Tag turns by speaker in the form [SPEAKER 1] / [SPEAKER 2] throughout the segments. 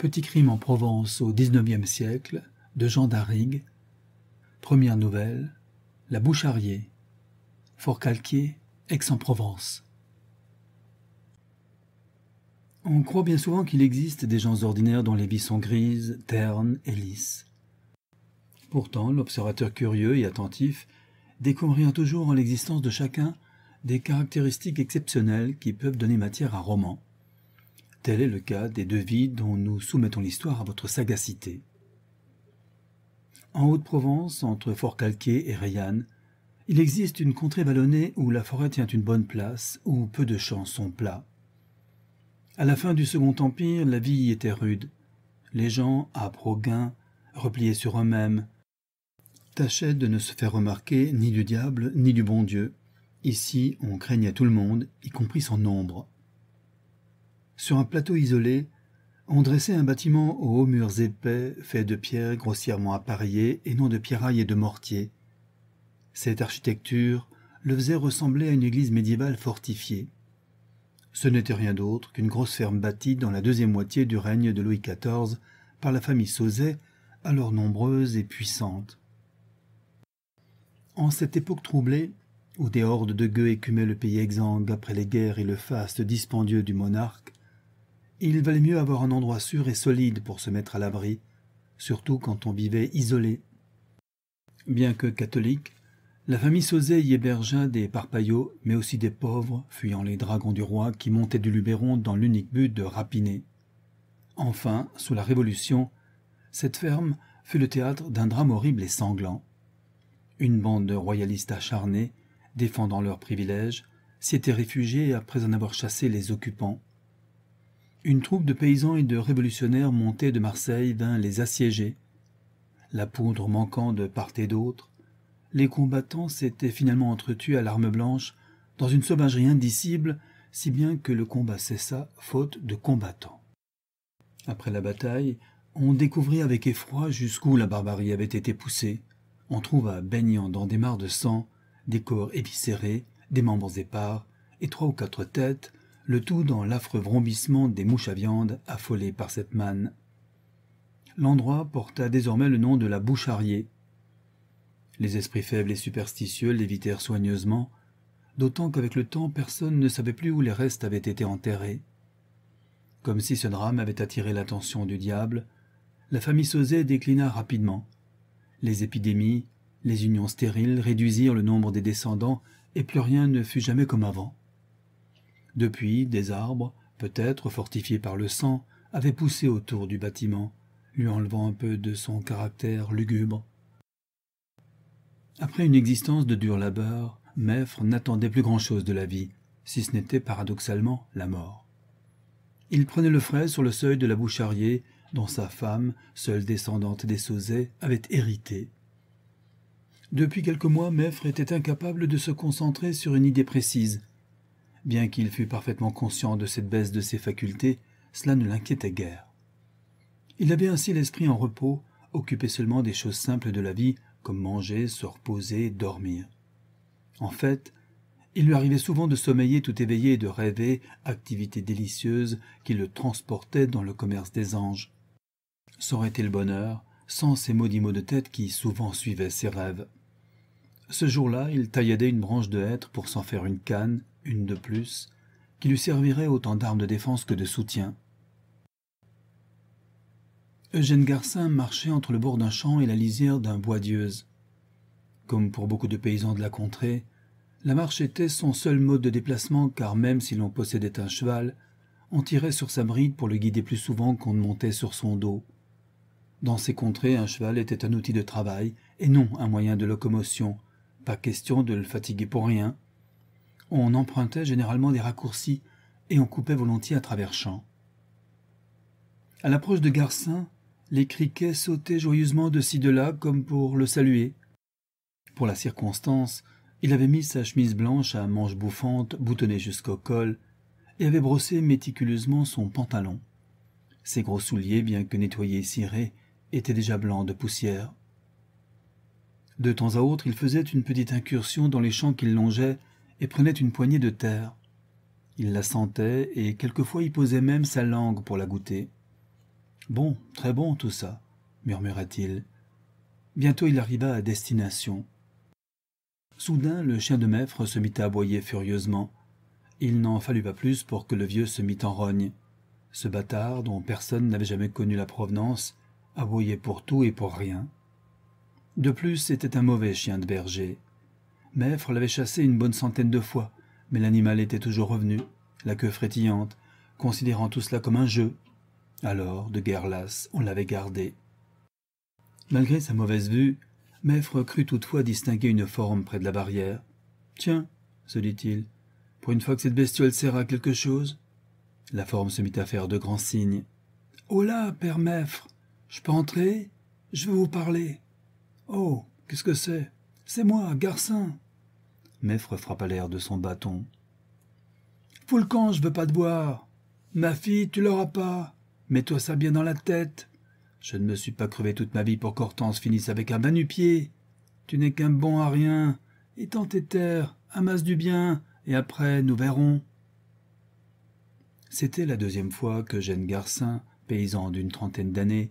[SPEAKER 1] Petit crime en Provence au XIXe siècle de Jean Darrigue. Première nouvelle. La Boucharier. Fort Calquier, Aix-en-Provence. On croit bien souvent qu'il existe des gens ordinaires dont les vies sont grises, ternes et lisses. Pourtant, l'observateur curieux et attentif découvrira toujours en l'existence de chacun des caractéristiques exceptionnelles qui peuvent donner matière à roman Tel est le cas des devis dont nous soumettons l'histoire à votre sagacité. En Haute-Provence, entre fort Calqué et Rayanne, il existe une contrée vallonnée où la forêt tient une bonne place, où peu de champs sont plats. À la fin du Second Empire, la vie y était rude. Les gens, à Proguin, repliés sur eux-mêmes, tâchaient de ne se faire remarquer ni du diable ni du bon Dieu. Ici, on craignait tout le monde, y compris son ombre sur un plateau isolé, on dressait un bâtiment aux hauts murs épais, faits de pierres grossièrement appareillées et non de pierrailles et de mortier. Cette architecture le faisait ressembler à une église médiévale fortifiée. Ce n'était rien d'autre qu'une grosse ferme bâtie dans la deuxième moitié du règne de Louis XIV par la famille Sauzet, alors nombreuse et puissante. En cette époque troublée, où des hordes de gueux écumaient le pays exsangue après les guerres et le faste dispendieux du monarque, il valait mieux avoir un endroit sûr et solide pour se mettre à l'abri, surtout quand on vivait isolé. Bien que catholique, la famille Sauzet y hébergea des parpaillots, mais aussi des pauvres, fuyant les dragons du roi qui montaient du Luberon dans l'unique but de rapiner. Enfin, sous la Révolution, cette ferme fut le théâtre d'un drame horrible et sanglant. Une bande de royalistes acharnés, défendant leurs privilèges, s'y était réfugiée après en avoir chassé les occupants. Une troupe de paysans et de révolutionnaires montés de Marseille vint les assiéger. La poudre manquant de part et d'autre, les combattants s'étaient finalement entretus à l'arme blanche dans une sauvagerie indicible, si bien que le combat cessa faute de combattants. Après la bataille, on découvrit avec effroi jusqu'où la barbarie avait été poussée. On trouva baignant dans des mares de sang des corps éviscérés, des membres épars et trois ou quatre têtes le tout dans l'affreux vrombissement des mouches à viande affolées par cette manne. L'endroit porta désormais le nom de la Bouchariée. Les esprits faibles et superstitieux l'évitèrent soigneusement, d'autant qu'avec le temps personne ne savait plus où les restes avaient été enterrés. Comme si ce drame avait attiré l'attention du diable, la famille Sauzet déclina rapidement. Les épidémies, les unions stériles réduisirent le nombre des descendants et plus rien ne fut jamais comme avant. Depuis, des arbres, peut-être fortifiés par le sang, avaient poussé autour du bâtiment, lui enlevant un peu de son caractère lugubre. Après une existence de dur labeur, Meffre n'attendait plus grand-chose de la vie, si ce n'était paradoxalement la mort. Il prenait le frais sur le seuil de la boucherie dont sa femme, seule descendante des Sauzet, avait hérité. Depuis quelques mois, Meffre était incapable de se concentrer sur une idée précise. Bien qu'il fût parfaitement conscient de cette baisse de ses facultés, cela ne l'inquiétait guère. Il avait ainsi l'esprit en repos, occupé seulement des choses simples de la vie, comme manger, se reposer, dormir. En fait, il lui arrivait souvent de sommeiller tout éveillé et de rêver, activité délicieuse qui le transportait dans le commerce des anges. Saurait-il le bonheur sans ces maudits mots de tête qui souvent suivaient ses rêves Ce jour-là, il tailladait une branche de hêtre pour s'en faire une canne, une de plus, qui lui servirait autant d'armes de défense que de soutien. Eugène Garcin marchait entre le bord d'un champ et la lisière d'un bois d'ieuse. Comme pour beaucoup de paysans de la contrée, la marche était son seul mode de déplacement car même si l'on possédait un cheval, on tirait sur sa bride pour le guider plus souvent qu'on ne montait sur son dos. Dans ces contrées, un cheval était un outil de travail et non un moyen de locomotion. Pas question de le fatiguer pour rien on empruntait généralement des raccourcis et on coupait volontiers à travers champs. À l'approche de Garcin, les criquets sautaient joyeusement de ci de là comme pour le saluer. Pour la circonstance, il avait mis sa chemise blanche à manches bouffantes, boutonnée jusqu'au col, et avait brossé méticuleusement son pantalon. Ses gros souliers, bien que nettoyés et cirés, étaient déjà blancs de poussière. De temps à autre, il faisait une petite incursion dans les champs qu'il longeait et prenait une poignée de terre. Il la sentait et quelquefois y posait même sa langue pour la goûter. Bon, très bon tout ça, murmura-t-il. Bientôt il arriva à destination. Soudain, le chien de maître se mit à aboyer furieusement. Il n'en fallut pas plus pour que le vieux se mit en rogne. Ce bâtard, dont personne n'avait jamais connu la provenance, aboyait pour tout et pour rien. De plus, c'était un mauvais chien de berger, Maître l'avait chassé une bonne centaine de fois, mais l'animal était toujours revenu, la queue frétillante, considérant tout cela comme un jeu. Alors, de guerre lasse, on l'avait gardé. Malgré sa mauvaise vue, Maître crut toutefois distinguer une forme près de la barrière. Tiens, se dit-il, pour une fois que cette bestiole sert à quelque chose. La forme se mit à faire de grands signes. Oh là, père Maître, je peux entrer Je veux vous parler. Oh, qu'est-ce que c'est c'est moi, garcin Meffre frappa l'air de son bâton. Fous je veux pas te boire. Ma fille, tu l'auras pas. Mets-toi ça bien dans la tête. Je ne me suis pas crevé toute ma vie pour qu'Hortense finisse avec un pied. Tu n'es qu'un bon à rien. Étends tes terres, amasse du bien, et après nous verrons. C'était la deuxième fois que Jeanne Garcin, paysan d'une trentaine d'années,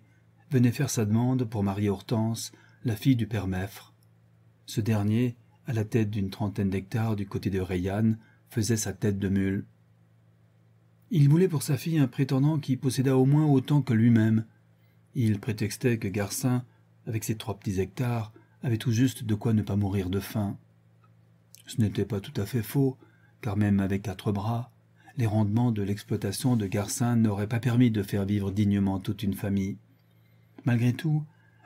[SPEAKER 1] venait faire sa demande pour marier Hortense, la fille du père Meffre. Ce dernier, à la tête d'une trentaine d'hectares du côté de Rayanne, faisait sa tête de mule. Il voulait pour sa fille un prétendant qui possédât au moins autant que lui-même. Il prétextait que Garcin, avec ses trois petits hectares, avait tout juste de quoi ne pas mourir de faim. Ce n'était pas tout à fait faux, car même avec quatre bras, les rendements de l'exploitation de Garcin n'auraient pas permis de faire vivre dignement toute une famille. Malgré tout,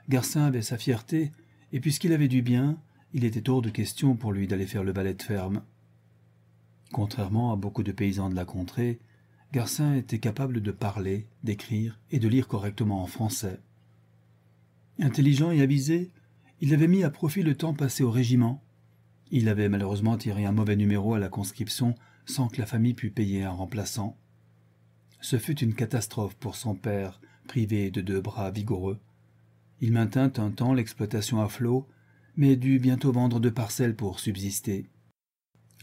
[SPEAKER 1] Garcin avait sa fierté, et puisqu'il avait du bien, il était hors de question pour lui d'aller faire le valet de ferme. Contrairement à beaucoup de paysans de la contrée, Garcin était capable de parler, d'écrire et de lire correctement en français. Intelligent et avisé, il avait mis à profit le temps passé au régiment. Il avait malheureusement tiré un mauvais numéro à la conscription sans que la famille pût payer un remplaçant. Ce fut une catastrophe pour son père, privé de deux bras vigoureux. Il maintint un temps l'exploitation à flot mais dut bientôt vendre deux parcelles pour subsister.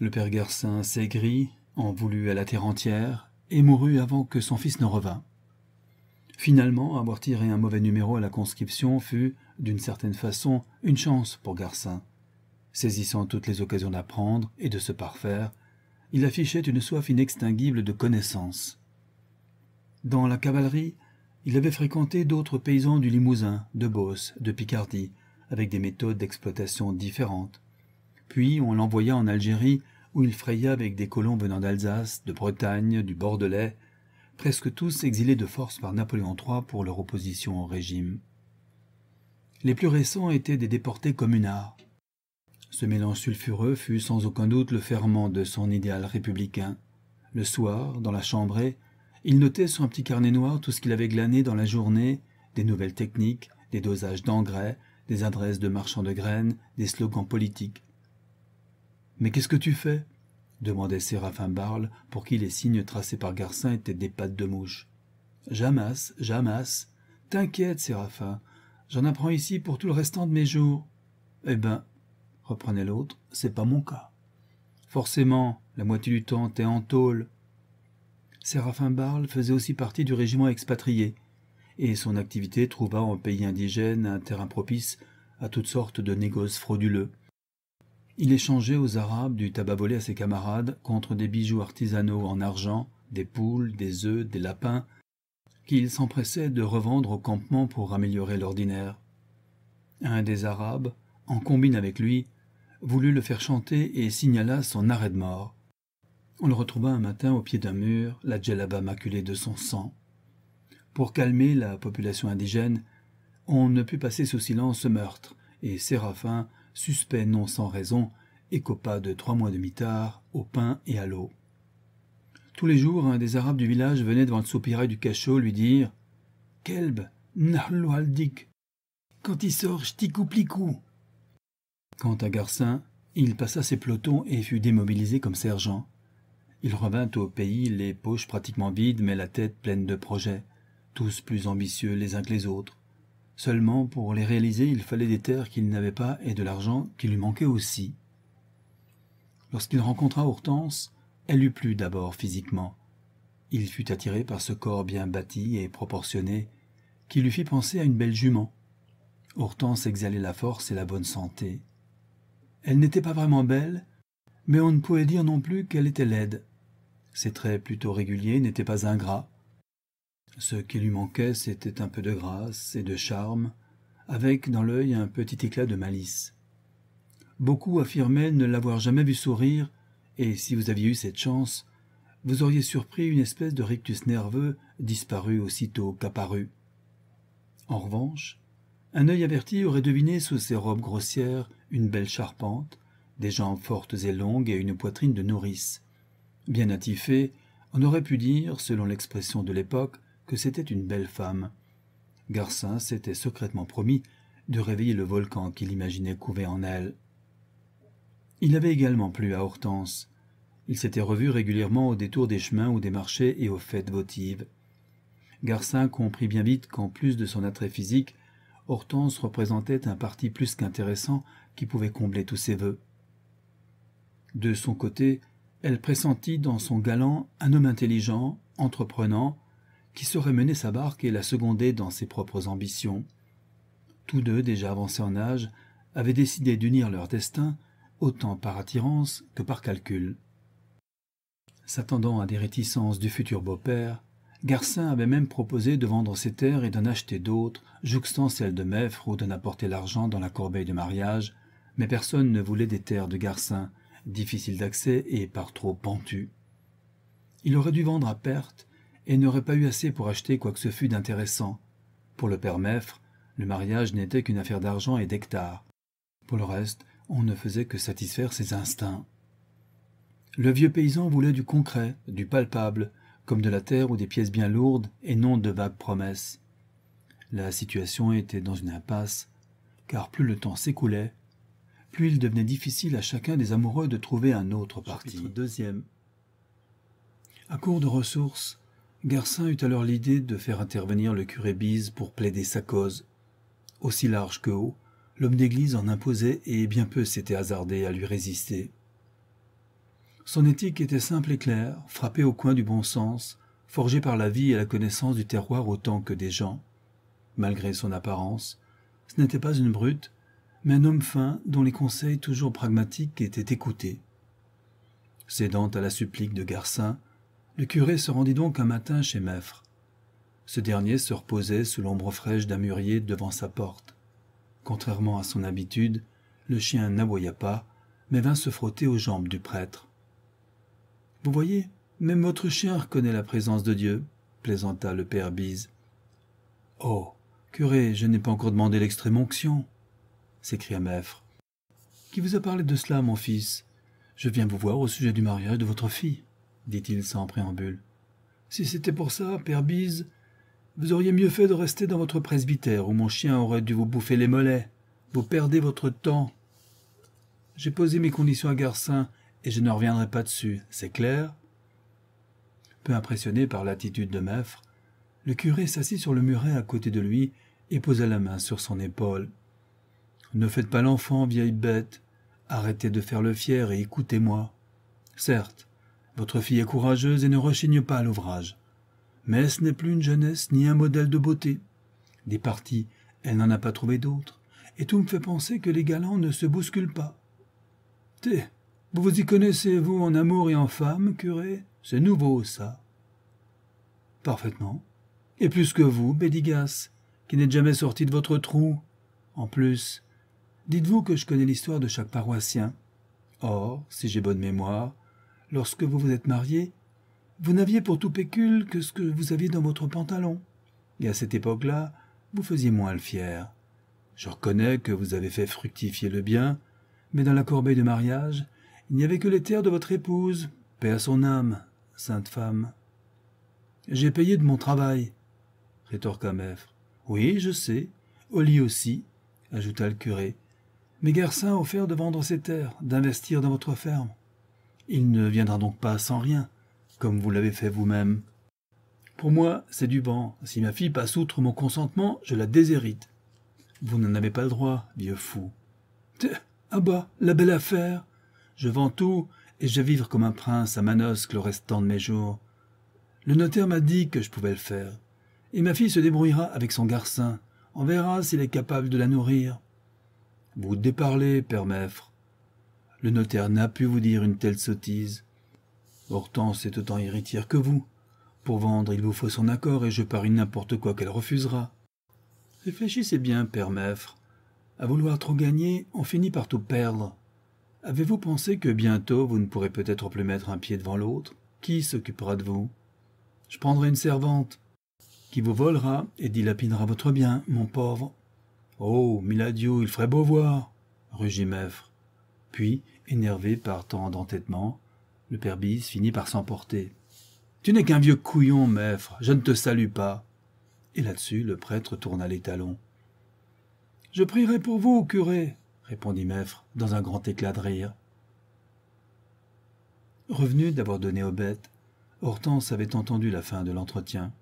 [SPEAKER 1] Le père Garcin s'aigrit, en voulut à la terre entière, et mourut avant que son fils ne revînt. Finalement, avoir tiré un mauvais numéro à la conscription fut, d'une certaine façon, une chance pour Garcin. Saisissant toutes les occasions d'apprendre et de se parfaire, il affichait une soif inextinguible de connaissances. Dans la cavalerie, il avait fréquenté d'autres paysans du Limousin, de Beauce, de Picardie, avec des méthodes d'exploitation différentes. Puis on l'envoya en Algérie, où il fraya avec des colons venant d'Alsace, de Bretagne, du Bordelais, presque tous exilés de force par Napoléon III pour leur opposition au régime. Les plus récents étaient des déportés communards. Ce mélange sulfureux fut sans aucun doute le ferment de son idéal républicain. Le soir, dans la chambrée, il notait sur un petit carnet noir tout ce qu'il avait glané dans la journée, des nouvelles techniques, des dosages d'engrais, des adresses de marchands de graines, des slogans politiques. Mais qu'est-ce que tu fais demandait Séraphin Barle, pour qui les signes tracés par Garcin étaient des pattes de mouche. J'amasse, j'amasse. T'inquiète, Séraphin, j'en apprends ici pour tout le restant de mes jours. Eh ben, reprenait l'autre, c'est pas mon cas. Forcément, la moitié du temps, t'es en tôle. Séraphin Barle faisait aussi partie du régiment expatrié, et son activité trouva en pays indigène un terrain propice à toutes sortes de négoces frauduleux. Il échangeait aux Arabes du tabac volé à ses camarades contre des bijoux artisanaux en argent, des poules, des œufs, des lapins, qu'il s'empressait de revendre au campement pour améliorer l'ordinaire. Un des Arabes, en combine avec lui, voulut le faire chanter et signala son arrêt de mort. On le retrouva un matin au pied d'un mur, la djellaba maculée de son sang. Pour calmer la population indigène, on ne put passer sous silence ce meurtre, et Séraphin, suspect non sans raison, écopa de trois mois de mitard au pain et à l'eau. Tous les jours, un des Arabes du village venait devant le soupirail du cachot lui dire « Kelb, dik quand il sort, plikou. Quant à Garcin, il passa ses pelotons et fut démobilisé comme sergent. Il revint au pays, les poches pratiquement vides, mais la tête pleine de projets tous plus ambitieux les uns que les autres. Seulement, pour les réaliser, il fallait des terres qu'il n'avait pas et de l'argent qui lui manquait aussi. Lorsqu'il rencontra Hortense, elle lui plut d'abord physiquement. Il fut attiré par ce corps bien bâti et proportionné, qui lui fit penser à une belle jument. Hortense exhalait la force et la bonne santé. Elle n'était pas vraiment belle, mais on ne pouvait dire non plus qu'elle était laide. Ses traits plutôt réguliers n'étaient pas ingrats, ce qui lui manquait, c'était un peu de grâce et de charme, avec dans l'œil un petit éclat de malice. Beaucoup affirmaient ne l'avoir jamais vu sourire, et si vous aviez eu cette chance, vous auriez surpris une espèce de rictus nerveux disparu aussitôt qu'apparu. En revanche, un œil averti aurait deviné sous ses robes grossières une belle charpente, des jambes fortes et longues et une poitrine de nourrice. Bien attifée, on aurait pu dire, selon l'expression de l'époque, que c'était une belle femme. Garcin s'était secrètement promis de réveiller le volcan qu'il imaginait couver en elle. Il avait également plu à Hortense. Il s'était revu régulièrement au détour des chemins ou des marchés et aux fêtes votives. Garcin comprit bien vite qu'en plus de son attrait physique, Hortense représentait un parti plus qu'intéressant qui pouvait combler tous ses vœux. De son côté, elle pressentit dans son galant un homme intelligent, entreprenant, qui saurait mener sa barque et la seconder dans ses propres ambitions. Tous deux, déjà avancés en âge, avaient décidé d'unir leur destin, autant par attirance que par calcul. S'attendant à des réticences du futur beau-père, Garcin avait même proposé de vendre ses terres et d'en acheter d'autres, jouxtant celles de Meffre ou d'en apporter l'argent dans la corbeille de mariage, mais personne ne voulait des terres de Garcin, difficiles d'accès et par trop pentues. Il aurait dû vendre à perte, et n'aurait pas eu assez pour acheter quoi que ce fût d'intéressant. Pour le père Meffre, le mariage n'était qu'une affaire d'argent et d'hectares. Pour le reste, on ne faisait que satisfaire ses instincts. Le vieux paysan voulait du concret, du palpable, comme de la terre ou des pièces bien lourdes et non de vagues promesses. La situation était dans une impasse, car plus le temps s'écoulait, plus il devenait difficile à chacun des amoureux de trouver un autre parti. Deuxième. À court de ressources, Garcin eut alors l'idée de faire intervenir le curé Bise pour plaider sa cause. Aussi large que haut, l'homme d'église en imposait et bien peu s'était hasardé à lui résister. Son éthique était simple et claire, frappée au coin du bon sens, forgée par la vie et la connaissance du terroir autant que des gens. Malgré son apparence, ce n'était pas une brute, mais un homme fin dont les conseils toujours pragmatiques étaient écoutés. Cédant à la supplique de Garcin, le curé se rendit donc un matin chez Maître. Ce dernier se reposait sous l'ombre fraîche d'un mûrier devant sa porte. Contrairement à son habitude, le chien n'aboya pas, mais vint se frotter aux jambes du prêtre. Vous voyez, même votre chien reconnaît la présence de Dieu, plaisanta le père Bise. Oh, curé, je n'ai pas encore demandé l'extrême-onction, s'écria Maître. « Qui vous a parlé de cela, mon fils Je viens vous voir au sujet du mariage de votre fille dit-il sans préambule. Si c'était pour ça, père Bise, vous auriez mieux fait de rester dans votre presbytère où mon chien aurait dû vous bouffer les mollets. Vous perdez votre temps. J'ai posé mes conditions à Garcin et je ne reviendrai pas dessus, c'est clair Peu impressionné par l'attitude de Meffre, le curé s'assit sur le muret à côté de lui et posa la main sur son épaule. Ne faites pas l'enfant, vieille bête. Arrêtez de faire le fier et écoutez-moi. Certes, votre fille est courageuse et ne rechigne pas à l'ouvrage. Mais ce n'est plus une jeunesse ni un modèle de beauté. Des parties, elle n'en a pas trouvé d'autres, et tout me fait penser que les galants ne se bousculent pas. Té, vous vous y connaissez, vous, en amour et en femme, curé C'est nouveau, ça. Parfaitement. Et plus que vous, Bédigas, qui n'êtes jamais sorti de votre trou. En plus, dites-vous que je connais l'histoire de chaque paroissien. Or, si j'ai bonne mémoire, lorsque vous vous êtes marié, vous n'aviez pour tout pécule que ce que vous aviez dans votre pantalon. Et à cette époque-là, vous faisiez moins le fier. Je reconnais que vous avez fait fructifier le bien, mais dans la corbeille de mariage, il n'y avait que les terres de votre épouse, paix à son âme, sainte femme. J'ai payé de mon travail, rétorqua Meffre. Oui, je sais, au lit aussi, ajouta le curé. Mes garçons ont offert de vendre ces terres, d'investir dans votre ferme. Il ne viendra donc pas sans rien, comme vous l'avez fait vous-même. Pour moi, c'est du vent. Si ma fille passe outre mon consentement, je la déshérite. Vous n'en avez pas le droit, vieux fou. Ah bah, la belle affaire Je vends tout, et je vais vivre comme un prince à Manosque le restant de mes jours. Le notaire m'a dit que je pouvais le faire. Et ma fille se débrouillera avec son garçon. On verra s'il est capable de la nourrir. Vous déparlez, père maître. Le notaire n'a pu vous dire une telle sottise. Hortense est autant héritière que vous. Pour vendre, il vous faut son accord et je parie n'importe quoi qu'elle refusera. Réfléchissez bien, père Meffre. À vouloir trop gagner, on finit par tout perdre. Avez-vous pensé que bientôt vous ne pourrez peut-être plus mettre un pied devant l'autre Qui s'occupera de vous Je prendrai une servante qui vous volera et dilapidera votre bien, mon pauvre. Oh, mille il ferait beau voir, rugit Meffre. Puis, énervé par tant d'entêtement, le père Bise finit par s'emporter. Tu n'es qu'un vieux couillon, maître, je ne te salue pas. Et là-dessus, le prêtre tourna les talons. Je prierai pour vous, curé, répondit Meffre, dans un grand éclat de rire. Revenu d'avoir donné aux bêtes, Hortense avait entendu la fin de l'entretien.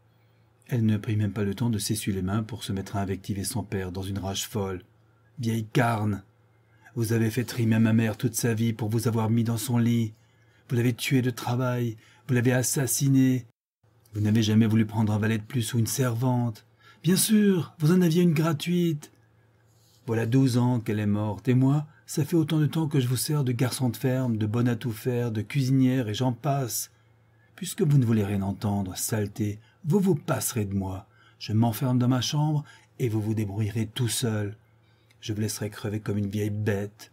[SPEAKER 1] Elle ne prit même pas le temps de s'essuyer les mains pour se mettre à invectiver son père dans une rage folle. Vieille carne vous avez fait trimer ma mère toute sa vie pour vous avoir mis dans son lit. Vous l'avez tuée de travail, vous l'avez assassinée. Vous n'avez jamais voulu prendre un valet de plus ou une servante. Bien sûr, vous en aviez une gratuite. Voilà douze ans qu'elle est morte, et moi, ça fait autant de temps que je vous sers de garçon de ferme, de bonne à tout faire, de cuisinière, et j'en passe. Puisque vous ne voulez rien entendre, saleté, vous vous passerez de moi. Je m'enferme dans ma chambre, et vous vous débrouillerez tout seul je vous laisserai crever comme une vieille bête.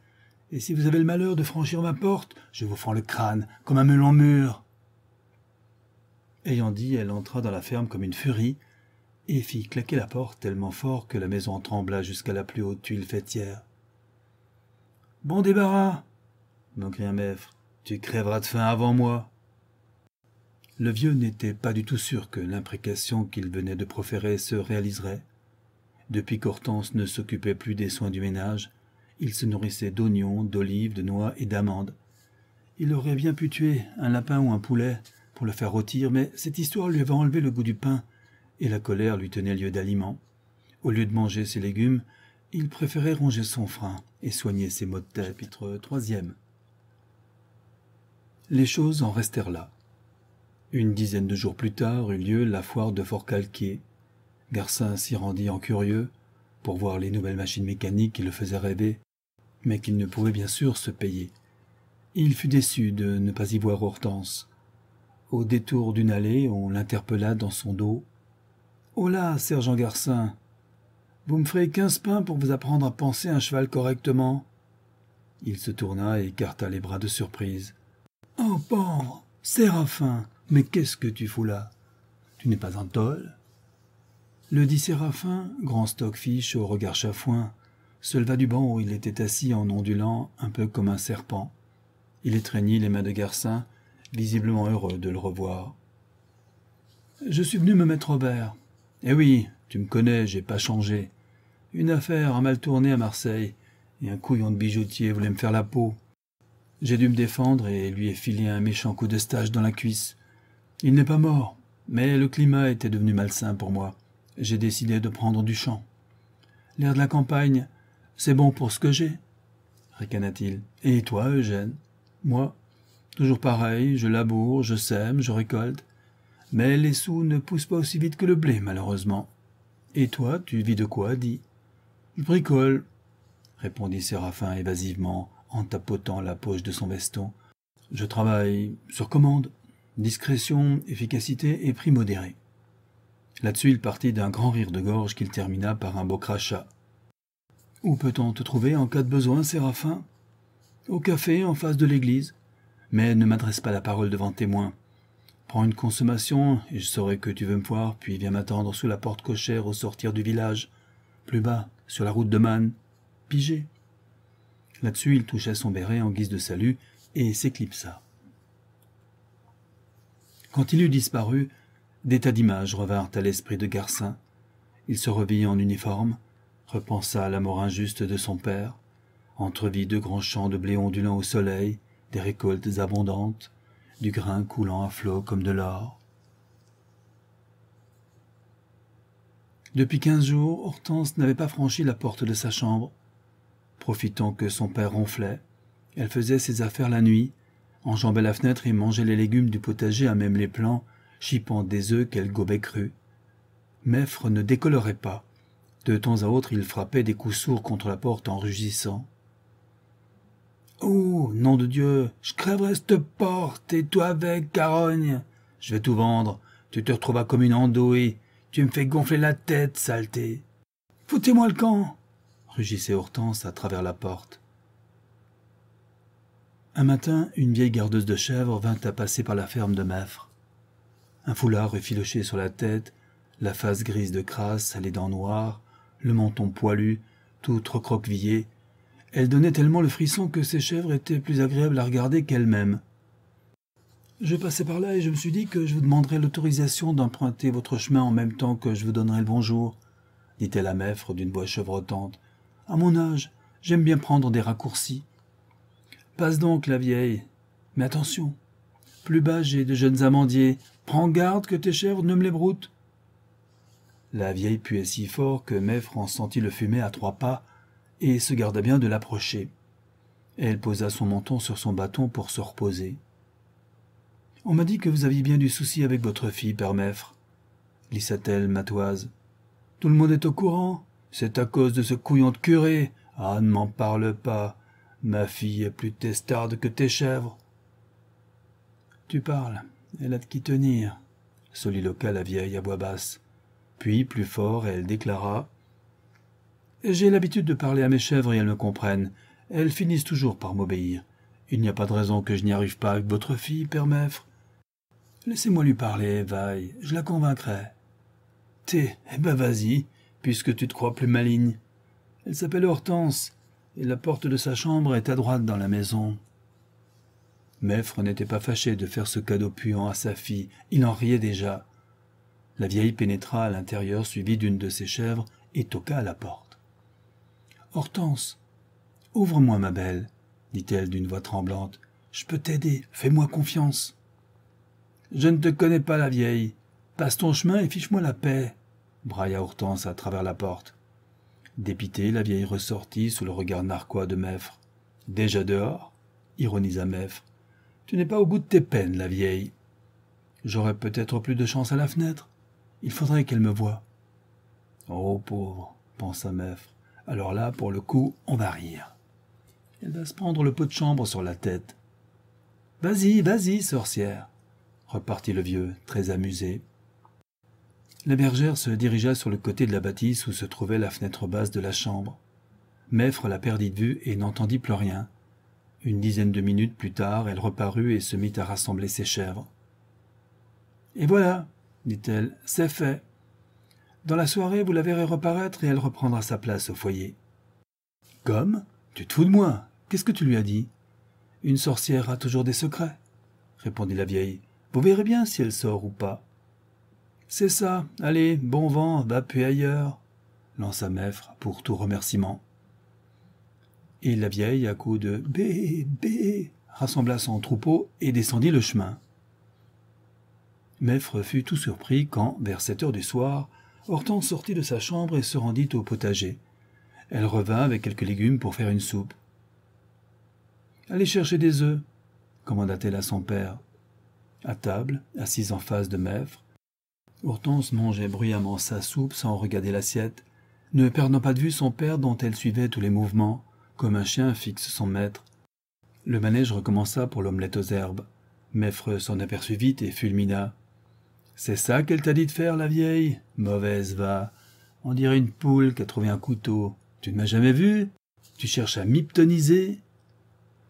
[SPEAKER 1] Et si vous avez le malheur de franchir ma porte, je vous fends le crâne comme un melon mûr. Ayant dit, elle entra dans la ferme comme une furie, et fit claquer la porte tellement fort que la maison trembla jusqu'à la plus haute tuile fêtière. Bon débarras mon un maître, Tu crèveras de faim avant moi. Le vieux n'était pas du tout sûr que l'imprécation qu'il venait de proférer se réaliserait. Depuis qu'Hortense ne s'occupait plus des soins du ménage, il se nourrissait d'oignons, d'olives, de noix et d'amandes. Il aurait bien pu tuer un lapin ou un poulet pour le faire rôtir, mais cette histoire lui avait enlevé le goût du pain, et la colère lui tenait lieu d'aliment. Au lieu de manger ses légumes, il préférait ronger son frein et soigner ses maux de tête. Chapitre troisième Les choses en restèrent là. Une dizaine de jours plus tard eut lieu la foire de Fort Calquier, Garcin s'y rendit en curieux pour voir les nouvelles machines mécaniques qui le faisaient rêver, mais qu'il ne pouvait bien sûr se payer. Il fut déçu de ne pas y voir Hortense. Au détour d'une allée, on l'interpella dans son dos. Oh sergent Garcin, vous me ferez quinze pains pour vous apprendre à penser un cheval correctement. Il se tourna et écarta les bras de surprise. Oh, pauvre Séraphin, mais qu'est-ce que tu fous là Tu n'es pas un le dit Séraphin, grand stockfish au regard chafouin, se leva du banc où il était assis en ondulant un peu comme un serpent. Il étreignit les mains de Garcin, visiblement heureux de le revoir. Je suis venu me mettre au vert. Eh oui, tu me connais, j'ai pas changé. Une affaire a mal tourné à Marseille, et un couillon de bijoutier voulait me faire la peau. J'ai dû me défendre et lui ai filé un méchant coup de dans la cuisse. Il n'est pas mort, mais le climat était devenu malsain pour moi j'ai décidé de prendre du champ. L'air de la campagne, c'est bon pour ce que j'ai, ricana-t-il. Et toi, Eugène Moi Toujours pareil, je laboure, je sème, je récolte. Mais les sous ne poussent pas aussi vite que le blé, malheureusement. Et toi, tu vis de quoi, dis ?»« Je bricole, répondit Séraphin évasivement en tapotant la poche de son veston. Je travaille sur commande. Discrétion, efficacité et prix modéré. Là-dessus, il partit d'un grand rire de gorge qu'il termina par un beau crachat. Où peut-on te trouver en cas de besoin, Séraphin Au café, en face de l'église. Mais ne m'adresse pas la parole devant témoin. Prends une consommation, et je saurai que tu veux me voir, puis viens m'attendre sous la porte cochère au sortir du village, plus bas, sur la route de Manne. Pigé. Là-dessus, il toucha son béret en guise de salut et s'éclipsa. Quand il eut disparu, des tas d'images revinrent à l'esprit de Garcin. Il se revit en uniforme, repensa à la mort injuste de son père, entrevit de grands champs de blé ondulant au soleil, des récoltes abondantes, du grain coulant à flot comme de l'or. Depuis quinze jours, Hortense n'avait pas franchi la porte de sa chambre. Profitant que son père ronflait, elle faisait ses affaires la nuit, enjambait la fenêtre et mangeait les légumes du potager à même les plants chipant des œufs qu'elle gobait cru. Meffre ne décolorait pas. De temps à autre, il frappait des coups sourds contre la porte en rugissant. Oh, nom de Dieu, je crèverai cette porte et toi avec, carogne Je vais tout vendre. Tu te retrouvas comme une andouille. Tu me fais gonfler la tête, saleté. Foutez-moi le camp rugissait Hortense à travers la porte. Un matin, une vieille gardeuse de chèvres vint à passer par la ferme de Meffre un foulard effiloché sur la tête, la face grise de crasse, les dents noires, le menton poilu, tout recroquevillé. Elle donnait tellement le frisson que ses chèvres étaient plus agréables à regarder qu'elles-mêmes. Je passais par là et je me suis dit que je vous demanderais l'autorisation d'emprunter votre chemin en même temps que je vous donnerais le bonjour, dit-elle à Meffre d'une voix chevrotante. À mon âge, j'aime bien prendre des raccourcis. Passe donc, la vieille. Mais attention, plus bas, j'ai de jeunes amandiers. Prends garde que tes chèvres ne me les broutent. La vieille puait si fort que Meffre en sentit le fumet à trois pas et se garda bien de l'approcher. Elle posa son menton sur son bâton pour se reposer. On m'a dit que vous aviez bien du souci avec votre fille, père Meffre, glissa-t-elle matoise. Tout le monde est au courant. C'est à cause de ce couillon de curé. Ah, ne m'en parle pas. Ma fille est plus testarde que tes chèvres. Tu parles, elle a de qui tenir, soliloqua la vieille à voix basse. Puis, plus fort, elle déclara J'ai l'habitude de parler à mes chèvres et elles me comprennent. Elles finissent toujours par m'obéir. Il n'y a pas de raison que je n'y arrive pas avec votre fille, père Meffre. Laissez-moi lui parler, vaille, je la convaincrai. T'es, eh ben vas-y, puisque tu te crois plus maligne. Elle s'appelle Hortense, et la porte de sa chambre est à droite dans la maison. Maître n'était pas fâché de faire ce cadeau puant à sa fille, il en riait déjà. La vieille pénétra à l'intérieur suivie d'une de ses chèvres et toqua à la porte. Hortense, ouvre-moi, ma belle, dit-elle d'une voix tremblante. Je peux t'aider, fais-moi confiance. Je ne te connais pas, la vieille. Passe ton chemin et fiche-moi la paix, brailla Hortense à travers la porte. Dépitée, la vieille ressortit sous le regard narquois de Meffre. Déjà dehors ironisa tu n'es pas au bout de tes peines, la vieille. J'aurais peut-être plus de chance à la fenêtre. Il faudrait qu'elle me voie. Oh, pauvre, pensa Meffre. »« Alors là, pour le coup, on va rire. Elle va se prendre le pot de chambre sur la tête. Vas-y, vas-y, sorcière, repartit le vieux, très amusé. La bergère se dirigea sur le côté de la bâtisse où se trouvait la fenêtre basse de la chambre. Meffre la perdit de vue et n'entendit plus rien. Une dizaine de minutes plus tard, elle reparut et se mit à rassembler ses chèvres. Et voilà, dit-elle, c'est fait. Dans la soirée, vous la verrez reparaître et elle reprendra sa place au foyer. Comme Tu te fous de moi Qu'est-ce que tu lui as dit Une sorcière a toujours des secrets, répondit la vieille. Vous verrez bien si elle sort ou pas. C'est ça, allez, bon vent, va puis ailleurs, lança Meffre pour tout remerciement. Et la vieille, à coups de bé, bé, rassembla son troupeau et descendit le chemin. Meffre fut tout surpris quand, vers sept heures du soir, Hortense sortit de sa chambre et se rendit au potager. Elle revint avec quelques légumes pour faire une soupe. Allez chercher des œufs, commanda-t-elle à son père. À table, assise en face de Meffre, Hortense mangeait bruyamment sa soupe sans regarder l'assiette, ne perdant pas de vue son père dont elle suivait tous les mouvements. Comme un chien fixe son maître. Le manège recommença pour l'omelette aux herbes. Meffre s'en aperçut vite et fulmina. C'est ça qu'elle t'a dit de faire, la vieille Mauvaise va. On dirait une poule qui a trouvé un couteau. Tu ne m'as jamais vu Tu cherches à m'hyptoniser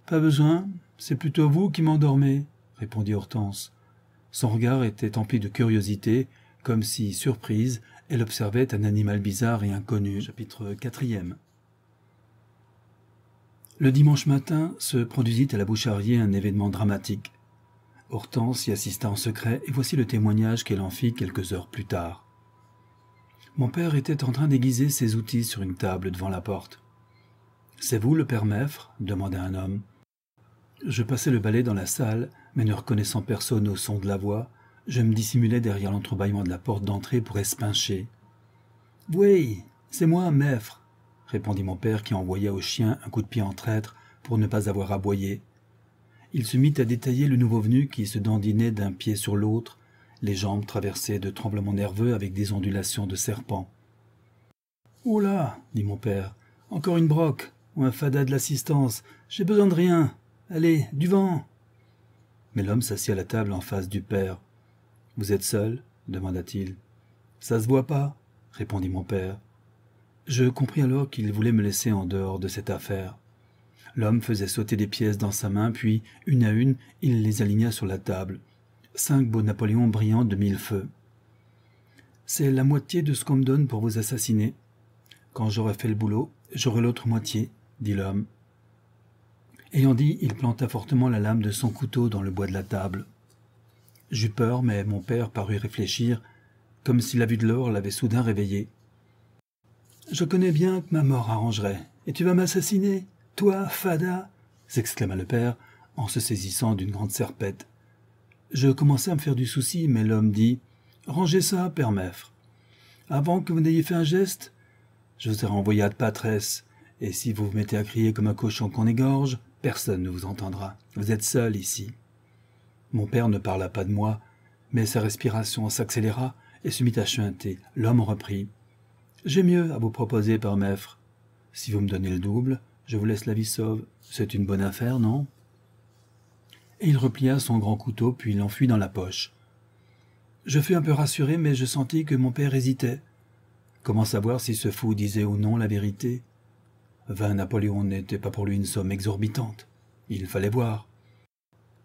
[SPEAKER 1] Pas besoin, c'est plutôt vous qui m'endormez, répondit Hortense. Son regard était empli de curiosité, comme si, surprise, elle observait un animal bizarre et inconnu. Chapitre quatrième le dimanche matin se produisit à la boucherie un événement dramatique. Hortense y assista en secret et voici le témoignage qu'elle en fit quelques heures plus tard. Mon père était en train d'aiguiser ses outils sur une table devant la porte. C'est vous le père Meffre demanda un homme. Je passais le balai dans la salle, mais ne reconnaissant personne au son de la voix, je me dissimulais derrière l'entrebâillement de la porte d'entrée pour espincher. Oui, c'est moi, Meffre, répondit mon père qui envoya au chien un coup de pied en traître pour ne pas avoir aboyé. Il se mit à détailler le nouveau venu qui se dandinait d'un pied sur l'autre, les jambes traversées de tremblements nerveux avec des ondulations de serpent. Oh là dit mon père, encore une broque, ou un fada de l'assistance, j'ai besoin de rien. Allez, du vent Mais l'homme s'assit à la table en face du père. Vous êtes seul demanda-t-il. Ça se voit pas, répondit mon père. Je compris alors qu'il voulait me laisser en dehors de cette affaire. L'homme faisait sauter des pièces dans sa main, puis, une à une, il les aligna sur la table. Cinq beaux Napoléons brillants de mille feux. C'est la moitié de ce qu'on me donne pour vous assassiner. Quand j'aurai fait le boulot, j'aurai l'autre moitié, dit l'homme. Ayant dit, il planta fortement la lame de son couteau dans le bois de la table. J'eus peur, mais mon père parut réfléchir, comme si la vue de l'or l'avait soudain réveillé. Je connais bien que ma mort arrangerait. Et tu vas m'assassiner Toi, Fada s'exclama le père en se saisissant d'une grande serpette. Je commençais à me faire du souci, mais l'homme dit Rangez ça, père Meffre. Avant que vous n'ayez fait un geste, je vous ai renvoyé à de patresse, et si vous vous mettez à crier comme un cochon qu'on égorge, personne ne vous entendra. Vous êtes seul ici. Mon père ne parla pas de moi, mais sa respiration s'accéléra et se mit à chuinter. L'homme reprit j'ai mieux à vous proposer, par maître. Si vous me donnez le double, je vous laisse la vie sauve. C'est une bonne affaire, non Et il replia son grand couteau, puis l'enfuit dans la poche. Je fus un peu rassuré, mais je sentis que mon père hésitait. Comment savoir si ce fou disait ou non la vérité Vingt Napoléon n'était pas pour lui une somme exorbitante. Il fallait voir.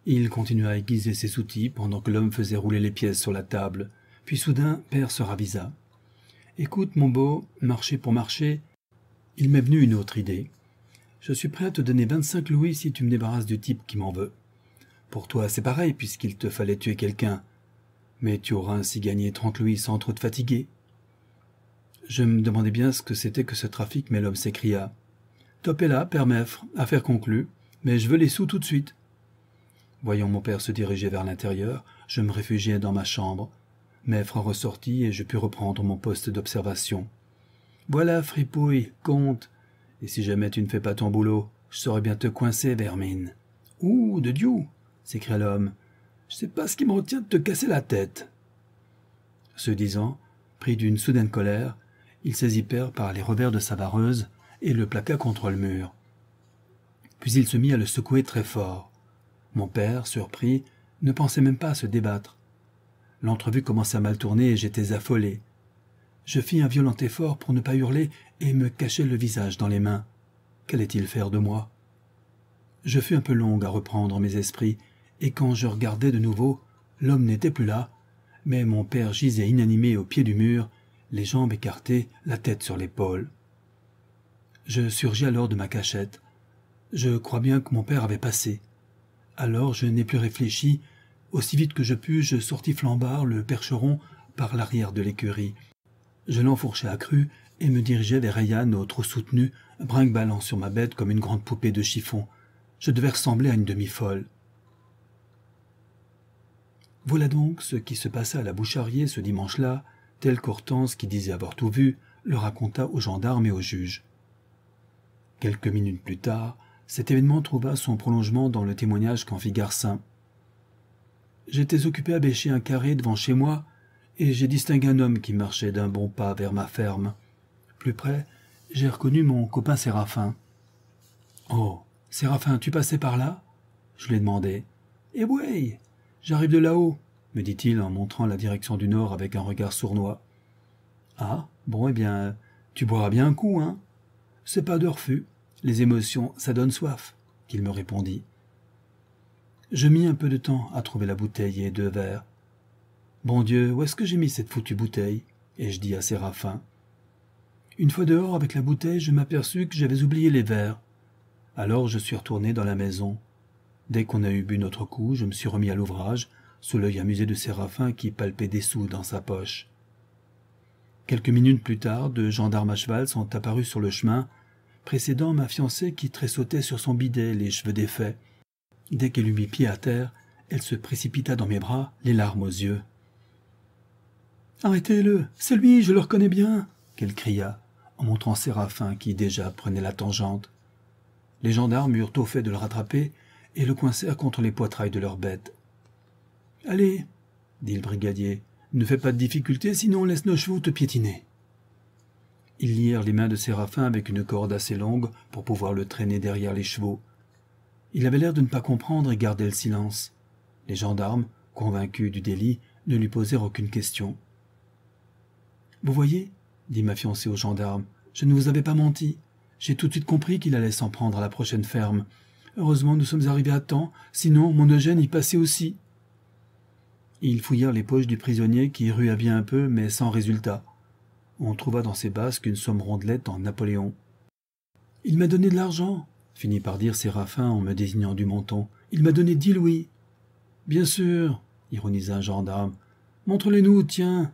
[SPEAKER 1] Il continua à aiguiser ses outils pendant que l'homme faisait rouler les pièces sur la table, puis soudain, père se ravisa. Écoute, mon beau, marché pour marché, il m'est venu une autre idée. Je suis prêt à te donner vingt-cinq louis si tu me débarrasses du type qui m'en veut. Pour toi, c'est pareil, puisqu'il te fallait tuer quelqu'un. Mais tu auras ainsi gagné trente louis sans trop te fatiguer. Je me demandais bien ce que c'était que ce trafic, mais l'homme s'écria. Top est là, père Meffre, affaire conclue, mais je veux les sous tout de suite. Voyant mon père se diriger vers l'intérieur, je me réfugiai dans ma chambre, Maître ressortit et je pus reprendre mon poste d'observation. Voilà, fripouille, compte. Et si jamais tu ne fais pas ton boulot, je saurais bien te coincer, vermine. Ouh, de Dieu s'écria l'homme. Je sais pas ce qui me retient de te casser la tête. Ce disant, pris d'une soudaine colère, il saisit Père par les revers de sa vareuse et le plaqua contre le mur. Puis il se mit à le secouer très fort. Mon père, surpris, ne pensait même pas se débattre. L'entrevue commença à mal tourner et j'étais affolé. Je fis un violent effort pour ne pas hurler et me cachai le visage dans les mains. Qu'allait-il faire de moi Je fus un peu long à reprendre mes esprits, et quand je regardai de nouveau, l'homme n'était plus là, mais mon père gisait inanimé au pied du mur, les jambes écartées, la tête sur l'épaule. Je surgis alors de ma cachette. Je crois bien que mon père avait passé. Alors je n'ai plus réfléchi, aussi vite que je pus, je sortis Flambard, le percheron, par l'arrière de l'écurie. Je l'enfourchai à cru et me dirigeai vers Ryan au soutenu, brinque sur ma bête comme une grande poupée de chiffon. Je devais ressembler à une demi-folle. Voilà donc ce qui se passa à la Boucharier ce dimanche-là, tel qu'Hortense, qui disait avoir tout vu, le raconta aux gendarmes et aux juges. Quelques minutes plus tard, cet événement trouva son prolongement dans le témoignage qu'en fit Garcin. J'étais occupé à bêcher un carré devant chez moi, et j'ai distingué un homme qui marchait d'un bon pas vers ma ferme. Plus près, j'ai reconnu mon copain Séraphin. Oh, Séraphin, tu passais par là Je lui ai demandé. Eh ouais, j'arrive de là-haut, me dit-il en montrant la direction du nord avec un regard sournois. Ah, bon, eh bien, tu boiras bien un coup, hein C'est pas de refus. Les émotions, ça donne soif, qu'il me répondit. Je mis un peu de temps à trouver la bouteille et deux verres. Bon Dieu, où est-ce que j'ai mis cette foutue bouteille Et je dis à Séraphin. Une fois dehors avec la bouteille, je m'aperçus que j'avais oublié les verres. Alors je suis retourné dans la maison. Dès qu'on a eu bu notre coup, je me suis remis à l'ouvrage, sous l'œil amusé de Séraphin qui palpait des sous dans sa poche. Quelques minutes plus tard, deux gendarmes à cheval sont apparus sur le chemin, précédant ma fiancée qui tressautait sur son bidet les cheveux défaits. Dès qu'elle eut mis pied à terre, elle se précipita dans mes bras, les larmes aux yeux. Arrêtez-le, c'est lui, je le reconnais bien, qu'elle cria, en montrant Séraphin qui déjà prenait la tangente. Les gendarmes eurent au fait de le rattraper et le coincèrent contre les poitrailles de leur bête. Allez, dit le brigadier, ne fais pas de difficultés, sinon laisse nos chevaux te piétiner. Ils lièrent les mains de Séraphin avec une corde assez longue pour pouvoir le traîner derrière les chevaux, il avait l'air de ne pas comprendre et gardait le silence. Les gendarmes, convaincus du délit, ne lui posèrent aucune question. Vous voyez, dit ma fiancée au gendarme, je ne vous avais pas menti. J'ai tout de suite compris qu'il allait s'en prendre à la prochaine ferme. Heureusement, nous sommes arrivés à temps, sinon mon Eugène y passait aussi. Ils fouillèrent les poches du prisonnier qui rua bien un peu, mais sans résultat. On trouva dans ses basques une somme rondelette en Napoléon. Il m'a donné de l'argent, finit par dire Séraphin en me désignant du menton. Il m'a donné dix louis. Bien sûr, ironisa un gendarme. Montre-les-nous, tiens.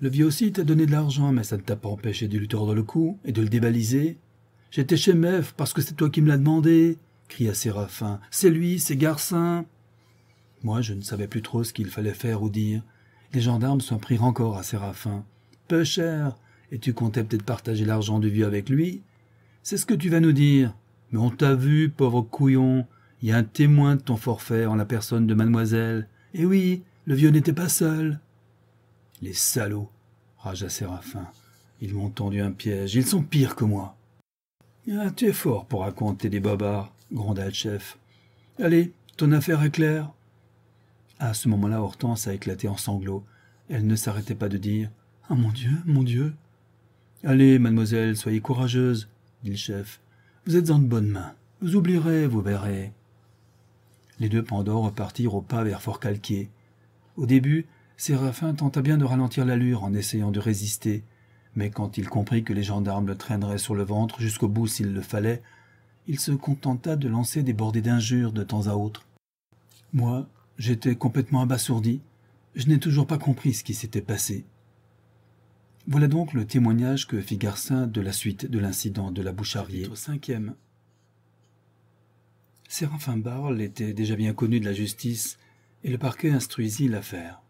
[SPEAKER 1] Le vieux aussi t'a donné de l'argent, mais ça ne t'a pas empêché de lui tordre le cou et de le débaliser. J'étais chez Meuf parce que c'est toi qui me l'as demandé, cria Séraphin. C'est lui, c'est Garcin. Moi, je ne savais plus trop ce qu'il fallait faire ou dire. Les gendarmes s'en prirent encore à Séraphin. Peu cher, et tu comptais peut-être partager l'argent du vieux avec lui C'est ce que tu vas nous dire. Mais on t'a vu, pauvre couillon. Il y a un témoin de ton forfait en la personne de mademoiselle. Eh oui, le vieux n'était pas seul. Les salauds, ragea Séraphin. Ils m'ont tendu un piège. Ils sont pires que moi. Ah, tu es fort pour raconter des babards, gronda le chef. Allez, ton affaire est claire. À ce moment-là, Hortense a éclaté en sanglots. Elle ne s'arrêtait pas de dire Ah mon Dieu, mon Dieu Allez, mademoiselle, soyez courageuse, dit le chef. Vous êtes en bonne bonnes mains. Vous oublierez, vous verrez. Les deux pandors repartirent au pas vers Fort Calquier. Au début, Séraphin tenta bien de ralentir l'allure en essayant de résister, mais quand il comprit que les gendarmes le traîneraient sur le ventre jusqu'au bout s'il le fallait, il se contenta de lancer des bordées d'injures de temps à autre. Moi, j'étais complètement abasourdi. Je n'ai toujours pas compris ce qui s'était passé. Voilà donc le témoignage que fit Garcin de la suite de l'incident de la au Cinquième. Séraphin Barle était déjà bien connu de la justice et le parquet instruisit l'affaire.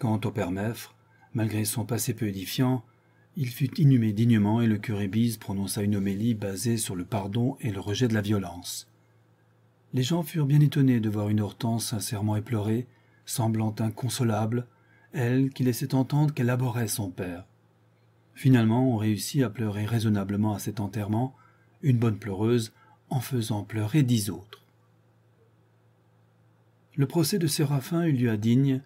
[SPEAKER 1] Quant au père Meffre, malgré son passé peu édifiant, il fut inhumé dignement et le curé Bise prononça une homélie basée sur le pardon et le rejet de la violence. Les gens furent bien étonnés de voir une Hortense sincèrement éplorée, semblant inconsolable, elle qui laissait entendre qu'elle abhorrait son père. Finalement, on réussit à pleurer raisonnablement à cet enterrement, une bonne pleureuse en faisant pleurer dix autres. Le procès de Séraphin eut lieu à Digne,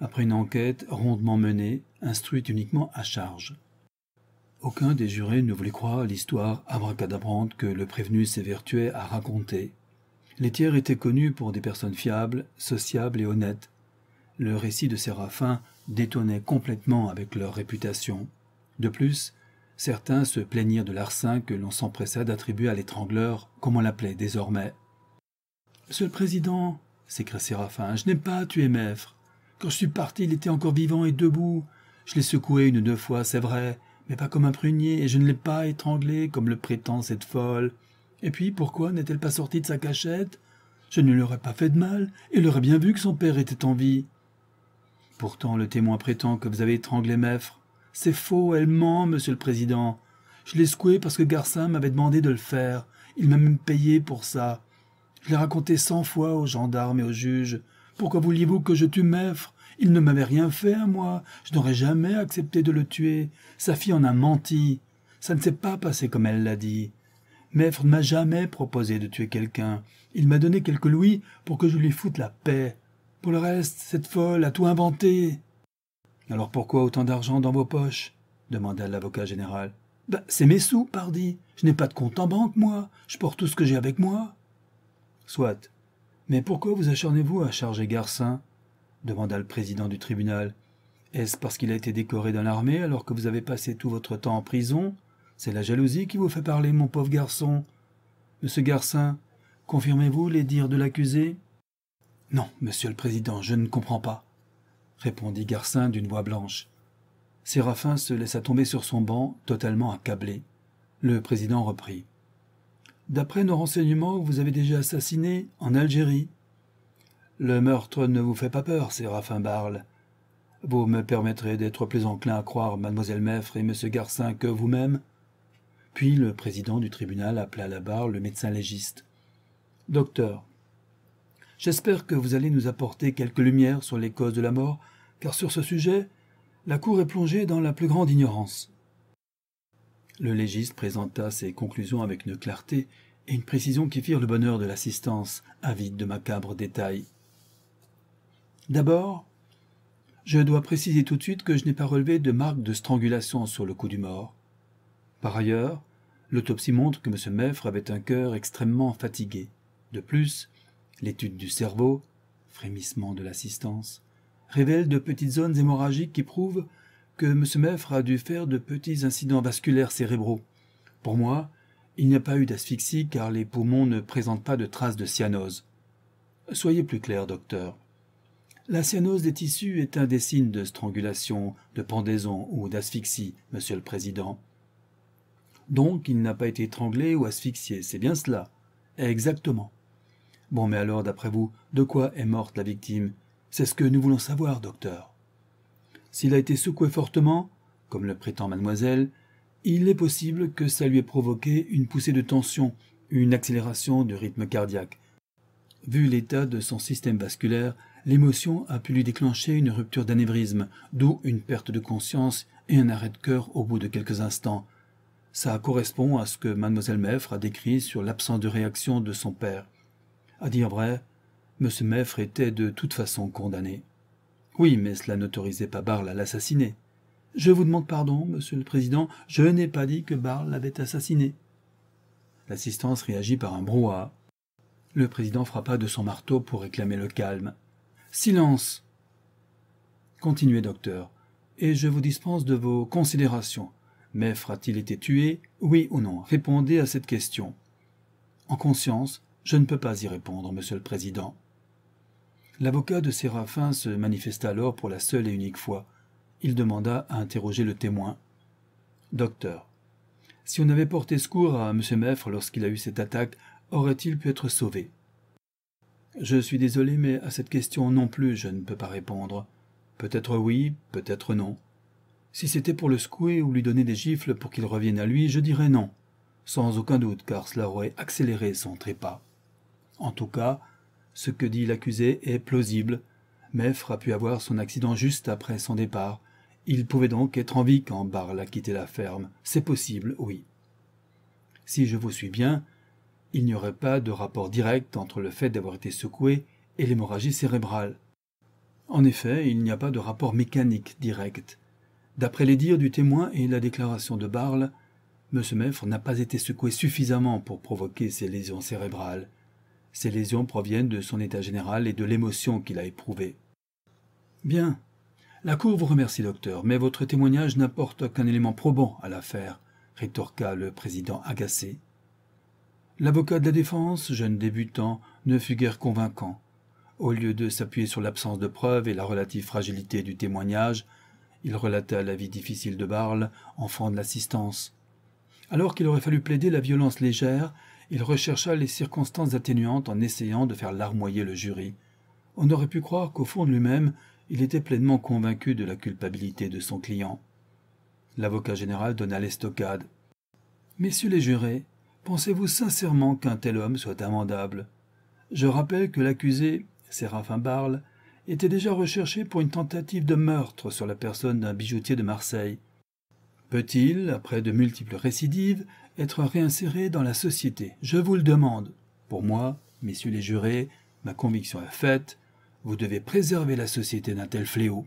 [SPEAKER 1] après une enquête rondement menée, instruite uniquement à charge. Aucun des jurés ne voulait croire l'histoire abracadabrante que le prévenu s'évertuait à raconter. Les tiers étaient connus pour des personnes fiables, sociables et honnêtes. Le récit de Séraphin détonnaient complètement avec leur réputation. De plus, certains se plaignirent de l'arsin que l'on s'empressa d'attribuer à l'étrangleur, comme on l'appelait désormais. Monsieur le Président, s'écria Séraphin, je n'ai pas tué Maître. Quand je suis parti, il était encore vivant et debout. Je l'ai secoué une ou deux fois, c'est vrai, mais pas comme un prunier, et je ne l'ai pas étranglé comme le prétend cette folle. Et puis, pourquoi n'est-elle pas sortie de sa cachette Je ne lui aurais pas fait de mal, et aurait bien vu que son père était en vie. Pourtant, le témoin prétend que vous avez étranglé Meffre. C'est faux, elle ment, monsieur le président. Je l'ai secoué parce que Garcin m'avait demandé de le faire. Il m'a même payé pour ça. Je l'ai raconté cent fois aux gendarmes et aux juges. Pourquoi vouliez-vous que je tue Meffre Il ne m'avait rien fait à moi. Je n'aurais jamais accepté de le tuer. Sa fille en a menti. Ça ne s'est pas passé comme elle l'a dit. Meffre ne m'a jamais proposé de tuer quelqu'un. Il m'a donné quelques louis pour que je lui foute la paix. Pour le reste, cette folle a tout inventé. Alors pourquoi autant d'argent dans vos poches demanda l'avocat général. Bah, c'est mes sous, pardi. Je n'ai pas de compte en banque, moi. Je porte tout ce que j'ai avec moi. Soit. Mais pourquoi vous acharnez-vous à charger Garcin demanda le président du tribunal. Est-ce parce qu'il a été décoré dans l'armée alors que vous avez passé tout votre temps en prison C'est la jalousie qui vous fait parler, mon pauvre garçon. Monsieur Garcin, confirmez-vous les dires de l'accusé non, monsieur le président, je ne comprends pas, répondit Garcin d'une voix blanche. Séraphin se laissa tomber sur son banc, totalement accablé. Le président reprit. D'après nos renseignements, vous avez déjà assassiné en Algérie. Le meurtre ne vous fait pas peur, Séraphin Barle. Vous me permettrez d'être plus enclin à croire mademoiselle Meffre et monsieur Garcin que vous-même. Puis le président du tribunal appela à la barre le médecin légiste. Docteur, J'espère que vous allez nous apporter quelques lumières sur les causes de la mort, car sur ce sujet, la Cour est plongée dans la plus grande ignorance. Le légiste présenta ses conclusions avec une clarté et une précision qui firent le bonheur de l'assistance, avide de macabres détails. D'abord, je dois préciser tout de suite que je n'ai pas relevé de marque de strangulation sur le coup du mort. Par ailleurs, l'autopsie montre que M. Meffre avait un cœur extrêmement fatigué. De plus, L'étude du cerveau, frémissement de l'assistance, révèle de petites zones hémorragiques qui prouvent que M. Meffre a dû faire de petits incidents vasculaires cérébraux. Pour moi, il n'y a pas eu d'asphyxie car les poumons ne présentent pas de traces de cyanose. Soyez plus clair, docteur. La cyanose des tissus est un des signes de strangulation, de pendaison ou d'asphyxie, monsieur le président. Donc, il n'a pas été étranglé ou asphyxié, c'est bien cela. Exactement. Bon, mais alors, d'après vous, de quoi est morte la victime C'est ce que nous voulons savoir, docteur. S'il a été secoué fortement, comme le prétend mademoiselle, il est possible que ça lui ait provoqué une poussée de tension, une accélération du rythme cardiaque. Vu l'état de son système vasculaire, l'émotion a pu lui déclencher une rupture d'anévrisme, d'où une perte de conscience et un arrêt de cœur au bout de quelques instants. Ça correspond à ce que mademoiselle Meffre a décrit sur l'absence de réaction de son père. À dire vrai, M. Meffre était de toute façon condamné. Oui, mais cela n'autorisait pas Barle à l'assassiner. Je vous demande pardon, monsieur le président, je n'ai pas dit que Barle l'avait assassiné. L'assistance réagit par un brouhaha. Le président frappa de son marteau pour réclamer le calme. Silence Continuez, docteur, et je vous dispense de vos considérations. Meffre a-t-il été tué, oui ou non Répondez à cette question. En conscience, je ne peux pas y répondre, monsieur le président. L'avocat de Séraphin se manifesta alors pour la seule et unique fois. Il demanda à interroger le témoin. Docteur, si on avait porté secours à M. Meffre lorsqu'il a eu cette attaque, aurait-il pu être sauvé Je suis désolé, mais à cette question non plus, je ne peux pas répondre. Peut-être oui, peut-être non. Si c'était pour le secouer ou lui donner des gifles pour qu'il revienne à lui, je dirais non, sans aucun doute, car cela aurait accéléré son trépas. En tout cas, ce que dit l'accusé est plausible. Meffre a pu avoir son accident juste après son départ. Il pouvait donc être en vie quand Barl a quitté la ferme. C'est possible, oui. Si je vous suis bien, il n'y aurait pas de rapport direct entre le fait d'avoir été secoué et l'hémorragie cérébrale. En effet, il n'y a pas de rapport mécanique direct. D'après les dires du témoin et la déclaration de Barle, M. Meffre n'a pas été secoué suffisamment pour provoquer ces lésions cérébrales. Ces lésions proviennent de son état général et de l'émotion qu'il a éprouvée. Bien. La Cour vous remercie, docteur, mais votre témoignage n'apporte qu'un élément probant à l'affaire, rétorqua le président agacé. L'avocat de la défense, jeune débutant, ne fut guère convaincant. Au lieu de s'appuyer sur l'absence de preuves et la relative fragilité du témoignage, il relata la vie difficile de Barle, enfant de l'assistance. Alors qu'il aurait fallu plaider la violence légère, il rechercha les circonstances atténuantes en essayant de faire larmoyer le jury. On aurait pu croire qu'au fond de lui-même, il était pleinement convaincu de la culpabilité de son client. L'avocat général donna l'estocade. Messieurs les jurés, pensez-vous sincèrement qu'un tel homme soit amendable Je rappelle que l'accusé, Séraphin Barle, était déjà recherché pour une tentative de meurtre sur la personne d'un bijoutier de Marseille. Peut-il, après de multiples récidives, être réinséré dans la société. Je vous le demande. Pour moi, messieurs les jurés, ma conviction est faite, vous devez préserver la société d'un tel fléau.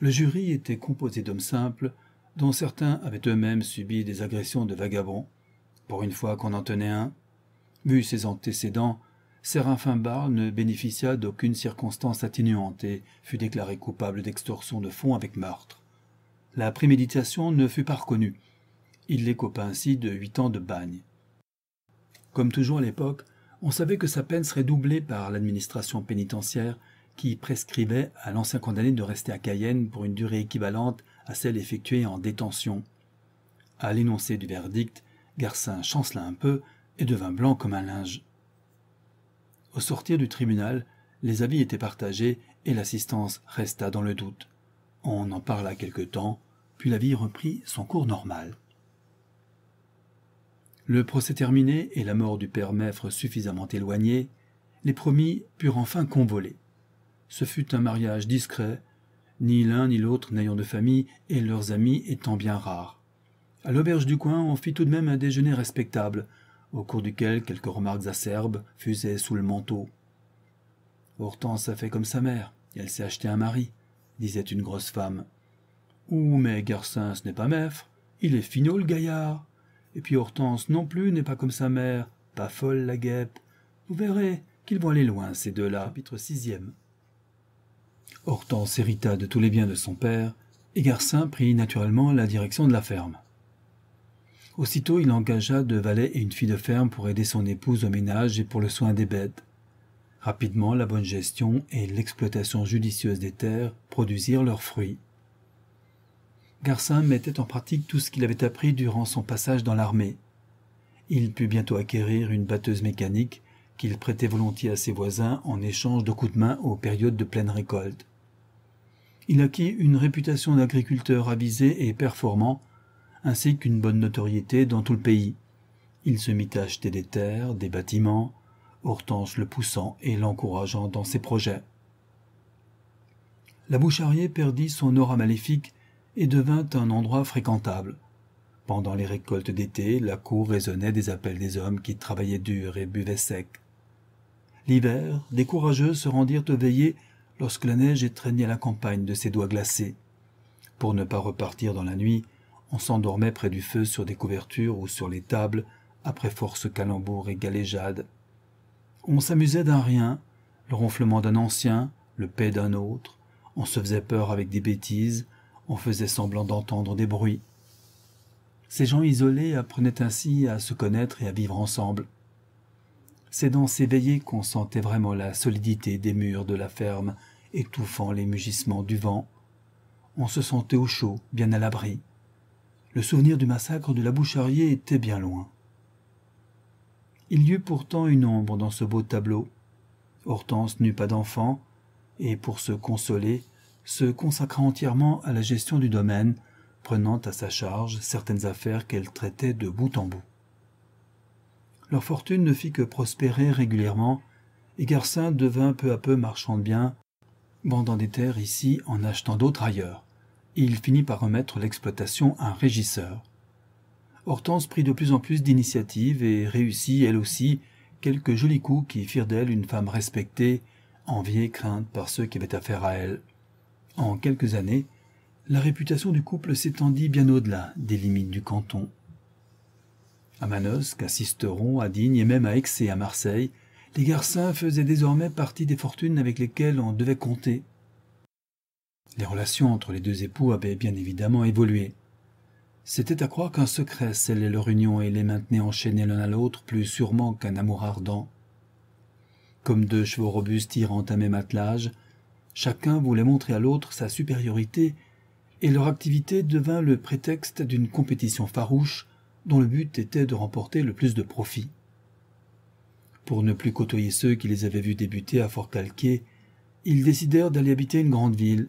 [SPEAKER 1] Le jury était composé d'hommes simples, dont certains avaient eux-mêmes subi des agressions de vagabonds. Pour une fois qu'on en tenait un, vu ses antécédents, Séraphin Barre ne bénéficia d'aucune circonstance atténuante et fut déclaré coupable d'extorsion de fonds avec meurtre. La préméditation ne fut pas reconnue, il les copa ainsi de huit ans de bagne. Comme toujours à l'époque, on savait que sa peine serait doublée par l'administration pénitentiaire qui prescrivait à l'ancien condamné de rester à Cayenne pour une durée équivalente à celle effectuée en détention. À l'énoncé du verdict, Garcin chancela un peu et devint blanc comme un linge. Au sortir du tribunal, les avis étaient partagés et l'assistance resta dans le doute. On en parla quelque temps, puis la vie reprit son cours normal. Le procès terminé et la mort du père maître suffisamment éloignée, les promis purent enfin convoler. Ce fut un mariage discret, ni l'un ni l'autre n'ayant de famille et leurs amis étant bien rares. À l'auberge du coin, on fit tout de même un déjeuner respectable, au cours duquel quelques remarques acerbes fusaient sous le manteau. Hortense a fait comme sa mère, elle s'est acheté un mari, disait une grosse femme. Ouh, mais Garcin, ce n'est pas Meffre, il est finot le gaillard. Et puis Hortense non plus n'est pas comme sa mère, pas folle la guêpe. Vous verrez qu'ils vont aller loin, ces deux-là. Hortense hérita de tous les biens de son père, et Garcin prit naturellement la direction de la ferme. Aussitôt, il engagea deux valets et une fille de ferme pour aider son épouse au ménage et pour le soin des bêtes. Rapidement, la bonne gestion et l'exploitation judicieuse des terres produisirent leurs fruits. Garcin mettait en pratique tout ce qu'il avait appris durant son passage dans l'armée. Il put bientôt acquérir une batteuse mécanique qu'il prêtait volontiers à ses voisins en échange de coups de main aux périodes de pleine récolte. Il acquit une réputation d'agriculteur avisé et performant, ainsi qu'une bonne notoriété dans tout le pays. Il se mit à acheter des terres, des bâtiments, Hortense le poussant et l'encourageant dans ses projets. La boucherie perdit son aura maléfique et devint un endroit fréquentable. Pendant les récoltes d'été, la cour résonnait des appels des hommes qui travaillaient dur et buvaient sec. L'hiver, des courageux se rendirent aux veillées lorsque la neige étreignait la campagne de ses doigts glacés. Pour ne pas repartir dans la nuit, on s'endormait près du feu sur des couvertures ou sur les tables, après force calembours et galéjades. On s'amusait d'un rien, le ronflement d'un ancien, le paix d'un autre, on se faisait peur avec des bêtises, on faisait semblant d'entendre des bruits. Ces gens isolés apprenaient ainsi à se connaître et à vivre ensemble. C'est dans ces veillées qu'on sentait vraiment la solidité des murs de la ferme, étouffant les mugissements du vent. On se sentait au chaud, bien à l'abri. Le souvenir du massacre de la boucherie était bien loin. Il y eut pourtant une ombre dans ce beau tableau. Hortense n'eut pas d'enfant, et pour se consoler, se consacra entièrement à la gestion du domaine, prenant à sa charge certaines affaires qu'elle traitait de bout en bout. Leur fortune ne fit que prospérer régulièrement, et Garcin devint peu à peu marchand de biens, vendant des terres ici en achetant d'autres ailleurs, et il finit par remettre l'exploitation à un régisseur. Hortense prit de plus en plus d'initiatives et réussit, elle aussi, quelques jolis coups qui firent d'elle une femme respectée, enviée et crainte par ceux qui avaient affaire à elle. En quelques années, la réputation du couple s'étendit bien au-delà des limites du canton. À Manosque, à Sisteron, à Digne et même à Aix et à Marseille, les garçons faisaient désormais partie des fortunes avec lesquelles on devait compter. Les relations entre les deux époux avaient bien évidemment évolué. C'était à croire qu'un secret scellait leur union et les maintenait enchaînés l'un à l'autre plus sûrement qu'un amour ardent. Comme deux chevaux robustes tirant un même attelage, Chacun voulait montrer à l'autre sa supériorité, et leur activité devint le prétexte d'une compétition farouche dont le but était de remporter le plus de profits. Pour ne plus côtoyer ceux qui les avaient vus débuter à Fort Calquier, ils décidèrent d'aller habiter une grande ville.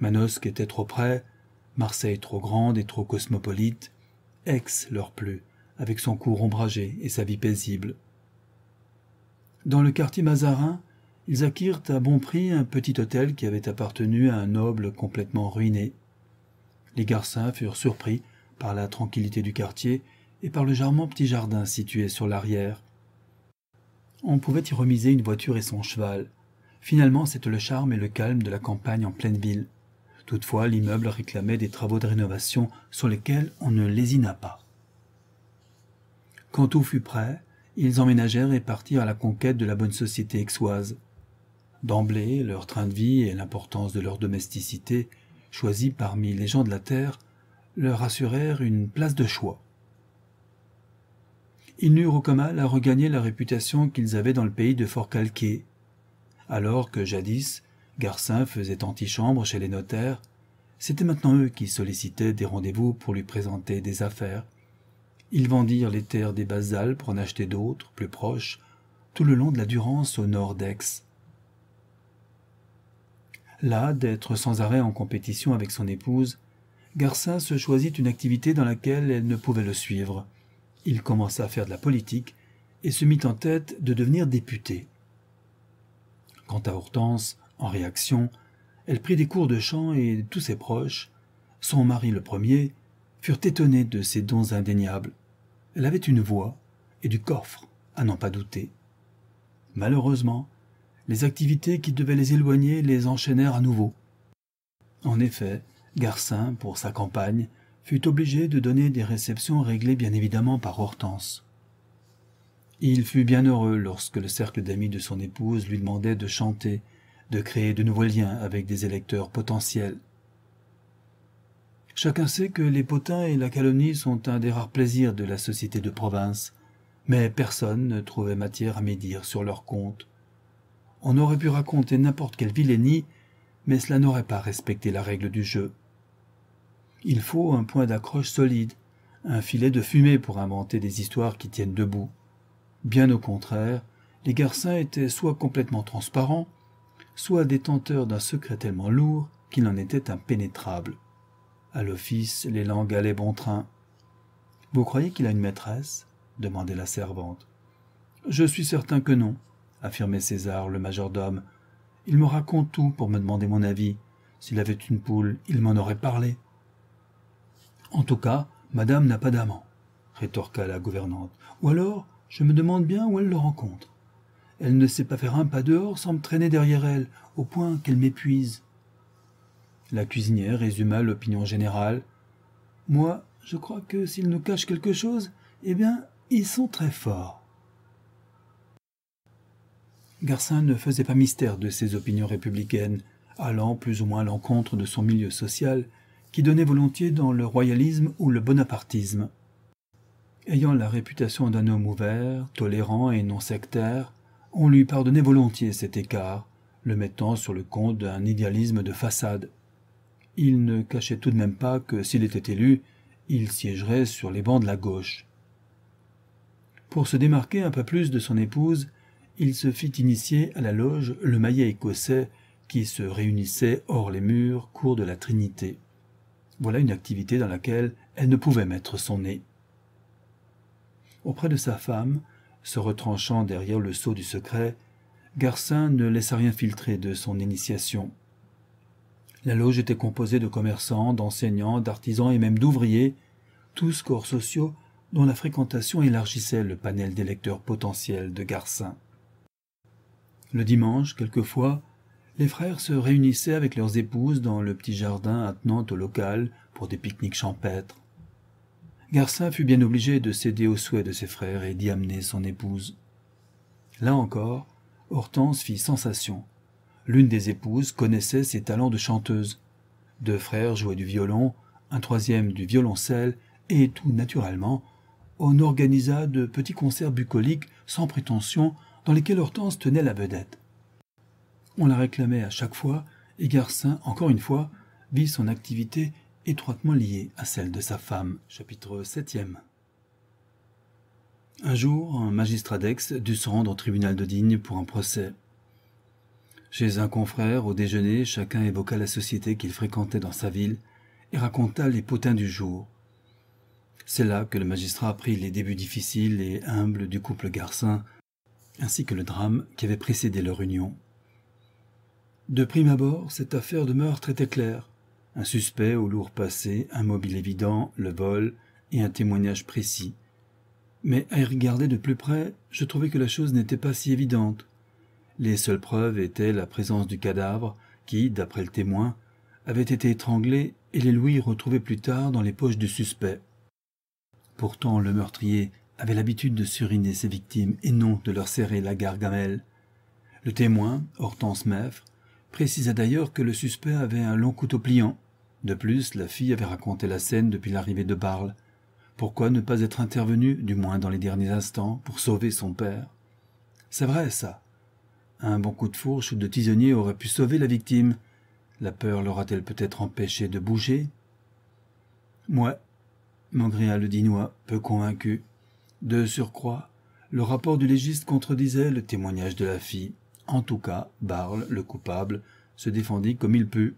[SPEAKER 1] Manosque était trop près, Marseille trop grande et trop cosmopolite, Aix leur plu, avec son cours ombragé et sa vie paisible. Dans le quartier Mazarin, ils acquirent à bon prix un petit hôtel qui avait appartenu à un noble complètement ruiné. Les garçons furent surpris par la tranquillité du quartier et par le charmant petit jardin situé sur l'arrière. On pouvait y remiser une voiture et son cheval. Finalement, c'était le charme et le calme de la campagne en pleine ville. Toutefois, l'immeuble réclamait des travaux de rénovation sur lesquels on ne lésina pas. Quand tout fut prêt, ils emménagèrent et partirent à la conquête de la bonne société aixoise. D'emblée, leur train de vie et l'importance de leur domesticité, choisis parmi les gens de la terre, leur assurèrent une place de choix. Ils n'eurent aucun mal à regagner la réputation qu'ils avaient dans le pays de Fort calqué Alors que jadis, Garcin faisait antichambre chez les notaires, c'était maintenant eux qui sollicitaient des rendez-vous pour lui présenter des affaires. Ils vendirent les terres des Basales pour en acheter d'autres, plus proches, tout le long de la Durance au nord d'Aix. Là d'être sans arrêt en compétition avec son épouse, Garcin se choisit une activité dans laquelle elle ne pouvait le suivre. Il commença à faire de la politique et se mit en tête de devenir député. Quant à Hortense, en réaction, elle prit des cours de chant et tous ses proches, son mari le premier, furent étonnés de ses dons indéniables. Elle avait une voix et du coffre, à n'en pas douter. Malheureusement, les activités qui devaient les éloigner les enchaînèrent à nouveau. En effet, Garcin, pour sa campagne, fut obligé de donner des réceptions réglées bien évidemment par Hortense. Il fut bien heureux lorsque le cercle d'amis de son épouse lui demandait de chanter, de créer de nouveaux liens avec des électeurs potentiels. Chacun sait que les potins et la calomnie sont un des rares plaisirs de la société de province, mais personne ne trouvait matière à médire sur leur compte. On aurait pu raconter n'importe quelle vilainie, mais cela n'aurait pas respecté la règle du jeu. Il faut un point d'accroche solide, un filet de fumée pour inventer des histoires qui tiennent debout. Bien au contraire, les garçons étaient soit complètement transparents, soit détenteurs d'un secret tellement lourd qu'il en était impénétrable. À l'office, les langues allaient bon train. Vous croyez qu'il a une maîtresse demandait la servante. Je suis certain que non, affirmait César, le majordome. Il me raconte tout pour me demander mon avis. S'il avait une poule, il m'en aurait parlé. En tout cas, madame n'a pas d'amant, rétorqua la gouvernante. Ou alors, je me demande bien où elle le rencontre. Elle ne sait pas faire un pas dehors sans me traîner derrière elle, au point qu'elle m'épuise. La cuisinière résuma l'opinion générale. Moi, je crois que s'ils nous cachent quelque chose, eh bien, ils sont très forts. Garcin ne faisait pas mystère de ses opinions républicaines, allant plus ou moins à l'encontre de son milieu social, qui donnait volontiers dans le royalisme ou le bonapartisme. Ayant la réputation d'un homme ouvert, tolérant et non sectaire, on lui pardonnait volontiers cet écart, le mettant sur le compte d'un idéalisme de façade. Il ne cachait tout de même pas que s'il était élu, il siégerait sur les bancs de la gauche. Pour se démarquer un peu plus de son épouse, il se fit initier à la loge le maillet écossais qui se réunissait hors les murs, cours de la Trinité. Voilà une activité dans laquelle elle ne pouvait mettre son nez. Auprès de sa femme, se retranchant derrière le sceau du secret, Garcin ne laissa rien filtrer de son initiation. La loge était composée de commerçants, d'enseignants, d'artisans et même d'ouvriers, tous corps sociaux dont la fréquentation élargissait le panel des lecteurs potentiels de Garcin. Le dimanche, quelquefois, les frères se réunissaient avec leurs épouses dans le petit jardin attenant au local pour des pique-niques champêtres. Garcin fut bien obligé de céder aux souhaits de ses frères et d'y amener son épouse. Là encore, Hortense fit sensation. L'une des épouses connaissait ses talents de chanteuse. Deux frères jouaient du violon, un troisième du violoncelle, et tout naturellement, on organisa de petits concerts bucoliques sans prétention dans lesquels Hortense tenait la vedette. On la réclamait à chaque fois, et Garcin, encore une fois, vit son activité étroitement liée à celle de sa femme. Chapitre 7 Un jour, un magistrat d'Aix dut se rendre au tribunal de Digne pour un procès. Chez un confrère, au déjeuner, chacun évoqua la société qu'il fréquentait dans sa ville et raconta les potins du jour. C'est là que le magistrat apprit les débuts difficiles et humbles du couple Garcin, ainsi que le drame qui avait précédé leur union. De prime abord, cette affaire de meurtre était claire. Un suspect au lourd passé, un mobile évident, le vol et un témoignage précis. Mais à y regarder de plus près, je trouvais que la chose n'était pas si évidente. Les seules preuves étaient la présence du cadavre qui, d'après le témoin, avait été étranglé et les louis retrouvés plus tard dans les poches du suspect. Pourtant, le meurtrier avait l'habitude de suriner ses victimes et non de leur serrer la gargamelle. Le témoin, Hortense Meffre, précisa d'ailleurs que le suspect avait un long couteau pliant. De plus, la fille avait raconté la scène depuis l'arrivée de Barle. Pourquoi ne pas être intervenu, du moins dans les derniers instants, pour sauver son père C'est vrai, ça. Un bon coup de fourche ou de tisonnier aurait pu sauver la victime. La peur l'aura-t-elle peut-être empêchée de bouger Moi, ouais, le Dinois, peu convaincu. De surcroît, le rapport du légiste contredisait le témoignage de la fille. En tout cas, Barle, le coupable, se défendit comme il put.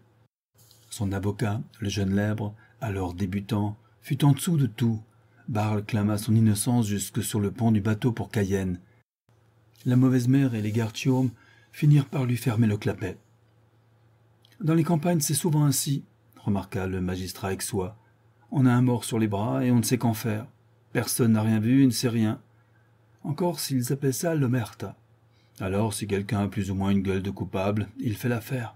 [SPEAKER 1] Son avocat, le jeune lèbre, alors débutant, fut en dessous de tout. Barle clama son innocence jusque sur le pont du bateau pour Cayenne. La mauvaise mère et les Gartium finirent par lui fermer le clapet. Dans les campagnes, c'est souvent ainsi, remarqua le magistrat soi. On a un mort sur les bras et on ne sait qu'en faire. Personne n'a rien vu, ne sait rien. Encore s'ils appellent ça l'omerta. Alors, si quelqu'un a plus ou moins une gueule de coupable, il fait l'affaire.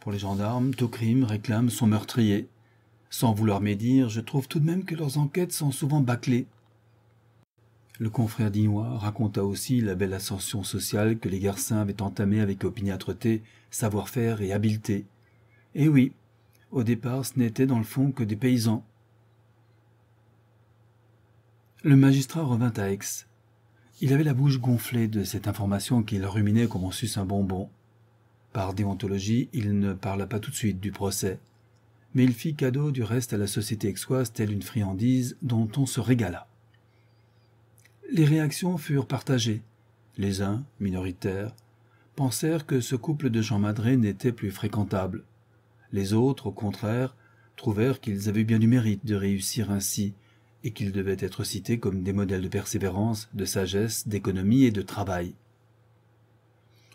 [SPEAKER 1] Pour les gendarmes, tout crime réclame son meurtrier. Sans vouloir médire, je trouve tout de même que leurs enquêtes sont souvent bâclées. Le confrère Dinois raconta aussi la belle ascension sociale que les garçons avaient entamée avec opiniâtreté, savoir-faire et habileté. Eh oui, au départ, ce n'étaient dans le fond que des paysans. Le magistrat revint à Aix. Il avait la bouche gonflée de cette information qu'il ruminait comme on suce un bonbon. Par déontologie, il ne parla pas tout de suite du procès. Mais il fit cadeau du reste à la société aixoise telle une friandise dont on se régala. Les réactions furent partagées. Les uns, minoritaires, pensèrent que ce couple de Jean Madré n'était plus fréquentable. Les autres, au contraire, trouvèrent qu'ils avaient bien du mérite de réussir ainsi, et qu'ils devaient être cités comme des modèles de persévérance, de sagesse, d'économie et de travail.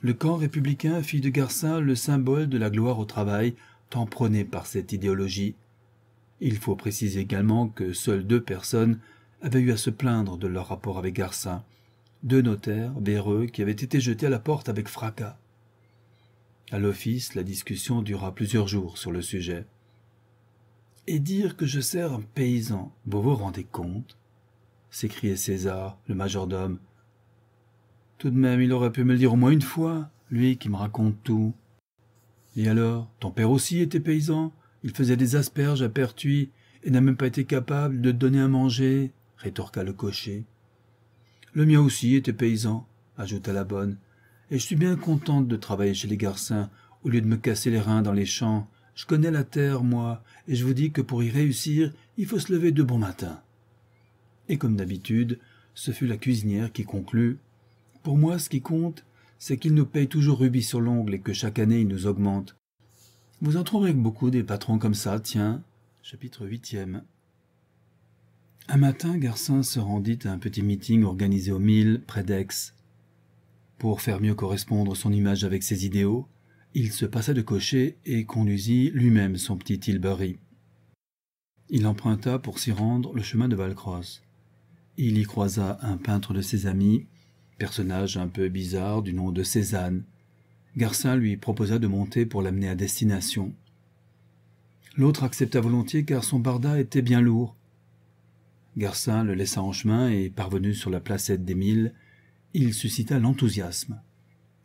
[SPEAKER 1] Le camp républicain fit de Garcin le symbole de la gloire au travail, tant prôné par cette idéologie. Il faut préciser également que seules deux personnes avaient eu à se plaindre de leur rapport avec Garcin, deux notaires, véreux, qui avaient été jetés à la porte avec fracas. À l'office, la discussion dura plusieurs jours sur le sujet et dire que je sers un paysan. Vous vous rendez compte s'écriait César, le majordome. Tout de même, il aurait pu me le dire au moins une fois, lui qui me raconte tout. Et alors, ton père aussi était paysan Il faisait des asperges à Pertuis et n'a même pas été capable de donner à manger, rétorqua le cocher. Le mien aussi était paysan, ajouta la bonne, et je suis bien contente de travailler chez les garçons au lieu de me casser les reins dans les champs je connais la terre, moi, et je vous dis que pour y réussir, il faut se lever de bon matin. Et comme d'habitude, ce fut la cuisinière qui conclut. Pour moi, ce qui compte, c'est qu'il nous paye toujours rubis sur l'ongle et que chaque année il nous augmente. »« Vous en trouverez beaucoup des patrons comme ça, tiens. Chapitre 8 Un matin, Garcin se rendit à un petit meeting organisé au Mille, près d'Aix. Pour faire mieux correspondre son image avec ses idéaux, il se passa de cocher et conduisit lui-même son petit Tilbury. Il emprunta pour s'y rendre le chemin de Valcross. Il y croisa un peintre de ses amis, personnage un peu bizarre du nom de Cézanne. Garcin lui proposa de monter pour l'amener à destination. L'autre accepta volontiers car son barda était bien lourd. Garcin le laissa en chemin et, parvenu sur la placette des il suscita l'enthousiasme.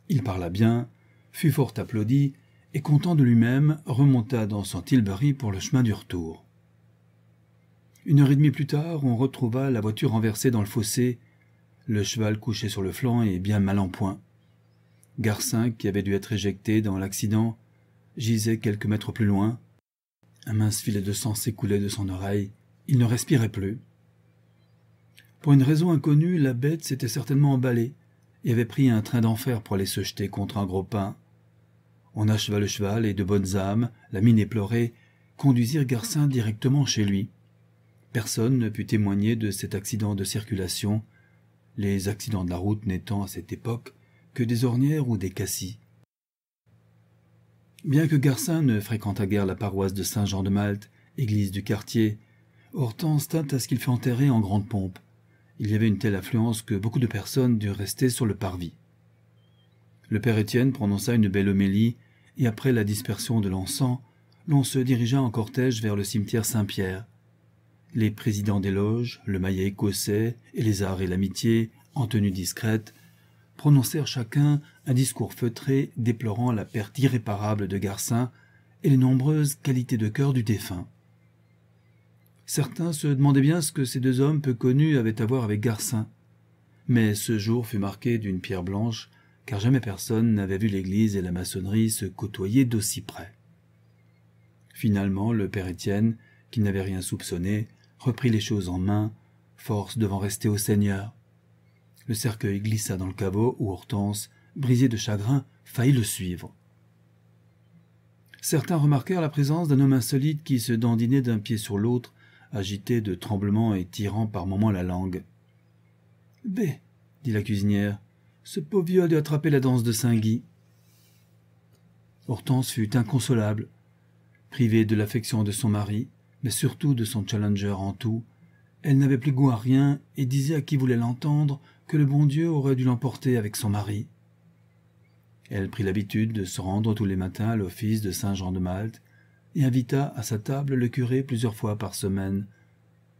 [SPEAKER 1] Il parla bien, fut fort applaudi, et content de lui-même, remonta dans son Tilbury pour le chemin du retour. Une heure et demie plus tard, on retrouva la voiture renversée dans le fossé, le cheval couché sur le flanc et bien mal en point. Garcin, qui avait dû être éjecté dans l'accident, gisait quelques mètres plus loin. Un mince filet de sang s'écoulait de son oreille. Il ne respirait plus. Pour une raison inconnue, la bête s'était certainement emballée et avait pris un train d'enfer pour aller se jeter contre un gros pain on acheva le cheval et de bonnes âmes, la mine éplorée, conduisirent Garcin directement chez lui. Personne ne put témoigner de cet accident de circulation, les accidents de la route n'étant à cette époque que des ornières ou des cassis. Bien que Garcin ne fréquentât guère la paroisse de Saint-Jean de Malte, église du quartier, Hortense tint à ce qu'il fût enterré en grande pompe. Il y avait une telle affluence que beaucoup de personnes durent rester sur le parvis. Le père Étienne prononça une belle homélie, et après la dispersion de l'encens, l'on se dirigea en cortège vers le cimetière Saint-Pierre. Les présidents des loges, le maillet écossais, et les arts et l'amitié, en tenue discrète, prononcèrent chacun un discours feutré déplorant la perte irréparable de Garcin et les nombreuses qualités de cœur du défunt. Certains se demandaient bien ce que ces deux hommes peu connus avaient à voir avec Garcin. Mais ce jour fut marqué d'une pierre blanche car jamais personne n'avait vu l'église et la maçonnerie se côtoyer d'aussi près. Finalement, le père Étienne, qui n'avait rien soupçonné, reprit les choses en main, force devant rester au Seigneur. Le cercueil glissa dans le caveau où Hortense, brisée de chagrin, faillit le suivre. Certains remarquèrent la présence d'un homme insolite qui se dandinait d'un pied sur l'autre, agité de tremblements et tirant par moments la langue. B, dit la cuisinière, ce pauvre vieux a dû attraper la danse de Saint-Guy. Hortense fut inconsolable. Privée de l'affection de son mari, mais surtout de son challenger en tout, elle n'avait plus goût à rien et disait à qui voulait l'entendre que le bon Dieu aurait dû l'emporter avec son mari. Elle prit l'habitude de se rendre tous les matins à l'office de Saint-Jean de Malte et invita à sa table le curé plusieurs fois par semaine.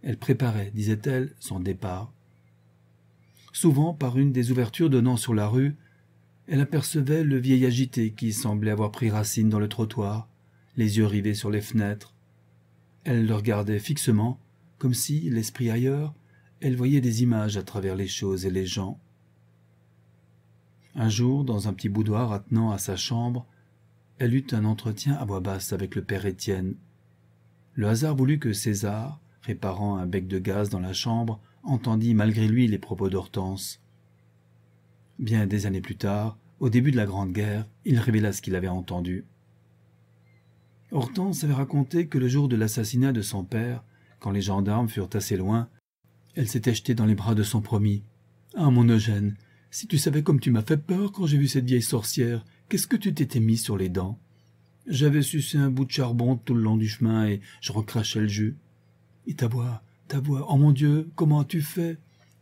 [SPEAKER 1] Elle préparait, disait-elle, son départ, Souvent, par une des ouvertures donnant sur la rue, elle apercevait le vieil agité qui semblait avoir pris racine dans le trottoir, les yeux rivés sur les fenêtres. Elle le regardait fixement, comme si, l'esprit ailleurs, elle voyait des images à travers les choses et les gens. Un jour, dans un petit boudoir attenant à sa chambre, elle eut un entretien à voix basse avec le père Étienne. Le hasard voulut que César, réparant un bec de gaz dans la chambre, entendit malgré lui les propos d'Hortense. Bien des années plus tard, au début de la Grande Guerre, il révéla ce qu'il avait entendu. Hortense avait raconté que le jour de l'assassinat de son père, quand les gendarmes furent assez loin, elle s'était jetée dans les bras de son promis. Ah, mon Eugène, si tu savais comme tu m'as fait peur quand j'ai vu cette vieille sorcière, qu'est-ce que tu t'étais mis sur les dents J'avais sucé un bout de charbon tout le long du chemin et je recrachais le jus. Et ta voix voix. Oh mon Dieu, comment as-tu fait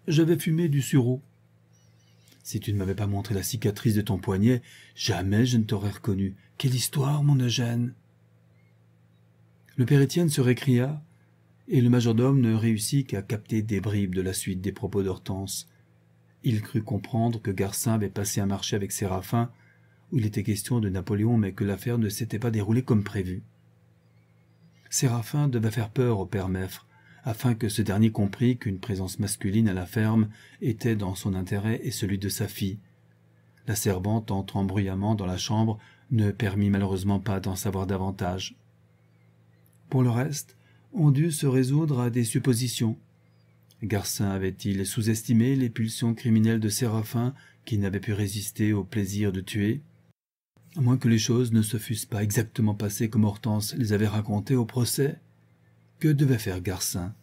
[SPEAKER 1] J'avais fumé du sureau. Si tu ne m'avais pas montré la cicatrice de ton poignet, jamais je ne t'aurais reconnu. Quelle histoire, mon Eugène Le père Étienne se récria, et le majordome ne réussit qu'à capter des bribes de la suite des propos d'Hortense. Il crut comprendre que Garcin avait passé un marché avec Séraphin, où il était question de Napoléon, mais que l'affaire ne s'était pas déroulée comme prévu. Séraphin devait faire peur au père Meffre, afin que ce dernier comprît qu'une présence masculine à la ferme était dans son intérêt et celui de sa fille. La servante, entrant bruyamment dans la chambre, ne permit malheureusement pas d'en savoir davantage. Pour le reste, on dut se résoudre à des suppositions. Garcin avait-il sous-estimé les pulsions criminelles de Séraphin qui n'avait pu résister au plaisir de tuer À moins que les choses ne se fussent pas exactement passées comme Hortense les avait racontées au procès, que devait faire Garcin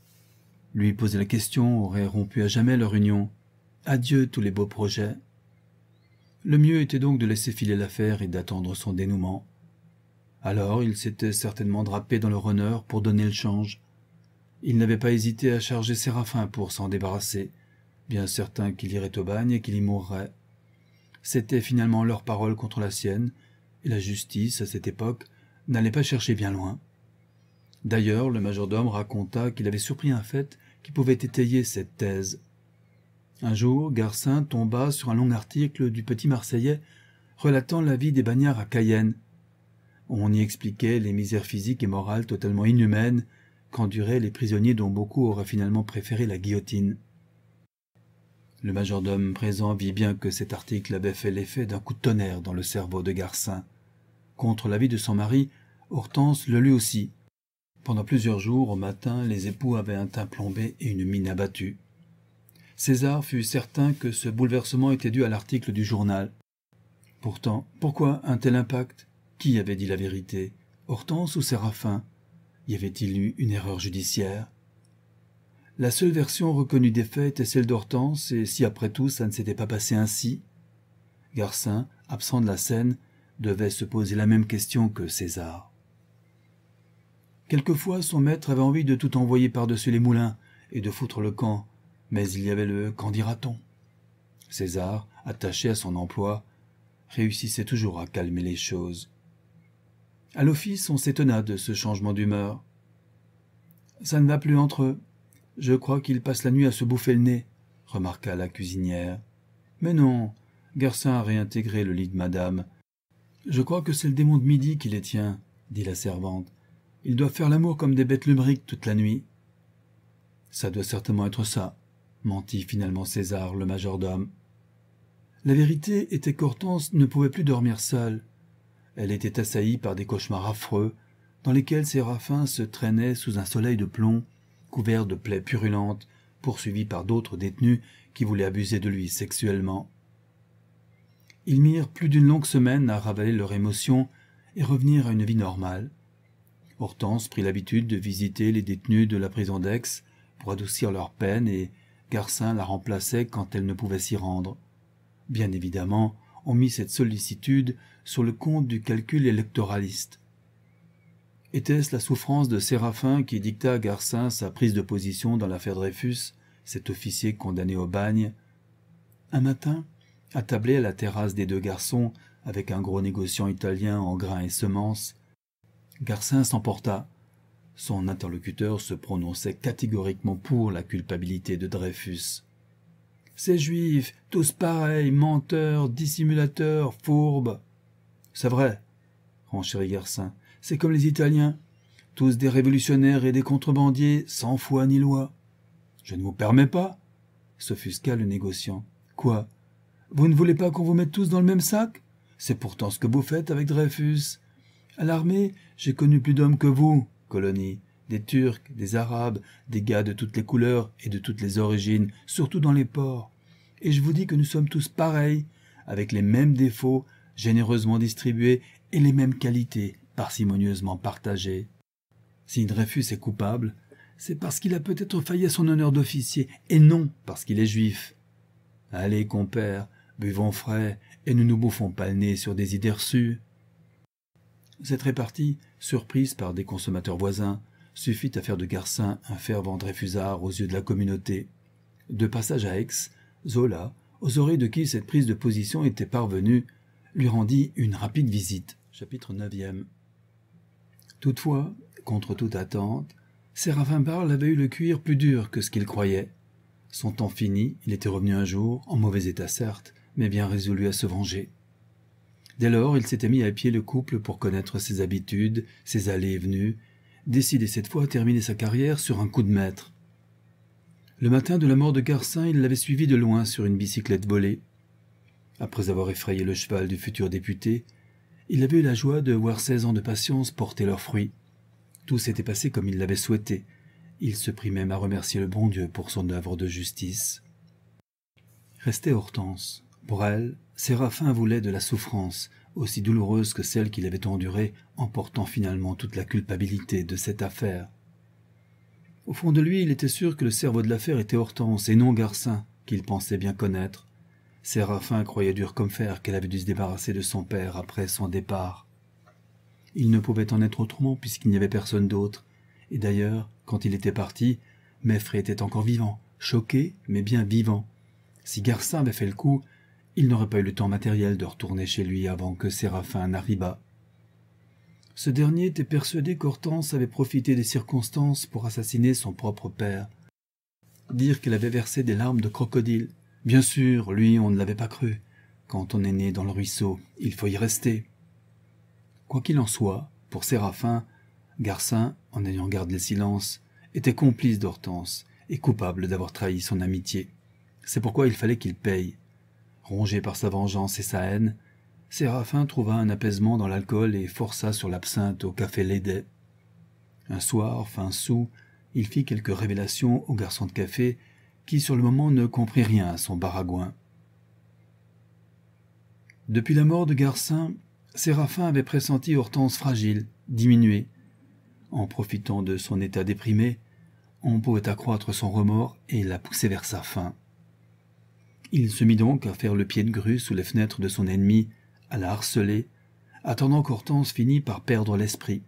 [SPEAKER 1] Lui poser la question aurait rompu à jamais leur union. Adieu tous les beaux projets. Le mieux était donc de laisser filer l'affaire et d'attendre son dénouement. Alors il s'était certainement drapé dans leur honneur pour donner le change. Il n'avait pas hésité à charger Séraphin pour s'en débarrasser, bien certain qu'il irait au bagne et qu'il y mourrait. C'était finalement leur parole contre la sienne, et la justice, à cette époque, n'allait pas chercher bien loin. D'ailleurs, le majordome raconta qu'il avait surpris un fait qui pouvait étayer cette thèse. Un jour, Garcin tomba sur un long article du Petit Marseillais relatant la vie des bagnards à Cayenne. On y expliquait les misères physiques et morales totalement inhumaines qu'enduraient les prisonniers dont beaucoup auraient finalement préféré la guillotine. Le majordome présent vit bien que cet article avait fait l'effet d'un coup de tonnerre dans le cerveau de Garcin. Contre l'avis de son mari, Hortense le lut aussi. Pendant plusieurs jours, au matin, les époux avaient un teint plombé et une mine abattue. César fut certain que ce bouleversement était dû à l'article du journal. Pourtant, pourquoi un tel impact Qui avait dit la vérité Hortense ou Séraphin Y avait-il eu une erreur judiciaire La seule version reconnue des faits était celle d'Hortense, et si après tout ça ne s'était pas passé ainsi Garcin, absent de la scène, devait se poser la même question que César. Quelquefois, son maître avait envie de tout envoyer par-dessus les moulins et de foutre le camp, mais il y avait le qu'en dira-t-on César, attaché à son emploi, réussissait toujours à calmer les choses. À l'office, on s'étonna de ce changement d'humeur. Ça ne va plus entre eux. Je crois qu'ils passent la nuit à se bouffer le nez, remarqua la cuisinière. Mais non, Garcin a réintégré le lit de madame. Je crois que c'est le démon de midi qui les tient, dit la servante. Ils doivent faire l'amour comme des bêtes lubriques toute la nuit. Ça doit certainement être ça, mentit finalement César, le majordome. La vérité était qu'Hortense ne pouvait plus dormir seule. Elle était assaillie par des cauchemars affreux, dans lesquels Séraphin se traînait sous un soleil de plomb, couvert de plaies purulentes, poursuivi par d'autres détenus qui voulaient abuser de lui sexuellement. Ils mirent plus d'une longue semaine à ravaler leurs émotion et revenir à une vie normale. Hortense prit l'habitude de visiter les détenus de la prison d'Aix pour adoucir leur peine et Garcin la remplaçait quand elle ne pouvait s'y rendre. Bien évidemment, on mit cette sollicitude sur le compte du calcul électoraliste. Était-ce la souffrance de Séraphin qui dicta à Garcin sa prise de position dans l'affaire Dreyfus, cet officier condamné au bagne Un matin, attablé à la terrasse des deux garçons, avec un gros négociant italien en grains et semences, Garcin s'emporta. Son interlocuteur se prononçait catégoriquement pour la culpabilité de Dreyfus. Ces juifs, tous pareils, menteurs, dissimulateurs, fourbes. C'est vrai, renchérit Garcin. C'est comme les Italiens. Tous des révolutionnaires et des contrebandiers, sans foi ni loi. Je ne vous permets pas, s'offusqua le négociant. Quoi Vous ne voulez pas qu'on vous mette tous dans le même sac C'est pourtant ce que vous faites avec Dreyfus. À l'armée, j'ai connu plus d'hommes que vous, colonie, des Turcs, des Arabes, des gars de toutes les couleurs et de toutes les origines, surtout dans les ports. Et je vous dis que nous sommes tous pareils, avec les mêmes défauts, généreusement distribués, et les mêmes qualités, parcimonieusement partagées. Si Dreyfus est coupable, c'est parce qu'il a peut-être failli à son honneur d'officier, et non parce qu'il est juif. Allez, compère, buvons frais, et ne nous bouffons pas le nez sur des idées reçues. Cette répartie, surprise par des consommateurs voisins, suffit à faire de Garcin un fervent réfusard aux yeux de la communauté. De passage à Aix, Zola, aux oreilles de qui cette prise de position était parvenue, lui rendit une rapide visite. Chapitre Toutefois, contre toute attente, Séraphin Barl avait eu le cuir plus dur que ce qu'il croyait. Son temps fini, il était revenu un jour, en mauvais état certes, mais bien résolu à se venger. Dès lors, il s'était mis à pied le couple pour connaître ses habitudes, ses allées et venues, décidé cette fois à terminer sa carrière sur un coup de maître. Le matin de la mort de Garcin, il l'avait suivi de loin sur une bicyclette volée. Après avoir effrayé le cheval du futur député, il avait eu la joie de voir seize ans de patience porter leurs fruits. Tout s'était passé comme il l'avait souhaité. Il se prit même à remercier le bon Dieu pour son œuvre de justice. Restait Hortense. Pour elle, Séraphin voulait de la souffrance, aussi douloureuse que celle qu'il avait endurée, emportant finalement toute la culpabilité de cette affaire. Au fond de lui, il était sûr que le cerveau de l'affaire était Hortense et non Garcin, qu'il pensait bien connaître. Séraphin croyait dur comme fer qu'elle avait dû se débarrasser de son père après son départ. Il ne pouvait en être autrement puisqu'il n'y avait personne d'autre. Et d'ailleurs, quand il était parti, Meffre était encore vivant, choqué, mais bien vivant. Si Garcin avait fait le coup, il n'aurait pas eu le temps matériel de retourner chez lui avant que Séraphin n'arrivât. Ce dernier était persuadé qu'Hortense avait profité des circonstances pour assassiner son propre père. Dire qu'elle avait versé des larmes de crocodile. Bien sûr, lui, on ne l'avait pas cru. Quand on est né dans le ruisseau, il faut y rester. Quoi qu'il en soit, pour Séraphin, Garcin, en ayant gardé le silence, était complice d'Hortense et coupable d'avoir trahi son amitié. C'est pourquoi il fallait qu'il paye. Rongé par sa vengeance et sa haine, Séraphin trouva un apaisement dans l'alcool et força sur l'absinthe au café Lédet. Un soir, fin sous, il fit quelques révélations au garçon de café, qui sur le moment ne comprit rien à son baragouin. Depuis la mort de Garcin, Séraphin avait pressenti Hortense fragile, diminuée. En profitant de son état déprimé, on pouvait accroître son remords et la pousser vers sa faim. Il se mit donc à faire le pied de grue sous les fenêtres de son ennemi, à la harceler, attendant qu'Hortense finît par perdre l'esprit.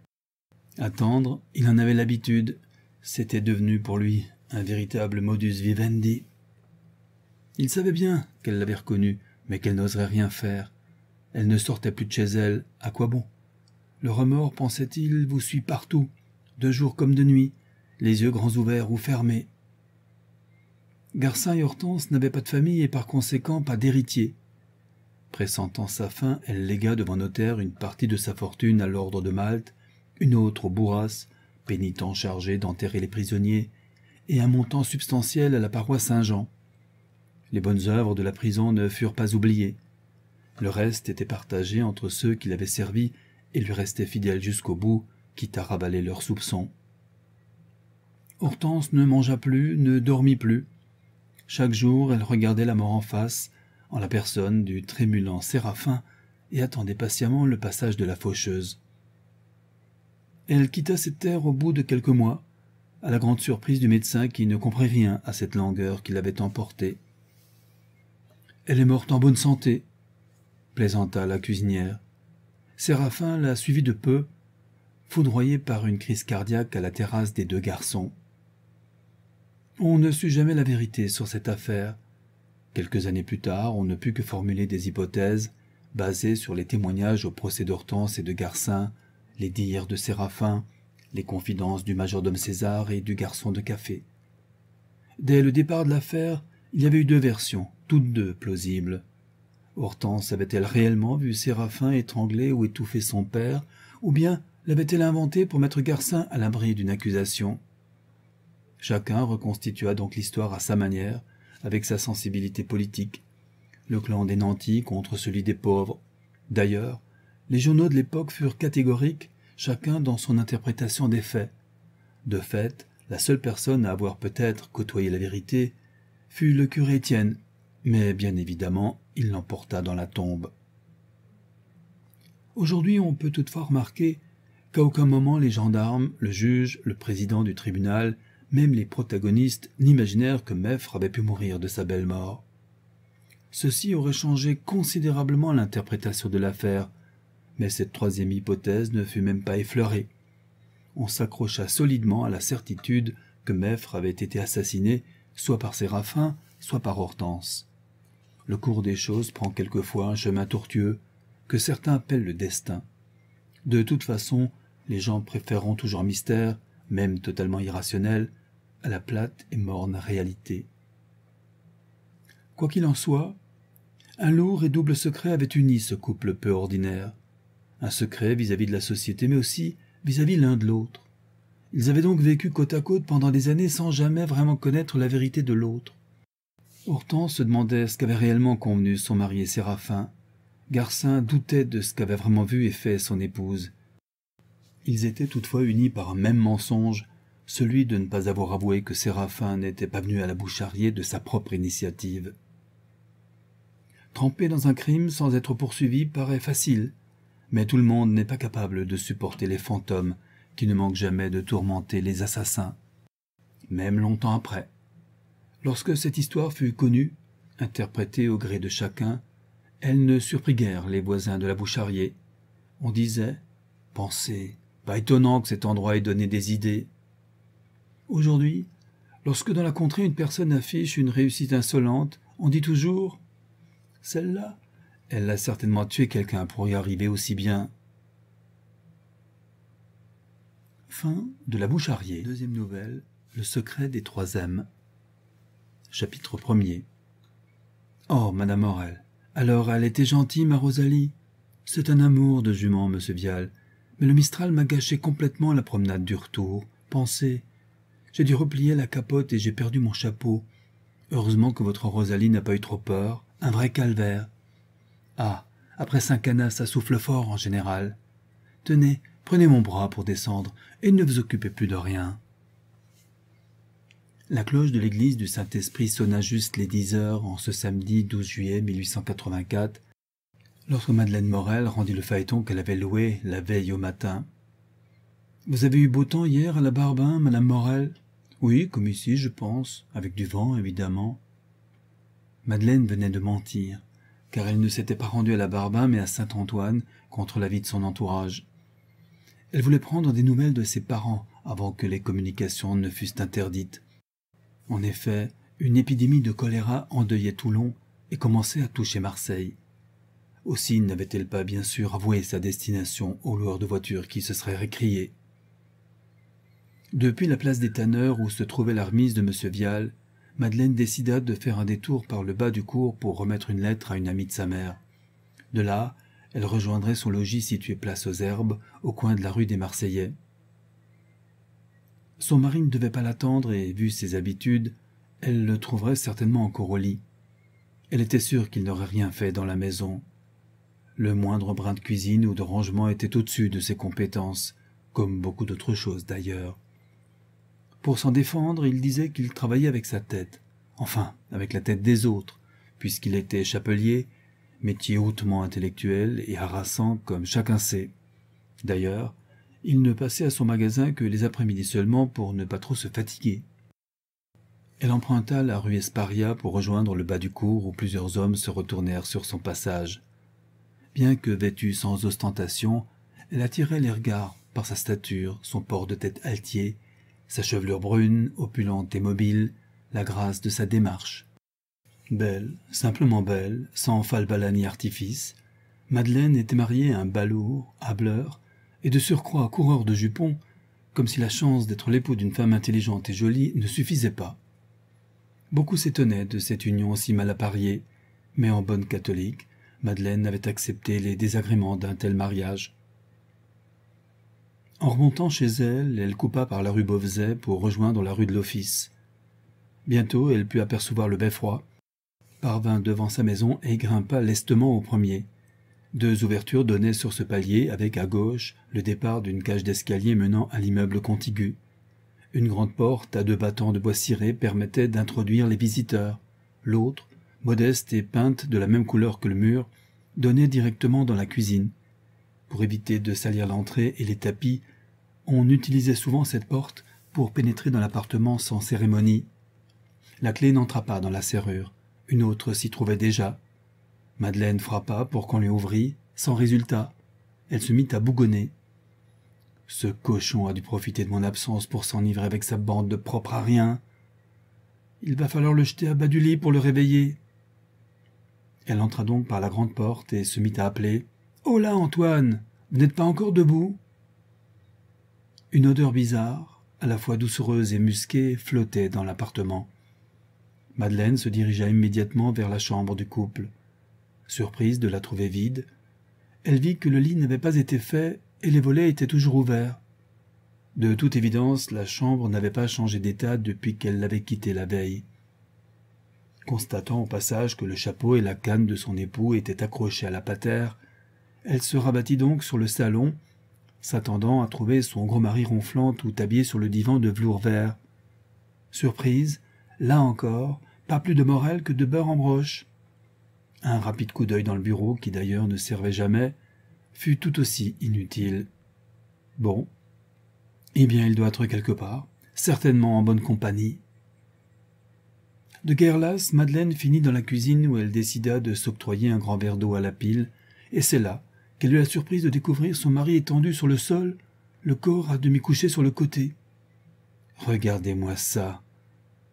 [SPEAKER 1] Attendre, il en avait l'habitude, c'était devenu pour lui un véritable modus vivendi. Il savait bien qu'elle l'avait reconnu, mais qu'elle n'oserait rien faire. Elle ne sortait plus de chez elle, à quoi bon Le remords, pensait-il, vous suit partout, de jour comme de nuit, les yeux grands ouverts ou fermés. Garcin et Hortense n'avaient pas de famille et par conséquent pas d'héritier. Pressentant sa fin, elle légua devant notaire une partie de sa fortune à l'ordre de Malte, une autre au Bourras, pénitent chargé d'enterrer les prisonniers, et un montant substantiel à la paroisse Saint-Jean. Les bonnes œuvres de la prison ne furent pas oubliées. Le reste était partagé entre ceux qui l'avaient servi et lui restaient fidèles jusqu'au bout, quitte à ravaler leurs soupçons. Hortense ne mangea plus, ne dormit plus. Chaque jour, elle regardait la mort en face, en la personne du trémulant Séraphin, et attendait patiemment le passage de la faucheuse. Elle quitta ses terres au bout de quelques mois, à la grande surprise du médecin qui ne comprit rien à cette langueur qui l'avait emportée. Elle est morte en bonne santé, plaisanta la cuisinière. Séraphin la suivit de peu, foudroyé par une crise cardiaque à la terrasse des deux garçons. On ne sut jamais la vérité sur cette affaire. Quelques années plus tard, on ne put que formuler des hypothèses basées sur les témoignages au procès d'Hortense et de Garcin, les dires de Séraphin, les confidences du majordome César et du garçon de café. Dès le départ de l'affaire, il y avait eu deux versions, toutes deux plausibles. Hortense avait-elle réellement vu Séraphin étrangler ou étouffer son père, ou bien l'avait-elle inventé pour mettre Garcin à l'abri d'une accusation Chacun reconstitua donc l'histoire à sa manière, avec sa sensibilité politique. Le clan des nantis contre celui des pauvres. D'ailleurs, les journaux de l'époque furent catégoriques, chacun dans son interprétation des faits. De fait, la seule personne à avoir peut-être côtoyé la vérité fut le curé Étienne, mais bien évidemment, il l'emporta dans la tombe. Aujourd'hui, on peut toutefois remarquer qu'à aucun moment les gendarmes, le juge, le président du tribunal même les protagonistes n'imaginèrent que Meffre avait pu mourir de sa belle mort. Ceci aurait changé considérablement l'interprétation de l'affaire, mais cette troisième hypothèse ne fut même pas effleurée. On s'accrocha solidement à la certitude que Meffre avait été assassiné soit par Séraphin, soit par Hortense. Le cours des choses prend quelquefois un chemin tortueux, que certains appellent le destin. De toute façon, les gens préférant toujours mystère, même totalement irrationnel, à la plate et morne réalité. Quoi qu'il en soit, un lourd et double secret avait uni ce couple peu ordinaire. Un secret vis-à-vis de la société, mais aussi vis-à-vis l'un de l'autre. Ils avaient donc vécu côte à côte pendant des années sans jamais vraiment connaître la vérité de l'autre. Hortense se demandait ce qu'avait réellement convenu son mari et Séraphin. Garcin doutait de ce qu'avait vraiment vu et fait son épouse. Ils étaient toutefois unis par un même mensonge celui de ne pas avoir avoué que Séraphin n'était pas venu à la boucharier de sa propre initiative. Tremper dans un crime sans être poursuivi paraît facile, mais tout le monde n'est pas capable de supporter les fantômes qui ne manquent jamais de tourmenter les assassins, même longtemps après. Lorsque cette histoire fut connue, interprétée au gré de chacun, elle ne surprit guère les voisins de la Boucharier. On disait Pensez, pas étonnant que cet endroit ait donné des idées. Aujourd'hui, lorsque dans la contrée une personne affiche une réussite insolente, on dit toujours Celle-là, elle a certainement tué quelqu'un pour y arriver aussi bien. Fin de la Deuxième nouvelle Le secret des trois M. Chapitre 1 Oh, Madame Morel, alors elle était gentille, ma Rosalie. C'est un amour de jument, monsieur Vial. Mais le Mistral m'a gâché complètement la promenade du retour. Pensez, j'ai dû replier la capote et j'ai perdu mon chapeau. Heureusement que votre Rosalie n'a pas eu trop peur. Un vrai calvaire. Ah, après saint canas ça souffle fort en général. Tenez, prenez mon bras pour descendre, et ne vous occupez plus de rien. La cloche de l'église du Saint-Esprit sonna juste les dix heures en ce samedi 12 juillet 1884, lorsque Madeleine Morel rendit le phaéton qu'elle avait loué la veille au matin vous avez eu beau temps hier à la Barbin, hein, madame Morel Oui, comme ici, je pense, avec du vent, évidemment. Madeleine venait de mentir, car elle ne s'était pas rendue à la Barbin hein, mais à Saint-Antoine, contre l'avis de son entourage. Elle voulait prendre des nouvelles de ses parents avant que les communications ne fussent interdites. En effet, une épidémie de choléra endeuillait Toulon et commençait à toucher Marseille. Aussi n'avait-elle pas bien sûr avoué sa destination au loueur de voitures qui se seraient récriés. Depuis la place des Tanneurs où se trouvait la remise de M. Vial, Madeleine décida de faire un détour par le bas du cours pour remettre une lettre à une amie de sa mère. De là, elle rejoindrait son logis situé place aux Herbes, au coin de la rue des Marseillais. Son mari ne devait pas l'attendre et, vu ses habitudes, elle le trouverait certainement encore au lit. Elle était sûre qu'il n'aurait rien fait dans la maison. Le moindre brin de cuisine ou de rangement était au-dessus de ses compétences, comme beaucoup d'autres choses d'ailleurs. Pour s'en défendre, il disait qu'il travaillait avec sa tête, enfin avec la tête des autres, puisqu'il était chapelier, métier hautement intellectuel et harassant comme chacun sait. D'ailleurs, il ne passait à son magasin que les après-midi seulement pour ne pas trop se fatiguer. Elle emprunta la rue Esparia pour rejoindre le bas du cours où plusieurs hommes se retournèrent sur son passage. Bien que vêtue sans ostentation, elle attirait les regards par sa stature, son port de tête altier sa chevelure brune, opulente et mobile, la grâce de sa démarche. Belle, simplement belle, sans falbala ni artifice, Madeleine était mariée à un balourd, hableur, et de surcroît coureur de jupons, comme si la chance d'être l'époux d'une femme intelligente et jolie ne suffisait pas. Beaucoup s'étonnaient de cette union si mal appariée, mais en bonne catholique, Madeleine avait accepté les désagréments d'un tel mariage, en remontant chez elle, elle coupa par la rue Beauvais pour rejoindre la rue de l'Office. Bientôt, elle put apercevoir le beffroi, parvint devant sa maison et grimpa lestement au premier. Deux ouvertures donnaient sur ce palier avec à gauche le départ d'une cage d'escalier menant à l'immeuble contigu. Une grande porte à deux battants de bois ciré permettait d'introduire les visiteurs. L'autre, modeste et peinte de la même couleur que le mur, donnait directement dans la cuisine. Pour éviter de salir l'entrée et les tapis, on utilisait souvent cette porte pour pénétrer dans l'appartement sans cérémonie. La clé n'entra pas dans la serrure, une autre s'y trouvait déjà. Madeleine frappa pour qu'on lui ouvrît, sans résultat. Elle se mit à bougonner. Ce cochon a dû profiter de mon absence pour s'enivrer avec sa bande de propre à rien. Il va falloir le jeter à bas du lit pour le réveiller. Elle entra donc par la grande porte et se mit à appeler. Oh Antoine, vous n'êtes pas encore debout Une odeur bizarre, à la fois doucereuse et musquée, flottait dans l'appartement. Madeleine se dirigea immédiatement vers la chambre du couple. Surprise de la trouver vide, elle vit que le lit n'avait pas été fait et les volets étaient toujours ouverts. De toute évidence, la chambre n'avait pas changé d'état depuis qu'elle l'avait quittée la veille. Constatant au passage que le chapeau et la canne de son époux étaient accrochés à la patère, elle se rabattit donc sur le salon, s'attendant à trouver son gros mari ronflant tout habillé sur le divan de velours vert. Surprise, là encore, pas plus de morel que de beurre en broche. Un rapide coup d'œil dans le bureau, qui d'ailleurs ne servait jamais, fut tout aussi inutile. Bon. Eh bien, il doit être quelque part, certainement en bonne compagnie. De guerre Madeleine finit dans la cuisine où elle décida de s'octroyer un grand verre d'eau à la pile, et c'est là qu'elle eut la surprise de découvrir son mari étendu sur le sol, le corps à demi couché sur le côté. Regardez-moi ça.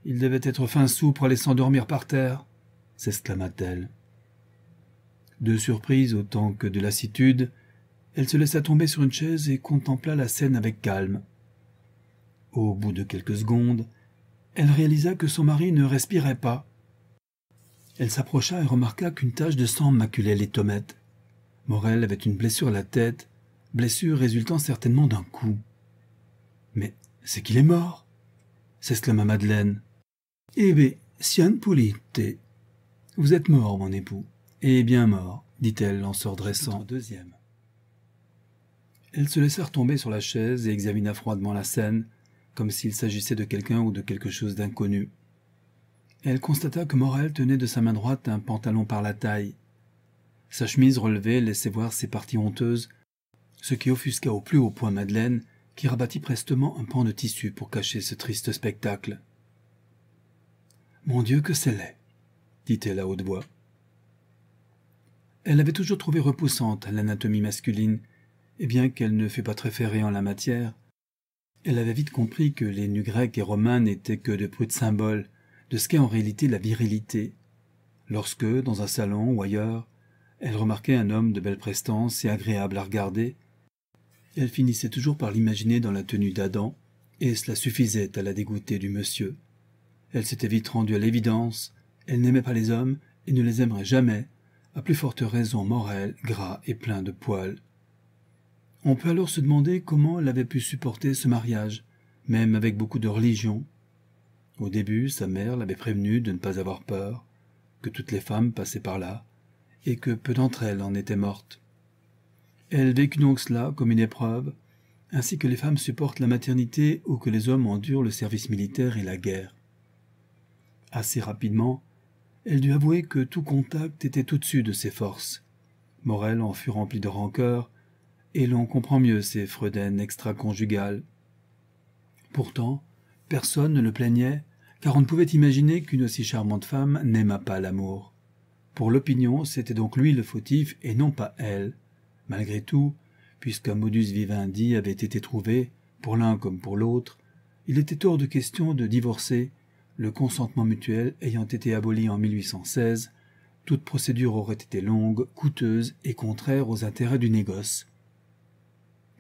[SPEAKER 1] Il devait être fin sou pour aller s'endormir par terre, s'exclama-t-elle. De surprise autant que de lassitude, elle se laissa tomber sur une chaise et contempla la scène avec calme. Au bout de quelques secondes, elle réalisa que son mari ne respirait pas. Elle s'approcha et remarqua qu'une tache de sang maculait les tomates. Morel avait une blessure à la tête, blessure résultant certainement d'un coup. Mais c'est qu'il est mort s'exclama Madeleine. Eh bien, Sian Polite, vous êtes mort, mon époux. et bien mort, dit-elle en se redressant. Deuxième. Elle se laissa retomber sur la chaise et examina froidement la scène, comme s'il s'agissait de quelqu'un ou de quelque chose d'inconnu. Elle constata que Morel tenait de sa main droite un pantalon par la taille, sa chemise relevée laissait voir ses parties honteuses, ce qui offusqua au plus haut point Madeleine, qui rabattit prestement un pan de tissu pour cacher ce triste spectacle. Mon Dieu, que c'est laid dit-elle à haute voix. Elle avait toujours trouvé repoussante l'anatomie masculine, et bien qu'elle ne fût pas très ferrée en la matière, elle avait vite compris que les nus grecs et romains n'étaient que de prudes symboles de ce qu'est en réalité la virilité, lorsque, dans un salon ou ailleurs, elle remarquait un homme de belle prestance et agréable à regarder. Elle finissait toujours par l'imaginer dans la tenue d'Adam, et cela suffisait à la dégoûter du monsieur. Elle s'était vite rendue à l'évidence, elle n'aimait pas les hommes et ne les aimerait jamais, à plus forte raison morale, gras et plein de poils. On peut alors se demander comment elle avait pu supporter ce mariage, même avec beaucoup de religion. Au début, sa mère l'avait prévenue de ne pas avoir peur, que toutes les femmes passaient par là, et que peu d'entre elles en étaient mortes. Elle vécut donc cela comme une épreuve, ainsi que les femmes supportent la maternité ou que les hommes endurent le service militaire et la guerre. Assez rapidement, elle dut avouer que tout contact était au-dessus de ses forces. Morel en fut rempli de rancœur, et l'on comprend mieux ses fredaines extra-conjugales. Pourtant, personne ne le plaignait, car on ne pouvait imaginer qu'une aussi charmante femme n'aimât pas l'amour. Pour l'opinion, c'était donc lui le fautif et non pas elle. Malgré tout, puisqu'un modus vivendi avait été trouvé, pour l'un comme pour l'autre, il était hors de question de divorcer, le consentement mutuel ayant été aboli en 1816, toute procédure aurait été longue, coûteuse et contraire aux intérêts du négoce.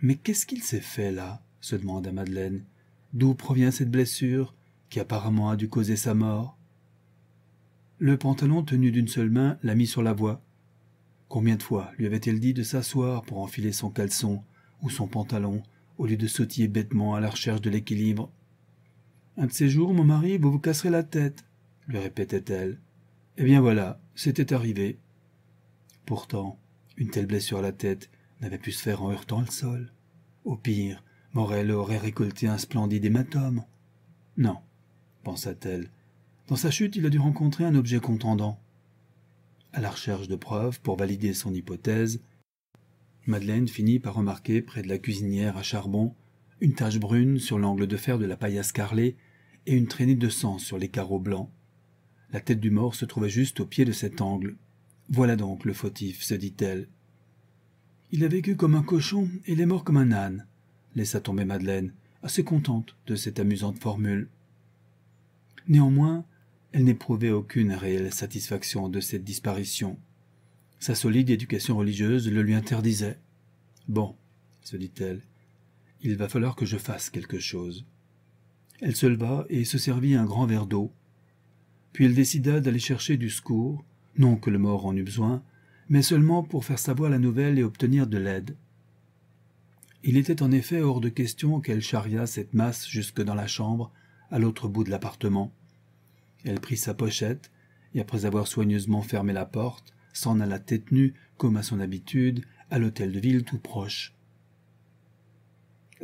[SPEAKER 1] Mais qu'est-ce qu'il s'est fait là se demanda Madeleine. D'où provient cette blessure qui apparemment a dû causer sa mort le pantalon tenu d'une seule main l'a mis sur la voie. Combien de fois lui avait-elle dit de s'asseoir pour enfiler son caleçon ou son pantalon au lieu de sautiller bêtement à la recherche de l'équilibre Un de ces jours, mon mari, vous vous casserez la tête, lui répétait-elle. Eh bien voilà, c'était arrivé. Pourtant, une telle blessure à la tête n'avait pu se faire en heurtant le sol. Au pire, Morel aurait récolté un splendide hématome. Non, pensa-t-elle, dans sa chute, il a dû rencontrer un objet contendant. À la recherche de preuves pour valider son hypothèse, Madeleine finit par remarquer près de la cuisinière à charbon une tache brune sur l'angle de fer de la paillasse carlée et une traînée de sang sur les carreaux blancs. La tête du mort se trouvait juste au pied de cet angle. Voilà donc le fautif, se dit-elle. Il a vécu comme un cochon et il est mort comme un âne, laissa tomber Madeleine, assez contente de cette amusante formule. Néanmoins, elle n'éprouvait aucune réelle satisfaction de cette disparition. Sa solide éducation religieuse le lui interdisait. Bon, se dit-elle, il va falloir que je fasse quelque chose. Elle se leva et se servit un grand verre d'eau. Puis elle décida d'aller chercher du secours, non que le mort en eût besoin, mais seulement pour faire savoir la nouvelle et obtenir de l'aide. Il était en effet hors de question qu'elle charriât cette masse jusque dans la chambre, à l'autre bout de l'appartement. Elle prit sa pochette, et après avoir soigneusement fermé la porte, s'en alla tête nue, comme à son habitude, à l'hôtel de ville tout proche.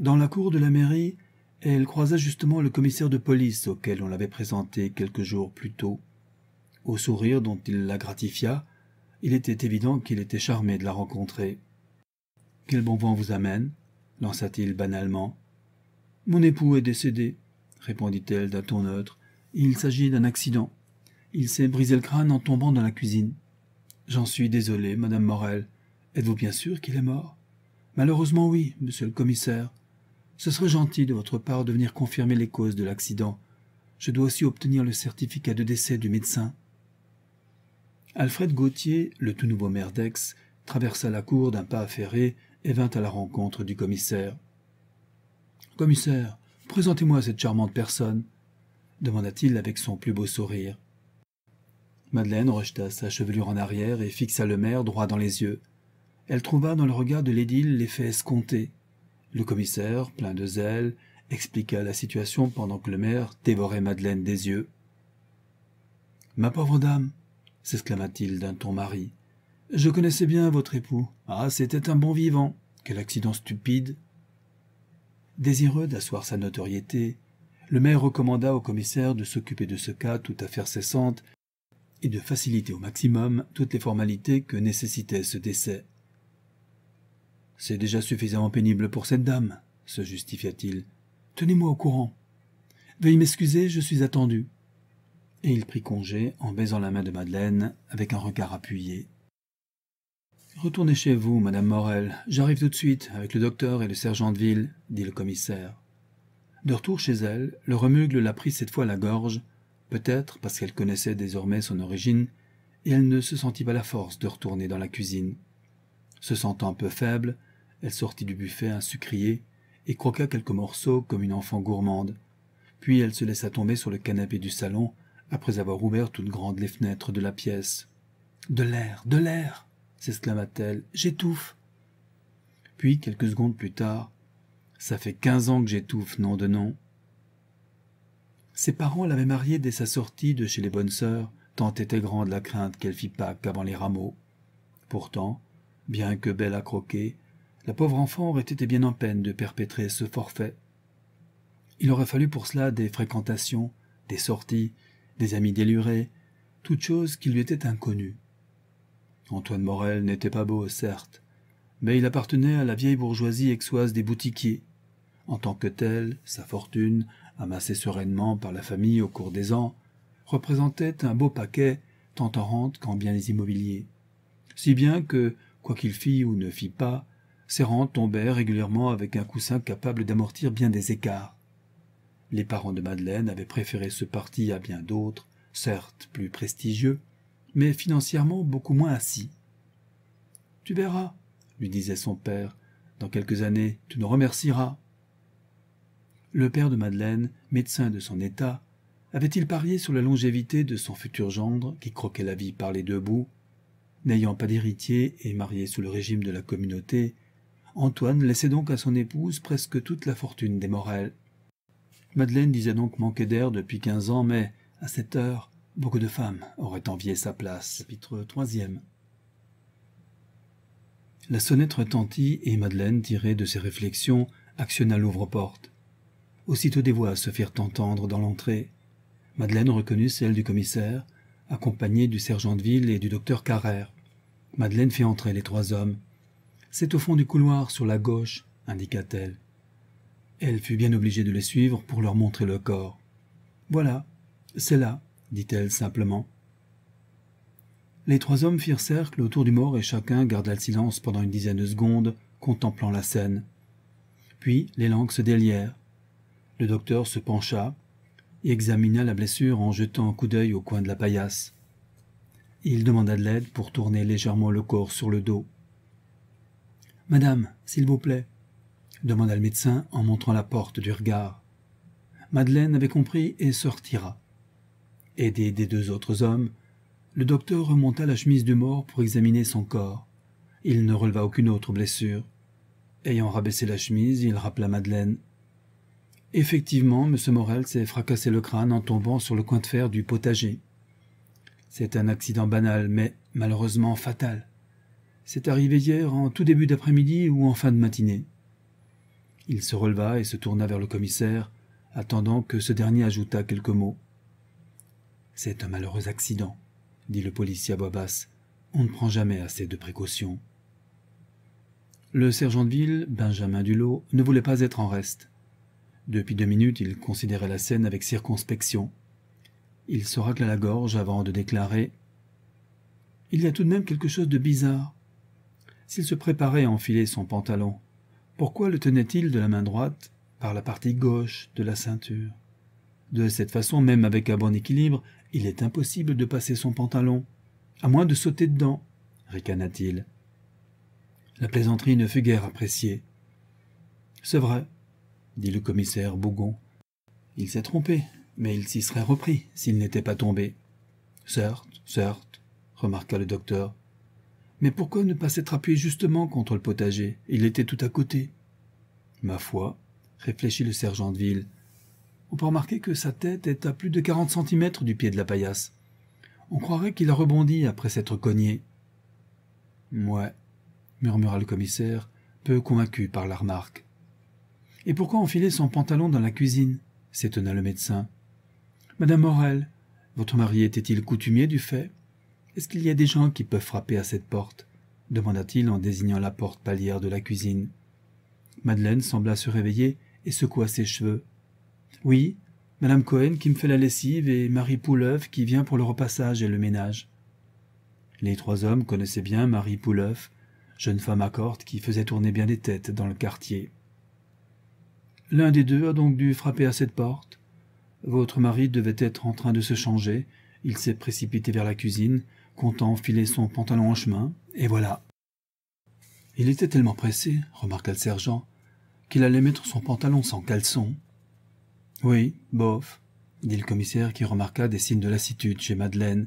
[SPEAKER 1] Dans la cour de la mairie, elle croisa justement le commissaire de police auquel on l'avait présenté quelques jours plus tôt. Au sourire dont il la gratifia, il était évident qu'il était charmé de la rencontrer. Quel bon vent vous amène lança-t-il banalement. Mon époux est décédé, répondit-elle d'un ton neutre, il s'agit d'un accident. Il s'est brisé le crâne en tombant dans la cuisine. J'en suis désolé, madame Morel. Êtes-vous bien sûr qu'il est mort Malheureusement, oui, monsieur le commissaire. Ce serait gentil de votre part de venir confirmer les causes de l'accident. Je dois aussi obtenir le certificat de décès du médecin. Alfred Gauthier, le tout nouveau maire d'Aix, traversa la cour d'un pas affairé et vint à la rencontre du commissaire. Commissaire, présentez-moi cette charmante personne demanda-t-il avec son plus beau sourire. Madeleine rejeta sa chevelure en arrière et fixa le maire droit dans les yeux. Elle trouva dans le regard de l'édile l'effet escompté. Le commissaire, plein de zèle, expliqua la situation pendant que le maire dévorait Madeleine des yeux. Ma pauvre dame, s'exclama-t-il d'un ton mari, je connaissais bien votre époux. Ah, c'était un bon vivant. Quel accident stupide. Désireux d'asseoir sa notoriété, le maire recommanda au commissaire de s'occuper de ce cas tout affaire cessante et de faciliter au maximum toutes les formalités que nécessitait ce décès. C'est déjà suffisamment pénible pour cette dame, se justifia-t-il. Tenez-moi au courant. Veuillez m'excuser, je suis attendu. Et il prit congé en baisant la main de Madeleine avec un regard appuyé. Retournez chez vous, madame Morel. J'arrive tout de suite avec le docteur et le sergent de ville, dit le commissaire. De retour chez elle, le remugle la prit cette fois la gorge, peut-être parce qu'elle connaissait désormais son origine, et elle ne se sentit pas la force de retourner dans la cuisine. Se sentant un peu faible, elle sortit du buffet un sucrier et croqua quelques morceaux comme une enfant gourmande. Puis elle se laissa tomber sur le canapé du salon après avoir ouvert toutes grandes les fenêtres de la pièce. De l'air, de l'air s'exclama-t-elle, j'étouffe. Puis, quelques secondes plus tard, ça fait quinze ans que j'étouffe, nom de nom. Ses parents l'avaient mariée dès sa sortie de chez les bonnes sœurs, tant était grande la crainte qu'elle fît Pâques avant les rameaux. Pourtant, bien que belle à croquer, la pauvre enfant aurait été bien en peine de perpétrer ce forfait. Il aurait fallu pour cela des fréquentations, des sorties, des amis délurés, toutes choses qui lui étaient inconnues. Antoine Morel n'était pas beau, certes, mais il appartenait à la vieille bourgeoisie aixoise des boutiquiers, en tant que telle, sa fortune, amassée sereinement par la famille au cours des ans, représentait un beau paquet, tant en rente qu'en biens immobiliers. Si bien que, quoi qu'il fît ou ne fît pas, ses rentes tombaient régulièrement avec un coussin capable d'amortir bien des écarts. Les parents de Madeleine avaient préféré ce parti à bien d'autres, certes plus prestigieux, mais financièrement beaucoup moins assis. Tu verras, lui disait son père, dans quelques années, tu nous remercieras le père de Madeleine, médecin de son état, avait-il parié sur la longévité de son futur gendre qui croquait la vie par les deux bouts N'ayant pas d'héritier et marié sous le régime de la communauté, Antoine laissait donc à son épouse presque toute la fortune des Morel. Madeleine disait donc manquer d'air depuis quinze ans, mais à cette heure, beaucoup de femmes auraient envié sa place. Chapitre troisième La sonnette retentit et Madeleine, tirée de ses réflexions, actionna l'ouvre-porte. Aussitôt des voix se firent entendre dans l'entrée. Madeleine reconnut celle du commissaire, accompagnée du sergent de ville et du docteur Carrère. Madeleine fit entrer les trois hommes. C'est au fond du couloir, sur la gauche, indiqua-t-elle. Elle fut bien obligée de les suivre pour leur montrer le corps. Voilà, c'est là, dit-elle simplement. Les trois hommes firent cercle autour du mort et chacun garda le silence pendant une dizaine de secondes, contemplant la scène. Puis les langues se délièrent. Le docteur se pencha et examina la blessure en jetant un coup d'œil au coin de la paillasse. Il demanda de l'aide pour tourner légèrement le corps sur le dos. Madame, s'il vous plaît, demanda le médecin en montrant la porte du regard. Madeleine avait compris et sortira. Aidé des deux autres hommes, le docteur remonta la chemise du mort pour examiner son corps. Il ne releva aucune autre blessure. Ayant rabaissé la chemise, il rappela Madeleine Effectivement, M. Morel s'est fracassé le crâne en tombant sur le coin de fer du potager. C'est un accident banal, mais malheureusement fatal. C'est arrivé hier en tout début d'après-midi ou en fin de matinée. Il se releva et se tourna vers le commissaire, attendant que ce dernier ajoutât quelques mots. C'est un malheureux accident, dit le policier à voix basse. On ne prend jamais assez de précautions. Le sergent de ville, Benjamin Dulot, ne voulait pas être en reste. Depuis deux minutes, il considérait la scène avec circonspection. Il se racla la gorge avant de déclarer Il y a tout de même quelque chose de bizarre. S'il se préparait à enfiler son pantalon, pourquoi le tenait-il de la main droite par la partie gauche de la ceinture De cette façon, même avec un bon équilibre, il est impossible de passer son pantalon, à moins de sauter dedans, ricana-t-il. La plaisanterie ne fut guère appréciée. C'est vrai, dit le commissaire Bougon. Il s'est trompé, mais il s'y serait repris s'il n'était pas tombé. Certes, certes, remarqua le docteur. Mais pourquoi ne pas s'être appuyé justement contre le potager Il était tout à côté. Ma foi, réfléchit le sergent de ville. On peut remarquer que sa tête est à plus de quarante centimètres du pied de la paillasse. On croirait qu'il a rebondi après s'être cogné. Mouais, » murmura le commissaire, peu convaincu par la remarque. Et pourquoi enfiler son pantalon dans la cuisine s'étonna le médecin. Madame Morel, votre mari était-il coutumier du fait Est-ce qu'il y a des gens qui peuvent frapper à cette porte demanda-t-il en désignant la porte palière de la cuisine. Madeleine sembla se réveiller et secoua ses cheveux. Oui, Madame Cohen qui me fait la lessive et Marie Pouleuf qui vient pour le repassage et le ménage. Les trois hommes connaissaient bien Marie Pouleuf, jeune femme à corte qui faisait tourner bien des têtes dans le quartier. L'un des deux a donc dû frapper à cette porte. Votre mari devait être en train de se changer. Il s'est précipité vers la cuisine, comptant filer son pantalon en chemin, et voilà. Il était tellement pressé, remarqua le sergent, qu'il allait mettre son pantalon sans caleçon. Oui, bof, dit le commissaire qui remarqua des signes de lassitude chez Madeleine.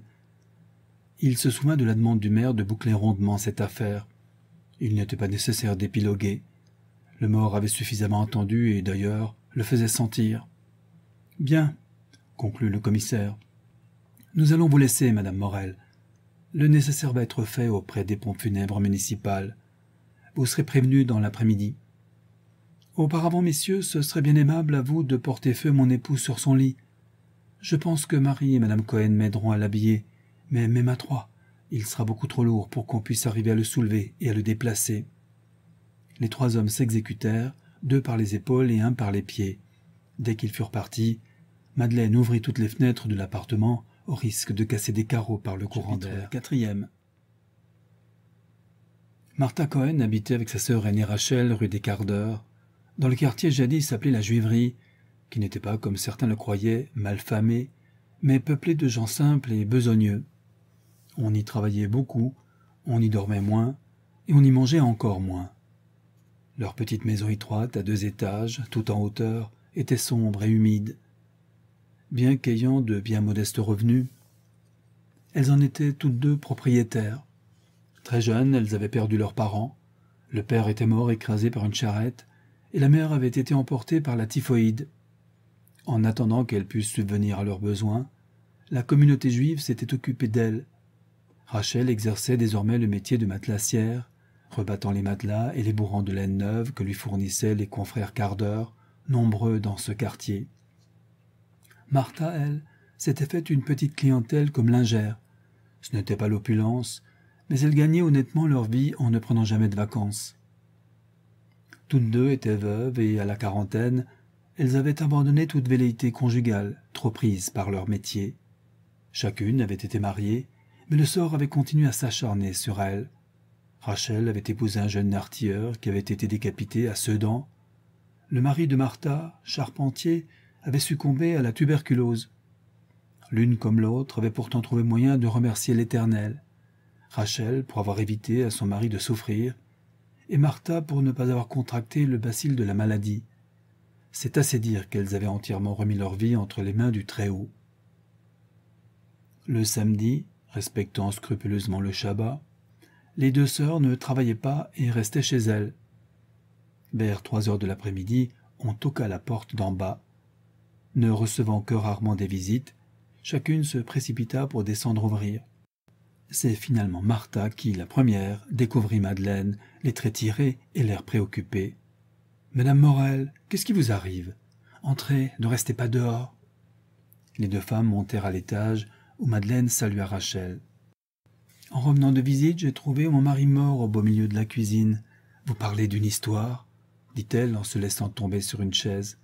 [SPEAKER 1] Il se souvint de la demande du maire de boucler rondement cette affaire. Il n'était pas nécessaire d'épiloguer. Le mort avait suffisamment attendu et d'ailleurs le faisait sentir. Bien, conclut le commissaire. Nous allons vous laisser, madame Morel. Le nécessaire va être fait auprès des pompes funèbres municipales. Vous serez prévenu dans l'après-midi. Auparavant, messieurs, ce serait bien aimable à vous de porter feu mon époux sur son lit. Je pense que Marie et madame Cohen m'aideront à l'habiller, mais même à trois, il sera beaucoup trop lourd pour qu'on puisse arriver à le soulever et à le déplacer les trois hommes s'exécutèrent, deux par les épaules et un par les pieds. Dès qu'ils furent partis, Madeleine ouvrit toutes les fenêtres de l'appartement au risque de casser des carreaux par le courant d'air. Quatrième. Martha Cohen habitait avec sa sœur aînée Rachel rue des Quarts d'Heure, dans le quartier jadis appelé la Juiverie, qui n'était pas, comme certains le croyaient, mal famé, mais peuplé de gens simples et besogneux. On y travaillait beaucoup, on y dormait moins, et on y mangeait encore moins. Leur petite maison étroite, à deux étages, tout en hauteur, était sombre et humide. Bien qu'ayant de bien modestes revenus, elles en étaient toutes deux propriétaires. Très jeunes, elles avaient perdu leurs parents. Le père était mort écrasé par une charrette, et la mère avait été emportée par la typhoïde. En attendant qu'elles puissent subvenir à leurs besoins, la communauté juive s'était occupée d'elles. Rachel exerçait désormais le métier de matelassière, battant les matelas et les bourrants de laine neuve que lui fournissaient les confrères quart d'heure, nombreux dans ce quartier. Martha, elle, s'était faite une petite clientèle comme lingère. Ce n'était pas l'opulence, mais elle gagnait honnêtement leur vie en ne prenant jamais de vacances. Toutes deux étaient veuves et, à la quarantaine, elles avaient abandonné toute velléité conjugale, trop prise par leur métier. Chacune avait été mariée, mais le sort avait continué à s'acharner sur elle. Rachel avait épousé un jeune artilleur qui avait été décapité à Sedan. Le mari de Martha, charpentier, avait succombé à la tuberculose. L'une comme l'autre avait pourtant trouvé moyen de remercier l'Éternel. Rachel pour avoir évité à son mari de souffrir, et Martha pour ne pas avoir contracté le bacille de la maladie. C'est assez dire qu'elles avaient entièrement remis leur vie entre les mains du Très-Haut. Le samedi, respectant scrupuleusement le Shabbat, les deux sœurs ne travaillaient pas et restaient chez elles. Vers trois heures de l'après-midi, on toqua la porte d'en bas. Ne recevant que rarement des visites, chacune se précipita pour descendre ouvrir. C'est finalement Martha qui, la première, découvrit Madeleine, les traits tirés et l'air préoccupé. Madame Morel, qu'est-ce qui vous arrive Entrez, ne restez pas dehors. Les deux femmes montèrent à l'étage, où Madeleine salua Rachel. En revenant de visite, j'ai trouvé mon mari mort au beau milieu de la cuisine. Vous parlez d'une histoire dit-elle en se laissant tomber sur une chaise.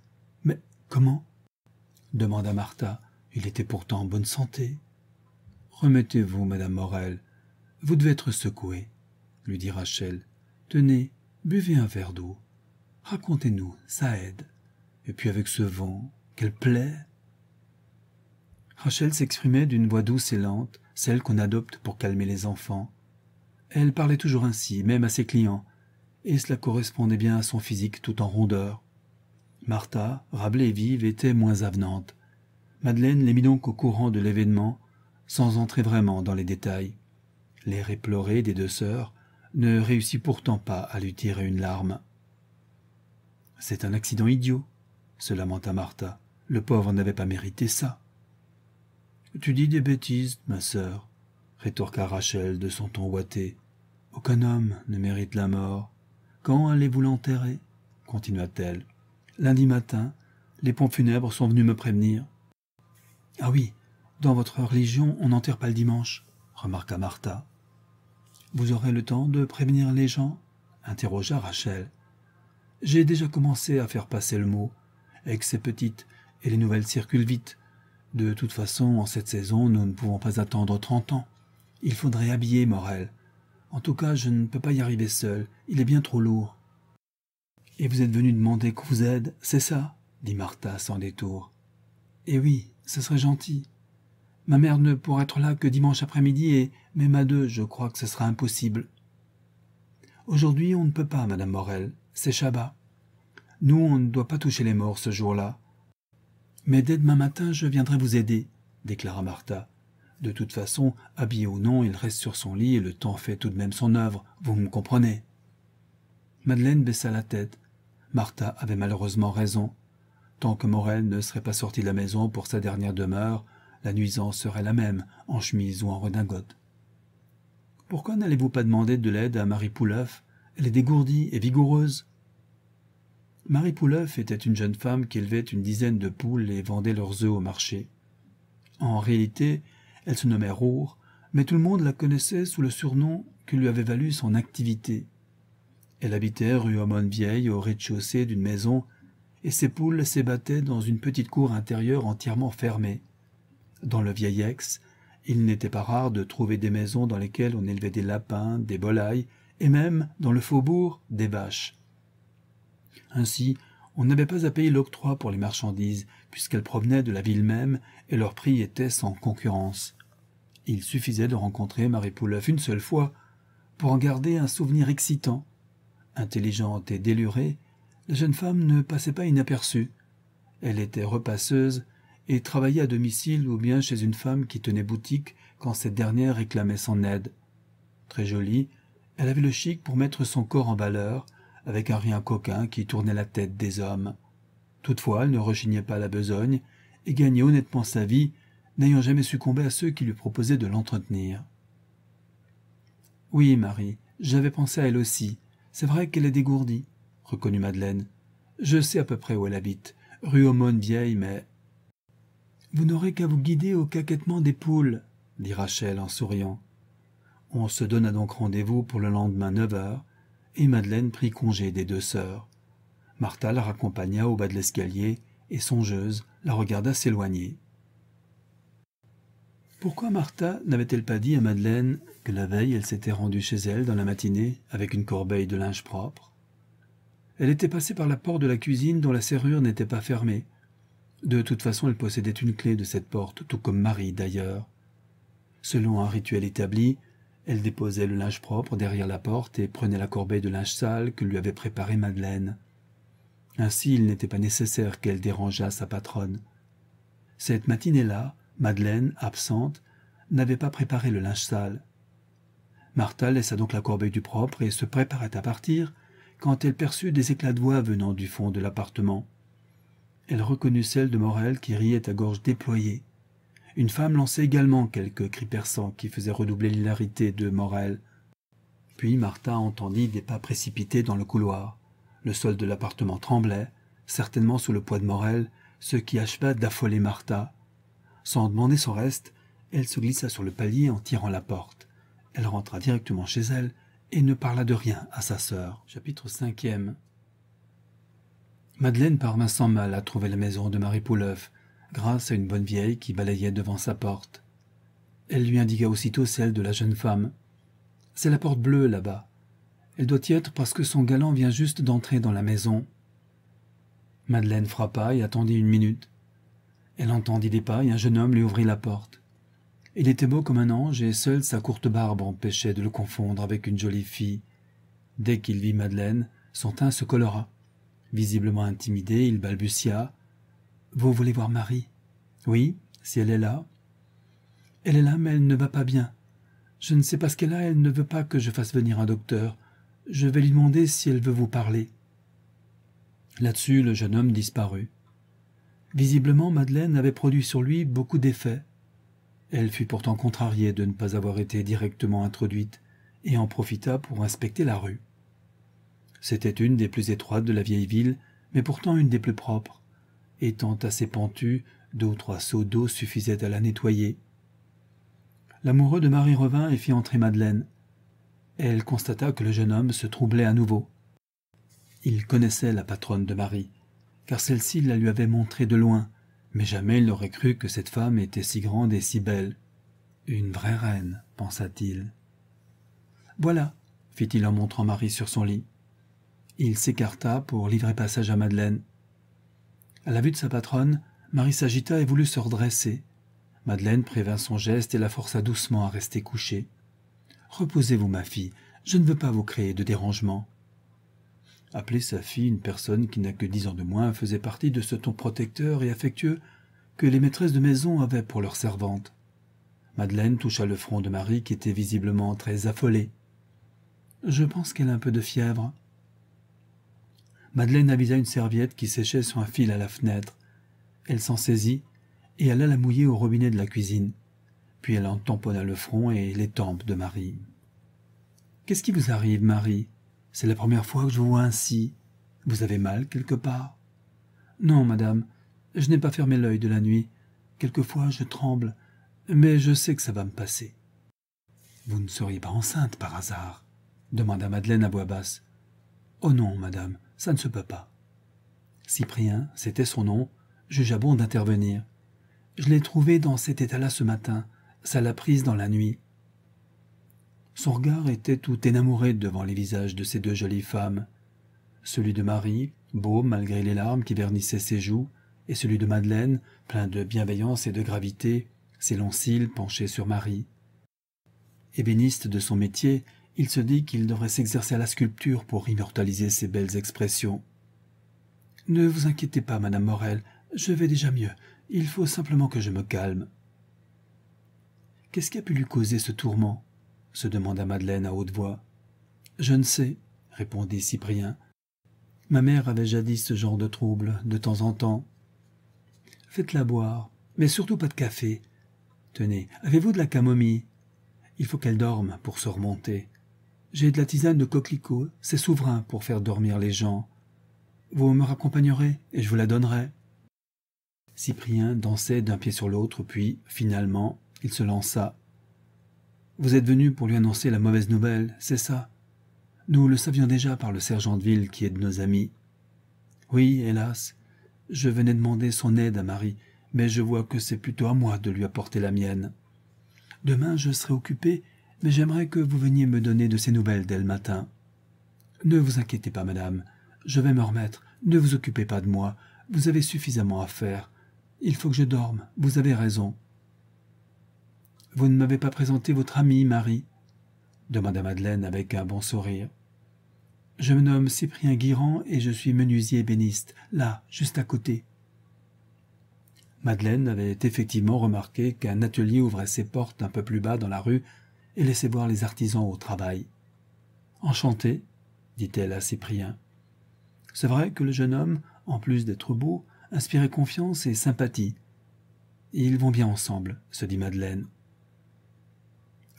[SPEAKER 1] Mais comment demanda Martha. Il était pourtant en bonne santé. Remettez-vous, madame Morel. Vous devez être secouée, lui dit Rachel. Tenez, buvez un verre d'eau. Racontez-nous, ça aide. Et puis avec ce vent, qu'elle plaît. Rachel s'exprimait d'une voix douce et lente, celle qu'on adopte pour calmer les enfants. Elle parlait toujours ainsi, même à ses clients, et cela correspondait bien à son physique tout en rondeur. Martha, rablée et vive, était moins avenante. Madeleine les mit donc au courant de l'événement, sans entrer vraiment dans les détails. L'air éploré des deux sœurs ne réussit pourtant pas à lui tirer une larme. C'est un accident idiot, se lamenta Martha. Le pauvre n'avait pas mérité ça. Tu dis des bêtises, ma sœur, rétorqua Rachel de son ton ouaté. Aucun homme ne mérite la mort. Quand allez-vous l'enterrer continua-t-elle. Lundi matin, les ponts funèbres sont venus me prévenir. Ah oui, dans votre religion, on n'enterre pas le dimanche, remarqua Martha. Vous aurez le temps de prévenir les gens interrogea Rachel. J'ai déjà commencé à faire passer le mot, avec ces petites et les nouvelles circulent vite. De toute façon, en cette saison, nous ne pouvons pas attendre trente ans. Il faudrait habiller Morel. En tout cas, je ne peux pas y arriver seul. Il est bien trop lourd. Et vous êtes venu demander qu'on vous aide, c'est ça dit Martha sans détour. Eh oui, ce serait gentil. Ma mère ne pourra être là que dimanche après-midi et même à deux, je crois que ce sera impossible. Aujourd'hui, on ne peut pas, madame Morel. C'est Shabbat. Nous, on ne doit pas toucher les morts ce jour-là. Mais dès demain matin, je viendrai vous aider, déclara Martha. De toute façon, habillé ou non, il reste sur son lit et le temps fait tout de même son œuvre, vous me comprenez. Madeleine baissa la tête. Martha avait malheureusement raison. Tant que Morel ne serait pas sorti de la maison pour sa dernière demeure, la nuisance serait la même, en chemise ou en redingote. Pourquoi n'allez-vous pas demander de l'aide à Marie Pouleuf Elle est dégourdie et vigoureuse. Marie Pouleuf était une jeune femme qui élevait une dizaine de poules et vendait leurs œufs au marché. En réalité, elle se nommait Roure, mais tout le monde la connaissait sous le surnom que lui avait valu son activité. Elle habitait rue Aumône Vieille au rez-de-chaussée d'une maison, et ses poules s'ébattaient dans une petite cour intérieure entièrement fermée. Dans le vieil Aix, il n'était pas rare de trouver des maisons dans lesquelles on élevait des lapins, des volailles, et même, dans le faubourg, des vaches. Ainsi, on n'avait pas à payer l'octroi pour les marchandises, puisqu'elles provenaient de la ville même et leur prix était sans concurrence. Il suffisait de rencontrer Marie Pouleuf une seule fois pour en garder un souvenir excitant. Intelligente et délurée, la jeune femme ne passait pas inaperçue. Elle était repasseuse et travaillait à domicile ou bien chez une femme qui tenait boutique quand cette dernière réclamait son aide. Très jolie, elle avait le chic pour mettre son corps en valeur, avec un rien coquin qui tournait la tête des hommes. Toutefois, elle ne rechignait pas la besogne et gagnait honnêtement sa vie, n'ayant jamais succombé à ceux qui lui proposaient de l'entretenir. Oui, Marie, j'avais pensé à elle aussi. C'est vrai qu'elle est dégourdie, reconnut Madeleine. Je sais à peu près où elle habite, rue Aumône Vieille, mais. Vous n'aurez qu'à vous guider au caquettement des poules, dit Rachel en souriant. On se donna donc rendez-vous pour le lendemain neuf heures, et Madeleine prit congé des deux sœurs. Martha la raccompagna au bas de l'escalier et songeuse la regarda s'éloigner. Pourquoi Martha n'avait-elle pas dit à Madeleine que la veille elle s'était rendue chez elle dans la matinée avec une corbeille de linge propre Elle était passée par la porte de la cuisine dont la serrure n'était pas fermée. De toute façon, elle possédait une clé de cette porte, tout comme Marie d'ailleurs. Selon un rituel établi, elle déposait le linge propre derrière la porte et prenait la corbeille de linge sale que lui avait préparée Madeleine. Ainsi, il n'était pas nécessaire qu'elle dérangeât sa patronne. Cette matinée-là, Madeleine, absente, n'avait pas préparé le linge sale. Martha laissa donc la corbeille du propre et se préparait à partir quand elle perçut des éclats de voix venant du fond de l'appartement. Elle reconnut celle de Morel qui riait à gorge déployée. Une femme lançait également quelques cris perçants qui faisaient redoubler l'hilarité de Morel. Puis Martha entendit des pas précipités dans le couloir. Le sol de l'appartement tremblait, certainement sous le poids de Morel, ce qui acheva d'affoler Martha. Sans demander son reste, elle se glissa sur le palier en tirant la porte. Elle rentra directement chez elle et ne parla de rien à sa sœur. Chapitre 5 Madeleine parvint sans mal à trouver la maison de Marie Pouleuf, grâce à une bonne vieille qui balayait devant sa porte. Elle lui indiqua aussitôt celle de la jeune femme. C'est la porte bleue là-bas. Elle doit y être parce que son galant vient juste d'entrer dans la maison. Madeleine frappa et attendit une minute. Elle entendit des pas et un jeune homme lui ouvrit la porte. Il était beau comme un ange et seule sa courte barbe empêchait de le confondre avec une jolie fille. Dès qu'il vit Madeleine, son teint se colora. Visiblement intimidé, il balbutia vous voulez voir Marie Oui, si elle est là. Elle est là, mais elle ne va pas bien. Je ne sais pas ce qu'elle a, elle ne veut pas que je fasse venir un docteur. Je vais lui demander si elle veut vous parler. Là-dessus, le jeune homme disparut. Visiblement, Madeleine avait produit sur lui beaucoup d'effets. Elle fut pourtant contrariée de ne pas avoir été directement introduite et en profita pour inspecter la rue. C'était une des plus étroites de la vieille ville, mais pourtant une des plus propres étant assez pentue, deux ou trois seaux d'eau suffisaient à la nettoyer. L'amoureux de Marie revint et fit entrer Madeleine. Elle constata que le jeune homme se troublait à nouveau. Il connaissait la patronne de Marie, car celle-ci la lui avait montrée de loin, mais jamais il n'aurait cru que cette femme était si grande et si belle. Une vraie reine, pensa-t-il. Voilà, fit-il en montrant Marie sur son lit. Il s'écarta pour livrer passage à Madeleine. À la vue de sa patronne, Marie s'agita et voulut se redresser. Madeleine prévint son geste et la força doucement à rester couchée. Reposez-vous, ma fille, je ne veux pas vous créer de dérangement. Appeler sa fille une personne qui n'a que dix ans de moins faisait partie de ce ton protecteur et affectueux que les maîtresses de maison avaient pour leurs servantes. Madeleine toucha le front de Marie qui était visiblement très affolée. Je pense qu'elle a un peu de fièvre, Madeleine avisa une serviette qui séchait sur un fil à la fenêtre. Elle s'en saisit et alla la mouiller au robinet de la cuisine. Puis elle en tamponna le front et les tempes de Marie. Qu'est-ce qui vous arrive, Marie C'est la première fois que je vous vois ainsi. Vous avez mal quelque part Non, madame, je n'ai pas fermé l'œil de la nuit. Quelquefois je tremble, mais je sais que ça va me passer. Vous ne seriez pas enceinte par hasard demanda Madeleine à voix basse. Oh non, madame, ça ne se peut pas. Cyprien, c'était son nom, jugea bon d'intervenir. Je l'ai trouvé dans cet état-là ce matin, ça l'a prise dans la nuit. Son regard était tout énamouré devant les visages de ces deux jolies femmes. Celui de Marie, beau malgré les larmes qui vernissaient ses joues, et celui de Madeleine, plein de bienveillance et de gravité, ses longs cils penchés sur Marie. Ébéniste de son métier, il se dit qu'il devrait s'exercer à la sculpture pour immortaliser ses belles expressions. Ne vous inquiétez pas, madame Morel, je vais déjà mieux. Il faut simplement que je me calme. Qu'est-ce qui a pu lui causer ce tourment se demanda Madeleine à haute voix. Je ne sais, répondit Cyprien. Ma mère avait jadis ce genre de trouble, de temps en temps. Faites-la boire, mais surtout pas de café. Tenez, avez-vous de la camomille Il faut qu'elle dorme pour se remonter. J'ai de la tisane de coquelicot, c'est souverain pour faire dormir les gens. Vous me raccompagnerez et je vous la donnerai. Cyprien dansait d'un pied sur l'autre, puis, finalement, il se lança. Vous êtes venu pour lui annoncer la mauvaise nouvelle, c'est ça Nous le savions déjà par le sergent de ville qui est de nos amis. Oui, hélas, je venais demander son aide à Marie, mais je vois que c'est plutôt à moi de lui apporter la mienne. Demain, je serai occupé mais j'aimerais que vous veniez me donner de ces nouvelles dès le matin. Ne vous inquiétez pas, madame, je vais me remettre, ne vous occupez pas de moi, vous avez suffisamment à faire. Il faut que je dorme, vous avez raison. Vous ne m'avez pas présenté votre amie, Marie demanda Madeleine avec un bon sourire. Je me nomme Cyprien Guirand et je suis menuisier ébéniste, là, juste à côté. Madeleine avait effectivement remarqué qu'un atelier ouvrait ses portes un peu plus bas dans la rue et laissait voir les artisans au travail. Enchanté, dit-elle à Cyprien. C'est vrai que le jeune homme, en plus d'être beau, inspirait confiance et sympathie. ils vont bien ensemble, se dit Madeleine.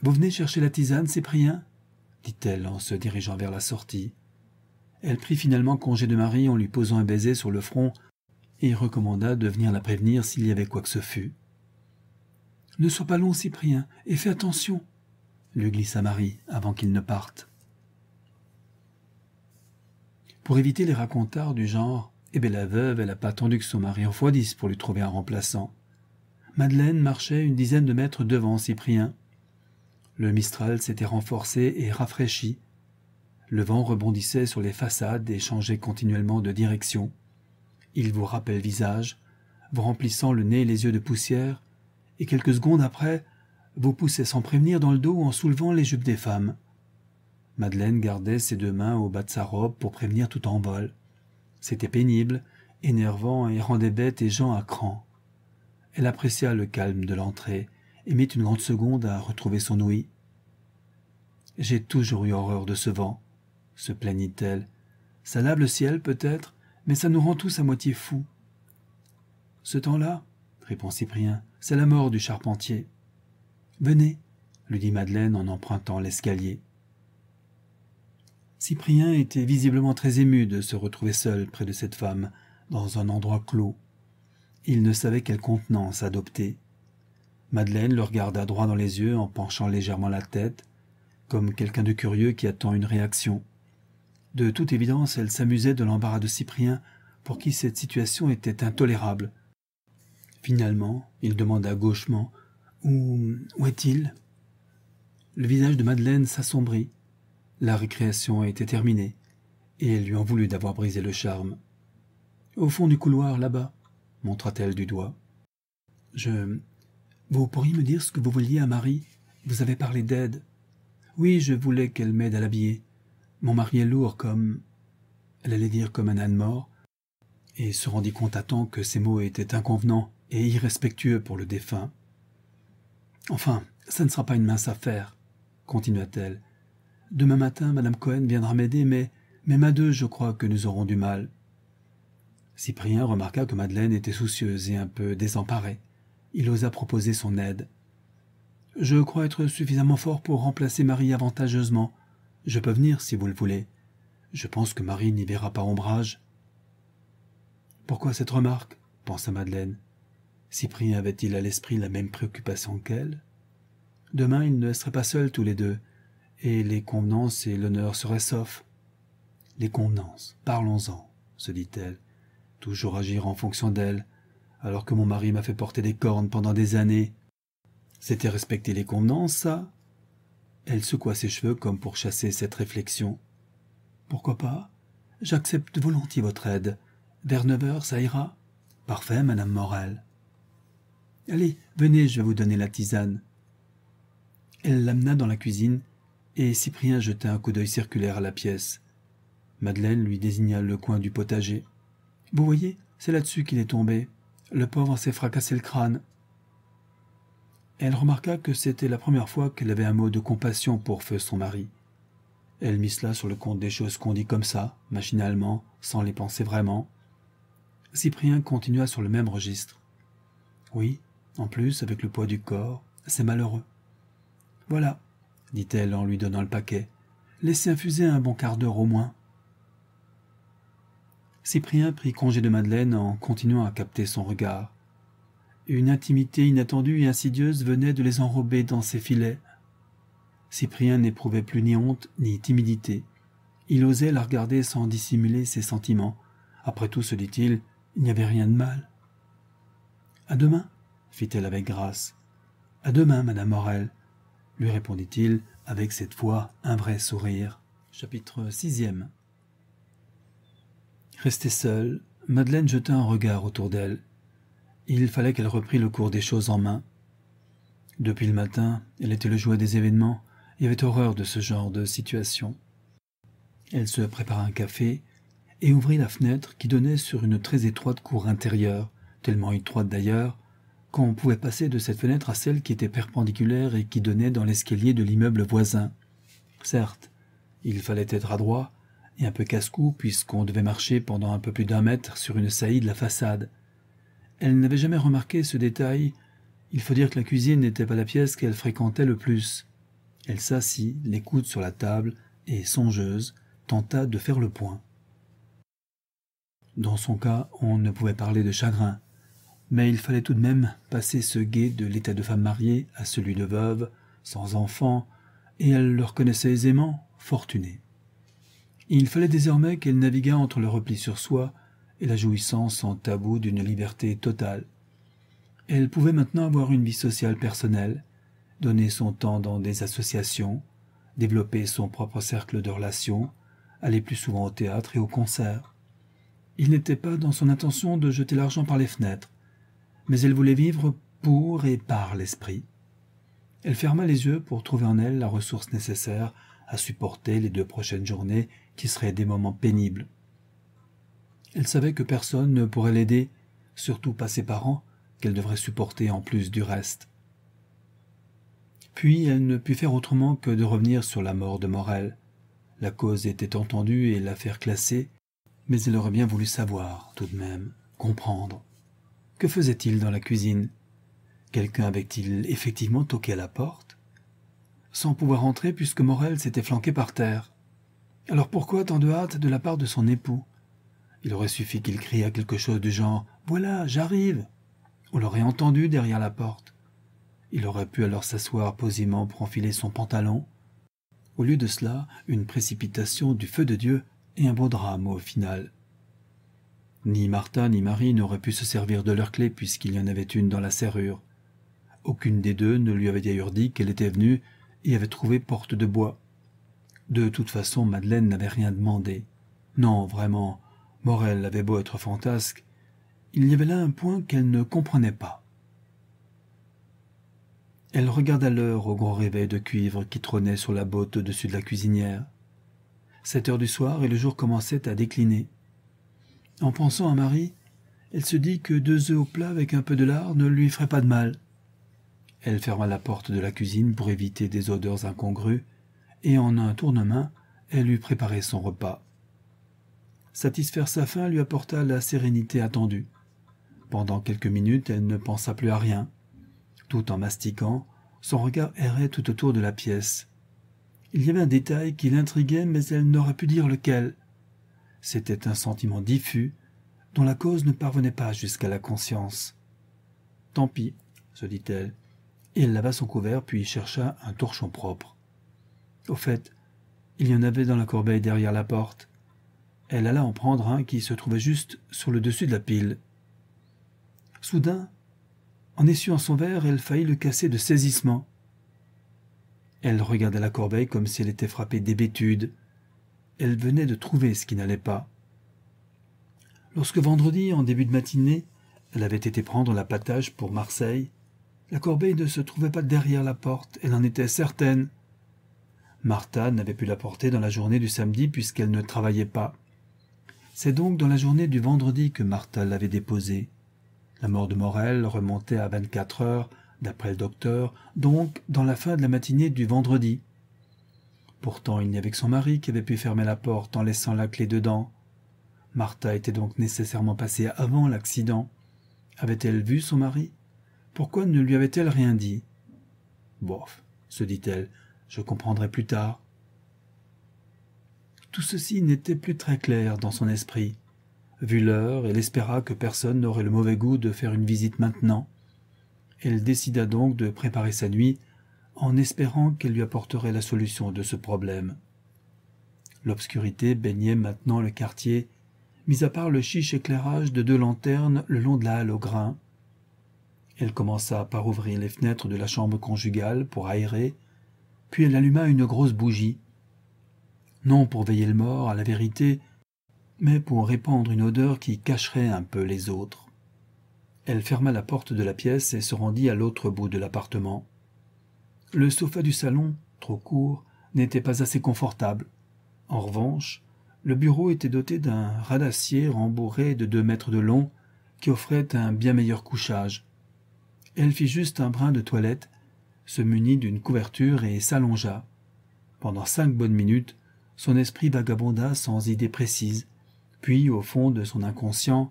[SPEAKER 1] Vous venez chercher la tisane, Cyprien dit-elle en se dirigeant vers la sortie. Elle prit finalement congé de Marie en lui posant un baiser sur le front et recommanda de venir la prévenir s'il y avait quoi que ce fût. Ne sois pas long, Cyprien, et fais attention, lui glissa Marie avant qu'il ne parte. Pour éviter les racontards du genre Eh bien la veuve, elle n'a pas attendu que son mari en froidisse pour lui trouver un remplaçant. Madeleine marchait une dizaine de mètres devant Cyprien. Le Mistral s'était renforcé et rafraîchi. Le vent rebondissait sur les façades et changeait continuellement de direction. Il vous rappelle visage, vous remplissant le nez et les yeux de poussière, et quelques secondes après, vous poussez sans prévenir dans le dos en soulevant les jupes des femmes. Madeleine gardait ses deux mains au bas de sa robe pour prévenir tout vol. C'était pénible, énervant et rendait bête et gens à cran. Elle apprécia le calme de l'entrée et mit une grande seconde à retrouver son ouïe. J'ai toujours eu horreur de ce vent, se plaignit-elle. Ça lave le ciel peut-être, mais ça nous rend tous à moitié fous. Ce temps-là, répond Cyprien, c'est la mort du charpentier. Venez, lui dit Madeleine en empruntant l'escalier. Cyprien était visiblement très ému de se retrouver seul près de cette femme, dans un endroit clos. Il ne savait quelle contenance adopter. Madeleine le regarda droit dans les yeux en penchant légèrement la tête, comme quelqu'un de curieux qui attend une réaction. De toute évidence, elle s'amusait de l'embarras de Cyprien, pour qui cette situation était intolérable. Finalement, il demanda gauchement où, est-il Le visage de Madeleine s'assombrit. La récréation était terminée, et elle lui en voulut d'avoir brisé le charme. Au fond du couloir, là-bas, montra-t-elle du doigt. Je. Vous pourriez me dire ce que vous vouliez à Marie Vous avez parlé d'aide. Oui, je voulais qu'elle m'aide à l'habiller. Mon mari est lourd comme. Elle allait dire comme un âne mort, et se rendit compte à temps que ces mots étaient inconvenants et irrespectueux pour le défunt. Enfin, ça ne sera pas une mince affaire, continua-t-elle. Demain matin, Madame Cohen viendra m'aider, mais même à deux, je crois que nous aurons du mal. Cyprien remarqua que Madeleine était soucieuse et un peu désemparée. Il osa proposer son aide. Je crois être suffisamment fort pour remplacer Marie avantageusement. Je peux venir si vous le voulez. Je pense que Marie n'y verra pas ombrage. Pourquoi cette remarque pensa Madeleine. Cyprien avait-il à l'esprit la même préoccupation qu'elle Demain, ils ne seraient pas seuls tous les deux, et les convenances et l'honneur seraient saufs. Les convenances, parlons-en, se dit-elle. Toujours agir en fonction d'elle, alors que mon mari m'a fait porter des cornes pendant des années. C'était respecter les convenances, ça Elle secoua ses cheveux comme pour chasser cette réflexion. Pourquoi pas J'accepte volontiers votre aide. Vers neuf heures, ça ira. Parfait, madame Morel. Allez, venez, je vais vous donner la tisane. Elle l'amena dans la cuisine, et Cyprien jeta un coup d'œil circulaire à la pièce. Madeleine lui désigna le coin du potager. Vous voyez, c'est là-dessus qu'il est tombé. Le pauvre s'est fracassé le crâne. Elle remarqua que c'était la première fois qu'elle avait un mot de compassion pour feu son mari. Elle mit cela sur le compte des choses qu'on dit comme ça, machinalement, sans les penser vraiment. Cyprien continua sur le même registre. Oui, en plus, avec le poids du corps, c'est malheureux. Voilà, dit-elle en lui donnant le paquet, laissez infuser un bon quart d'heure au moins. Cyprien prit congé de Madeleine en continuant à capter son regard. Une intimité inattendue et insidieuse venait de les enrober dans ses filets. Cyprien n'éprouvait plus ni honte ni timidité. Il osait la regarder sans dissimuler ses sentiments. Après tout, se dit-il, il n'y avait rien de mal. À demain, fit-elle avec grâce. À demain, Madame Morel, lui répondit-il avec cette fois un vrai sourire. Chapitre sixième Restée seule, Madeleine jeta un regard autour d'elle. Il fallait qu'elle reprît le cours des choses en main. Depuis le matin, elle était le jouet des événements et avait horreur de ce genre de situation. Elle se prépara un café et ouvrit la fenêtre qui donnait sur une très étroite cour intérieure, tellement étroite d'ailleurs qu'on pouvait passer de cette fenêtre à celle qui était perpendiculaire et qui donnait dans l'escalier de l'immeuble voisin. Certes, il fallait être adroit et un peu casse-cou puisqu'on devait marcher pendant un peu plus d'un mètre sur une saillie de la façade. Elle n'avait jamais remarqué ce détail. Il faut dire que la cuisine n'était pas la pièce qu'elle fréquentait le plus. Elle s'assit, les coudes sur la table, et, songeuse, tenta de faire le point. Dans son cas, on ne pouvait parler de chagrin mais il fallait tout de même passer ce guet de l'état de femme mariée à celui de veuve, sans enfants, et elle le reconnaissait aisément, fortunée. Il fallait désormais qu'elle naviguât entre le repli sur soi et la jouissance en tabou d'une liberté totale. Elle pouvait maintenant avoir une vie sociale personnelle, donner son temps dans des associations, développer son propre cercle de relations, aller plus souvent au théâtre et aux concerts. Il n'était pas dans son intention de jeter l'argent par les fenêtres, mais elle voulait vivre pour et par l'esprit. Elle ferma les yeux pour trouver en elle la ressource nécessaire à supporter les deux prochaines journées qui seraient des moments pénibles. Elle savait que personne ne pourrait l'aider, surtout pas ses parents, qu'elle devrait supporter en plus du reste. Puis elle ne put faire autrement que de revenir sur la mort de Morel. La cause était entendue et l'affaire classée, mais elle aurait bien voulu savoir, tout de même, comprendre. Que faisait-il dans la cuisine Quelqu'un avait-il effectivement toqué à la porte Sans pouvoir entrer puisque Morel s'était flanqué par terre. Alors pourquoi tant de hâte de la part de son époux Il aurait suffi qu'il criât quelque chose du genre Voilà, j'arrive On l'aurait entendu derrière la porte. Il aurait pu alors s'asseoir posément pour enfiler son pantalon. Au lieu de cela, une précipitation du feu de Dieu et un beau drame au final. Ni Martha ni Marie n'auraient pu se servir de leur clé puisqu'il y en avait une dans la serrure. Aucune des deux ne lui avait d'ailleurs dit qu'elle était venue et avait trouvé porte de bois. De toute façon, Madeleine n'avait rien demandé. Non, vraiment, Morel avait beau être fantasque, il y avait là un point qu'elle ne comprenait pas. Elle regarda l'heure au grand réveil de cuivre qui trônait sur la botte au-dessus de la cuisinière. Sept heures du soir et le jour commençait à décliner. En pensant à Marie, elle se dit que deux œufs au plat avec un peu de lard ne lui feraient pas de mal. Elle ferma la porte de la cuisine pour éviter des odeurs incongrues, et en un tournement, elle lui préparé son repas. Satisfaire sa faim lui apporta la sérénité attendue. Pendant quelques minutes, elle ne pensa plus à rien. Tout en mastiquant, son regard errait tout autour de la pièce. Il y avait un détail qui l'intriguait, mais elle n'aurait pu dire lequel. C'était un sentiment diffus dont la cause ne parvenait pas jusqu'à la conscience. Tant pis, se dit-elle, et elle lava son couvert puis chercha un torchon propre. Au fait, il y en avait dans la corbeille derrière la porte. Elle alla en prendre un qui se trouvait juste sur le dessus de la pile. Soudain, en essuyant son verre, elle faillit le casser de saisissement. Elle regarda la corbeille comme si elle était frappée d'hébétude elle venait de trouver ce qui n'allait pas. Lorsque vendredi, en début de matinée, elle avait été prendre la patage pour Marseille, la corbeille ne se trouvait pas derrière la porte, elle en était certaine. Martha n'avait pu la porter dans la journée du samedi puisqu'elle ne travaillait pas. C'est donc dans la journée du vendredi que Martha l'avait déposée. La mort de Morel remontait à vingt-quatre heures, d'après le docteur, donc dans la fin de la matinée du vendredi. Pourtant, il n'y avait que son mari qui avait pu fermer la porte en laissant la clé dedans. Martha était donc nécessairement passée avant l'accident. Avait-elle vu son mari Pourquoi ne lui avait-elle rien dit Bof, se dit-elle, je comprendrai plus tard. Tout ceci n'était plus très clair dans son esprit. Vu l'heure, elle espéra que personne n'aurait le mauvais goût de faire une visite maintenant. Elle décida donc de préparer sa nuit en espérant qu'elle lui apporterait la solution de ce problème. L'obscurité baignait maintenant le quartier, mis à part le chiche éclairage de deux lanternes le long de la halle au grain. Elle commença par ouvrir les fenêtres de la chambre conjugale pour aérer, puis elle alluma une grosse bougie. Non pour veiller le mort à la vérité, mais pour répandre une odeur qui cacherait un peu les autres. Elle ferma la porte de la pièce et se rendit à l'autre bout de l'appartement. Le sofa du salon, trop court, n'était pas assez confortable. En revanche, le bureau était doté d'un radassier rembourré de deux mètres de long qui offrait un bien meilleur couchage. Elle fit juste un brin de toilette, se munit d'une couverture et s'allongea. Pendant cinq bonnes minutes, son esprit vagabonda sans idée précise, puis, au fond de son inconscient,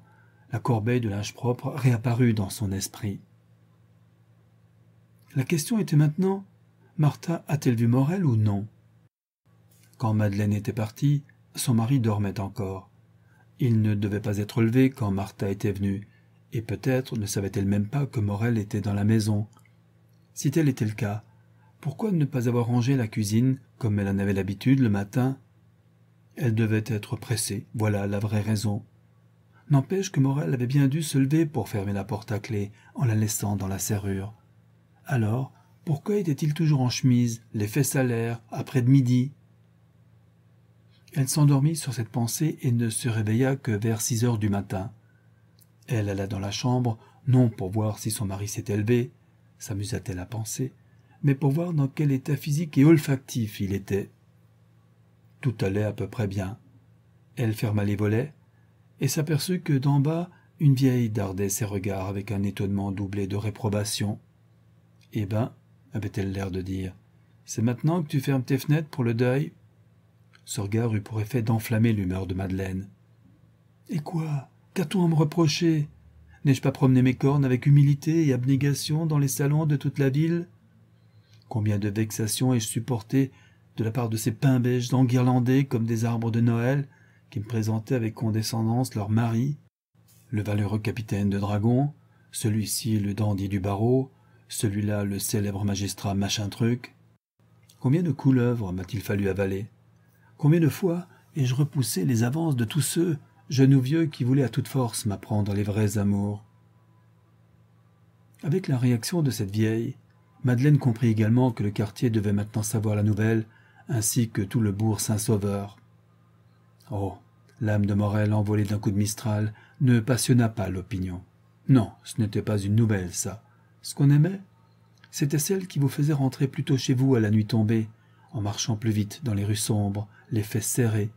[SPEAKER 1] la corbeille de linge propre réapparut dans son esprit. La question était maintenant Martha a-t-elle vu Morel ou non Quand Madeleine était partie, son mari dormait encore. Il ne devait pas être levé quand Martha était venue, et peut-être ne savait-elle même pas que Morel était dans la maison. Si tel était le cas, pourquoi ne pas avoir rangé la cuisine comme elle en avait l'habitude le matin Elle devait être pressée, voilà la vraie raison. N'empêche que Morel avait bien dû se lever pour fermer la porte à clé en la laissant dans la serrure. Alors, pourquoi était-il toujours en chemise, les fesses à après de midi Elle s'endormit sur cette pensée et ne se réveilla que vers six heures du matin. Elle alla dans la chambre, non pour voir si son mari s'était levé, s'amusa-t-elle à penser, mais pour voir dans quel état physique et olfactif il était. Tout allait à peu près bien. Elle ferma les volets et s'aperçut que d'en bas, une vieille dardait ses regards avec un étonnement doublé de réprobation. Eh ben, avait-elle l'air de dire. C'est maintenant que tu fermes tes fenêtres pour le deuil Ce regard eut pour effet d'enflammer l'humeur de Madeleine. Et quoi qua t à me reprocher N'ai-je pas promené mes cornes avec humilité et abnégation dans les salons de toute la ville Combien de vexations ai-je supportées de la part de ces pins beiges enguirlandés comme des arbres de Noël, qui me présentaient avec condescendance leur mari, le valeureux capitaine de dragon, celui-ci le dandy du barreau, celui-là le célèbre magistrat machin truc. Combien de couleuvres m'a-t-il fallu avaler Combien de fois ai-je repoussé les avances de tous ceux, jeunes ou vieux, qui voulaient à toute force m'apprendre les vrais amours Avec la réaction de cette vieille, Madeleine comprit également que le quartier devait maintenant savoir la nouvelle, ainsi que tout le bourg Saint-Sauveur. Oh, l'âme de Morel envolée d'un coup de mistral ne passionna pas l'opinion. Non, ce n'était pas une nouvelle, ça. Ce qu'on aimait, c'était celle qui vous faisait rentrer plutôt chez vous à la nuit tombée, en marchant plus vite dans les rues sombres, les fesses serrées.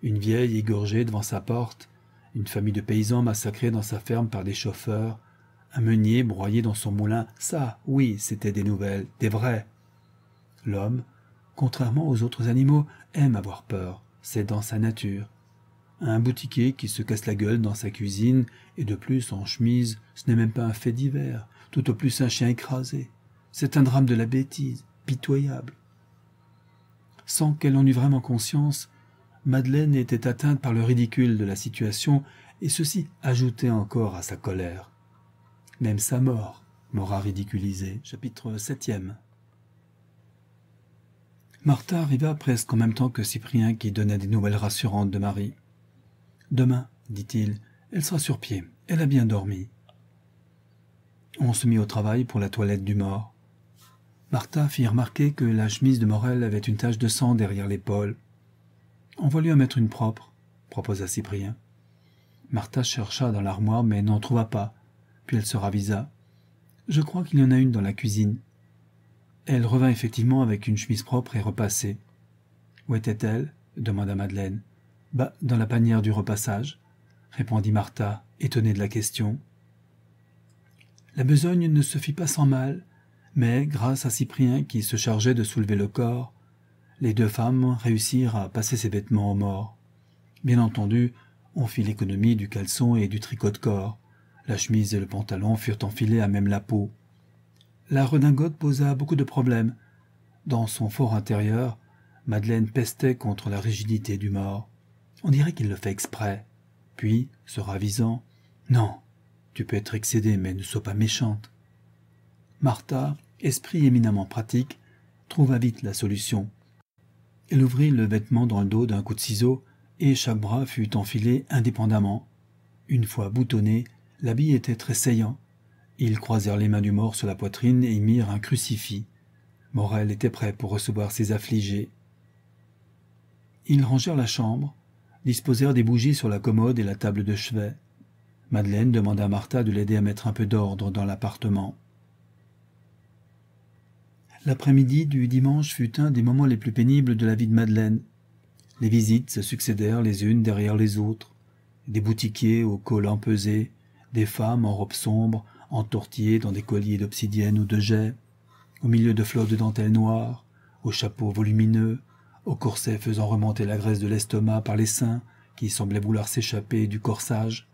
[SPEAKER 1] Une vieille égorgée devant sa porte, une famille de paysans massacrés dans sa ferme par des chauffeurs, un meunier broyé dans son moulin, ça, oui, c'était des nouvelles, des vraies. L'homme, contrairement aux autres animaux, aime avoir peur, c'est dans sa nature. Un boutiquier qui se casse la gueule dans sa cuisine, et de plus en chemise, ce n'est même pas un fait divers, tout au plus un chien écrasé. C'est un drame de la bêtise, pitoyable. Sans qu'elle en eût vraiment conscience, Madeleine était atteinte par le ridicule de la situation, et ceci ajoutait encore à sa colère. Même sa mort m'aura ridiculisé. Chapitre 7 Martha arriva presque en même temps que Cyprien qui donnait des nouvelles rassurantes de Marie. Demain, dit-il, elle sera sur pied. Elle a bien dormi. On se mit au travail pour la toilette du mort. Martha fit remarquer que la chemise de Morel avait une tache de sang derrière l'épaule. On va lui en mettre une propre, proposa Cyprien. Martha chercha dans l'armoire mais n'en trouva pas, puis elle se ravisa. Je crois qu'il y en a une dans la cuisine. Elle revint effectivement avec une chemise propre et repassée. Où était-elle demanda Madeleine. Bah, dans la panière du repassage, répondit Martha, étonnée de la question. La besogne ne se fit pas sans mal, mais grâce à Cyprien qui se chargeait de soulever le corps, les deux femmes réussirent à passer ses vêtements aux morts. Bien entendu, on fit l'économie du caleçon et du tricot de corps. La chemise et le pantalon furent enfilés à même la peau. La redingote posa beaucoup de problèmes. Dans son fort intérieur, Madeleine pestait contre la rigidité du mort. On dirait qu'il le fait exprès. Puis, se ravisant, « Non, tu peux être excédée, mais ne sois pas méchante. Martha, esprit éminemment pratique, trouva vite la solution. Elle ouvrit le vêtement dans le dos d'un coup de ciseau, et chaque bras fut enfilé indépendamment. Une fois boutonné, l'habit était saillant. Ils croisèrent les mains du mort sur la poitrine et y mirent un crucifix. Morel était prêt pour recevoir ses affligés. Ils rangèrent la chambre, disposèrent des bougies sur la commode et la table de chevet. Madeleine demanda à Martha de l'aider à mettre un peu d'ordre dans l'appartement. L'après-midi du dimanche fut un des moments les plus pénibles de la vie de Madeleine. Les visites se succédèrent les unes derrière les autres. Des boutiquiers aux col pesés, des femmes en robes sombre entortillées dans des colliers d'obsidienne ou de jet, au milieu de flots de dentelles noires, aux chapeaux volumineux, aux corsets faisant remonter la graisse de l'estomac par les seins qui semblaient vouloir s'échapper du corsage.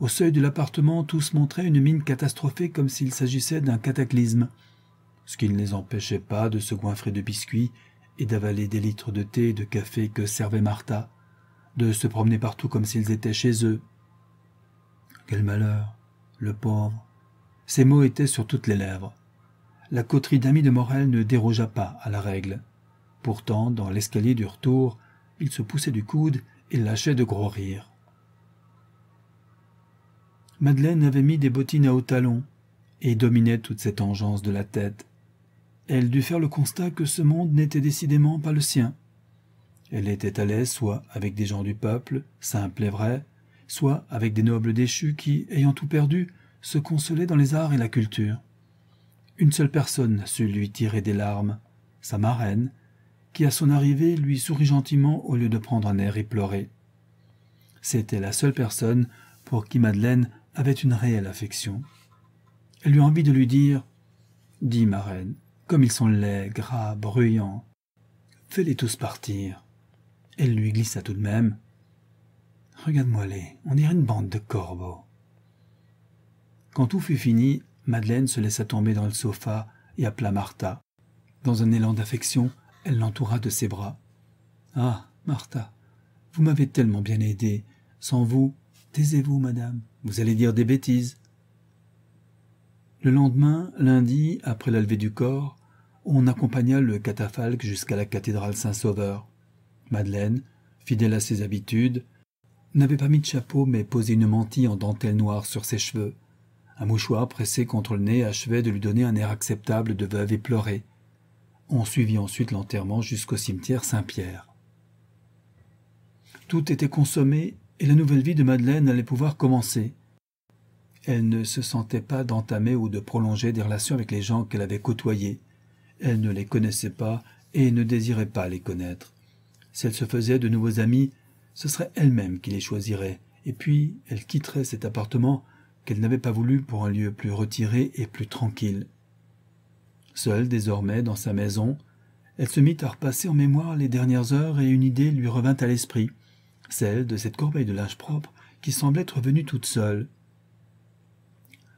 [SPEAKER 1] Au seuil de l'appartement, tous montraient une mine catastrophée comme s'il s'agissait d'un cataclysme, ce qui ne les empêchait pas de se goinfrer de biscuits et d'avaler des litres de thé et de café que servait Martha, de se promener partout comme s'ils étaient chez eux. Quel malheur, le pauvre. Ces mots étaient sur toutes les lèvres. La coterie d'amis de Morel ne dérogea pas à la règle. Pourtant, dans l'escalier du retour, il se poussait du coude et lâchait de gros rires. Madeleine avait mis des bottines à haut talon et dominait toute cette engeance de la tête. Elle dut faire le constat que ce monde n'était décidément pas le sien. Elle était à l'aise soit avec des gens du peuple, simples et vrais, soit avec des nobles déchus qui, ayant tout perdu, se consolaient dans les arts et la culture. Une seule personne sut lui tirer des larmes, sa marraine, qui à son arrivée lui sourit gentiment au lieu de prendre un air et pleurer. C'était la seule personne pour qui Madeleine avait une réelle affection. Elle eut envie de lui dire Dis, Marraine, comme ils sont laids, gras, bruyants, fais-les tous partir. Elle lui glissa tout de même Regarde-moi les, on dirait une bande de corbeaux. Quand tout fut fini, Madeleine se laissa tomber dans le sofa et appela Martha. Dans un élan d'affection, elle l'entoura de ses bras. Ah, Martha, vous m'avez tellement bien aidée. Sans vous, taisez-vous, madame. Vous allez dire des bêtises. Le lendemain, lundi, après la levée du corps, on accompagna le catafalque jusqu'à la cathédrale Saint-Sauveur. Madeleine, fidèle à ses habitudes, n'avait pas mis de chapeau mais posé une mantille en dentelle noire sur ses cheveux. Un mouchoir pressé contre le nez achevait de lui donner un air acceptable de veuve et On suivit ensuite l'enterrement jusqu'au cimetière Saint-Pierre. Tout était consommé et la nouvelle vie de Madeleine allait pouvoir commencer. Elle ne se sentait pas d'entamer ou de prolonger des relations avec les gens qu'elle avait côtoyés. Elle ne les connaissait pas et ne désirait pas les connaître. Si elle se faisait de nouveaux amis, ce serait elle-même qui les choisirait, et puis elle quitterait cet appartement qu'elle n'avait pas voulu pour un lieu plus retiré et plus tranquille. Seule désormais dans sa maison, elle se mit à repasser en mémoire les dernières heures et une idée lui revint à l'esprit – celle de cette corbeille de linge propre qui semblait être venue toute seule.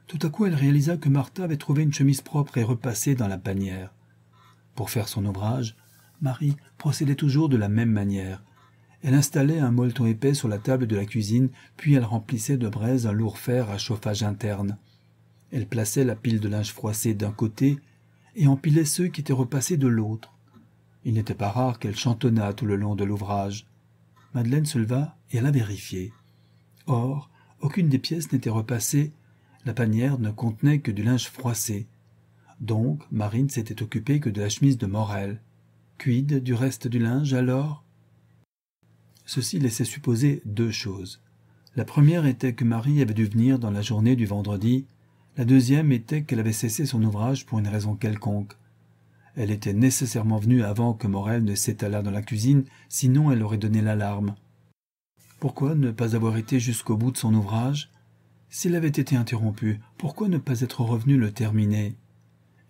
[SPEAKER 1] Tout à coup, elle réalisa que Martha avait trouvé une chemise propre et repassée dans la bannière. Pour faire son ouvrage, Marie procédait toujours de la même manière. Elle installait un molleton épais sur la table de la cuisine, puis elle remplissait de braise un lourd fer à chauffage interne. Elle plaçait la pile de linge froissé d'un côté et empilait ceux qui étaient repassés de l'autre. Il n'était pas rare qu'elle chantonnât tout le long de l'ouvrage. Madeleine se leva et alla vérifier. Or, aucune des pièces n'était repassée, la panière ne contenait que du linge froissé. Donc, Marine s'était occupée que de la chemise de Morel. Cuide du reste du linge alors Ceci laissait supposer deux choses. La première était que Marie avait dû venir dans la journée du vendredi, la deuxième était qu'elle avait cessé son ouvrage pour une raison quelconque. Elle était nécessairement venue avant que Morel ne s'étalât dans la cuisine, sinon elle aurait donné l'alarme. Pourquoi ne pas avoir été jusqu'au bout de son ouvrage S'il avait été interrompu, pourquoi ne pas être revenu le terminer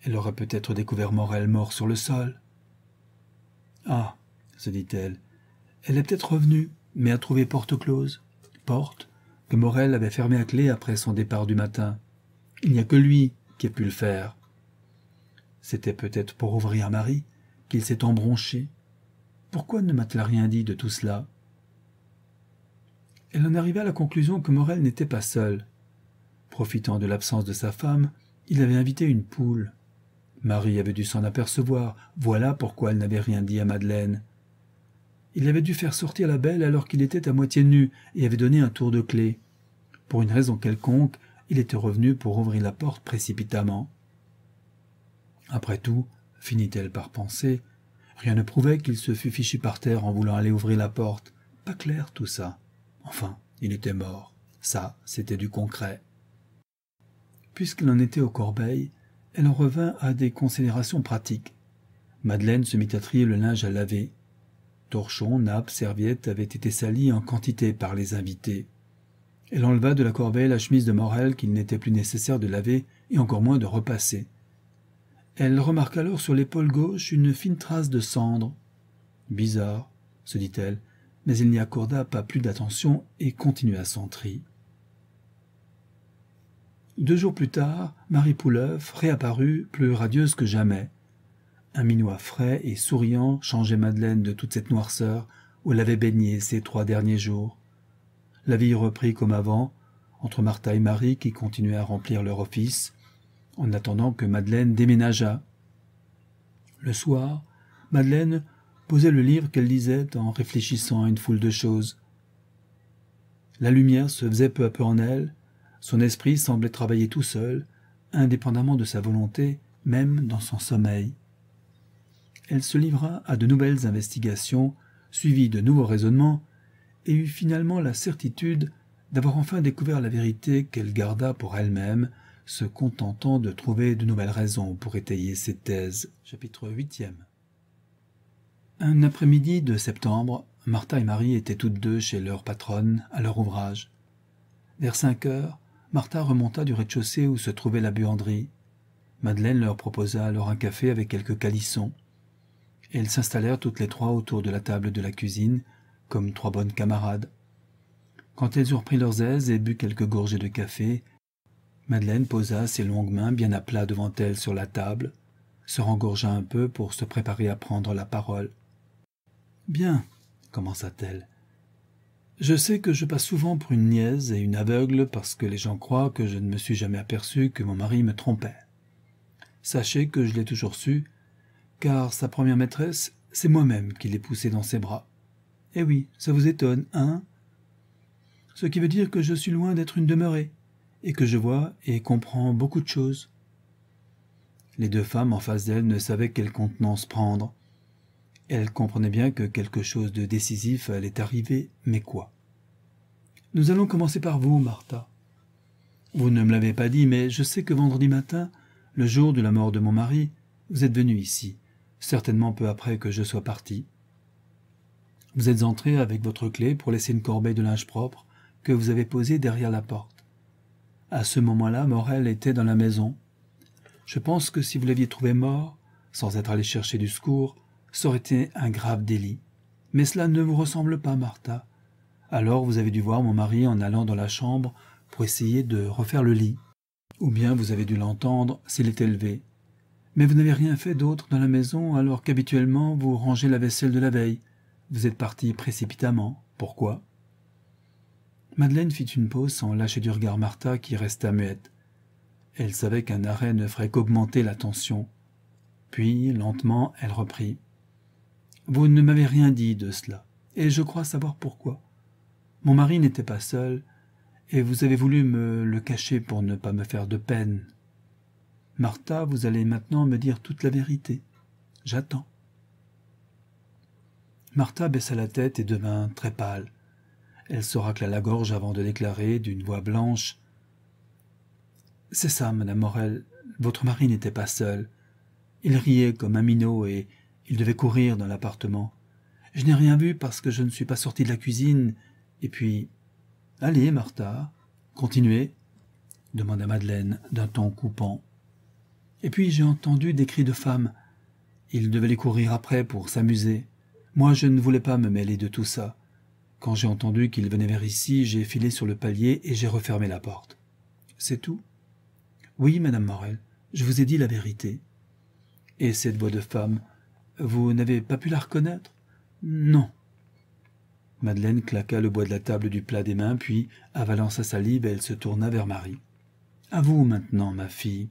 [SPEAKER 1] Elle aurait peut-être découvert Morel mort sur le sol. Ah, se dit-elle, elle est peut-être revenue, mais a trouvé porte close. Porte que Morel avait fermée à clé après son départ du matin. Il n'y a que lui qui a pu le faire. C'était peut-être pour ouvrir Marie qu'il s'est embronché. Pourquoi ne ma t elle rien dit de tout cela Elle en arriva à la conclusion que Morel n'était pas seul. Profitant de l'absence de sa femme, il avait invité une poule. Marie avait dû s'en apercevoir, voilà pourquoi elle n'avait rien dit à Madeleine. Il avait dû faire sortir la belle alors qu'il était à moitié nu et avait donné un tour de clé. Pour une raison quelconque, il était revenu pour ouvrir la porte précipitamment. Après tout, finit-elle par penser, rien ne prouvait qu'il se fût fichu par terre en voulant aller ouvrir la porte. Pas clair tout ça. Enfin, il était mort. Ça, c'était du concret. Puisqu'elle en était aux corbeilles, elle en revint à des considérations pratiques. Madeleine se mit à trier le linge à laver. Torchons, nappes, serviettes avaient été salis en quantité par les invités. Elle enleva de la corbeille la chemise de Morel qu'il n'était plus nécessaire de laver et encore moins de repasser. Elle remarqua alors sur l'épaule gauche une fine trace de cendre. Bizarre, se dit-elle, mais il n'y accorda pas plus d'attention et continua son tri. Deux jours plus tard, Marie Pouleuf réapparut, plus radieuse que jamais. Un minois frais et souriant changeait Madeleine de toute cette noirceur où l'avait baignée ces trois derniers jours. La vie reprit comme avant, entre Martha et Marie qui continuaient à remplir leur office, en attendant que Madeleine déménageât. Le soir, Madeleine posait le livre qu'elle lisait en réfléchissant à une foule de choses. La lumière se faisait peu à peu en elle, son esprit semblait travailler tout seul, indépendamment de sa volonté, même dans son sommeil. Elle se livra à de nouvelles investigations, suivies de nouveaux raisonnements, et eut finalement la certitude d'avoir enfin découvert la vérité qu'elle garda pour elle-même, se contentant de trouver de nouvelles raisons pour étayer ses thèses. Chapitre 8 Un après-midi de septembre, Martha et Marie étaient toutes deux chez leur patronne, à leur ouvrage. Vers cinq heures, Martha remonta du rez-de-chaussée où se trouvait la buanderie. Madeleine leur proposa alors un café avec quelques calissons. elles s'installèrent toutes les trois autour de la table de la cuisine, comme trois bonnes camarades. Quand elles eurent pris leurs aises et bu quelques gorgées de café, Madeleine posa ses longues mains bien à plat devant elle sur la table, se rengorgea un peu pour se préparer à prendre la parole. Bien, commença-t-elle. Je sais que je passe souvent pour une niaise et une aveugle parce que les gens croient que je ne me suis jamais aperçu que mon mari me trompait. Sachez que je l'ai toujours su, car sa première maîtresse, c'est moi-même qui l'ai poussée dans ses bras. Eh oui, ça vous étonne, hein Ce qui veut dire que je suis loin d'être une demeurée et que je vois et comprends beaucoup de choses. Les deux femmes en face d'elle ne savaient quelle contenance prendre. Elles comprenaient bien que quelque chose de décisif allait arriver, mais quoi Nous allons commencer par vous, Martha. Vous ne me l'avez pas dit, mais je sais que vendredi matin, le jour de la mort de mon mari, vous êtes venue ici, certainement peu après que je sois parti. Vous êtes entrée avec votre clé pour laisser une corbeille de linge propre que vous avez posée derrière la porte. À ce moment-là, Morel était dans la maison. Je pense que si vous l'aviez trouvé mort, sans être allé chercher du secours, ça aurait été un grave délit. Mais cela ne vous ressemble pas, Martha. Alors vous avez dû voir mon mari en allant dans la chambre pour essayer de refaire le lit. Ou bien vous avez dû l'entendre s'il était levé. Mais vous n'avez rien fait d'autre dans la maison alors qu'habituellement vous rangez la vaisselle de la veille. Vous êtes parti précipitamment. Pourquoi Madeleine fit une pause sans lâcher du regard Martha qui resta muette. Elle savait qu'un arrêt ne ferait qu'augmenter la tension. Puis, lentement, elle reprit. Vous ne m'avez rien dit de cela, et je crois savoir pourquoi. Mon mari n'était pas seul, et vous avez voulu me le cacher pour ne pas me faire de peine. Martha, vous allez maintenant me dire toute la vérité. J'attends. Martha baissa la tête et devint très pâle. Elle se racla la gorge avant de déclarer d'une voix blanche C'est ça, madame Morel, votre mari n'était pas seul. Il riait comme un minot et il devait courir dans l'appartement. Je n'ai rien vu parce que je ne suis pas sorti de la cuisine. Et puis. Allez, Martha, continuez, demanda Madeleine d'un ton coupant. Et puis j'ai entendu des cris de femmes. Il devait les courir après pour s'amuser. Moi, je ne voulais pas me mêler de tout ça. Quand j'ai entendu qu'il venait vers ici, j'ai filé sur le palier et j'ai refermé la porte. C'est tout Oui, madame Morel, je vous ai dit la vérité. Et cette voix de femme, vous n'avez pas pu la reconnaître Non. Madeleine claqua le bois de la table du plat des mains, puis, avalant sa salive, elle se tourna vers Marie. À vous maintenant, ma fille.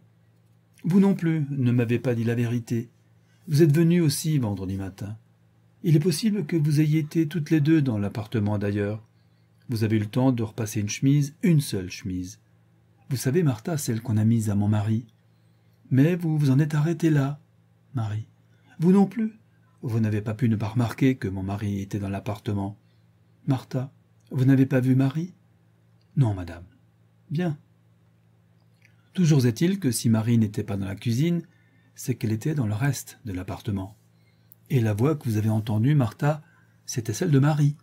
[SPEAKER 1] Vous non plus ne m'avez pas dit la vérité. Vous êtes venue aussi vendredi matin. Il est possible que vous ayez été toutes les deux dans l'appartement d'ailleurs. Vous avez eu le temps de repasser une chemise, une seule chemise. Vous savez, Martha, celle qu'on a mise à mon mari. Mais vous vous en êtes arrêté là, Marie. Vous non plus. Vous n'avez pas pu ne pas remarquer que mon mari était dans l'appartement. Martha, vous n'avez pas vu Marie Non, madame. Bien. Toujours est-il que si Marie n'était pas dans la cuisine, c'est qu'elle était dans le reste de l'appartement. Et la voix que vous avez entendue, Martha, c'était celle de Marie.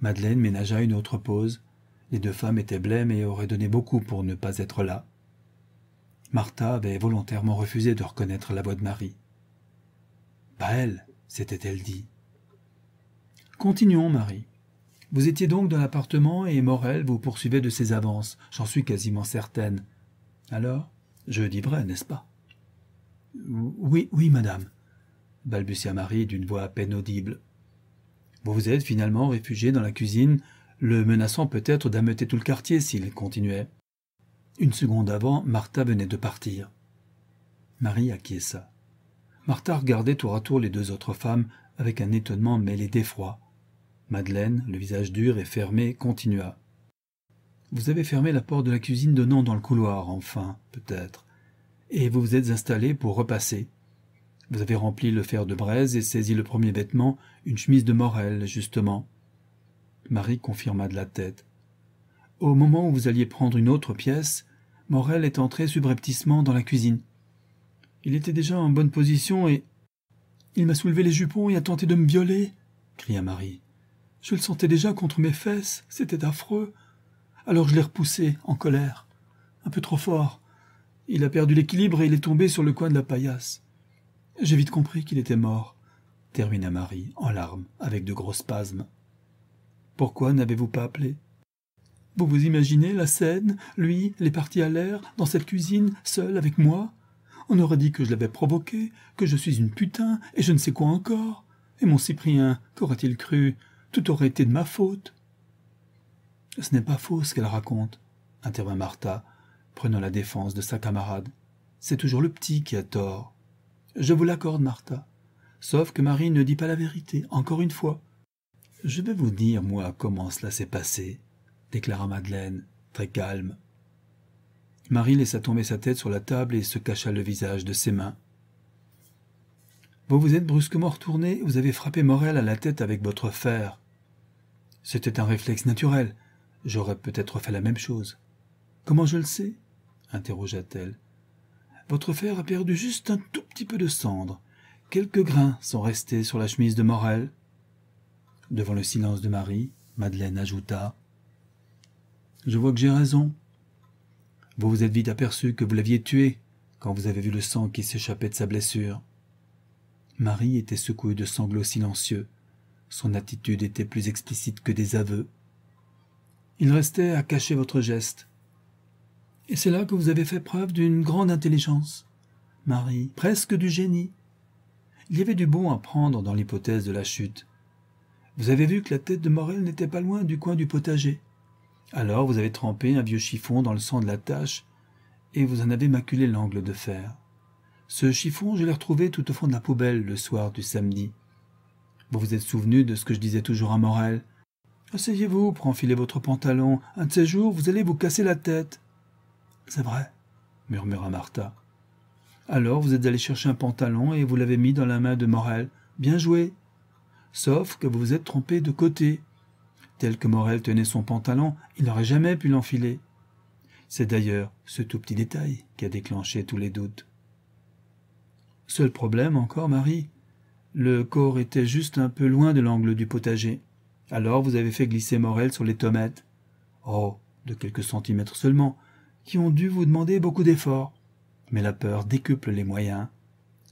[SPEAKER 1] Madeleine ménagea une autre pause. Les deux femmes étaient blêmes et auraient donné beaucoup pour ne pas être là. Martha avait volontairement refusé de reconnaître la voix de Marie. Pas elle, s'était-elle dit. Continuons, Marie. Vous étiez donc dans l'appartement et Morel vous poursuivait de ses avances, j'en suis quasiment certaine. Alors, je dis vrai, n'est-ce pas Oui, oui, madame balbutia Marie d'une voix à peine audible. Vous vous êtes finalement réfugié dans la cuisine, le menaçant peut-être d'ameuter tout le quartier s'il continuait. Une seconde avant, Martha venait de partir. Marie acquiesça. Martha regardait tour à tour les deux autres femmes avec un étonnement mêlé d'effroi. Madeleine, le visage dur et fermé, continua. Vous avez fermé la porte de la cuisine donnant dans le couloir, enfin, peut-être, et vous vous êtes installé pour repasser. Vous avez rempli le fer de braise et saisi le premier vêtement, une chemise de morel, justement. Marie confirma de la tête. Au moment où vous alliez prendre une autre pièce, Morel est entré subrepticement dans la cuisine. Il était déjà en bonne position et. Il m'a soulevé les jupons et a tenté de me violer, cria Marie. Je le sentais déjà contre mes fesses, c'était affreux. Alors je l'ai repoussé, en colère. Un peu trop fort. Il a perdu l'équilibre et il est tombé sur le coin de la paillasse. J'ai vite compris qu'il était mort, termina Marie, en larmes, avec de gros spasmes. Pourquoi n'avez-vous pas appelé Vous vous imaginez la scène, lui, les parties à l'air, dans cette cuisine, seul avec moi On aurait dit que je l'avais provoqué, que je suis une putain, et je ne sais quoi encore. Et mon Cyprien, qu'aurait-il cru Tout aurait été de ma faute. Ce n'est pas faux ce qu'elle raconte, intervint Martha, prenant la défense de sa camarade. C'est toujours le petit qui a tort. Je vous l'accorde, Martha. Sauf que Marie ne dit pas la vérité, encore une fois. Je vais vous dire, moi, comment cela s'est passé, déclara Madeleine, très calme. Marie laissa tomber sa tête sur la table et se cacha le visage de ses mains. Vous vous êtes brusquement retourné, vous avez frappé Morel à la tête avec votre fer. C'était un réflexe naturel. J'aurais peut-être fait la même chose. Comment je le sais interrogea-t-elle. Votre fer a perdu juste un tout petit peu de cendre. Quelques grains sont restés sur la chemise de Morel. Devant le silence de Marie, Madeleine ajouta Je vois que j'ai raison. Vous vous êtes vite aperçu que vous l'aviez tué quand vous avez vu le sang qui s'échappait de sa blessure. Marie était secouée de sanglots silencieux. Son attitude était plus explicite que des aveux. Il restait à cacher votre geste, et c'est là que vous avez fait preuve d'une grande intelligence. Marie, presque du génie. Il y avait du bon à prendre dans l'hypothèse de la chute. Vous avez vu que la tête de Morel n'était pas loin du coin du potager. Alors vous avez trempé un vieux chiffon dans le sang de la tache et vous en avez maculé l'angle de fer. Ce chiffon, je l'ai retrouvé tout au fond de la poubelle le soir du samedi. Vous vous êtes souvenu de ce que je disais toujours à Morel. Asseyez-vous pour enfiler votre pantalon. Un de ces jours, vous allez vous casser la tête. C'est vrai, murmura Martha. Alors vous êtes allé chercher un pantalon et vous l'avez mis dans la main de Morel. Bien joué. Sauf que vous vous êtes trompé de côté. Tel que Morel tenait son pantalon, il n'aurait jamais pu l'enfiler. C'est d'ailleurs ce tout petit détail qui a déclenché tous les doutes. Seul problème encore, Marie. Le corps était juste un peu loin de l'angle du potager. Alors vous avez fait glisser Morel sur les tomates. Oh, de quelques centimètres seulement, qui ont dû vous demander beaucoup d'efforts. Mais la peur décuple les moyens.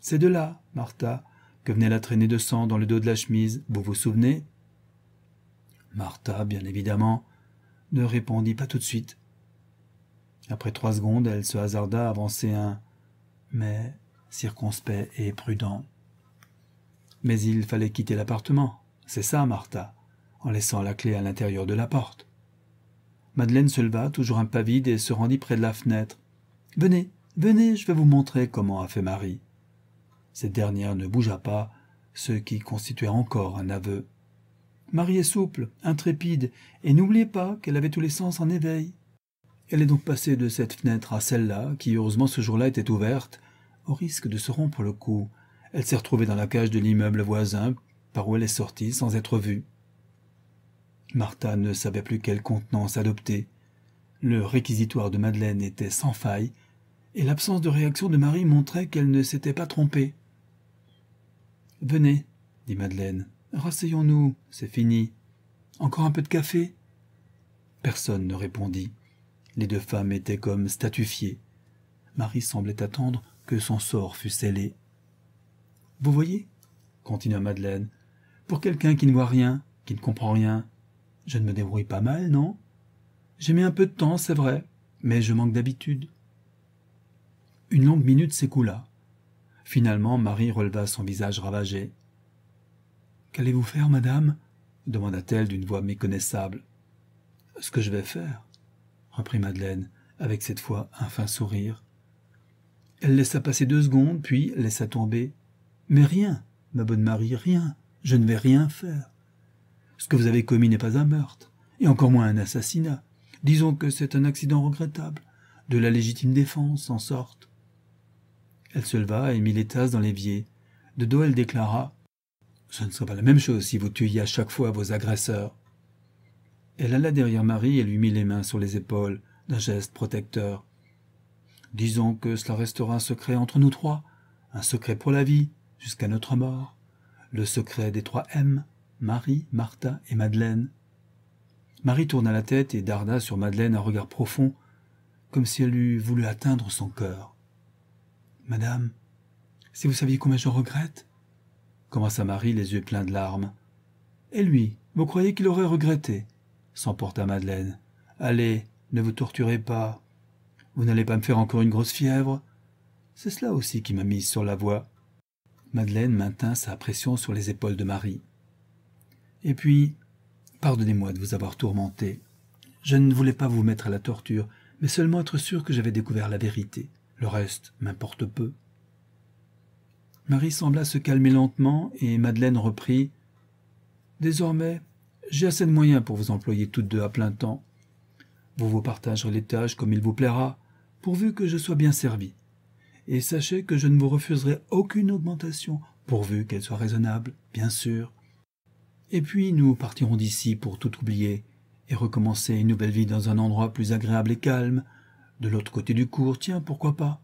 [SPEAKER 1] C'est de là, Martha, que venait la traînée de sang dans le dos de la chemise, vous vous souvenez Martha, bien évidemment, ne répondit pas tout de suite. Après trois secondes, elle se hasarda à avancer un mais circonspect et prudent. Mais il fallait quitter l'appartement, c'est ça, Martha, en laissant la clé à l'intérieur de la porte. Madeleine se leva, toujours vide, et se rendit près de la fenêtre. Venez, venez, je vais vous montrer comment a fait Marie. Cette dernière ne bougea pas, ce qui constituait encore un aveu. Marie est souple, intrépide, et n'oubliez pas qu'elle avait tous les sens en éveil. Elle est donc passée de cette fenêtre à celle-là, qui heureusement ce jour-là était ouverte, au risque de se rompre le cou. Elle s'est retrouvée dans la cage de l'immeuble voisin, par où elle est sortie sans être vue. Martha ne savait plus quelle contenance adopter. Le réquisitoire de Madeleine était sans faille, et l'absence de réaction de Marie montrait qu'elle ne s'était pas trompée. Venez, dit Madeleine, rasseyons-nous, c'est fini. Encore un peu de café Personne ne répondit. Les deux femmes étaient comme statufiées. Marie semblait attendre que son sort fût scellé. Vous voyez, continua Madeleine, pour quelqu'un qui ne voit rien, qui ne comprend rien, je ne me débrouille pas mal, non J'ai mis un peu de temps, c'est vrai, mais je manque d'habitude. Une longue minute s'écoula. Finalement, Marie releva son visage ravagé. Qu'allez-vous faire, madame demanda-t-elle d'une voix méconnaissable. Ce que je vais faire, reprit Madeleine, avec cette fois un fin sourire. Elle laissa passer deux secondes, puis laissa tomber. Mais rien, ma bonne Marie, rien. Je ne vais rien faire. Ce que vous avez commis n'est pas un meurtre, et encore moins un assassinat. Disons que c'est un accident regrettable, de la légitime défense, en sorte. Elle se leva et mit les tasses dans l'évier. De dos, elle déclara Ce ne sera pas la même chose si vous tuiez à chaque fois vos agresseurs. Elle alla derrière Marie et lui mit les mains sur les épaules, d'un geste protecteur. Disons que cela restera un secret entre nous trois, un secret pour la vie, jusqu'à notre mort, le secret des trois M. Marie, Martha et Madeleine. Marie tourna la tête et darda sur Madeleine un regard profond, comme si elle eût voulu atteindre son cœur. Madame, si vous saviez combien je regrette commença Marie les yeux pleins de larmes. Et lui, vous croyez qu'il aurait regretté s'emporta Madeleine. Allez, ne vous torturez pas. Vous n'allez pas me faire encore une grosse fièvre. C'est cela aussi qui m'a mise sur la voie. Madeleine maintint sa pression sur les épaules de Marie. Et puis, pardonnez-moi de vous avoir tourmenté. Je ne voulais pas vous mettre à la torture, mais seulement être sûr que j'avais découvert la vérité. Le reste m'importe peu. Marie sembla se calmer lentement et Madeleine reprit Désormais, j'ai assez de moyens pour vous employer toutes deux à plein temps. Vous vous partagerez les tâches comme il vous plaira, pourvu que je sois bien servi. Et sachez que je ne vous refuserai aucune augmentation, pourvu qu'elle soit raisonnable, bien sûr. Et puis nous partirons d'ici pour tout oublier et recommencer une nouvelle vie dans un endroit plus agréable et calme. De l'autre côté du cours, tiens, pourquoi pas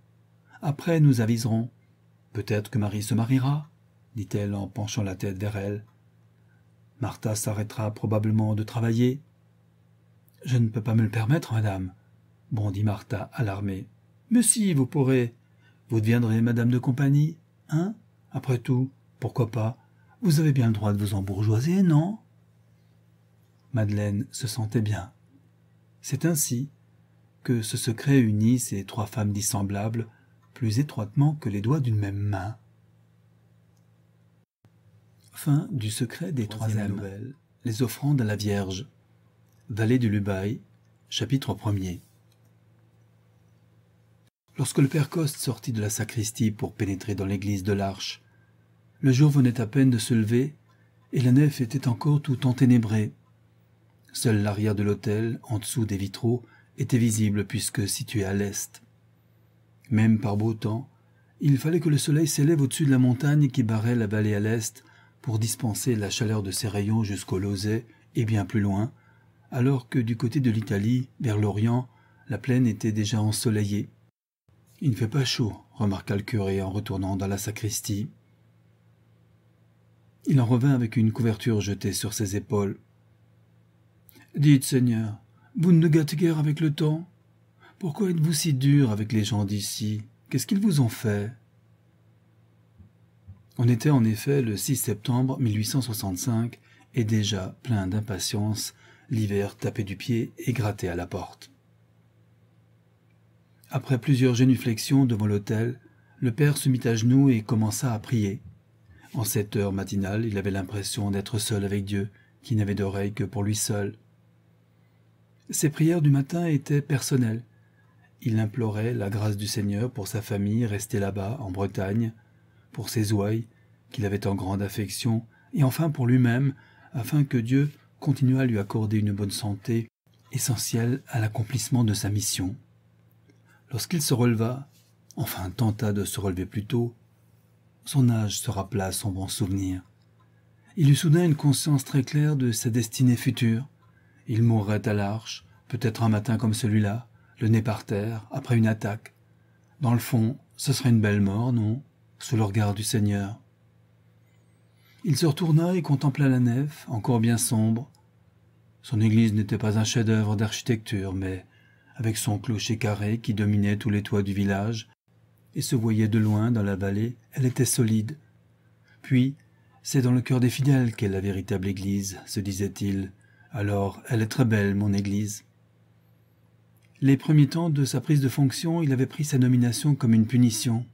[SPEAKER 1] Après, nous aviserons. Peut-être que Marie se mariera, dit-elle en penchant la tête vers elle. Martha s'arrêtera probablement de travailler. Je ne peux pas me le permettre, madame, bondit Martha alarmée. Mais si, vous pourrez. Vous deviendrez madame de compagnie, hein Après tout, pourquoi pas vous avez bien le droit de vous embourgeoiser, non Madeleine se sentait bien. C'est ainsi que ce secret unit ces trois femmes dissemblables plus étroitement que les doigts d'une même main. Fin du secret des trois nouvelles. Les offrandes à la Vierge. Vallée du Lubaï, chapitre 1 Lorsque le père Coste sortit de la sacristie pour pénétrer dans l'église de l'Arche, le jour venait à peine de se lever, et la nef était encore tout enténébrée. Seul l'arrière de l'hôtel, en dessous des vitraux, était visible puisque situé à l'est. Même par beau temps, il fallait que le soleil s'élève au-dessus de la montagne qui barrait la vallée à l'est pour dispenser la chaleur de ses rayons jusqu'au Lauzet et bien plus loin, alors que du côté de l'Italie, vers l'Orient, la plaine était déjà ensoleillée. Il ne fait pas chaud, remarqua le curé en retournant dans la sacristie. Il en revint avec une couverture jetée sur ses épaules. Dites, Seigneur, vous ne gâtez guère avec le temps Pourquoi êtes-vous si dur avec les gens d'ici Qu'est-ce qu'ils vous ont fait On était en effet le 6 septembre 1865 et déjà plein d'impatience, l'hiver tapait du pied et grattait à la porte. Après plusieurs génuflexions devant l'autel, le père se mit à genoux et commença à prier. En cette heure matinale, il avait l'impression d'être seul avec Dieu, qui n'avait d'oreilles que pour lui seul. Ses prières du matin étaient personnelles. Il implorait la grâce du Seigneur pour sa famille restée là-bas, en Bretagne, pour ses ouailles, qu'il avait en grande affection, et enfin pour lui-même, afin que Dieu continuât à lui accorder une bonne santé, essentielle à l'accomplissement de sa mission. Lorsqu'il se releva, enfin tenta de se relever plus tôt, son âge se rappela son bon souvenir. Il eut soudain une conscience très claire de sa destinée future. Il mourrait à l'arche, peut-être un matin comme celui-là, le nez par terre, après une attaque. Dans le fond, ce serait une belle mort, non Sous le regard du Seigneur. Il se retourna et contempla la nef, encore bien sombre. Son église n'était pas un chef-d'œuvre d'architecture, mais, avec son clocher carré qui dominait tous les toits du village, et se voyait de loin dans la vallée, elle était solide. Puis, c'est dans le cœur des fidèles qu'est la véritable Église, se disait-il. Alors, elle est très belle, mon Église. Les premiers temps de sa prise de fonction, il avait pris sa nomination comme une punition.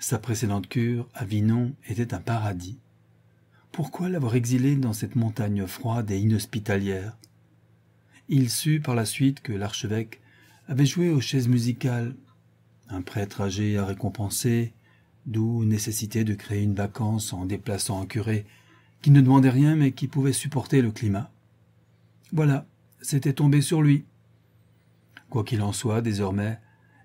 [SPEAKER 1] Sa précédente cure, à Vinon, était un paradis. Pourquoi l'avoir exilé dans cette montagne froide et inhospitalière Il sut par la suite que l'archevêque avait joué aux chaises musicales un prêtre âgé à récompenser, d'où nécessité de créer une vacance en déplaçant un curé qui ne demandait rien mais qui pouvait supporter le climat. Voilà, c'était tombé sur lui. Quoi qu'il en soit, désormais,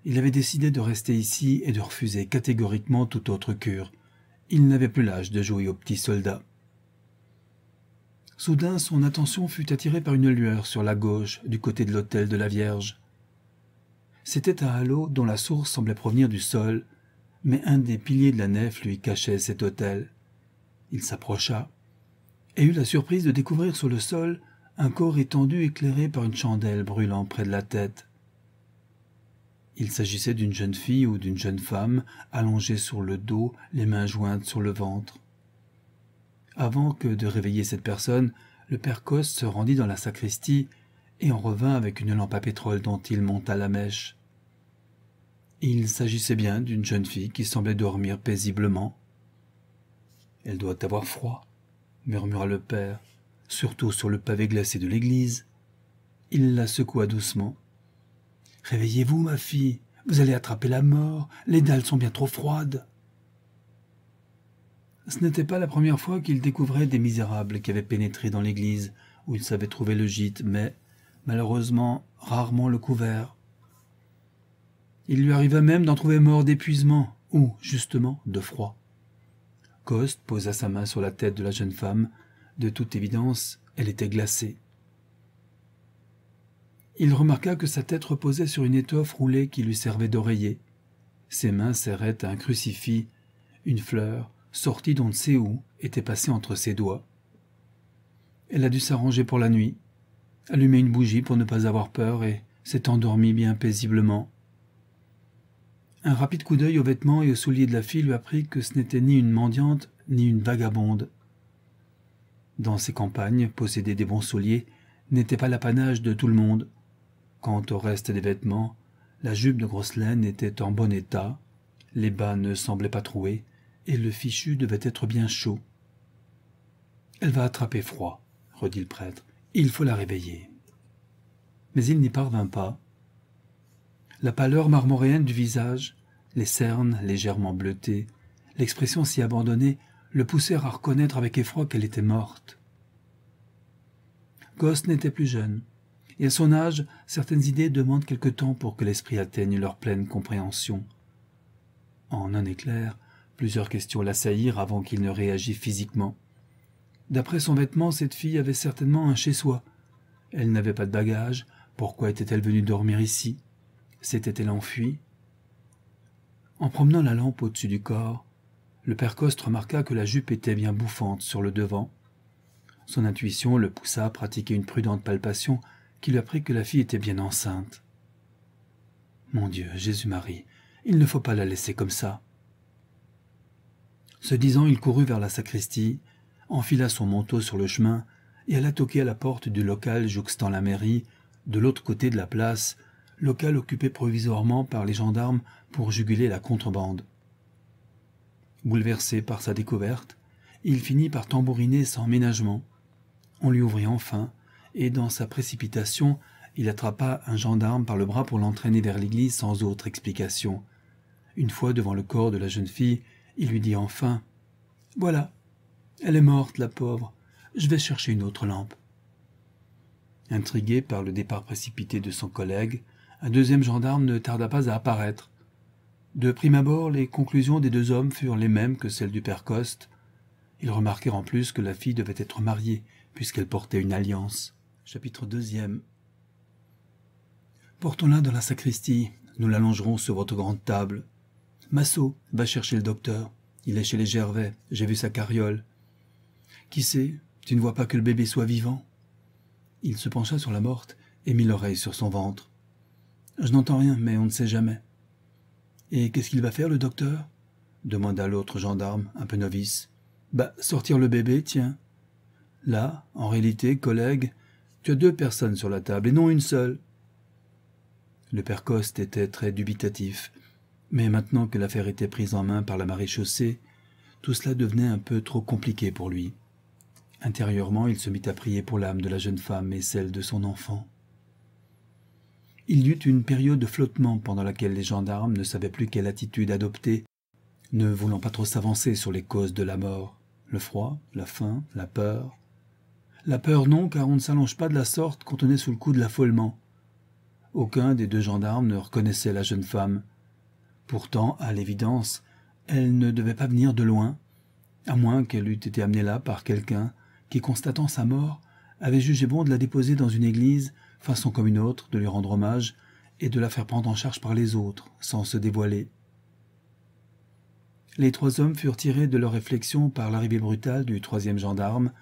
[SPEAKER 1] il avait décidé de rester ici et de refuser catégoriquement toute autre cure. Il n'avait plus l'âge de jouer aux petits soldats. Soudain, son attention fut attirée par une lueur sur la gauche, du côté de l'hôtel de la Vierge. C'était un halo dont la source semblait provenir du sol, mais un des piliers de la nef lui cachait cet autel. Il s'approcha et eut la surprise de découvrir sur le sol un corps étendu éclairé par une chandelle brûlant près de la tête. Il s'agissait d'une jeune fille ou d'une jeune femme allongée sur le dos, les mains jointes sur le ventre. Avant que de réveiller cette personne, le père cosse se rendit dans la sacristie et en revint avec une lampe à pétrole dont il monta la mèche. Il s'agissait bien d'une jeune fille qui semblait dormir paisiblement. Elle doit avoir froid, murmura le père, surtout sur le pavé glacé de l'église. Il la secoua doucement. Réveillez-vous, ma fille, vous allez attraper la mort, les dalles sont bien trop froides. Ce n'était pas la première fois qu'il découvrait des misérables qui avaient pénétré dans l'église, où il savait trouver le gîte, mais malheureusement rarement le couvert. Il lui arriva même d'en trouver mort d'épuisement ou, justement, de froid. Coste posa sa main sur la tête de la jeune femme. De toute évidence, elle était glacée. Il remarqua que sa tête reposait sur une étoffe roulée qui lui servait d'oreiller. Ses mains serraient un crucifix. Une fleur, sortie d'on ne sait où, était passée entre ses doigts. Elle a dû s'arranger pour la nuit, allumer une bougie pour ne pas avoir peur et s'est endormie bien paisiblement. Un rapide coup d'œil aux vêtements et aux souliers de la fille lui apprit que ce n'était ni une mendiante, ni une vagabonde. Dans ces campagnes, posséder des bons souliers n'était pas l'apanage de tout le monde. Quant au reste des vêtements, la jupe de grosse laine était en bon état, les bas ne semblaient pas troués, et le fichu devait être bien chaud. Elle va attraper froid, redit le prêtre. Il faut la réveiller. Mais il n'y parvint pas la pâleur marmoréenne du visage, les cernes légèrement bleutées, l'expression si abandonnée le poussèrent à reconnaître avec effroi qu'elle était morte. Gosse n'était plus jeune, et à son âge, certaines idées demandent quelque temps pour que l'esprit atteigne leur pleine compréhension. En un éclair, plusieurs questions l'assaillirent avant qu'il ne réagît physiquement. D'après son vêtement, cette fille avait certainement un chez-soi. Elle n'avait pas de bagages, pourquoi était-elle venue dormir ici s'était-elle enfuie En promenant la lampe au-dessus du corps, le père Coste remarqua que la jupe était bien bouffante sur le devant. Son intuition le poussa à pratiquer une prudente palpation qui lui apprit que la fille était bien enceinte. Mon Dieu, Jésus-Marie, il ne faut pas la laisser comme ça. Se disant, il courut vers la sacristie, enfila son manteau sur le chemin et alla toquer à la porte du local jouxtant la mairie, de l'autre côté de la place, local occupé provisoirement par les gendarmes pour juguler la contrebande. Bouleversé par sa découverte, il finit par tambouriner sans ménagement. On lui ouvrit enfin, et dans sa précipitation, il attrapa un gendarme par le bras pour l'entraîner vers l'église sans autre explication. Une fois devant le corps de la jeune fille, il lui dit enfin Voilà, elle est morte, la pauvre. Je vais chercher une autre lampe. Intrigué par le départ précipité de son collègue, un deuxième gendarme ne tarda pas à apparaître. De prime abord, les conclusions des deux hommes furent les mêmes que celles du père Coste. Ils remarquèrent en plus que la fille devait être mariée, puisqu'elle portait une alliance. Chapitre deuxième Portons-la dans la sacristie. Nous l'allongerons sur votre grande table. Massot, va chercher le docteur. Il est chez les Gervais. J'ai vu sa carriole. Qui sait Tu ne vois pas que le bébé soit vivant Il se pencha sur la morte et mit l'oreille sur son ventre. Je n'entends rien, mais on ne sait jamais. Et qu'est-ce qu'il va faire, le docteur demanda l'autre gendarme, un peu novice. Bah, sortir le bébé, tiens. Là, en réalité, collègue, tu as deux personnes sur la table et non une seule. Le père Coste était très dubitatif, mais maintenant que l'affaire était prise en main par la maréchaussée, tout cela devenait un peu trop compliqué pour lui. Intérieurement, il se mit à prier pour l'âme de la jeune femme et celle de son enfant. Il y eut une période de flottement pendant laquelle les gendarmes ne savaient plus quelle attitude adopter, ne voulant pas trop s'avancer sur les causes de la mort, le froid, la faim, la peur. La peur non, car on ne s'allonge pas de la sorte qu'on tenait sous le coup de l'affolement. Aucun des deux gendarmes ne reconnaissait la jeune femme. Pourtant, à l'évidence, elle ne devait pas venir de loin, à moins qu'elle eût été amenée là par quelqu'un qui, constatant sa mort, avait jugé bon de la déposer dans une église façon comme une autre de lui rendre hommage et de la faire prendre en charge par les autres, sans se dévoiler. Les trois hommes furent tirés de leurs réflexions par l'arrivée brutale du troisième gendarme,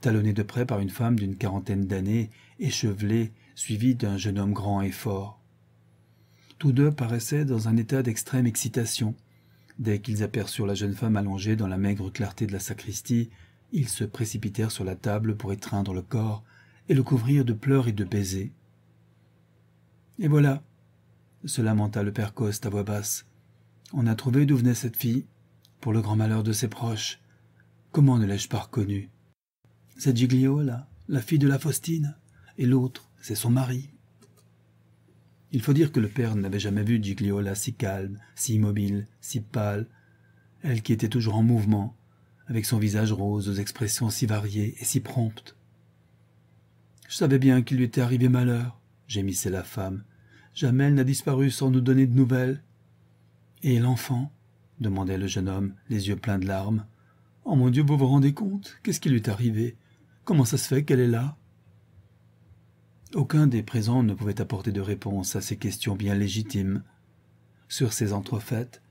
[SPEAKER 1] talonné de près par une femme d'une quarantaine d'années, échevelée, suivie d'un jeune homme grand et fort. Tous deux paraissaient dans un état d'extrême excitation. Dès qu'ils aperçurent la jeune femme allongée dans la maigre clarté de la sacristie, ils se précipitèrent sur la table pour étreindre le corps, et le couvrir de pleurs et de baisers. Et voilà, se lamenta le père Coste à voix basse. On a trouvé d'où venait cette fille, pour le grand malheur de ses proches. Comment ne l'ai-je pas reconnue C'est Gigliola, la fille de la Faustine, et l'autre, c'est son mari. Il faut dire que le père n'avait jamais vu Gigliola si calme, si immobile, si pâle, elle qui était toujours en mouvement, avec son visage rose aux expressions si variées et si promptes. Je savais bien qu'il lui était arrivé malheur, gémissait la femme. Jamais elle n'a disparu sans nous donner de nouvelles. Et l'enfant demandait le jeune homme, les yeux pleins de larmes. Oh mon Dieu, vous vous rendez compte Qu'est-ce qui lui est arrivé Comment ça se fait qu'elle est là Aucun des présents ne pouvait apporter de réponse à ces questions bien légitimes. Sur ces entrefaites,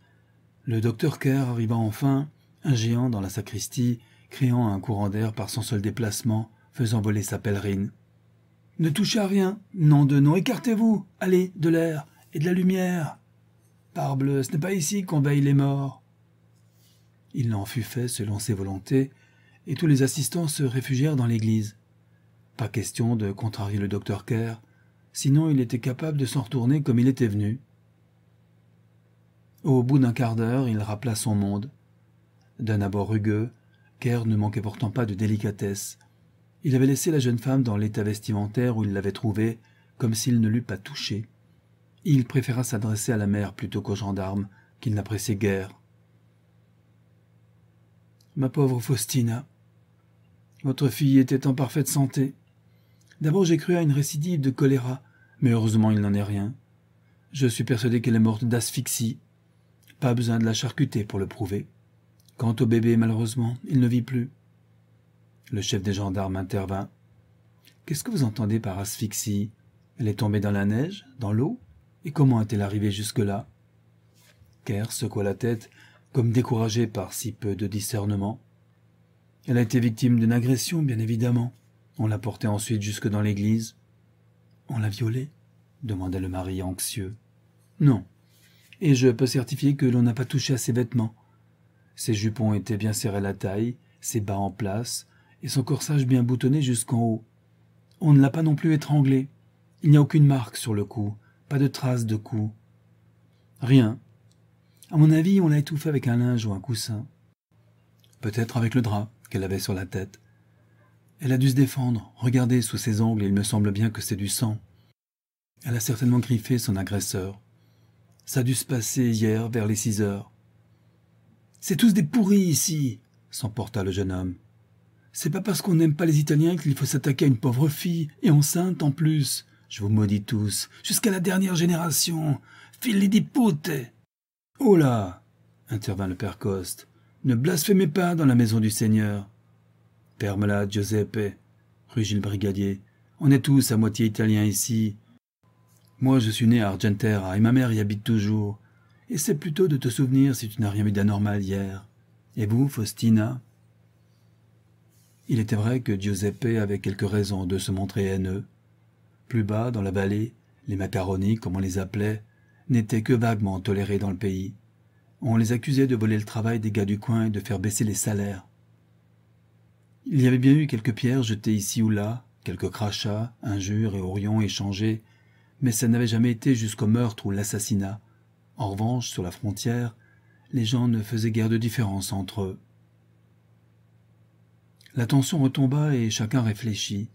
[SPEAKER 1] le docteur Kerr arriva enfin, un géant dans la sacristie, créant un courant d'air par son seul déplacement, faisant voler sa pèlerine. Ne touchez à rien, nom de nom, écartez-vous, allez, de l'air et de la lumière. Parbleu, ce n'est pas ici qu'on veille les morts. Il n'en fut fait selon ses volontés, et tous les assistants se réfugièrent dans l'église. Pas question de contrarier le docteur Kerr, sinon il était capable de s'en retourner comme il était venu. Au bout d'un quart d'heure, il rappela son monde. D'un abord rugueux, Kerr ne manquait pourtant pas de délicatesse, il avait laissé la jeune femme dans l'état vestimentaire où il l'avait trouvée, comme s'il ne l'eût pas touchée. Il préféra s'adresser à la mère plutôt qu'au gendarme, qu'il n'appréciait guère. Ma pauvre Faustina, votre fille était en parfaite santé. D'abord j'ai cru à une récidive de choléra, mais heureusement il n'en est rien. Je suis persuadé qu'elle est morte d'asphyxie. Pas besoin de la charcuter pour le prouver. Quant au bébé, malheureusement, il ne vit plus. Le chef des gendarmes intervint. Qu'est-ce que vous entendez par asphyxie Elle est tombée dans la neige, dans l'eau Et comment est-elle arrivée jusque-là Kerr secoua la tête, comme découragé par si peu de discernement. Elle a été victime d'une agression, bien évidemment. On l'a portée ensuite jusque dans l'église. On l'a violée demanda le mari anxieux. Non. Et je peux certifier que l'on n'a pas touché à ses vêtements. Ses jupons étaient bien serrés à la taille, ses bas en place, et son corsage bien boutonné jusqu'en haut. On ne l'a pas non plus étranglé. Il n'y a aucune marque sur le cou, pas de trace de cou. Rien. À mon avis, on l'a étouffé avec un linge ou un coussin. Peut-être avec le drap qu'elle avait sur la tête. Elle a dû se défendre. Regardez sous ses ongles, il me semble bien que c'est du sang. Elle a certainement griffé son agresseur. Ça a dû se passer hier vers les six heures. C'est tous des pourris ici, s'emporta le jeune homme. C'est pas parce qu'on n'aime pas les Italiens qu'il faut s'attaquer à une pauvre fille, et enceinte en plus. Je vous maudis tous, jusqu'à la dernière génération. Figli di Oh là intervint le père Coste. Ne blasphémez pas dans la maison du Seigneur. Permela Giuseppe, rugit le brigadier. On est tous à moitié italiens ici. Moi, je suis né à Argentera et ma mère y habite toujours. Essaie plutôt de te souvenir si tu n'as rien vu d'anormal hier. Et vous, Faustina il était vrai que Giuseppe avait quelques raisons de se montrer haineux. Plus bas, dans la vallée, les macaronis, comme on les appelait, n'étaient que vaguement tolérés dans le pays. On les accusait de voler le travail des gars du coin et de faire baisser les salaires. Il y avait bien eu quelques pierres jetées ici ou là, quelques crachats, injures et orions échangés, mais ça n'avait jamais été jusqu'au meurtre ou l'assassinat. En revanche, sur la frontière, les gens ne faisaient guère de différence entre eux. La tension retomba et chacun réfléchit.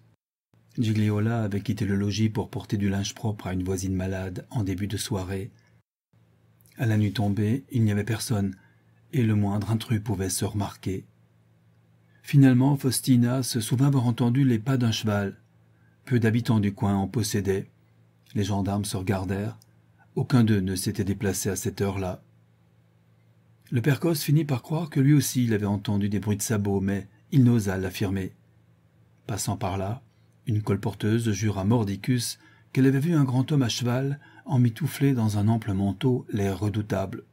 [SPEAKER 1] Gigliola avait quitté le logis pour porter du linge propre à une voisine malade en début de soirée. À la nuit tombée, il n'y avait personne, et le moindre intrus pouvait se remarquer. Finalement, Faustina se souvint avoir entendu les pas d'un cheval. Peu d'habitants du coin en possédaient. Les gendarmes se regardèrent. Aucun d'eux ne s'était déplacé à cette heure-là. Le père finit par croire que lui aussi il avait entendu des bruits de sabots, mais il n'osa l'affirmer. Passant par là, une colporteuse jura mordicus qu'elle avait vu un grand homme à cheval, emmitouflé dans un ample manteau, l'air redoutable.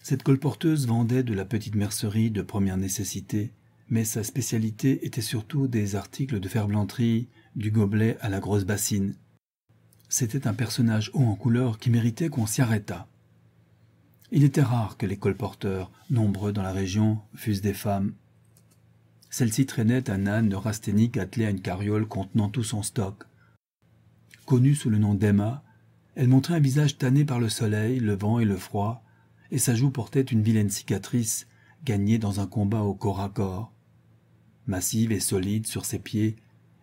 [SPEAKER 1] Cette colporteuse vendait de la petite mercerie de première nécessité, mais sa spécialité était surtout des articles de ferblanterie, du gobelet à la grosse bassine. C'était un personnage haut en couleur qui méritait qu'on s'y arrêtât. Il était rare que les colporteurs, nombreux dans la région, fussent des femmes. Celle-ci traînait un âne rasténique attelé à une carriole contenant tout son stock. Connue sous le nom d'Emma, elle montrait un visage tanné par le soleil, le vent et le froid, et sa joue portait une vilaine cicatrice, gagnée dans un combat au corps à corps. Massive et solide sur ses pieds,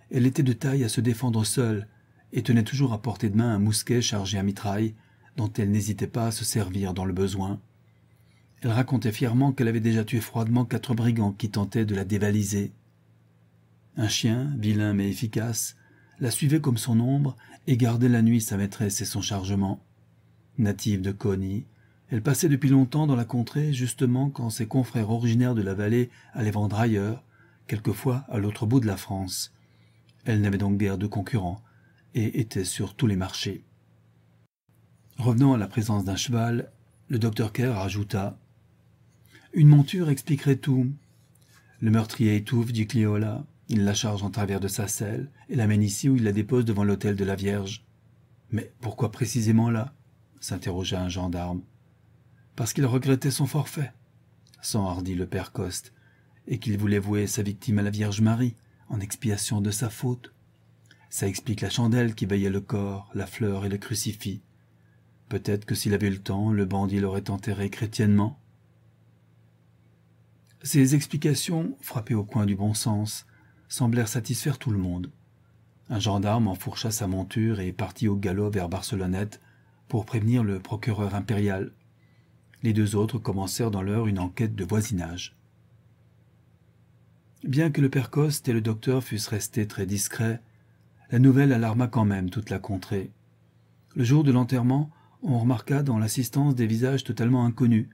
[SPEAKER 1] elle était de taille à se défendre seule, et tenait toujours à portée de main un mousquet chargé à mitraille, quand elle n'hésitait pas à se servir dans le besoin. Elle racontait fièrement qu'elle avait déjà tué froidement quatre brigands qui tentaient de la dévaliser. Un chien, vilain mais efficace, la suivait comme son ombre et gardait la nuit sa maîtresse et son chargement. Native de Coney, elle passait depuis longtemps dans la contrée justement quand ses confrères originaires de la vallée allaient vendre ailleurs, quelquefois à l'autre bout de la France. Elle n'avait donc guère de concurrents et était sur tous les marchés. Revenant à la présence d'un cheval, le docteur Kerr ajouta Une monture expliquerait tout. Le meurtrier étouffe, du Cléola. Il la charge en travers de sa selle et l'amène ici où il la dépose devant l'autel de la Vierge. Mais pourquoi précisément là s'interrogea un gendarme. Parce qu'il regrettait son forfait, s'enhardit le père Coste, et qu'il voulait vouer sa victime à la Vierge Marie, en expiation de sa faute. Ça explique la chandelle qui veillait le corps, la fleur et le crucifix, Peut-être que s'il avait le temps, le bandit l'aurait enterré chrétiennement. Ces explications, frappées au coin du bon sens, semblèrent satisfaire tout le monde. Un gendarme enfourcha sa monture et partit au galop vers Barcelonnette pour prévenir le procureur impérial. Les deux autres commencèrent dans l'heure une enquête de voisinage. Bien que le père Coste et le docteur fussent restés très discrets, la nouvelle alarma quand même toute la contrée. Le jour de l'enterrement, on remarqua dans l'assistance des visages totalement inconnus.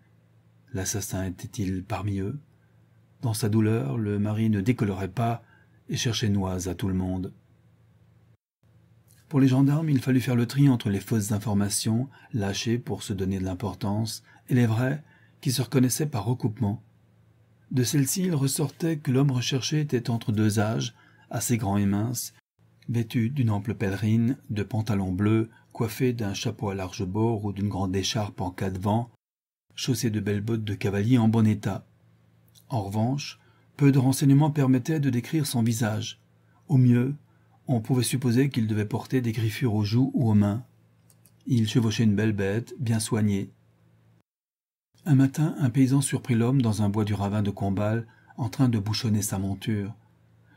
[SPEAKER 1] L'assassin était-il parmi eux Dans sa douleur, le mari ne décolorait pas et cherchait noise à tout le monde. Pour les gendarmes, il fallut faire le tri entre les fausses informations, lâchées pour se donner de l'importance, et les vraies, qui se reconnaissaient par recoupement. De celles-ci, il ressortait que l'homme recherché était entre deux âges, assez grand et mince, vêtu d'une ample pèlerine, de pantalons bleus, coiffé d'un chapeau à large bord ou d'une grande écharpe en cas de vent, chaussé de belles bottes de cavalier en bon état. En revanche, peu de renseignements permettaient de décrire son visage. Au mieux, on pouvait supposer qu'il devait porter des griffures aux joues ou aux mains. Il chevauchait une belle bête, bien soignée. Un matin, un paysan surprit l'homme dans un bois du ravin de Combal, en train de bouchonner sa monture.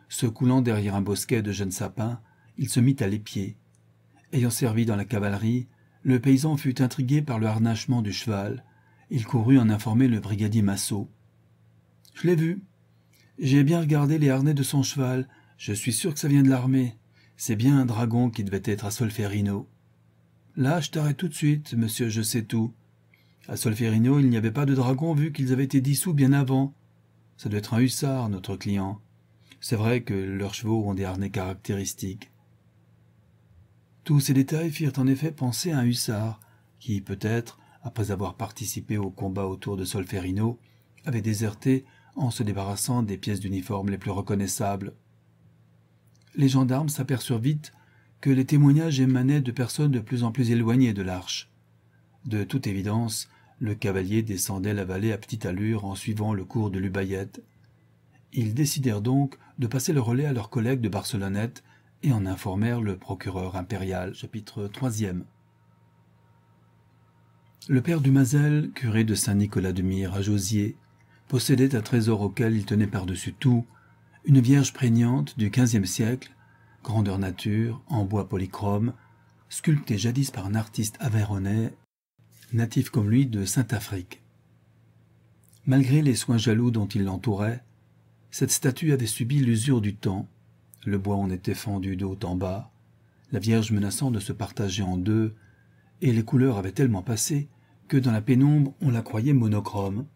[SPEAKER 1] Se coulant derrière un bosquet de jeunes sapins, il se mit à l'épier. Ayant servi dans la cavalerie, le paysan fut intrigué par le harnachement du cheval. Il courut en informer le brigadier Massot. Je l'ai vu. J'ai bien regardé les harnais de son cheval. Je suis sûr que ça vient de l'armée. C'est bien un dragon qui devait être à Solferino. Là, je t'arrête tout de suite, monsieur, je sais tout. À Solferino, il n'y avait pas de dragon vu qu'ils avaient été dissous bien avant. Ça doit être un hussard, notre client. C'est vrai que leurs chevaux ont des harnais caractéristiques. Tous ces détails firent en effet penser à un hussard, qui peut-être, après avoir participé au combat autour de Solferino, avait déserté en se débarrassant des pièces d'uniforme les plus reconnaissables. Les gendarmes s'aperçurent vite que les témoignages émanaient de personnes de plus en plus éloignées de l'arche. De toute évidence, le cavalier descendait la vallée à petite allure en suivant le cours de Lubayette. Ils décidèrent donc de passer le relais à leurs collègues de Barcelonnette et en informèrent le procureur impérial. Chapitre 3 Le père Dumazel, curé de Saint-Nicolas-de-Mire à Josier, possédait un trésor auquel il tenait par-dessus tout une vierge prégnante du XVe siècle, grandeur nature, en bois polychrome, sculptée jadis par un artiste aveyronnais, natif comme lui de saint afrique Malgré les soins jaloux dont il l'entourait, cette statue avait subi l'usure du temps le bois en était fendu de haut en bas, la Vierge menaçant de se partager en deux, et les couleurs avaient tellement passé que dans la pénombre on la croyait monochrome.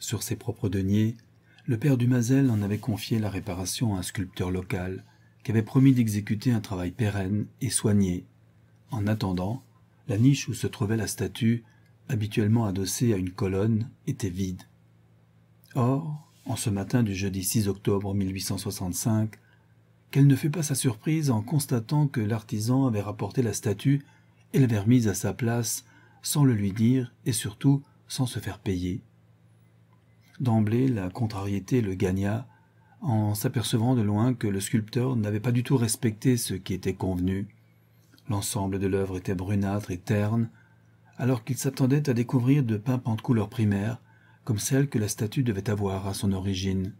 [SPEAKER 1] Sur ses propres deniers, le père Dumazel en avait confié la réparation à un sculpteur local, qui avait promis d'exécuter un travail pérenne et soigné. En attendant, la niche où se trouvait la statue, habituellement adossée à une colonne, était vide. Or, en ce matin du jeudi 6 octobre 1865, qu'elle ne fut pas sa surprise en constatant que l'artisan avait rapporté la statue et l'avait remise à sa place sans le lui dire et surtout sans se faire payer. D'emblée, la contrariété le gagna en s'apercevant de loin que le sculpteur n'avait pas du tout respecté ce qui était convenu. L'ensemble de l'œuvre était brunâtre et terne, alors qu'il s'attendait à découvrir de pimpantes couleurs primaires, comme celle que la statue devait avoir à son origine.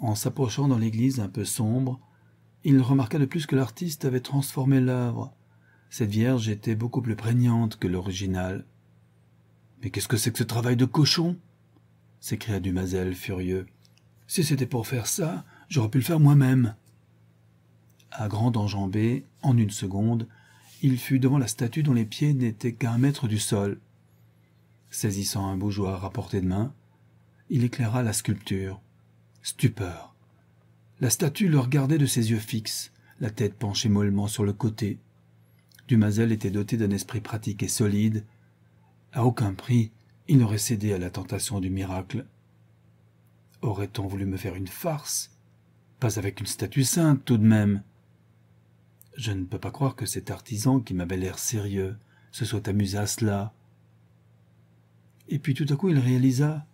[SPEAKER 1] En s'approchant dans l'église un peu sombre, il remarqua de plus que l'artiste avait transformé l'œuvre. Cette vierge était beaucoup plus prégnante que l'original. Mais qu'est-ce que c'est que ce travail de cochon s'écria Dumazel furieux. Si c'était pour faire ça, j'aurais pu le faire moi-même. À grande enjambée, en une seconde, il fut devant la statue dont les pieds n'étaient qu'un mètre du sol. Saisissant un bougeoir à portée de main, il éclaira la sculpture. Stupeur. La statue le regardait de ses yeux fixes, la tête penchée mollement sur le côté. Dumazel était doté d'un esprit pratique et solide. À aucun prix, il n'aurait cédé à la tentation du miracle. Aurait-on voulu me faire une farce Pas avec une statue sainte, tout de même. Je ne peux pas croire que cet artisan qui m'avait l'air sérieux se soit amusé à cela. Et puis tout à coup il réalisa,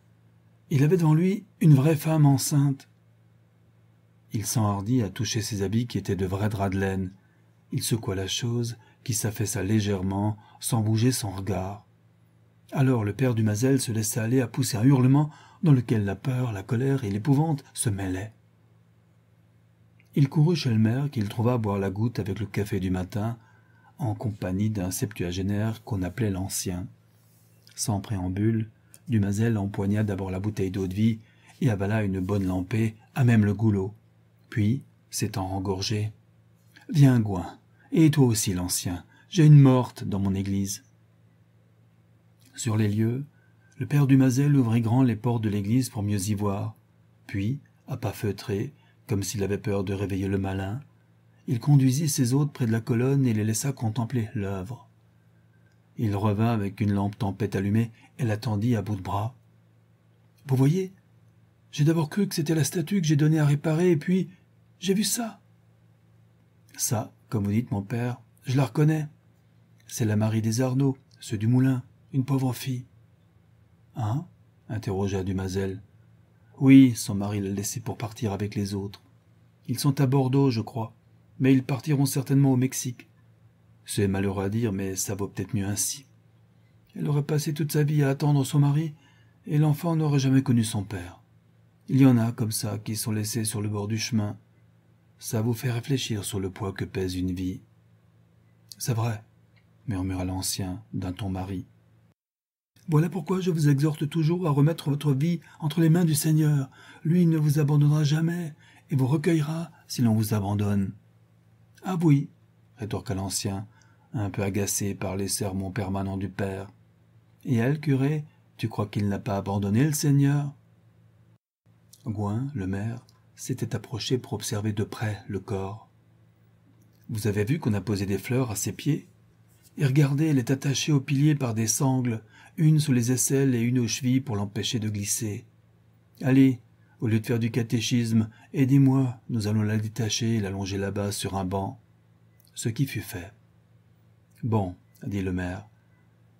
[SPEAKER 1] il avait devant lui une vraie femme enceinte. Il s'enhardit à toucher ses habits qui étaient de vrais draps de laine. Il secoua la chose, qui s'affaissa légèrement, sans bouger son regard. Alors le père du se laissa aller à pousser un hurlement dans lequel la peur, la colère et l'épouvante se mêlaient. Il courut chez le maire qu'il trouva boire la goutte avec le café du matin, en compagnie d'un septuagénaire qu'on appelait l'ancien. Sans préambule, Dumazel empoigna d'abord la bouteille d'eau-de-vie et avala une bonne lampée, à même le goulot. Puis, s'étant engorgé, « Viens, Gouin, et toi aussi, l'ancien, j'ai une morte dans mon église. » Sur les lieux, le père Dumazel ouvrit grand les portes de l'église pour mieux y voir. Puis, à pas feutrés, comme s'il avait peur de réveiller le malin, il conduisit ses hôtes près de la colonne et les laissa contempler l'œuvre. Il revint avec une lampe tempête allumée et l'attendit à bout de bras. Vous voyez J'ai d'abord cru que c'était la statue que j'ai donnée à réparer, et puis j'ai vu ça. Ça, comme vous dites, mon père, je la reconnais. C'est la Marie des Arnaud, ceux du moulin, une pauvre fille. Hein interrogea Dumazel. Oui, son mari l'a laissée pour partir avec les autres. Ils sont à Bordeaux, je crois, mais ils partiront certainement au Mexique. C'est malheureux à dire, mais ça vaut peut-être mieux ainsi. Elle aurait passé toute sa vie à attendre son mari, et l'enfant n'aurait jamais connu son père. Il y en a comme ça qui sont laissés sur le bord du chemin. Ça vous fait réfléchir sur le poids que pèse une vie. C'est vrai, murmura l'ancien d'un ton mari. Voilà pourquoi je vous exhorte toujours à remettre votre vie entre les mains du Seigneur. Lui ne vous abandonnera jamais et vous recueillera si l'on vous abandonne. Ah oui, rétorqua l'ancien, un peu agacé par les sermons permanents du Père. Et elle, curé, tu crois qu'il n'a pas abandonné le Seigneur Gouin, le maire, s'était approché pour observer de près le corps. Vous avez vu qu'on a posé des fleurs à ses pieds Et regardez, elle est attachée au pilier par des sangles, une sous les aisselles et une aux chevilles pour l'empêcher de glisser. Allez, au lieu de faire du catéchisme, aidez-moi, nous allons la détacher et l'allonger là-bas sur un banc. Ce qui fut fait. Bon, dit le maire,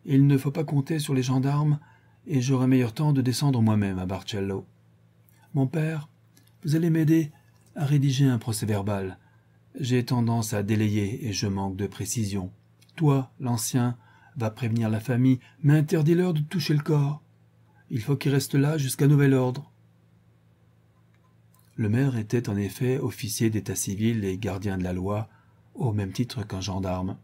[SPEAKER 1] il ne faut pas compter sur les gendarmes, et j'aurai meilleur temps de descendre moi-même à Barcello. Mon père, vous allez m'aider à rédiger un procès verbal. J'ai tendance à délayer et je manque de précision. Toi, l'ancien, va prévenir la famille, mais interdis-leur de toucher le corps. Il faut qu'il reste là jusqu'à nouvel ordre. Le maire était en effet officier d'état civil et gardien de la loi, au même titre qu'un gendarme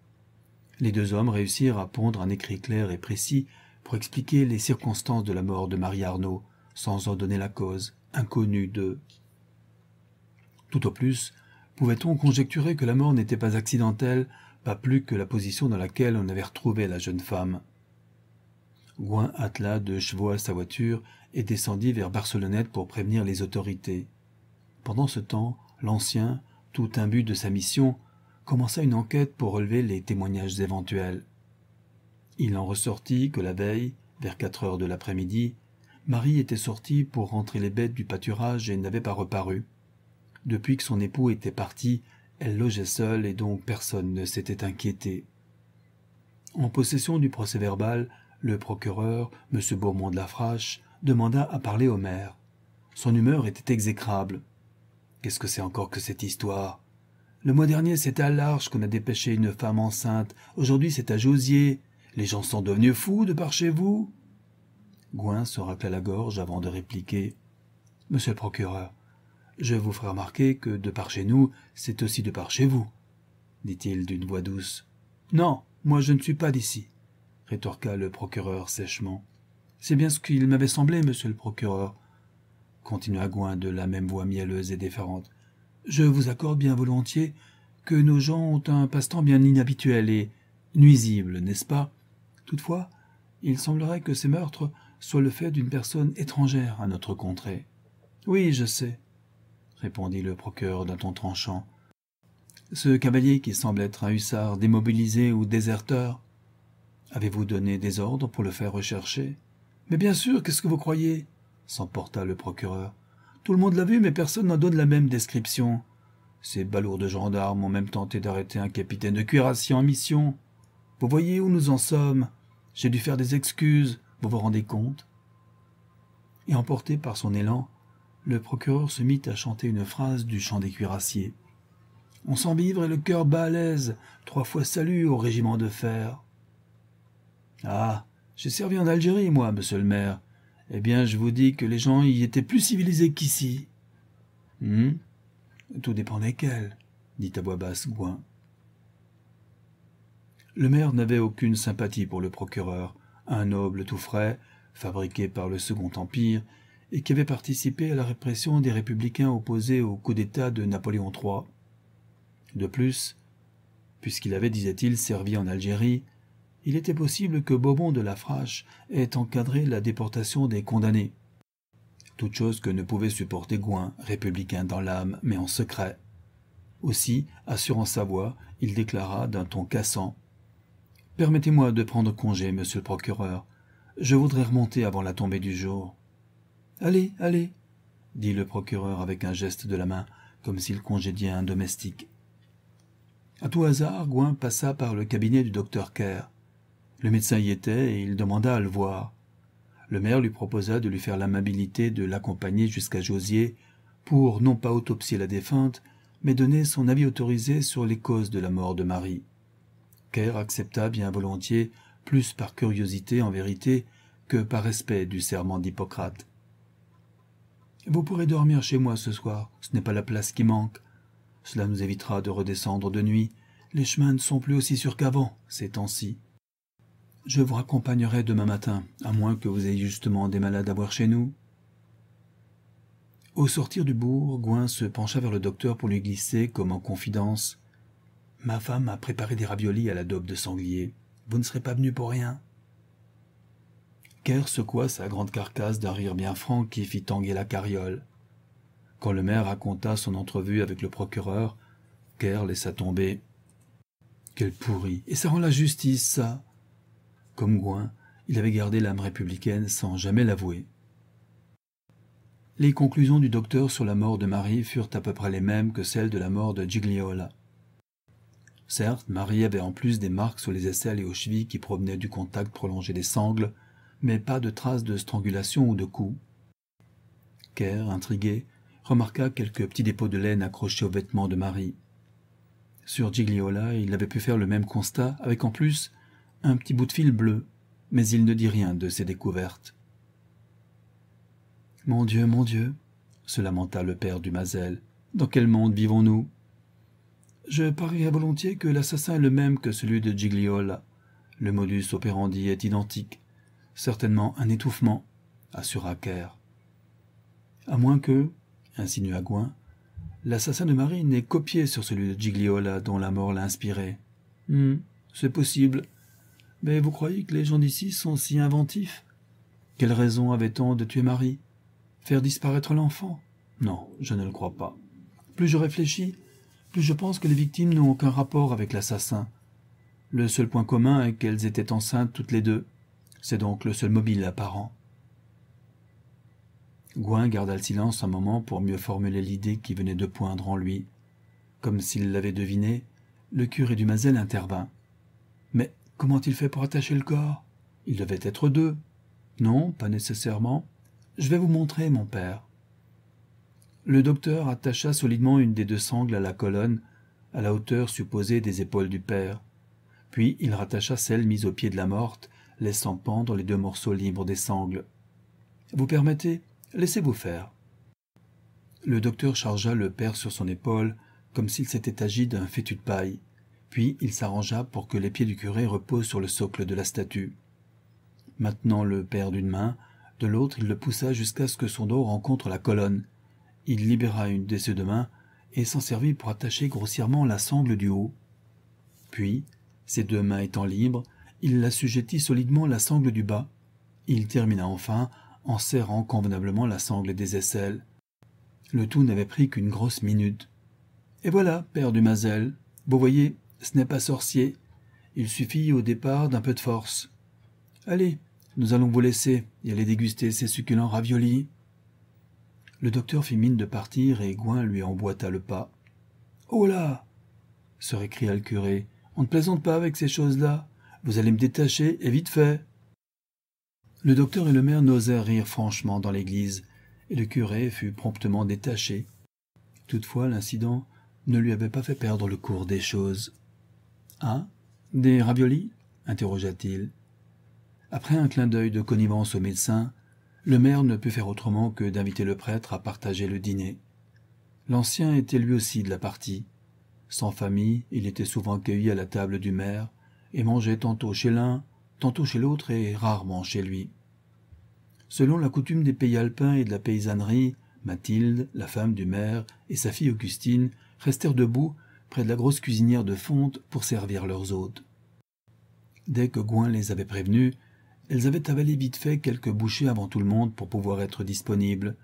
[SPEAKER 1] les deux hommes réussirent à pondre un écrit clair et précis pour expliquer les circonstances de la mort de Marie Arnaud, sans en donner la cause, inconnue d'eux. Tout au plus, pouvait-on conjecturer que la mort n'était pas accidentelle, pas plus que la position dans laquelle on avait retrouvé la jeune femme. Gouin attela de chevaux à sa voiture et descendit vers Barcelonnette pour prévenir les autorités. Pendant ce temps, l'ancien, tout imbu de sa mission, commença une enquête pour relever les témoignages éventuels. Il en ressortit que la veille, vers quatre heures de l'après-midi, Marie était sortie pour rentrer les bêtes du pâturage et n'avait pas reparu. Depuis que son époux était parti, elle logeait seule et donc personne ne s'était inquiété. En possession du procès-verbal, le procureur, M. Beaumont de Lafrache, demanda à parler au maire. Son humeur était exécrable. Qu'est-ce que c'est encore que cette histoire le mois dernier, c'est à Larche qu'on a dépêché une femme enceinte. Aujourd'hui, c'est à Josier. Les gens sont devenus fous de par chez vous. Gouin se racla la gorge avant de répliquer. Monsieur le procureur, je vous ferai remarquer que de par chez nous, c'est aussi de par chez vous, dit-il d'une voix douce. Non, moi je ne suis pas d'ici, rétorqua le procureur sèchement. C'est bien ce qu'il m'avait semblé, monsieur le procureur, continua Gouin de la même voix mielleuse et déférente. Je vous accorde bien volontiers que nos gens ont un passe-temps bien inhabituel et nuisible, n'est-ce pas Toutefois, il semblerait que ces meurtres soient le fait d'une personne étrangère à notre contrée. Oui, je sais, répondit le procureur d'un ton tranchant. Ce cavalier qui semble être un hussard démobilisé ou déserteur, avez-vous donné des ordres pour le faire rechercher Mais bien sûr, qu'est-ce que vous croyez s'emporta le procureur. Tout le monde l'a vu, mais personne n'en donne la même description. Ces balourds de gendarmes ont même tenté d'arrêter un capitaine de cuirassiers en mission. Vous voyez où nous en sommes J'ai dû faire des excuses, vous vous rendez compte Et emporté par son élan, le procureur se mit à chanter une phrase du chant des cuirassiers. On sent vivre et le cœur bat à l'aise, trois fois salut au régiment de fer. Ah, j'ai servi en Algérie, moi, monsieur le maire, eh bien, je vous dis que les gens y étaient plus civilisés qu'ici. Hum Tout dépend desquels, dit à voix basse Gouin. Le maire n'avait aucune sympathie pour le procureur, un noble tout frais, fabriqué par le Second Empire, et qui avait participé à la répression des républicains opposés au coup d'État de Napoléon III. De plus, puisqu'il avait, disait-il, servi en Algérie, il était possible que Bobon de Lafrache ait encadré la déportation des condamnés. Toute chose que ne pouvait supporter Gouin, républicain dans l'âme, mais en secret. Aussi, assurant sa voix, il déclara d'un ton cassant Permettez-moi de prendre congé, monsieur le procureur. Je voudrais remonter avant la tombée du jour. Allez, allez, dit le procureur avec un geste de la main, comme s'il congédiait un domestique. À tout hasard, Gouin passa par le cabinet du docteur Kerr. Le médecin y était et il demanda à le voir. Le maire lui proposa de lui faire l'amabilité de l'accompagner jusqu'à Josier pour non pas autopsier la défunte, mais donner son avis autorisé sur les causes de la mort de Marie. Kerr accepta bien volontiers, plus par curiosité en vérité que par respect du serment d'Hippocrate. Vous pourrez dormir chez moi ce soir, ce n'est pas la place qui manque. Cela nous évitera de redescendre de nuit. Les chemins ne sont plus aussi sûrs qu'avant, ces temps-ci. Je vous raccompagnerai demain matin, à moins que vous ayez justement des malades à voir chez nous. Au sortir du bourg, Gouin se pencha vers le docteur pour lui glisser, comme en confidence. Ma femme a préparé des raviolis à la daube de sanglier. Vous ne serez pas venu pour rien. Kerr secoua sa grande carcasse d'un rire bien franc qui fit tanguer la carriole. Quand le maire raconta son entrevue avec le procureur, Kerr laissa tomber. Quel pourri Et ça rend la justice, ça comme Gouin, il avait gardé l'âme républicaine sans jamais l'avouer. Les conclusions du docteur sur la mort de Marie furent à peu près les mêmes que celles de la mort de Gigliola. Certes, Marie avait en plus des marques sur les aisselles et aux chevilles qui provenaient du contact prolongé des sangles, mais pas de traces de strangulation ou de coups. Kerr, intrigué, remarqua quelques petits dépôts de laine accrochés aux vêtements de Marie. Sur Gigliola, il avait pu faire le même constat, avec en plus un petit bout de fil bleu, mais il ne dit rien de ses découvertes. Mon Dieu, mon Dieu, se lamenta le père du Mazel, dans quel monde vivons-nous Je parie à volontiers que l'assassin est le même que celui de Gigliola. Le modus operandi est identique. Certainement un étouffement, assura Kerr. À moins que, insinua Gouin, l'assassin de Marie n'ait copié sur celui de Gigliola dont la mort l'a inspiré. Hum, c'est possible, mais vous croyez que les gens d'ici sont si inventifs Quelle raison avait-on de tuer Marie Faire disparaître l'enfant Non, je ne le crois pas. Plus je réfléchis, plus je pense que les victimes n'ont aucun rapport avec l'assassin. Le seul point commun est qu'elles étaient enceintes toutes les deux. C'est donc le seul mobile apparent. Gouin garda le silence un moment pour mieux formuler l'idée qui venait de poindre en lui. Comme s'il l'avait deviné, le curé du intervint. Mais Comment il fait pour attacher le corps Il devait être deux. Non, pas nécessairement. Je vais vous montrer, mon père. Le docteur attacha solidement une des deux sangles à la colonne, à la hauteur supposée des épaules du père. Puis il rattacha celle mise au pied de la morte, laissant pendre les deux morceaux libres des sangles. Vous permettez Laissez-vous faire. Le docteur chargea le père sur son épaule, comme s'il s'était agi d'un fétu de paille. Puis il s'arrangea pour que les pieds du curé reposent sur le socle de la statue. Maintenant le père d'une main, de l'autre il le poussa jusqu'à ce que son dos rencontre la colonne. Il libéra une de ses deux mains et s'en servit pour attacher grossièrement la sangle du haut. Puis, ses deux mains étant libres, il l'assujettit solidement la sangle du bas. Il termina enfin en serrant convenablement la sangle des aisselles. Le tout n'avait pris qu'une grosse minute. Et voilà, père Dumazel, vous voyez, ce n'est pas sorcier. Il suffit au départ d'un peu de force. Allez, nous allons vous laisser et aller déguster ces succulents raviolis. Le docteur fit mine de partir et Gouin lui emboîta le pas. Oh là se récria le curé. On ne plaisante pas avec ces choses-là. Vous allez me détacher et vite fait. Le docteur et le maire n'osèrent rire franchement dans l'église, et le curé fut promptement détaché. Toutefois, l'incident ne lui avait pas fait perdre le cours des choses. Ah, des raviolis interrogea-t-il. Après un clin d'œil de connivence au médecin, le maire ne put faire autrement que d'inviter le prêtre à partager le dîner. L'ancien était lui aussi de la partie. Sans famille, il était souvent accueilli à la table du maire et mangeait tantôt chez l'un, tantôt chez l'autre et rarement chez lui. Selon la coutume des pays alpins et de la paysannerie, Mathilde, la femme du maire, et sa fille Augustine restèrent debout près de la grosse cuisinière de fonte pour servir leurs hôtes. Dès que Gouin les avait prévenus, elles avaient avalé vite fait quelques bouchées avant tout le monde pour pouvoir être disponibles.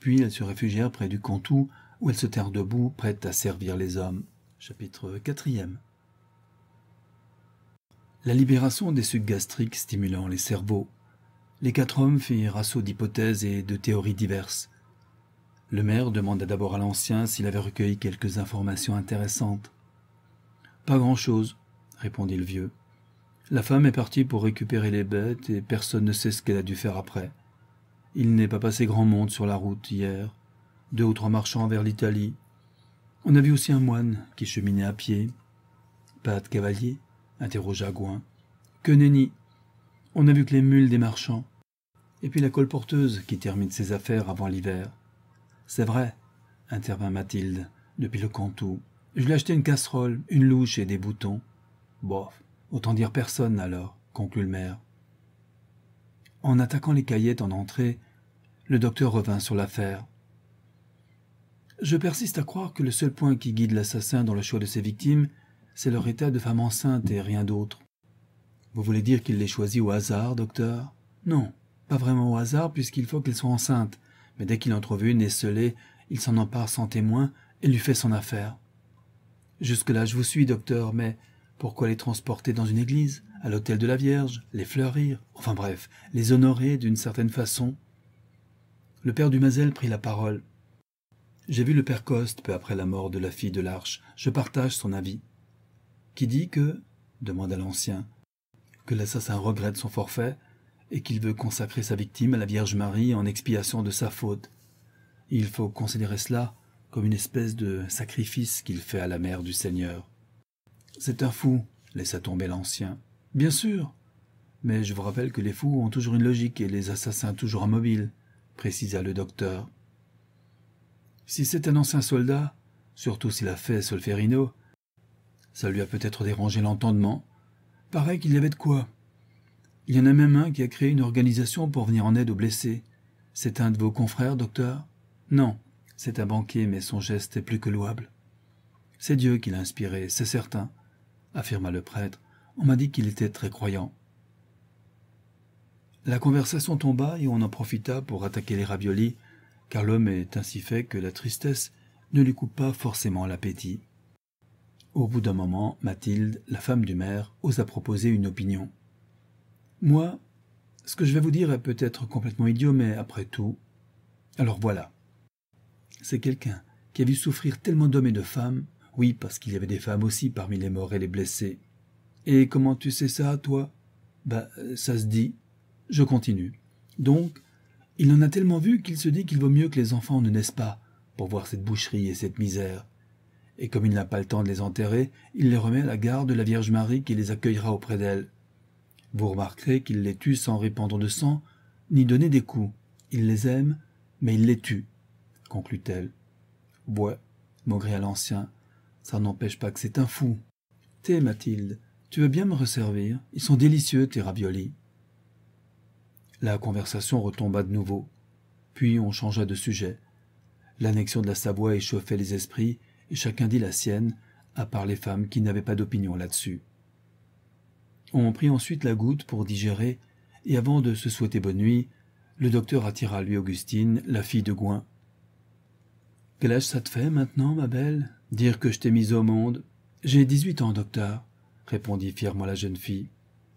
[SPEAKER 1] Puis elles se réfugièrent près du Cantou, où elles se tinrent debout, prêtes à servir les hommes. Chapitre 4 La libération des sucs gastriques stimulant les cerveaux. Les quatre hommes firent assaut d'hypothèses et de théories diverses. Le maire demanda d'abord à l'ancien s'il avait recueilli quelques informations intéressantes. Pas grand-chose, répondit le vieux. La femme est partie pour récupérer les bêtes et personne ne sait ce qu'elle a dû faire après. Il n'est pas passé grand monde sur la route hier. Deux ou trois marchands vers l'Italie. On a vu aussi un moine qui cheminait à pied. Pas de cavalier interrogea Gouin. Que nenni On a vu que les mules des marchands. Et puis la colporteuse qui termine ses affaires avant l'hiver. C'est vrai, intervint Mathilde, depuis le Cantou. Je lui ai acheté une casserole, une louche et des boutons. Bof, autant dire personne alors, conclut le maire. En attaquant les caillettes en entrée, le docteur revint sur l'affaire. Je persiste à croire que le seul point qui guide l'assassin dans le choix de ses victimes, c'est leur état de femme enceinte et rien d'autre. Vous voulez dire qu'il les choisit au hasard, docteur Non, pas vraiment au hasard puisqu'il faut qu'elles soient enceintes, mais dès qu'il en trouve une esselée, il s'en empare sans témoin et lui fait son affaire. Jusque-là, je vous suis, docteur, mais pourquoi les transporter dans une église, à l'hôtel de la Vierge, les fleurir, enfin bref, les honorer d'une certaine façon Le père Dumazel prit la parole. J'ai vu le père Coste peu après la mort de la fille de l'Arche. Je partage son avis. Qui dit que, demanda l'ancien, que l'assassin regrette son forfait, et qu'il veut consacrer sa victime à la Vierge Marie en expiation de sa faute. Il faut considérer cela comme une espèce de sacrifice qu'il fait à la mère du Seigneur. C'est un fou, laissa tomber l'ancien. Bien sûr. Mais je vous rappelle que les fous ont toujours une logique et les assassins toujours immobiles, précisa le docteur. Si c'est un ancien soldat, surtout s'il a fait Solferino, ça lui a peut-être dérangé l'entendement. Paraît qu'il y avait de quoi, il y en a même un qui a créé une organisation pour venir en aide aux blessés. C'est un de vos confrères, docteur Non, c'est un banquier, mais son geste est plus que louable. C'est Dieu qui l'a inspiré, c'est certain, affirma le prêtre. On m'a dit qu'il était très croyant. La conversation tomba et on en profita pour attaquer les raviolis, car l'homme est ainsi fait que la tristesse ne lui coupe pas forcément l'appétit. Au bout d'un moment, Mathilde, la femme du maire, osa proposer une opinion. Moi, ce que je vais vous dire est peut-être complètement idiot, mais après tout, alors voilà. C'est quelqu'un qui a vu souffrir tellement d'hommes et de femmes, oui, parce qu'il y avait des femmes aussi parmi les morts et les blessés. Et comment tu sais ça, toi Bah, ça se dit. Je continue. Donc, il en a tellement vu qu'il se dit qu'il vaut mieux que les enfants ne naissent pas pour voir cette boucherie et cette misère. Et comme il n'a pas le temps de les enterrer, il les remet à la garde de la Vierge Marie qui les accueillera auprès d'elle. Vous remarquerez qu'il les tue sans répandre de sang, ni donner des coups. Il les aime, mais il les tue, conclut-elle. Bois, maugréa l'ancien, ça n'empêche pas que c'est un fou. T'es Mathilde, tu veux bien me resservir Ils sont délicieux, tes raviolis. La conversation retomba de nouveau. Puis on changea de sujet. L'annexion de la Savoie échauffait les esprits, et chacun dit la sienne, à part les femmes qui n'avaient pas d'opinion là-dessus. On prit ensuite la goutte pour digérer, et avant de se souhaiter bonne nuit, le docteur attira à lui Augustine, la fille de Gouin. « Quel âge ça te fait maintenant, ma belle Dire que je t'ai mise au monde J'ai dix-huit ans, docteur, répondit fièrement la jeune fille.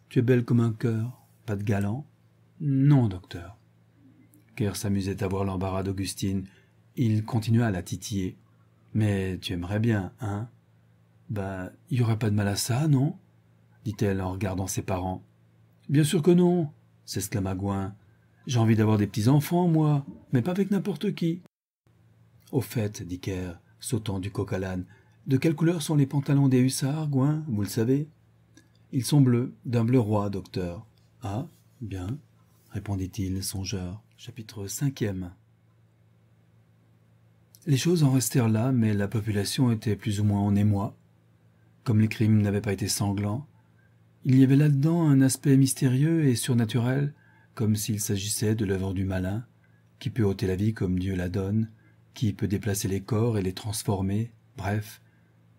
[SPEAKER 1] Tu es belle comme un cœur, pas de galant Non, docteur. Kerr s'amusait à voir l'embarras d'Augustine. Il continua à la titiller. Mais tu aimerais bien, hein Bah, il y aurait pas de mal à ça, non dit-elle en regardant ses parents. Bien sûr que non, s'exclama Gouin. J'ai envie d'avoir des petits-enfants, moi, mais pas avec n'importe qui. Au fait, dit Kerr, sautant du coq à l'âne, de quelle couleur sont les pantalons des hussards, Gouin, vous le savez Ils sont bleus, d'un bleu roi, docteur. Ah, bien, répondit-il, songeur. Chapitre cinquième. Les choses en restèrent là, mais la population était plus ou moins en émoi. Comme les crimes n'avaient pas été sanglants, il y avait là-dedans un aspect mystérieux et surnaturel, comme s'il s'agissait de l'œuvre du malin, qui peut ôter la vie comme Dieu la donne, qui peut déplacer les corps et les transformer, bref,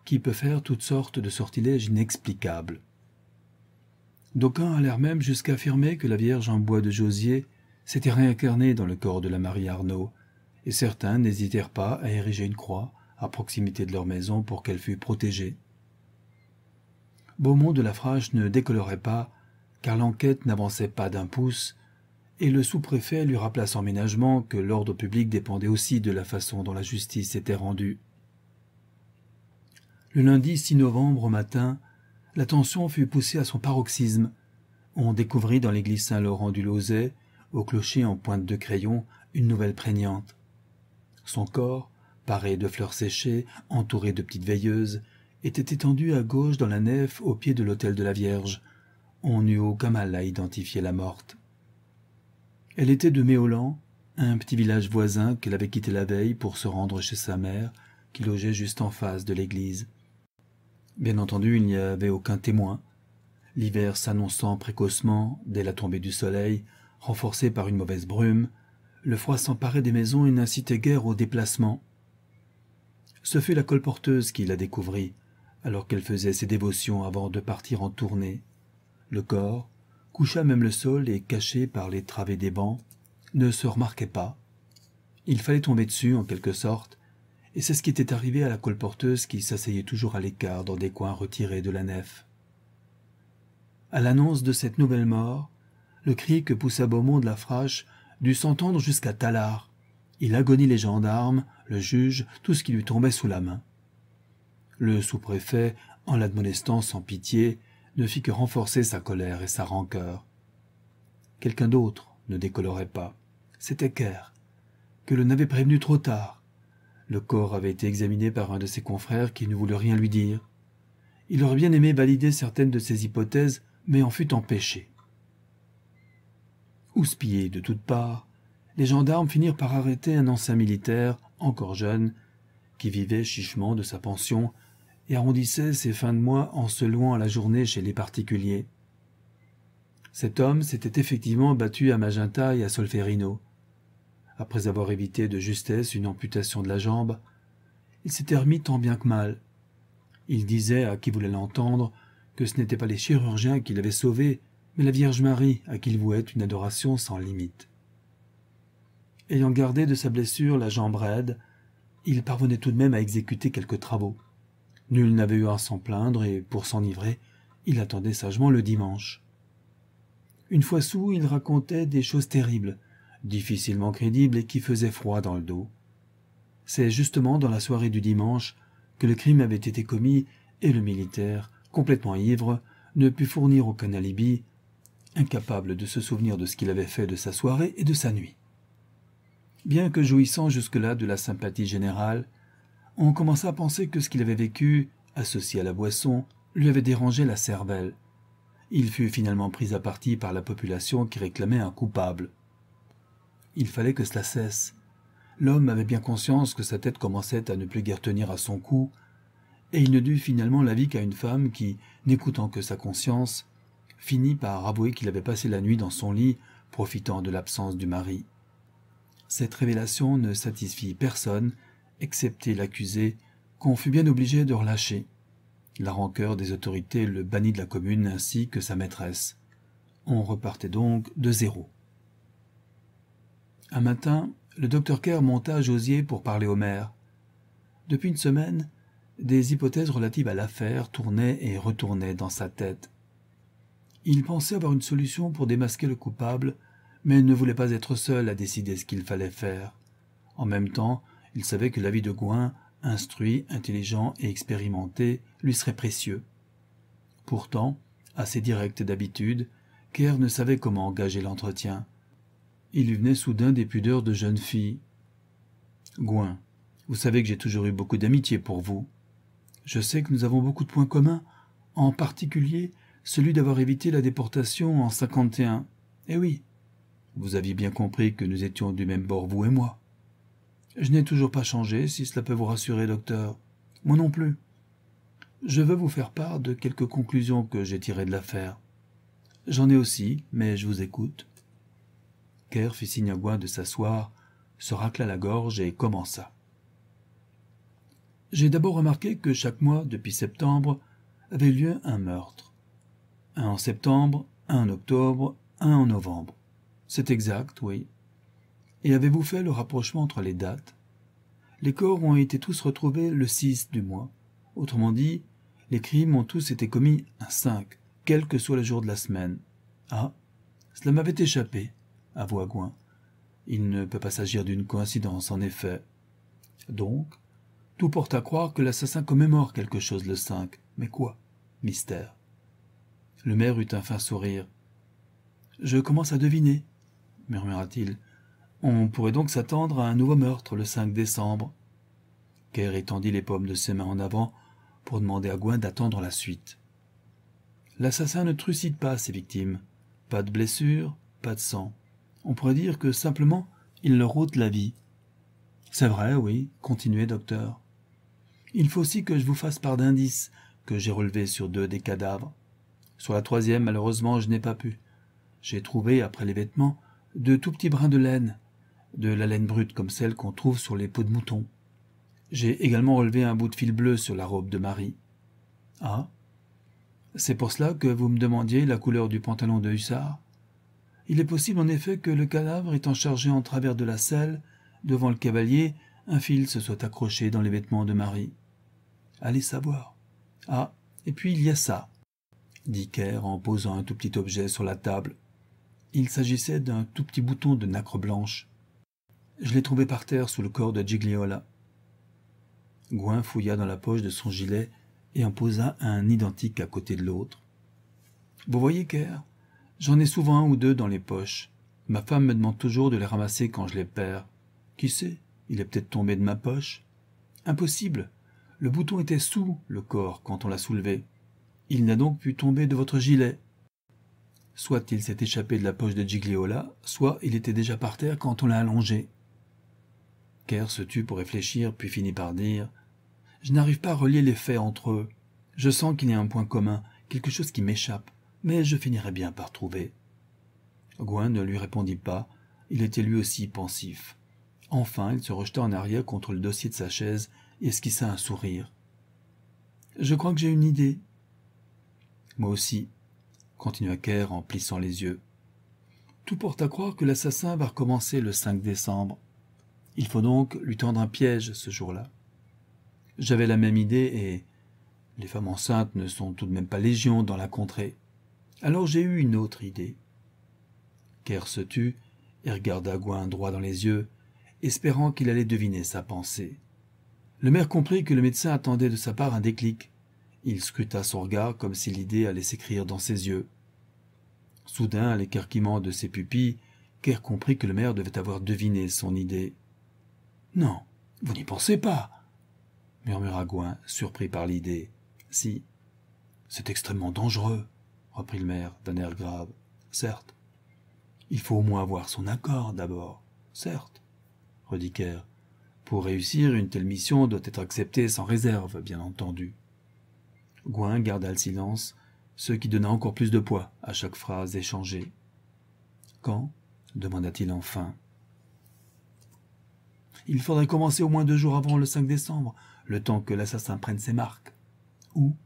[SPEAKER 1] qui peut faire toutes sortes de sortilèges inexplicables. D'aucuns allèrent même jusqu'à affirmer que la Vierge en bois de Josier s'était réincarnée dans le corps de la Marie Arnaud, et certains n'hésitèrent pas à ériger une croix à proximité de leur maison pour qu'elle fût protégée. Beaumont de Lafrache ne décolorait pas, car l'enquête n'avançait pas d'un pouce, et le sous-préfet lui rappela sans ménagement que l'ordre public dépendait aussi de la façon dont la justice était rendue. Le lundi 6 novembre au matin, la tension fut poussée à son paroxysme. On découvrit dans l'église Saint-Laurent du Lauzet, au clocher en pointe de crayon, une nouvelle prégnante. Son corps, paré de fleurs séchées, entouré de petites veilleuses, était étendue à gauche dans la nef au pied de l'autel de la Vierge. On n'eut aucun mal à identifier la morte. Elle était de Méolan, un petit village voisin qu'elle avait quitté la veille pour se rendre chez sa mère, qui logeait juste en face de l'église. Bien entendu, il n'y avait aucun témoin. L'hiver s'annonçant précocement, dès la tombée du soleil, renforcé par une mauvaise brume, le froid s'emparait des maisons et n'incitait guère au déplacement. Ce fut la colporteuse qui la découvrit, alors qu'elle faisait ses dévotions avant de partir en tournée. Le corps, coucha même le sol et caché par les travées des bancs, ne se remarquait pas. Il fallait tomber dessus, en quelque sorte, et c'est ce qui était arrivé à la colporteuse qui s'asseyait toujours à l'écart dans des coins retirés de la nef. À l'annonce de cette nouvelle mort, le cri que poussa Beaumont de la Frache dut s'entendre jusqu'à Talard. Il agonit les gendarmes, le juge, tout ce qui lui tombait sous la main. Le sous-préfet, en l'admonestant sans pitié, ne fit que renforcer sa colère et sa rancœur. Quelqu'un d'autre ne décolorait pas. C'était Kerr, que l'on avait prévenu trop tard. Le corps avait été examiné par un de ses confrères qui ne voulut rien lui dire. Il aurait bien aimé valider certaines de ses hypothèses, mais en fut empêché. Houspillés de toutes parts, les gendarmes finirent par arrêter un ancien militaire, encore jeune, qui vivait chichement de sa pension et arrondissait ses fins de mois en se louant à la journée chez les particuliers. Cet homme s'était effectivement battu à Magenta et à Solferino. Après avoir évité de justesse une amputation de la jambe, il s'était remis tant bien que mal. Il disait à qui voulait l'entendre que ce n'était pas les chirurgiens qui l'avaient sauvé, mais la Vierge Marie à qui il vouait une adoration sans limite. Ayant gardé de sa blessure la jambe raide, il parvenait tout de même à exécuter quelques travaux. Nul n'avait eu à s'en plaindre et, pour s'enivrer, il attendait sagement le dimanche. Une fois sous, il racontait des choses terribles, difficilement crédibles et qui faisaient froid dans le dos. C'est justement dans la soirée du dimanche que le crime avait été commis et le militaire, complètement ivre, ne put fournir aucun alibi, incapable de se souvenir de ce qu'il avait fait de sa soirée et de sa nuit. Bien que jouissant jusque-là de la sympathie générale, on commença à penser que ce qu'il avait vécu, associé à la boisson, lui avait dérangé la cervelle. Il fut finalement pris à partie par la population qui réclamait un coupable. Il fallait que cela cesse. L'homme avait bien conscience que sa tête commençait à ne plus guère tenir à son cou, et il ne dut finalement la vie qu'à une femme qui, n'écoutant que sa conscience, finit par avouer qu'il avait passé la nuit dans son lit, profitant de l'absence du mari. Cette révélation ne satisfit personne, excepté l'accusé, qu'on fut bien obligé de relâcher. La rancœur des autorités le bannit de la commune ainsi que sa maîtresse. On repartait donc de zéro. Un matin, le docteur Kerr monta à Josier pour parler au maire. Depuis une semaine, des hypothèses relatives à l'affaire tournaient et retournaient dans sa tête. Il pensait avoir une solution pour démasquer le coupable, mais ne voulait pas être seul à décider ce qu'il fallait faire. En même temps, il savait que l'avis de Gouin, instruit, intelligent et expérimenté, lui serait précieux. Pourtant, assez direct d'habitude, Kerr ne savait comment engager l'entretien. Il lui venait soudain des pudeurs de jeune fille. Gouin, vous savez que j'ai toujours eu beaucoup d'amitié pour vous. Je sais que nous avons beaucoup de points communs, en particulier celui d'avoir évité la déportation en 51. Eh oui, vous aviez bien compris que nous étions du même bord, vous et moi. Je n'ai toujours pas changé, si cela peut vous rassurer, docteur. Moi non plus. Je veux vous faire part de quelques conclusions que j'ai tirées de l'affaire. J'en ai aussi, mais je vous écoute. Kerr fit signe à Gouin de s'asseoir, se racla la gorge et commença. J'ai d'abord remarqué que chaque mois, depuis septembre, avait lieu un meurtre. Un en septembre, un en octobre, un en novembre. C'est exact, oui. Et avez-vous fait le rapprochement entre les dates Les corps ont été tous retrouvés le 6 du mois. Autrement dit, les crimes ont tous été commis un 5, quel que soit le jour de la semaine. Ah, cela m'avait échappé, avoua Gouin. Il ne peut pas s'agir d'une coïncidence, en effet. Donc, tout porte à croire que l'assassin commémore quelque chose le 5. Mais quoi Mystère. Le maire eut un fin sourire. Je commence à deviner, murmura-t-il. On pourrait donc s'attendre à un nouveau meurtre le 5 décembre. Kerr étendit les pommes de ses mains en avant pour demander à Gouin d'attendre la suite. L'assassin ne trucide pas ses victimes. Pas de blessures, pas de sang. On pourrait dire que simplement il leur ôte la vie. C'est vrai, oui, continuez, docteur. Il faut aussi que je vous fasse part d'indices que j'ai relevés sur deux des cadavres. Sur la troisième, malheureusement, je n'ai pas pu. J'ai trouvé, après les vêtements, de tout petits brins de laine de la laine brute comme celle qu'on trouve sur les peaux de mouton. J'ai également relevé un bout de fil bleu sur la robe de Marie. Ah C'est pour cela que vous me demandiez la couleur du pantalon de hussard Il est possible en effet que le cadavre étant chargé en travers de la selle, devant le cavalier, un fil se soit accroché dans les vêtements de Marie. Allez savoir. Ah, et puis il y a ça, dit Kerr en posant un tout petit objet sur la table. Il s'agissait d'un tout petit bouton de nacre blanche. Je l'ai trouvé par terre sous le corps de Gigliola. Gouin fouilla dans la poche de son gilet et en posa un identique à côté de l'autre. Vous voyez, Kerr, j'en ai souvent un ou deux dans les poches. Ma femme me demande toujours de les ramasser quand je les perds. Qui sait, il est peut-être tombé de ma poche. Impossible. Le bouton était sous le corps quand on l'a soulevé. Il n'a donc pu tomber de votre gilet. Soit il s'est échappé de la poche de Gigliola, soit il était déjà par terre quand on l'a allongé. Kerr se tut pour réfléchir, puis finit par dire Je n'arrive pas à relier les faits entre eux. Je sens qu'il y a un point commun, quelque chose qui m'échappe, mais je finirai bien par trouver. Gouin ne lui répondit pas, il était lui aussi pensif. Enfin, il se rejeta en arrière contre le dossier de sa chaise et esquissa un sourire. Je crois que j'ai une idée. Moi aussi, continua Kerr en plissant les yeux. Tout porte à croire que l'assassin va recommencer le 5 décembre. Il faut donc lui tendre un piège ce jour-là. J'avais la même idée et les femmes enceintes ne sont tout de même pas légion dans la contrée. Alors j'ai eu une autre idée. Kerr se tut et regarda Gouin droit dans les yeux, espérant qu'il allait deviner sa pensée. Le maire comprit que le médecin attendait de sa part un déclic. Il scruta son regard comme si l'idée allait s'écrire dans ses yeux. Soudain, à l'écarquement de ses pupilles, Kerr comprit que le maire devait avoir deviné son idée. Non, vous n'y pensez pas, murmura Gouin, surpris par l'idée. Si. C'est extrêmement dangereux, reprit le maire d'un air grave. Certes. Il faut au moins avoir son accord d'abord. Certes, redit Pour réussir, une telle mission doit être acceptée sans réserve, bien entendu. Gouin garda le silence, ce qui donna encore plus de poids à chaque phrase échangée. Quand demanda-t-il enfin. Il faudrait commencer au moins deux jours avant le 5 décembre, le temps que l'assassin prenne ses marques. Où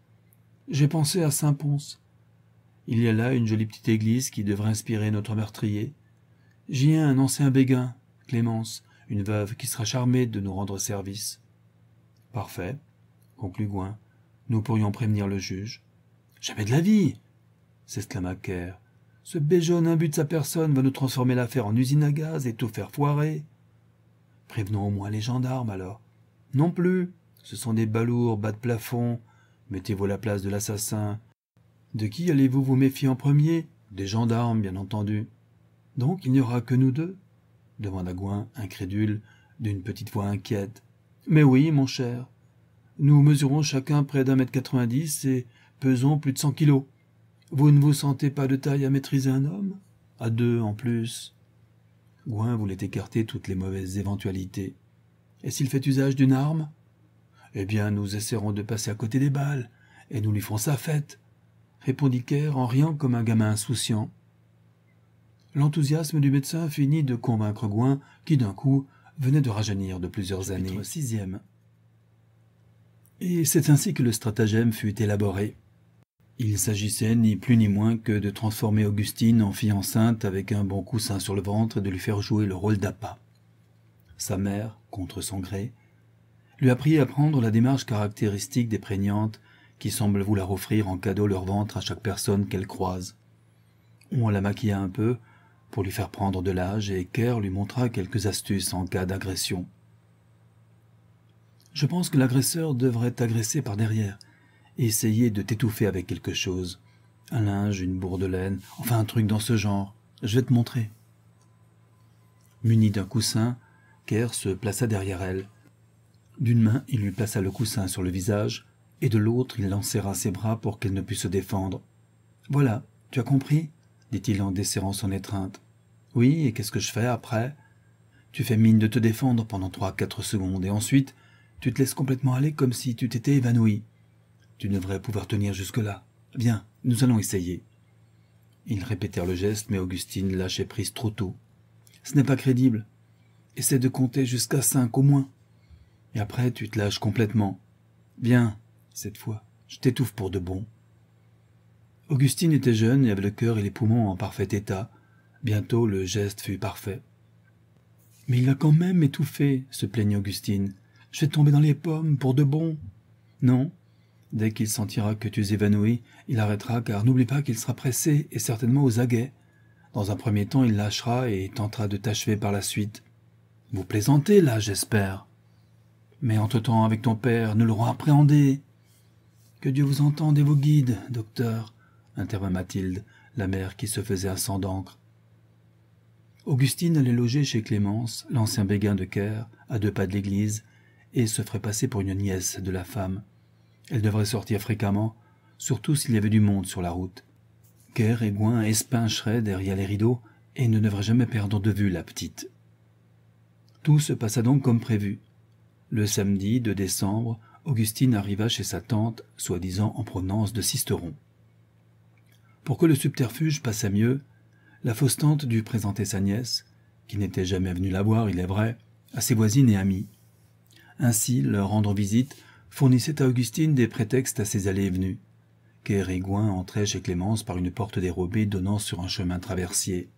[SPEAKER 1] J'ai pensé à Saint-Pons. Il y a là une jolie petite église qui devrait inspirer notre meurtrier. J'y ai un ancien béguin, Clémence, une veuve qui sera charmée de nous rendre service. Parfait, conclut Gouin. Nous pourrions prévenir le juge. Jamais de la vie s'exclama Kerr. Ce béjaune imbu de sa personne va nous transformer l'affaire en usine à gaz et tout faire foirer. Prévenons au moins les gendarmes alors. Non plus. Ce sont des balours bas de plafond. Mettez-vous la place de l'assassin. De qui allez-vous vous méfier en premier Des gendarmes, bien entendu. Donc il n'y aura que nous deux demanda Gouin, incrédule, d'une petite voix inquiète. Mais oui, mon cher. Nous mesurons chacun près d'un mètre quatre-vingt-dix et pesons plus de cent kilos. Vous ne vous sentez pas de taille à maîtriser un homme À deux en plus. Gouin voulait écarter toutes les mauvaises éventualités. Et s'il fait usage d'une arme Eh bien, nous essaierons de passer à côté des balles, et nous lui ferons sa fête, répondit Kerr en riant comme un gamin insouciant. L'enthousiasme du médecin finit de convaincre Gouin, qui d'un coup venait de rajeunir de plusieurs années. Sixième. Et c'est ainsi que le stratagème fut élaboré. Il s'agissait ni plus ni moins que de transformer Augustine en fille enceinte avec un bon coussin sur le ventre et de lui faire jouer le rôle d'appât. Sa mère, contre son gré, lui a à prendre la démarche caractéristique des prégnantes qui semblent vouloir offrir en cadeau leur ventre à chaque personne qu'elle croise. On la maquilla un peu pour lui faire prendre de l'âge et Kerr lui montra quelques astuces en cas d'agression. Je pense que l'agresseur devrait agresser par derrière, essayer de t'étouffer avec quelque chose. Un linge, une bourre de laine, enfin un truc dans ce genre. Je vais te montrer. Muni d'un coussin, Kerr se plaça derrière elle. D'une main, il lui plaça le coussin sur le visage, et de l'autre, il l'enserra ses bras pour qu'elle ne pût se défendre. Voilà, tu as compris dit-il en desserrant son étreinte. Oui, et qu'est-ce que je fais après Tu fais mine de te défendre pendant trois, quatre secondes, et ensuite, tu te laisses complètement aller comme si tu t'étais évanoui. Tu devrais pouvoir tenir jusque-là. Viens, nous allons essayer. Ils répétèrent le geste, mais Augustine lâchait prise trop tôt. Ce n'est pas crédible. Essaie de compter jusqu'à cinq au moins. Et après, tu te lâches complètement. Viens, cette fois, je t'étouffe pour de bon. Augustine était jeune et avait le cœur et les poumons en parfait état. Bientôt, le geste fut parfait. Mais il va quand même m'étouffer, se plaignit Augustine. Je vais tomber dans les pommes pour de bon. Non, Dès qu'il sentira que tu es évanouie, il arrêtera car n'oublie pas qu'il sera pressé et certainement aux aguets. Dans un premier temps, il lâchera et tentera de t'achever par la suite. Vous plaisantez là, j'espère. Mais entre-temps, avec ton père, nous l'aurons appréhendé. Que Dieu vous entende et vous guide, docteur, intervint Mathilde, la mère qui se faisait un sang d'encre. Augustine allait loger chez Clémence, l'ancien béguin de Caire, à deux pas de l'église, et se ferait passer pour une nièce de la femme. Elle devrait sortir fréquemment, surtout s'il y avait du monde sur la route. Kerr et Gouin espincheraient derrière les rideaux et ne devraient jamais perdre de vue la petite. Tout se passa donc comme prévu. Le samedi de décembre, Augustine arriva chez sa tante, soi-disant en provenance de Sisteron. Pour que le subterfuge passât mieux, la fausse tante dut présenter sa nièce, qui n'était jamais venue la voir, il est vrai, à ses voisines et amies. Ainsi, leur rendre visite fournissait à Augustine des prétextes à ses allées et venues. Gouin entraient chez Clémence par une porte dérobée donnant sur un chemin traversier.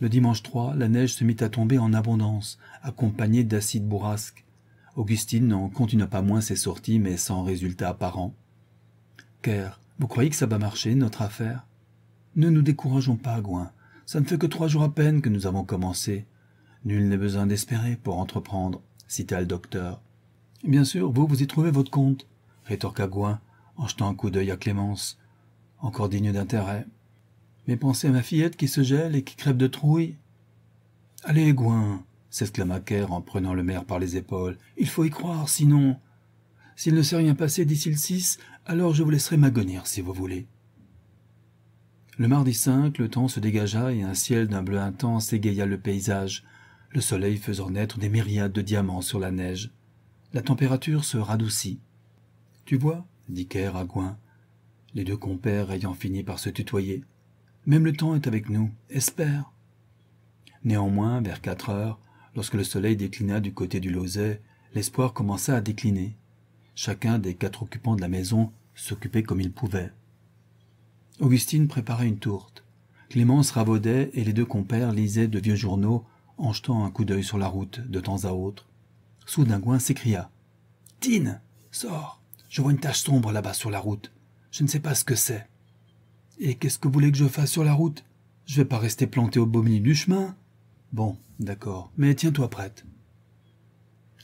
[SPEAKER 1] Le dimanche 3, la neige se mit à tomber en abondance, accompagnée d'acides bourrasques. Augustine n'en continua pas moins ses sorties, mais sans résultat apparent. Ker, vous croyez que ça va marcher, notre affaire Ne nous décourageons pas, Gouin. Ça ne fait que trois jours à peine que nous avons commencé. Nul n'est besoin d'espérer pour entreprendre, cita le docteur. Bien sûr, vous, vous y trouvez votre compte, rétorqua Gouin en jetant un coup d'œil à Clémence, encore digne d'intérêt. Mais pensez à ma fillette qui se gèle et qui crève de trouille. Allez, Gouin, s'exclama Kerr en prenant le maire par les épaules. Il faut y croire, sinon. S'il ne s'est rien passé d'ici le 6, alors je vous laisserai m'agonir si vous voulez. Le mardi 5, le temps se dégagea et un ciel d'un bleu intense égaya le paysage, le soleil faisant naître des myriades de diamants sur la neige. La température se radoucit. Tu vois, dit Caire à Gouin, les deux compères ayant fini par se tutoyer. Même le temps est avec nous, espère. Néanmoins, vers quatre heures, lorsque le soleil déclina du côté du Lauzet, l'espoir commença à décliner. Chacun des quatre occupants de la maison s'occupait comme il pouvait. Augustine préparait une tourte. Clémence ravaudait et les deux compères lisaient de vieux journaux en jetant un coup d'œil sur la route de temps à autre. Soudain, Gouin s'écria. Tine Sors Je vois une tache sombre là-bas sur la route. Je ne sais pas ce que c'est. Et qu'est-ce que vous voulez que je fasse sur la route Je vais pas rester planté au beau milieu du chemin. Bon, d'accord, mais tiens-toi prête.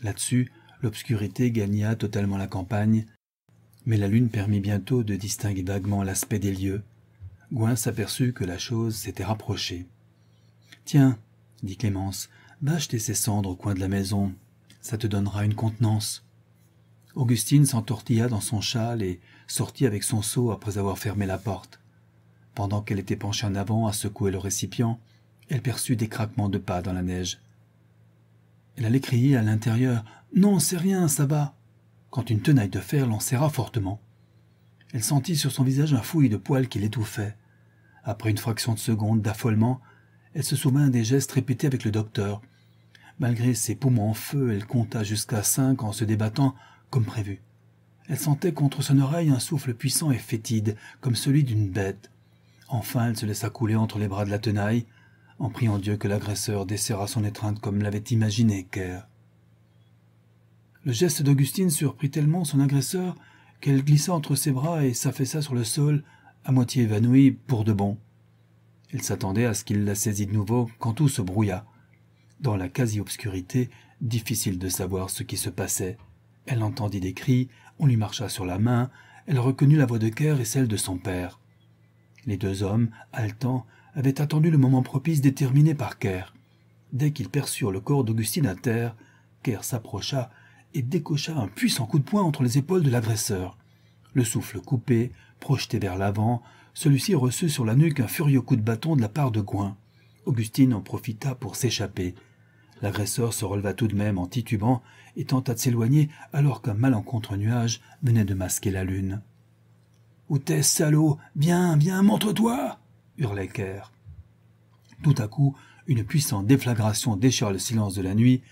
[SPEAKER 1] Là-dessus, l'obscurité gagna totalement la campagne, mais la lune permit bientôt de distinguer vaguement l'aspect des lieux. Gouin s'aperçut que la chose s'était rapprochée. Tiens, dit Clémence, va acheter ces cendres au coin de la maison, ça te donnera une contenance. Augustine s'entortilla dans son châle et sortit avec son seau après avoir fermé la porte. Pendant qu'elle était penchée en avant à secouer le récipient, elle perçut des craquements de pas dans la neige. Elle allait crier à l'intérieur Non, c'est rien, ça va quand une tenaille de fer serra fortement. Elle sentit sur son visage un fouillis de poils qui l'étouffait. Après une fraction de seconde d'affolement, elle se souvint des gestes répétés avec le docteur, Malgré ses poumons en feu, elle compta jusqu'à cinq en se débattant comme prévu. Elle sentait contre son oreille un souffle puissant et fétide, comme celui d'une bête. Enfin, elle se laissa couler entre les bras de la tenaille, en priant Dieu que l'agresseur desserra son étreinte comme l'avait imaginé Kerr. Le geste d'Augustine surprit tellement son agresseur qu'elle glissa entre ses bras et s'affaissa sur le sol, à moitié évanouie, pour de bon. Il s'attendait à ce qu'il la saisît de nouveau quand tout se brouilla. Dans la quasi-obscurité, difficile de savoir ce qui se passait. Elle entendit des cris, on lui marcha sur la main, elle reconnut la voix de Kerr et celle de son père. Les deux hommes, haletants, avaient attendu le moment propice déterminé par Kerr. Dès qu'ils perçurent le corps d'Augustine à terre, Kerr s'approcha et décocha un puissant coup de poing entre les épaules de l'agresseur. Le souffle coupé, projeté vers l'avant, celui-ci reçut sur la nuque un furieux coup de bâton de la part de Gouin. Augustine en profita pour s'échapper. L'agresseur se releva tout de même en titubant et tenta de s'éloigner alors qu'un malencontre nuage venait de masquer la lune. Où t'es, salaud Viens, viens, montre-toi hurlait Kerr. Tout à coup, une puissante déflagration déchira le silence de la nuit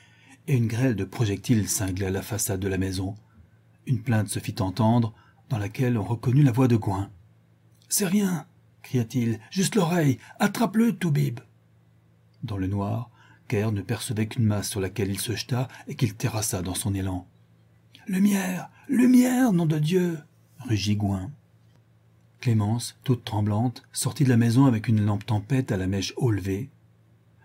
[SPEAKER 1] et une grêle de projectiles cingla la façade de la maison. Une plainte se fit entendre, dans laquelle on reconnut la voix de Gouin. C'est rien, cria-t-il, juste l'oreille, attrape-le, Toubib. Dans le noir, Kerr ne percevait qu'une masse sur laquelle il se jeta et qu'il terrassa dans son élan. Lumière Lumière, nom de Dieu rugit Gouin. Clémence, toute tremblante, sortit de la maison avec une lampe tempête à la mèche haut levée.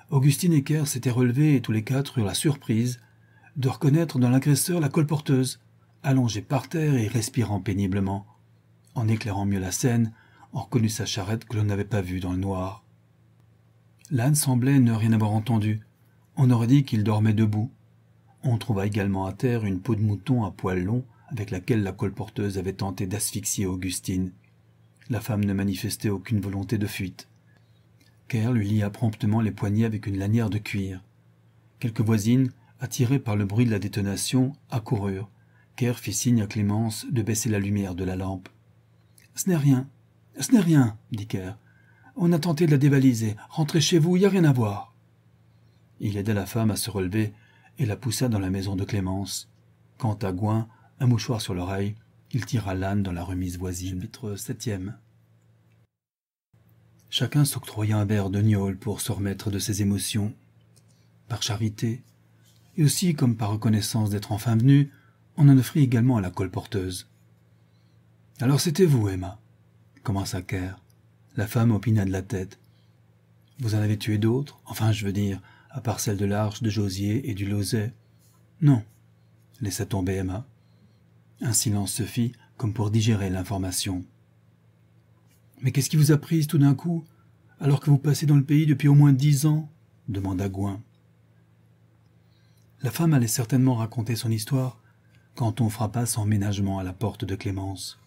[SPEAKER 1] Augustine et Kerr s'étaient relevés et tous les quatre eurent la surprise de reconnaître dans l'agresseur la colporteuse, allongée par terre et respirant péniblement. En éclairant mieux la scène, on reconnut sa charrette que l'on n'avait pas vue dans le noir. L'âne semblait ne rien avoir entendu. On aurait dit qu'il dormait debout. On trouva également à terre une peau de mouton à poils longs avec laquelle la colporteuse avait tenté d'asphyxier Augustine. La femme ne manifestait aucune volonté de fuite. Kerr lui lia promptement les poignets avec une lanière de cuir. Quelques voisines, attirées par le bruit de la détonation, accoururent. Kerr fit signe à Clémence de baisser la lumière de la lampe. Ce n'est rien, ce n'est rien, dit Kerr. On a tenté de la dévaliser. Rentrez chez vous, il n'y a rien à voir. Il aida la femme à se relever et la poussa dans la maison de Clémence. Quant à Gouin, un mouchoir sur l'oreille, il tira l'âne dans la remise voisine. septième. Chacun s'octroya un verre de gnôle pour se remettre de ses émotions. Par charité, et aussi comme par reconnaissance d'être enfin venu, on en offrit également à la colporteuse. Alors c'était vous, Emma, commença Kerr. La femme opina de la tête. Vous en avez tué d'autres Enfin, je veux dire, à part celle de l'Arche, de Josier et du Lauzet. Non, laissa tomber Emma. Un silence se fit, comme pour digérer l'information. Mais qu'est-ce qui vous a prise tout d'un coup, alors que vous passez dans le pays depuis au moins dix ans demanda Gouin. La femme allait certainement raconter son histoire quand on frappa sans ménagement à la porte de Clémence.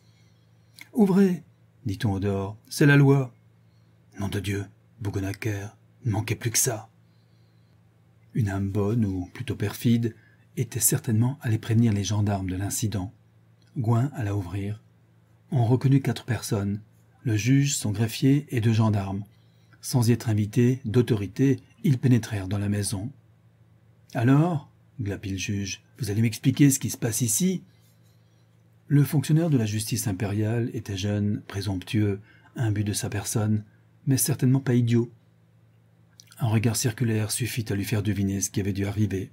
[SPEAKER 1] Ouvrez dit-on au dehors. C'est la loi. Nom de Dieu, Bougonacker, ne manquait plus que ça. Une âme bonne, ou plutôt perfide, était certainement allée prévenir les gendarmes de l'incident. Gouin alla ouvrir. On reconnut quatre personnes, le juge, son greffier et deux gendarmes. Sans y être invités, d'autorité, ils pénétrèrent dans la maison. Alors, glapit le juge, vous allez m'expliquer ce qui se passe ici le fonctionnaire de la justice impériale était jeune, présomptueux, imbu de sa personne, mais certainement pas idiot. Un regard circulaire suffit à lui faire deviner ce qui avait dû arriver.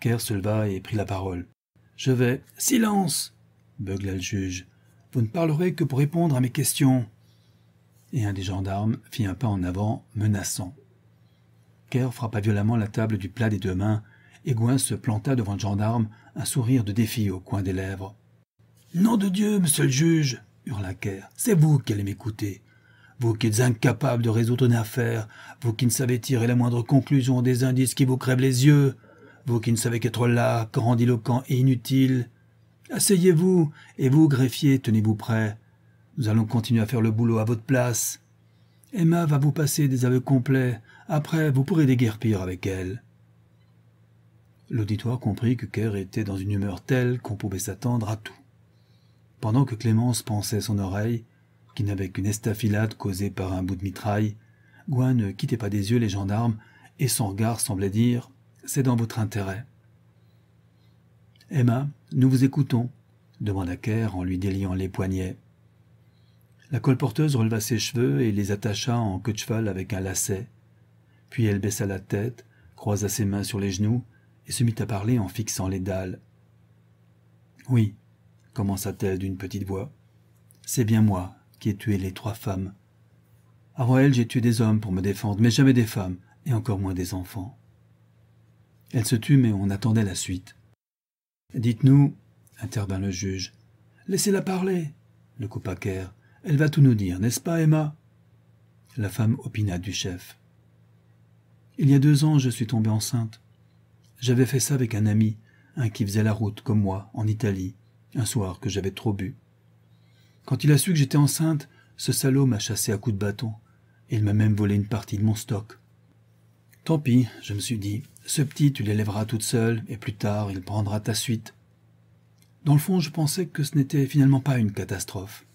[SPEAKER 1] Kerr se leva et prit la parole. Je vais. Silence beugla le juge. Vous ne parlerez que pour répondre à mes questions. Et un des gendarmes fit un pas en avant, menaçant. Kerr frappa violemment la table du plat des deux mains, et se planta devant le gendarme, un sourire de défi au coin des lèvres. Nom de Dieu, monsieur le juge hurla Kerr, c'est vous qui allez m'écouter. Vous qui êtes incapable de résoudre une affaire, vous qui ne savez tirer la moindre conclusion des indices qui vous crèvent les yeux, vous qui ne savez qu'être là, grandiloquent et inutile. Asseyez-vous, et vous, greffier, tenez-vous prêt. Nous allons continuer à faire le boulot à votre place. Emma va vous passer des aveux complets. Après, vous pourrez déguerpir avec elle. L'auditoire comprit que Kerr était dans une humeur telle qu'on pouvait s'attendre à tout. Pendant que Clémence pensait son oreille, qui n'avait qu'une estafilade causée par un bout de mitraille, Gouin ne quittait pas des yeux les gendarmes, et son regard semblait dire « C'est dans votre intérêt ». Emma, nous vous écoutons, demanda Kerr en lui déliant les poignets. La colporteuse releva ses cheveux et les attacha en queue de cheval avec un lacet. Puis elle baissa la tête, croisa ses mains sur les genoux et se mit à parler en fixant les dalles. Oui, commença-t-elle d'une petite voix. C'est bien moi qui ai tué les trois femmes. À Roël, j'ai tué des hommes pour me défendre, mais jamais des femmes, et encore moins des enfants. Elle se tut, mais on attendait la suite. Dites-nous, intervint le juge. Laissez-la parler, le à Elle va tout nous dire, n'est-ce pas, Emma La femme opina du chef. Il y a deux ans, je suis tombée enceinte. J'avais fait ça avec un ami, un qui faisait la route, comme moi, en Italie un soir que j'avais trop bu. Quand il a su que j'étais enceinte, ce salaud m'a chassé à coups de bâton. et Il m'a même volé une partie de mon stock. Tant pis, je me suis dit, ce petit, tu l'élèveras toute seule, et plus tard, il prendra ta suite. Dans le fond, je pensais que ce n'était finalement pas une catastrophe.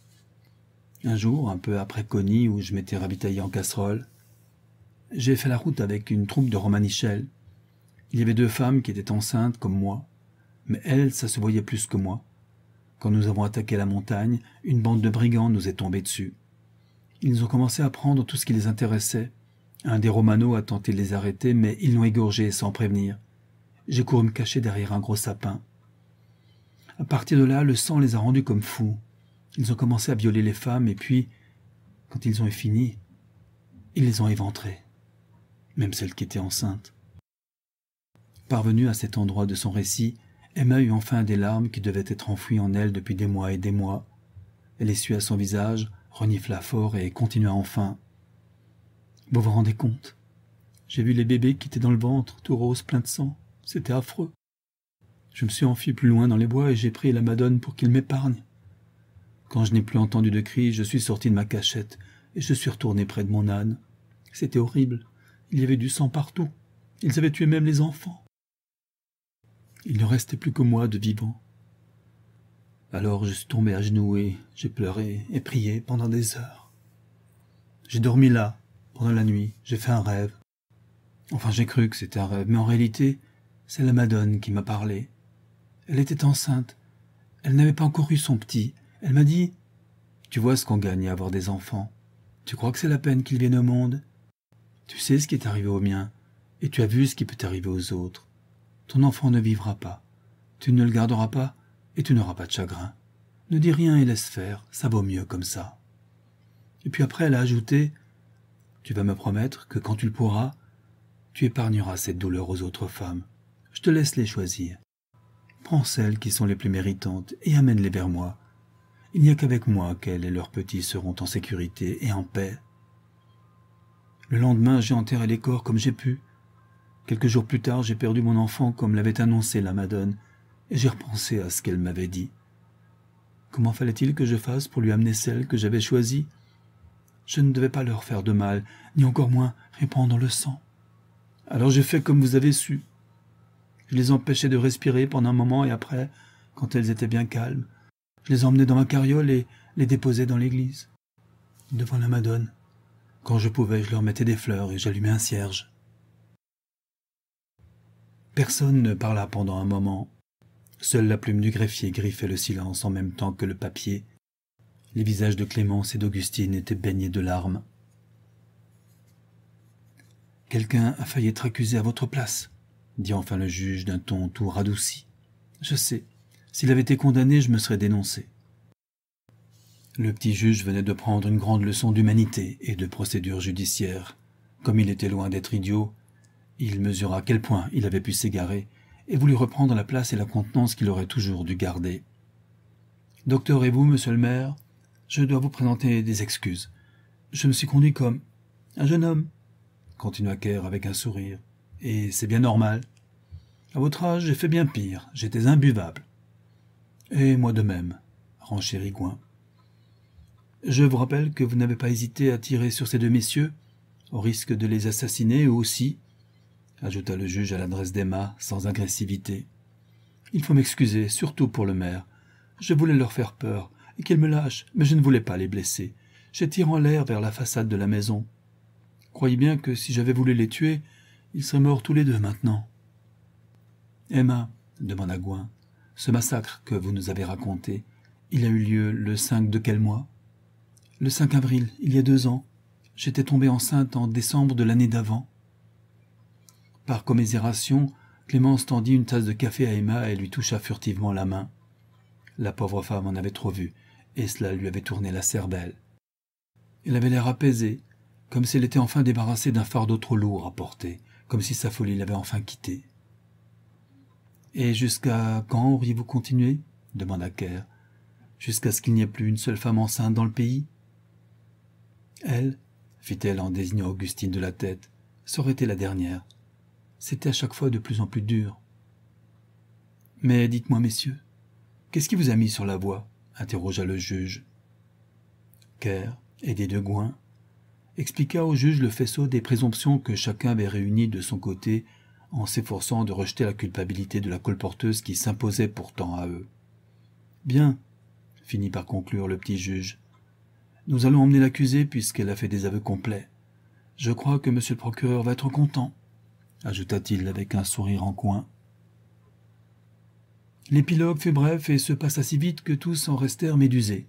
[SPEAKER 1] Un jour, un peu après Conny, où je m'étais ravitaillé en casserole, j'ai fait la route avec une troupe de Romanichel. Il y avait deux femmes qui étaient enceintes, comme moi, mais elles, ça se voyait plus que moi. Quand nous avons attaqué la montagne, une bande de brigands nous est tombée dessus. Ils ont commencé à prendre tout ce qui les intéressait. Un des Romano a tenté de les arrêter, mais ils l'ont égorgé sans prévenir. J'ai couru me cacher derrière un gros sapin. À partir de là, le sang les a rendus comme fous. Ils ont commencé à violer les femmes, et puis, quand ils ont fini, ils les ont éventrées, même celles qui étaient enceintes. Parvenu à cet endroit de son récit, Emma eut enfin des larmes qui devaient être enfouies en elle depuis des mois et des mois. Elle essuya son visage, renifla fort et continua enfin. Vous vous rendez compte J'ai vu les bébés qui étaient dans le ventre, tout roses, pleins de sang. C'était affreux. Je me suis enfui plus loin dans les bois et j'ai pris la Madone pour qu'il m'épargne. Quand je n'ai plus entendu de cris, je suis sorti de ma cachette et je suis retourné près de mon âne. C'était horrible. Il y avait du sang partout. Ils avaient tué même les enfants. Il ne restait plus que moi de vivant. Alors je suis tombé à genoux et j'ai pleuré et prié pendant des heures. J'ai dormi là, pendant la nuit, j'ai fait un rêve. Enfin j'ai cru que c'était un rêve, mais en réalité, c'est la Madone qui m'a parlé. Elle était enceinte, elle n'avait pas encore eu son petit. Elle m'a dit Tu vois ce qu'on gagne à avoir des enfants. Tu crois que c'est la peine qu'ils viennent au monde Tu sais ce qui est arrivé au mien, et tu as vu ce qui peut arriver aux autres ton enfant ne vivra pas. Tu ne le garderas pas et tu n'auras pas de chagrin. Ne dis rien et laisse faire, ça vaut mieux comme ça. Et puis après, elle a ajouté Tu vas me promettre que quand tu le pourras, tu épargneras cette douleur aux autres femmes. Je te laisse les choisir. Prends celles qui sont les plus méritantes et amène-les vers moi. Il n'y a qu'avec moi qu'elles et leurs petits seront en sécurité et en paix. Le lendemain, j'ai enterré les corps comme j'ai pu. Quelques jours plus tard, j'ai perdu mon enfant comme l'avait annoncé la madone, et j'ai repensé à ce qu'elle m'avait dit. Comment fallait-il que je fasse pour lui amener celle que j'avais choisie Je ne devais pas leur faire de mal, ni encore moins répandre le sang. Alors j'ai fait comme vous avez su. Je les empêchais de respirer pendant un moment et après, quand elles étaient bien calmes, je les emmenais dans ma carriole et les déposais dans l'église, devant la Madone. Quand je pouvais, je leur mettais des fleurs et j'allumais un cierge. Personne ne parla pendant un moment. Seule la plume du greffier griffait le silence en même temps que le papier. Les visages de Clémence et d'Augustine étaient baignés de larmes. Quelqu'un a failli être accusé à votre place, dit enfin le juge d'un ton tout radouci. Je sais. S'il avait été condamné, je me serais dénoncé. Le petit juge venait de prendre une grande leçon d'humanité et de procédure judiciaire. Comme il était loin d'être idiot, il mesura à quel point il avait pu s'égarer et voulut reprendre la place et la contenance qu'il aurait toujours dû garder. Docteur et vous, monsieur le maire, je dois vous présenter des excuses. Je me suis conduit comme un jeune homme, continua Kerr avec un sourire, et c'est bien normal. À votre âge, j'ai fait bien pire, j'étais imbuvable. Et moi de même, renchérit Gouin. Je vous rappelle que vous n'avez pas hésité à tirer sur ces deux messieurs, au risque de les assassiner eux aussi, ajouta le juge à l'adresse d'Emma, sans agressivité. Il faut m'excuser, surtout pour le maire. Je voulais leur faire peur, et qu'ils me lâchent, mais je ne voulais pas les blesser. J'étire en l'air vers la façade de la maison. Croyez bien que si j'avais voulu les tuer, ils seraient morts tous les deux maintenant. Emma, demanda Gouin, ce massacre que vous nous avez raconté, il a eu lieu le 5 de quel mois Le 5 avril, il y a deux ans. J'étais tombée enceinte en décembre de l'année d'avant. Par commisération, Clémence tendit une tasse de café à Emma et lui toucha furtivement la main. La pauvre femme en avait trop vu, et cela lui avait tourné la cervelle. Elle avait l'air apaisée, comme si elle était enfin débarrassée d'un fardeau trop lourd à porter, comme si sa folie l'avait enfin quittée. Et jusqu'à quand auriez-vous continué demanda Kerr. Jusqu'à ce qu'il n'y ait plus une seule femme enceinte dans le pays Elle, fit-elle en désignant Augustine de la tête, serait elle la dernière c'était à chaque fois de plus en plus dur. Mais dites-moi, messieurs, qu'est-ce qui vous a mis sur la voie interrogea le juge. Kerr, aidé de Gouin, expliqua au juge le faisceau des présomptions que chacun avait réunies de son côté en s'efforçant de rejeter la culpabilité de la colporteuse qui s'imposait pourtant à eux. Bien, finit par conclure le petit juge. Nous allons emmener l'accusée puisqu'elle a fait des aveux complets. Je crois que monsieur le procureur va être content ajouta-t-il avec un sourire en coin. L'épilogue fut bref et se passa si vite que tous en restèrent médusés.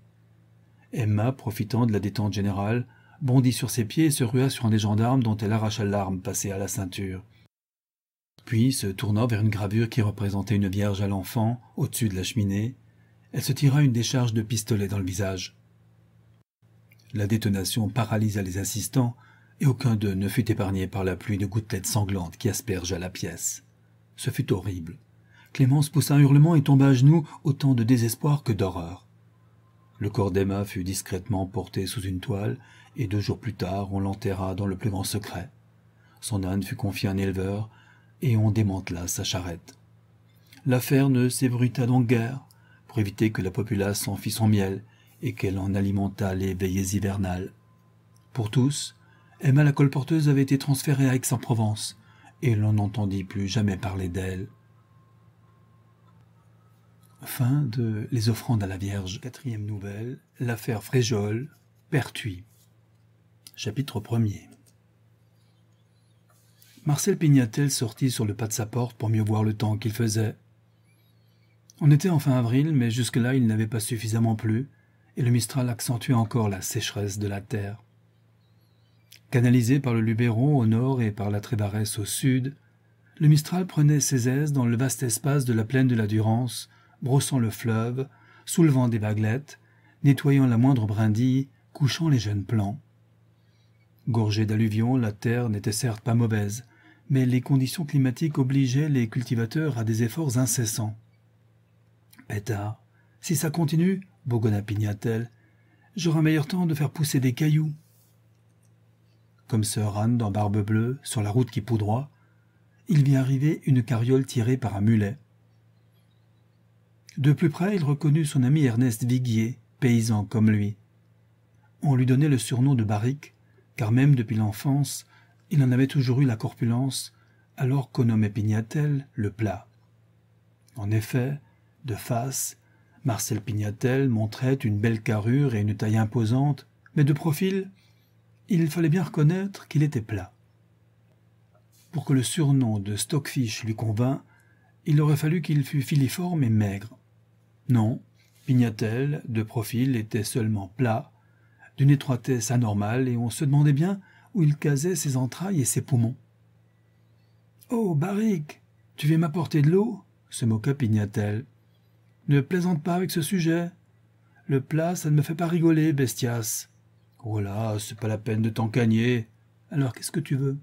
[SPEAKER 1] Emma, profitant de la détente générale, bondit sur ses pieds et se rua sur un des gendarmes dont elle arracha l'arme passée à la ceinture. Puis, se tournant vers une gravure qui représentait une vierge à l'enfant, au-dessus de la cheminée, elle se tira une décharge de pistolet dans le visage. La détonation paralysa les assistants, et aucun d'eux ne fut épargné par la pluie de gouttelettes sanglantes qui aspergea la pièce. Ce fut horrible. Clémence poussa un hurlement et tomba à genoux, autant de désespoir que d'horreur. Le corps d'Emma fut discrètement porté sous une toile, et deux jours plus tard on l'enterra dans le plus grand secret. Son âne fut confié à un éleveur, et on démantela sa charrette. L'affaire ne s'ébruta donc guère, pour éviter que la populace en fît son miel, et qu'elle en alimentât les veillées hivernales. Pour tous, Emma la colporteuse avait été transférée à Aix-en-Provence, et l'on n'entendit plus jamais parler d'elle. Fin de Les offrandes à la Vierge. Quatrième nouvelle. L'affaire Fréjol, Pertuis. Chapitre 1er. Marcel Pignatel sortit sur le pas de sa porte pour mieux voir le temps qu'il faisait. On était en fin avril, mais jusque-là il n'avait pas suffisamment plu, et le mistral accentuait encore la sécheresse de la terre. Canalisé par le Luberon au nord et par la trébaresse au sud, le Mistral prenait ses aises dans le vaste espace de la plaine de la Durance, brossant le fleuve, soulevant des vaguelettes, nettoyant la moindre brindille, couchant les jeunes plants. Gorgée d'alluvions, la terre n'était certes pas mauvaise, mais les conditions climatiques obligeaient les cultivateurs à des efforts incessants. Pétard, si ça continue, bougonna elle j'aurai meilleur temps de faire pousser des cailloux comme Sir Anne dans Barbe Bleue, sur la route qui poudroie, il vit arriver une carriole tirée par un mulet. De plus près, il reconnut son ami Ernest Viguier, paysan comme lui. On lui donnait le surnom de Barrique, car même depuis l'enfance, il en avait toujours eu la corpulence, alors qu'on nommait Pignatel le plat. En effet, de face, Marcel Pignatel montrait une belle carrure et une taille imposante, mais de profil, il fallait bien reconnaître qu'il était plat. Pour que le surnom de Stockfish lui convînt, il aurait fallu qu'il fût filiforme et maigre. Non, Pignatel, de profil, était seulement plat, d'une étroitesse anormale, et on se demandait bien où il casait ses entrailles et ses poumons. Oh, Baric, tu viens m'apporter de l'eau se moqua Pignatelle. Ne plaisante pas avec ce sujet. Le plat, ça ne me fait pas rigoler, Bestias. Voilà, c'est pas la peine de t'en gagner. Alors qu'est-ce que tu veux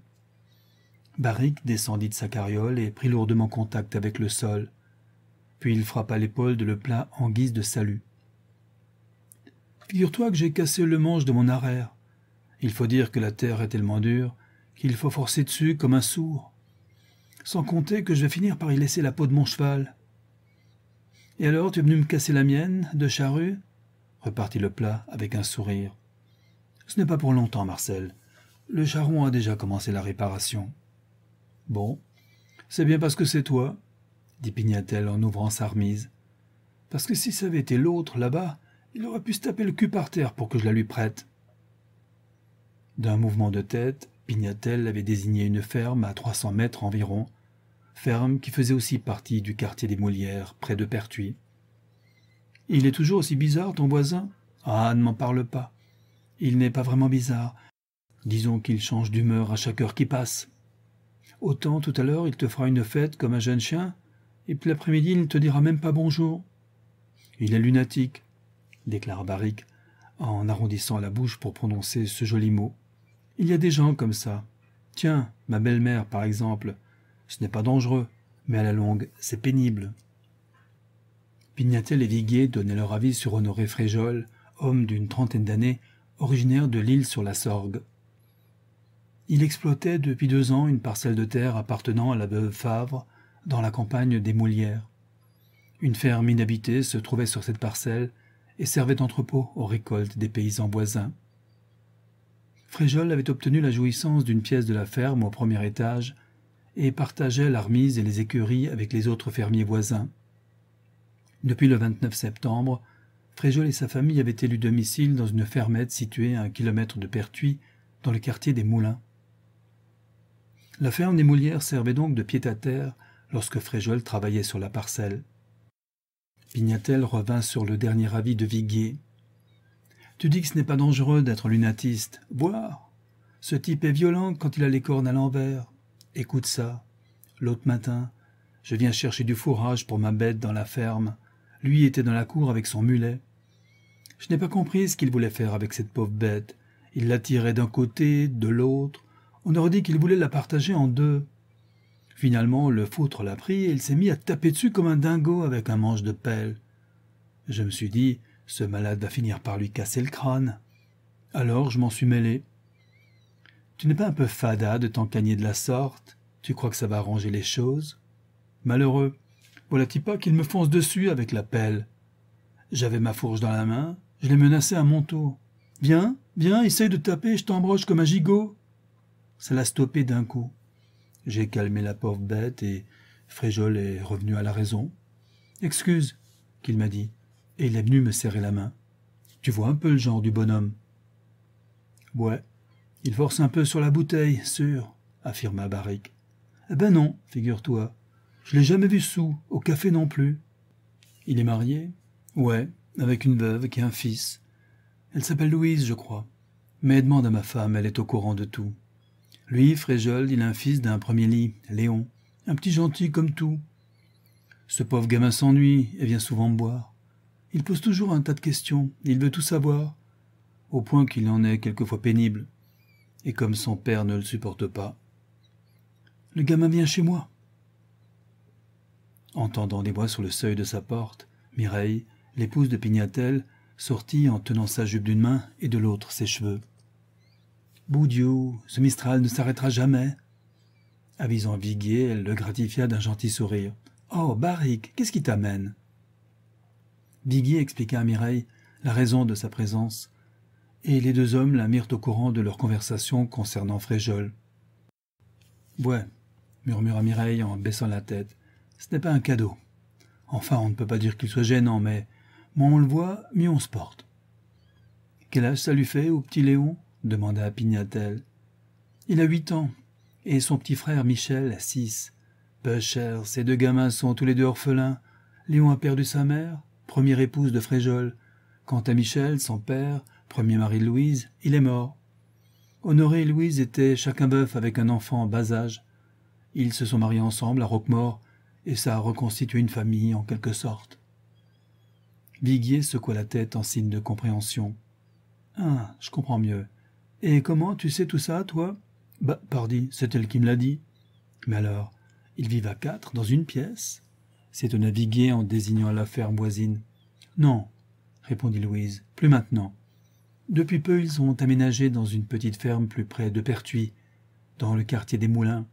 [SPEAKER 1] Barrick descendit de sa carriole et prit lourdement contact avec le sol. Puis il frappa l'épaule de le plat en guise de salut. Figure-toi que j'ai cassé le manche de mon arrière. Il faut dire que la terre est tellement dure qu'il faut forcer dessus comme un sourd. Sans compter que je vais finir par y laisser la peau de mon cheval. Et alors tu es venu me casser la mienne, de charrue repartit le plat avec un sourire. Ce n'est pas pour longtemps, Marcel. Le charron a déjà commencé la réparation. Bon, c'est bien parce que c'est toi, dit Pignatelle en ouvrant sa remise. Parce que si ça avait été l'autre, là-bas, il aurait pu se taper le cul par terre pour que je la lui prête. D'un mouvement de tête, Pignatelle avait désigné une ferme à trois cents mètres environ, ferme qui faisait aussi partie du quartier des Molières, près de Pertuis. Il est toujours aussi bizarre, ton voisin Ah, ne m'en parle pas. Il n'est pas vraiment bizarre. Disons qu'il change d'humeur à chaque heure qui passe. Autant tout à l'heure, il te fera une fête comme un jeune chien, et puis l'après-midi, il ne te dira même pas bonjour. Il est lunatique, déclare Barrick, en arrondissant la bouche pour prononcer ce joli mot. Il y a des gens comme ça. Tiens, ma belle-mère, par exemple. Ce n'est pas dangereux, mais à la longue, c'est pénible. Pignatel et Viguier donnaient leur avis sur Honoré Fréjol, homme d'une trentaine d'années, originaire de l'île sur la Sorgue. Il exploitait depuis deux ans une parcelle de terre appartenant à la veuve Favre, dans la campagne des Moulières. Une ferme inhabitée se trouvait sur cette parcelle et servait d'entrepôt aux récoltes des paysans voisins. Fréjol avait obtenu la jouissance d'une pièce de la ferme au premier étage et partageait la remise et les écuries avec les autres fermiers voisins. Depuis le 29 septembre, Fréjol et sa famille avaient élu domicile dans une fermette située à un kilomètre de Pertuis, dans le quartier des Moulins. La ferme des Moulières servait donc de pied-à-terre lorsque Fréjol travaillait sur la parcelle. Pignatel revint sur le dernier avis de Viguier. Tu dis que ce n'est pas dangereux d'être lunatiste. Boire Ce type est violent quand il a les cornes à l'envers. Écoute ça. L'autre matin, je viens chercher du fourrage pour ma bête dans la ferme. Lui était dans la cour avec son mulet. Je n'ai pas compris ce qu'il voulait faire avec cette pauvre bête. Il la tirait d'un côté, de l'autre. On aurait dit qu'il voulait la partager en deux. Finalement, le foutre l'a pris et il s'est mis à taper dessus comme un dingo avec un manche de pelle. Je me suis dit, ce malade va finir par lui casser le crâne. Alors je m'en suis mêlé. Tu n'es pas un peu fada de t'en de la sorte Tu crois que ça va arranger les choses Malheureux, voilà-t-il pas qu'il me fonce dessus avec la pelle J'avais ma fourche dans la main, je l'ai menacé à mon tour. Viens, viens, essaye de taper, je t'embroche comme un gigot. Ça l'a stoppé d'un coup. J'ai calmé la pauvre bête et Fréjol est revenu à la raison. Excuse, qu'il m'a dit, et il est venu me serrer la main. Tu vois un peu le genre du bonhomme. Ouais, il force un peu sur la bouteille, sûr, affirma Barrick. Eh ben non, figure-toi. Je l'ai jamais vu sous, au café non plus. Il est marié Ouais, avec une veuve qui a un fils. Elle s'appelle Louise, je crois. Mais demande à ma femme, elle est au courant de tout. Lui, Fréjol, il a un fils d'un premier lit, Léon, un petit gentil comme tout. Ce pauvre gamin s'ennuie et vient souvent me boire. Il pose toujours un tas de questions, il veut tout savoir, au point qu'il en est quelquefois pénible, et comme son père ne le supporte pas. Le gamin vient chez moi. Entendant des voix sur le seuil de sa porte, Mireille, l'épouse de Pignatel sortit en tenant sa jupe d'une main et de l'autre ses cheveux. Boudiou, ce Mistral ne s'arrêtera jamais. Avisant Viguier, elle le gratifia d'un gentil sourire. Oh, Barrique, qu'est-ce qui t'amène Viguier expliqua à Mireille la raison de sa présence, et les deux hommes la mirent au courant de leur conversation concernant Fréjol. Ouais, murmura Mireille en baissant la tête, ce n'est pas un cadeau. Enfin, on ne peut pas dire qu'il soit gênant, mais Moins on le voit, mieux on se porte. Quel âge ça lui fait au petit Léon demanda Pignatel. Il a huit ans, et son petit frère Michel a six. Peu cher, ces deux gamins sont tous les deux orphelins. Léon a perdu sa mère, première épouse de Fréjol. Quant à Michel, son père, premier mari de Louise, il est mort. Honoré et Louise étaient chacun bœuf avec un enfant en bas âge. Ils se sont mariés ensemble à Roquemort, et ça a reconstitué une famille en quelque sorte. Viguier secoua la tête en signe de compréhension. Ah, je comprends mieux. Et comment tu sais tout ça, toi Bah, pardi, c'est elle qui me l'a dit. Mais alors, ils vivent à quatre dans une pièce s'étonna Viguier en désignant la ferme voisine. Non, répondit Louise, plus maintenant. Depuis peu, ils ont aménagé dans une petite ferme plus près de Pertuis, dans le quartier des Moulins.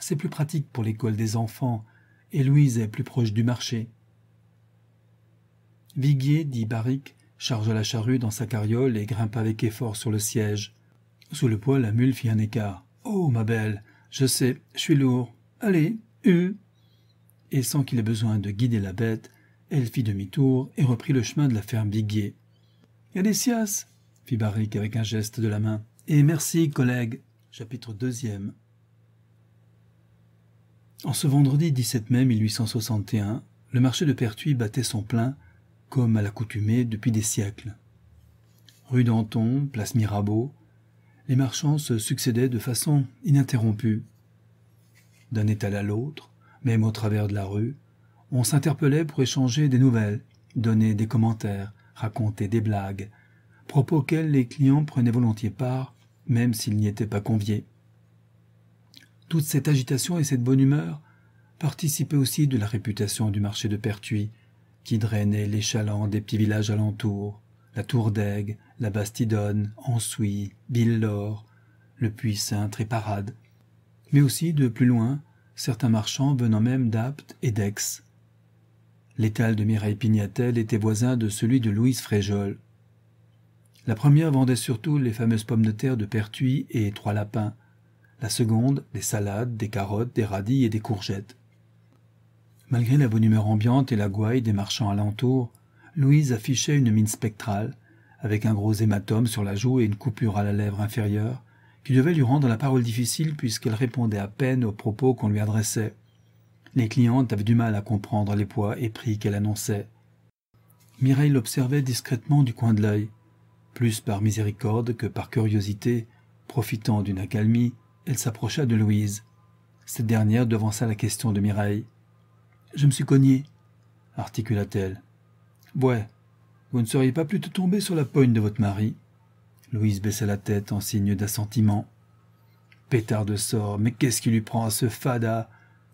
[SPEAKER 1] C'est plus pratique pour l'école des enfants, et Louise est plus proche du marché. Viguier, dit Barrique, chargea la charrue dans sa carriole et grimpa avec effort sur le siège. Sous le poids, la mule fit un écart. Oh, ma belle, je sais, je suis lourd. Allez, euh. Et sans qu'il ait besoin de guider la bête, elle fit demi-tour et reprit le chemin de la ferme Viguier. « Et fit Barrique avec un geste de la main. Et merci, collègue. Chapitre deuxième. En ce vendredi 17 mai 1861, le marché de Pertuis battait son plein comme à l'accoutumée depuis des siècles. Rue Danton, place Mirabeau, les marchands se succédaient de façon ininterrompue. D'un étal à l'autre, même au travers de la rue, on s'interpellait pour échanger des nouvelles, donner des commentaires, raconter des blagues, propos auxquels les clients prenaient volontiers part, même s'ils n'y étaient pas conviés. Toute cette agitation et cette bonne humeur participaient aussi de la réputation du marché de Pertuis, qui drainaient les chalands des petits villages alentour, la Tour d'Aigues, la Bastidonne, Ansuy, Billor, le puy saint et mais aussi de plus loin, certains marchands venant même d'Apt et d'Aix. L'étal de Mireille Pignatel était voisin de celui de Louise Fréjol. La première vendait surtout les fameuses pommes de terre de Pertuis et Trois Lapins, la seconde des salades, des carottes, des radis et des courgettes. Malgré la bonne humeur ambiante et la gouaille des marchands alentour, Louise affichait une mine spectrale, avec un gros hématome sur la joue et une coupure à la lèvre inférieure, qui devait lui rendre la parole difficile puisqu'elle répondait à peine aux propos qu'on lui adressait. Les clientes avaient du mal à comprendre les poids et prix qu'elle annonçait. Mireille l'observait discrètement du coin de l'œil, plus par miséricorde que par curiosité, profitant d'une accalmie, elle s'approcha de Louise. Cette dernière devança la question de Mireille. Je me suis cogné, articula-t-elle. Ouais, vous ne seriez pas plutôt tombé sur la poigne de votre mari Louise baissa la tête en signe d'assentiment. Pétard de sort, mais qu'est-ce qui lui prend à ce fada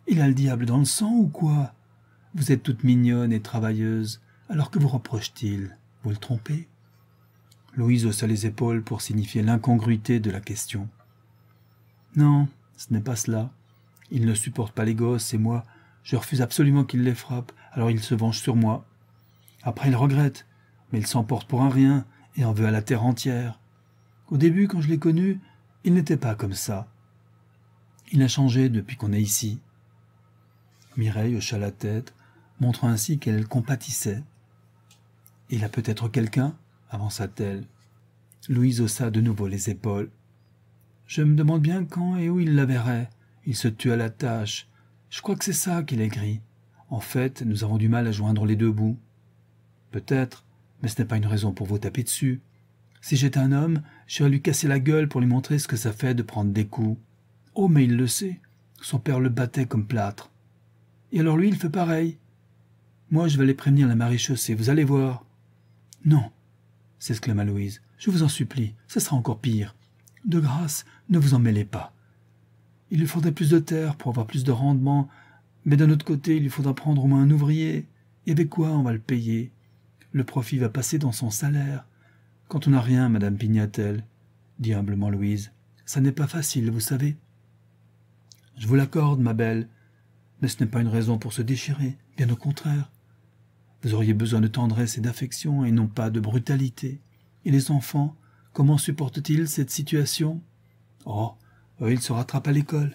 [SPEAKER 1] Il a le diable dans le sang ou quoi Vous êtes toute mignonne et travailleuse, alors que vous reproche-t-il Vous le trompez Louise haussa les épaules pour signifier l'incongruité de la question. Non, ce n'est pas cela. Il ne supporte pas les gosses et moi, je refuse absolument qu'il les frappe, alors il se venge sur moi. Après, il regrette, mais il s'emporte pour un rien et en veut à la terre entière. Au début, quand je l'ai connu, il n'était pas comme ça. Il a changé depuis qu'on est ici. Mireille hocha la tête, montrant ainsi qu'elle compatissait. Il a peut-être quelqu'un avança-t-elle. Louise haussa de nouveau les épaules. Je me demande bien quand et où il la verrait. Il se tue à la tâche. Je crois que c'est ça qu'il a gris. En fait, nous avons du mal à joindre les deux bouts. Peut-être, mais ce n'est pas une raison pour vous taper dessus. Si j'étais un homme, j'irais lui casser la gueule pour lui montrer ce que ça fait de prendre des coups. Oh, mais il le sait. Son père le battait comme plâtre. Et alors lui, il fait pareil. Moi, je vais aller prévenir la maréchaussée, vous allez voir. Non, s'exclama Louise, je vous en supplie, ce sera encore pire. De grâce, ne vous en mêlez pas. Il lui faudrait plus de terre pour avoir plus de rendement, mais d'un autre côté, il lui faudra prendre au moins un ouvrier. Et avec quoi on va le payer Le profit va passer dans son salaire. Quand on n'a rien, madame Pignatel, dit humblement Louise, ça n'est pas facile, vous savez. Je vous l'accorde, ma belle, mais ce n'est pas une raison pour se déchirer, bien au contraire. Vous auriez besoin de tendresse et d'affection et non pas de brutalité. Et les enfants, comment supportent-ils cette situation Oh, euh, ils se rattrapent à l'école.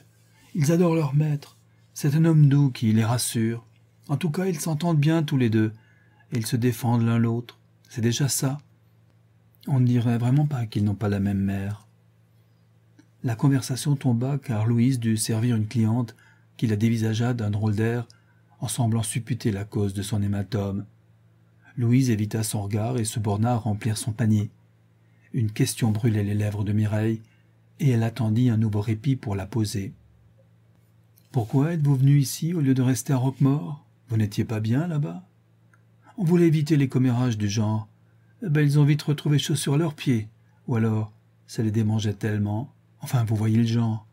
[SPEAKER 1] Ils adorent leur maître. C'est un homme doux qui les rassure. En tout cas, ils s'entendent bien tous les deux. Et ils se défendent l'un l'autre. C'est déjà ça. On ne dirait vraiment pas qu'ils n'ont pas la même mère. La conversation tomba car Louise dut servir une cliente qui la dévisagea d'un drôle d'air en semblant supputer la cause de son hématome. Louise évita son regard et se borna à remplir son panier. Une question brûlait les lèvres de Mireille et elle attendit un nouveau répit pour la poser. Pourquoi êtes-vous venu ici au lieu de rester à Roquemort Vous n'étiez pas bien là-bas On voulait éviter les commérages du genre. Eh ben, ils ont vite retrouvé chaussures à leurs pieds. Ou alors, ça les démangeait tellement. Enfin, vous voyez le genre.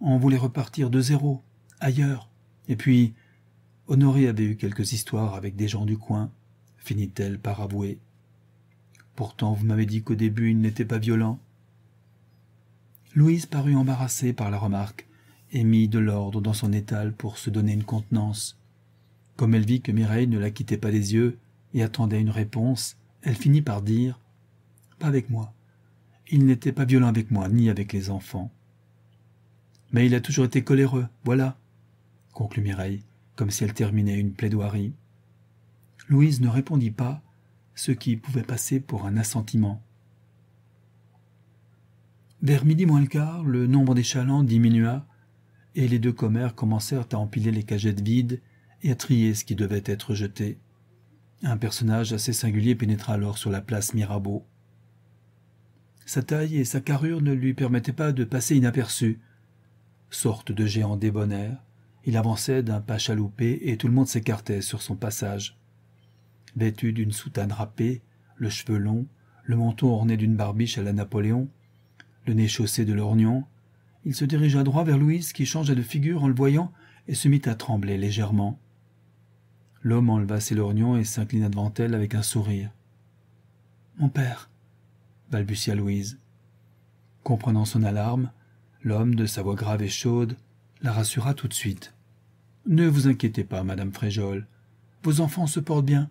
[SPEAKER 1] On voulait repartir de zéro, ailleurs. Et puis, Honoré avait eu quelques histoires avec des gens du coin, finit-elle par avouer. Pourtant, vous m'avez dit qu'au début, il n'était pas violent. Louise parut embarrassée par la remarque et mit de l'ordre dans son étal pour se donner une contenance. Comme elle vit que Mireille ne la quittait pas des yeux et attendait une réponse, elle finit par dire « Pas avec moi. Il n'était pas violent avec moi, ni avec les enfants. »« Mais il a toujours été coléreux, voilà, » conclut Mireille, comme si elle terminait une plaidoirie. Louise ne répondit pas, ce qui pouvait passer pour un assentiment. Vers midi moins le quart, le nombre des chalands diminua, et les deux commères commencèrent à empiler les cagettes vides et à trier ce qui devait être jeté. Un personnage assez singulier pénétra alors sur la place Mirabeau. Sa taille et sa carrure ne lui permettaient pas de passer inaperçu. Sorte de géant débonnaire, il avançait d'un pas chaloupé et tout le monde s'écartait sur son passage. Vêtu d'une soutane râpée, le cheveu long, le menton orné d'une barbiche à la Napoléon, le nez chaussé de lorgnon, il se dirigea droit vers Louise qui changea de figure en le voyant et se mit à trembler légèrement. L'homme enleva ses lorgnons et s'inclina devant elle avec un sourire. Mon père, balbutia Louise. Comprenant son alarme, l'homme, de sa voix grave et chaude, la rassura tout de suite. Ne vous inquiétez pas, madame Fréjol. Vos enfants se portent bien.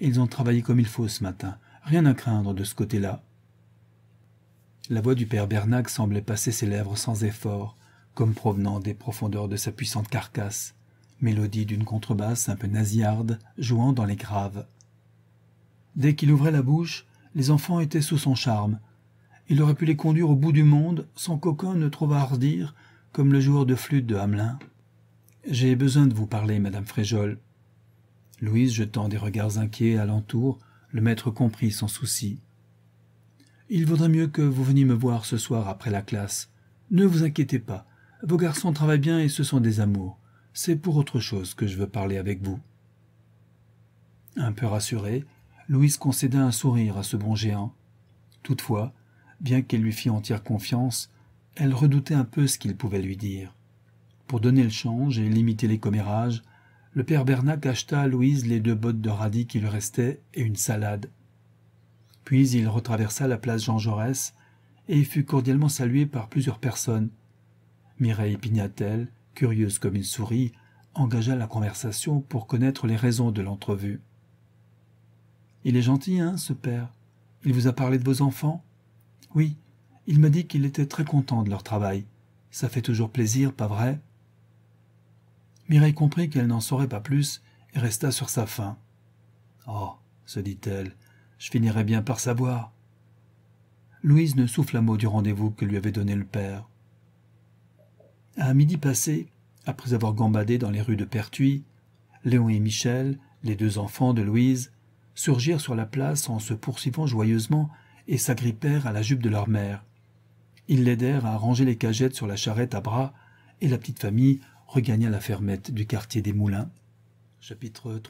[SPEAKER 1] Ils ont travaillé comme il faut ce matin. Rien à craindre de ce côté-là. La voix du père Bernac semblait passer ses lèvres sans effort, comme provenant des profondeurs de sa puissante carcasse, mélodie d'une contrebasse un peu nasillarde, jouant dans les graves. Dès qu'il ouvrait la bouche, les enfants étaient sous son charme. Il aurait pu les conduire au bout du monde sans qu'aucun ne trouva à comme le joueur de flûte de Hamelin. J'ai besoin de vous parler, madame Fréjol. Louise jetant des regards inquiets alentour, le maître comprit son souci. Il vaudrait mieux que vous veniez me voir ce soir après la classe. Ne vous inquiétez pas, vos garçons travaillent bien et ce sont des amours. C'est pour autre chose que je veux parler avec vous. Un peu rassurée, Louise concéda un sourire à ce bon géant. Toutefois, bien qu'elle lui fît entière confiance, elle redoutait un peu ce qu'il pouvait lui dire. Pour donner le change et limiter les commérages, le père Bernac acheta à Louise les deux bottes de radis qui lui restaient et une salade, puis il retraversa la place Jean Jaurès et fut cordialement salué par plusieurs personnes. Mireille Pignatel, curieuse comme une souris, engagea la conversation pour connaître les raisons de l'entrevue. Il est gentil, hein, ce père Il vous a parlé de vos enfants Oui, il m'a dit qu'il était très content de leur travail. Ça fait toujours plaisir, pas vrai Mireille comprit qu'elle n'en saurait pas plus et resta sur sa faim. Oh, se dit-elle, je finirai bien par savoir. Louise ne souffla mot du rendez-vous que lui avait donné le père. À midi passé, après avoir gambadé dans les rues de Pertuis, Léon et Michel, les deux enfants de Louise, surgirent sur la place en se poursuivant joyeusement et s'agrippèrent à la jupe de leur mère. Ils l'aidèrent à ranger les cagettes sur la charrette à bras, et la petite famille regagna la fermette du quartier des Moulins. Chapitre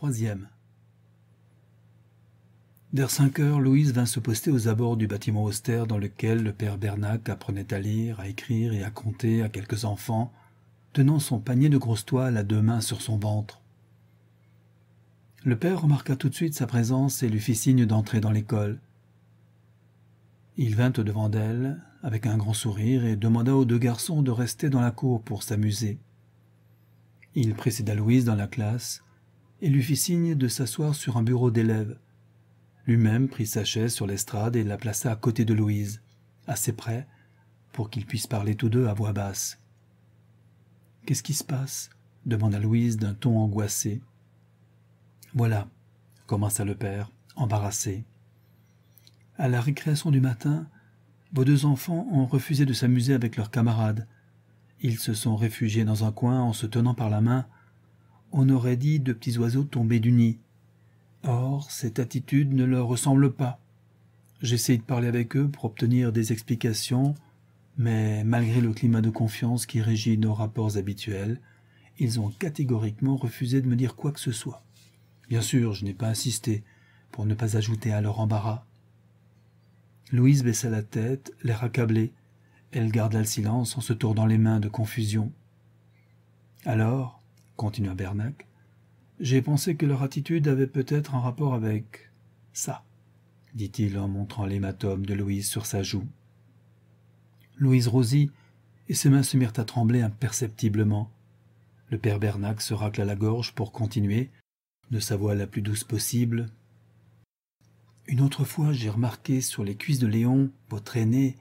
[SPEAKER 1] vers cinq heures, Louise vint se poster aux abords du bâtiment austère dans lequel le père Bernac apprenait à lire, à écrire et à compter à quelques enfants, tenant son panier de grosse toile à deux mains sur son ventre. Le père remarqua tout de suite sa présence et lui fit signe d'entrer dans l'école. Il vint au devant d'elle, avec un grand sourire, et demanda aux deux garçons de rester dans la cour pour s'amuser. Il précéda Louise dans la classe et lui fit signe de s'asseoir sur un bureau d'élève. Lui-même prit sa chaise sur l'estrade et la plaça à côté de Louise, assez près pour qu'ils puissent parler tous deux à voix basse. Qu'est-ce qui se passe demanda Louise d'un ton angoissé. Voilà, commença le père, embarrassé. À la récréation du matin, vos deux enfants ont refusé de s'amuser avec leurs camarades. Ils se sont réfugiés dans un coin en se tenant par la main. On aurait dit deux petits oiseaux tombés du nid. Or, cette attitude ne leur ressemble pas. J'essaye de parler avec eux pour obtenir des explications, mais malgré le climat de confiance qui régit nos rapports habituels, ils ont catégoriquement refusé de me dire quoi que ce soit. Bien sûr, je n'ai pas insisté, pour ne pas ajouter à leur embarras. Louise baissa la tête, l'air accablé. Elle garda le silence en se tournant les mains de confusion. Alors, continua Bernac, j'ai pensé que leur attitude avait peut-être un rapport avec ça, dit-il en montrant l'hématome de Louise sur sa joue. Louise rosit, et ses mains se mirent à trembler imperceptiblement. Le père Bernac se racla la gorge pour continuer, de sa voix la plus douce possible. Une autre fois, j'ai remarqué sur les cuisses de Léon, votre aîné,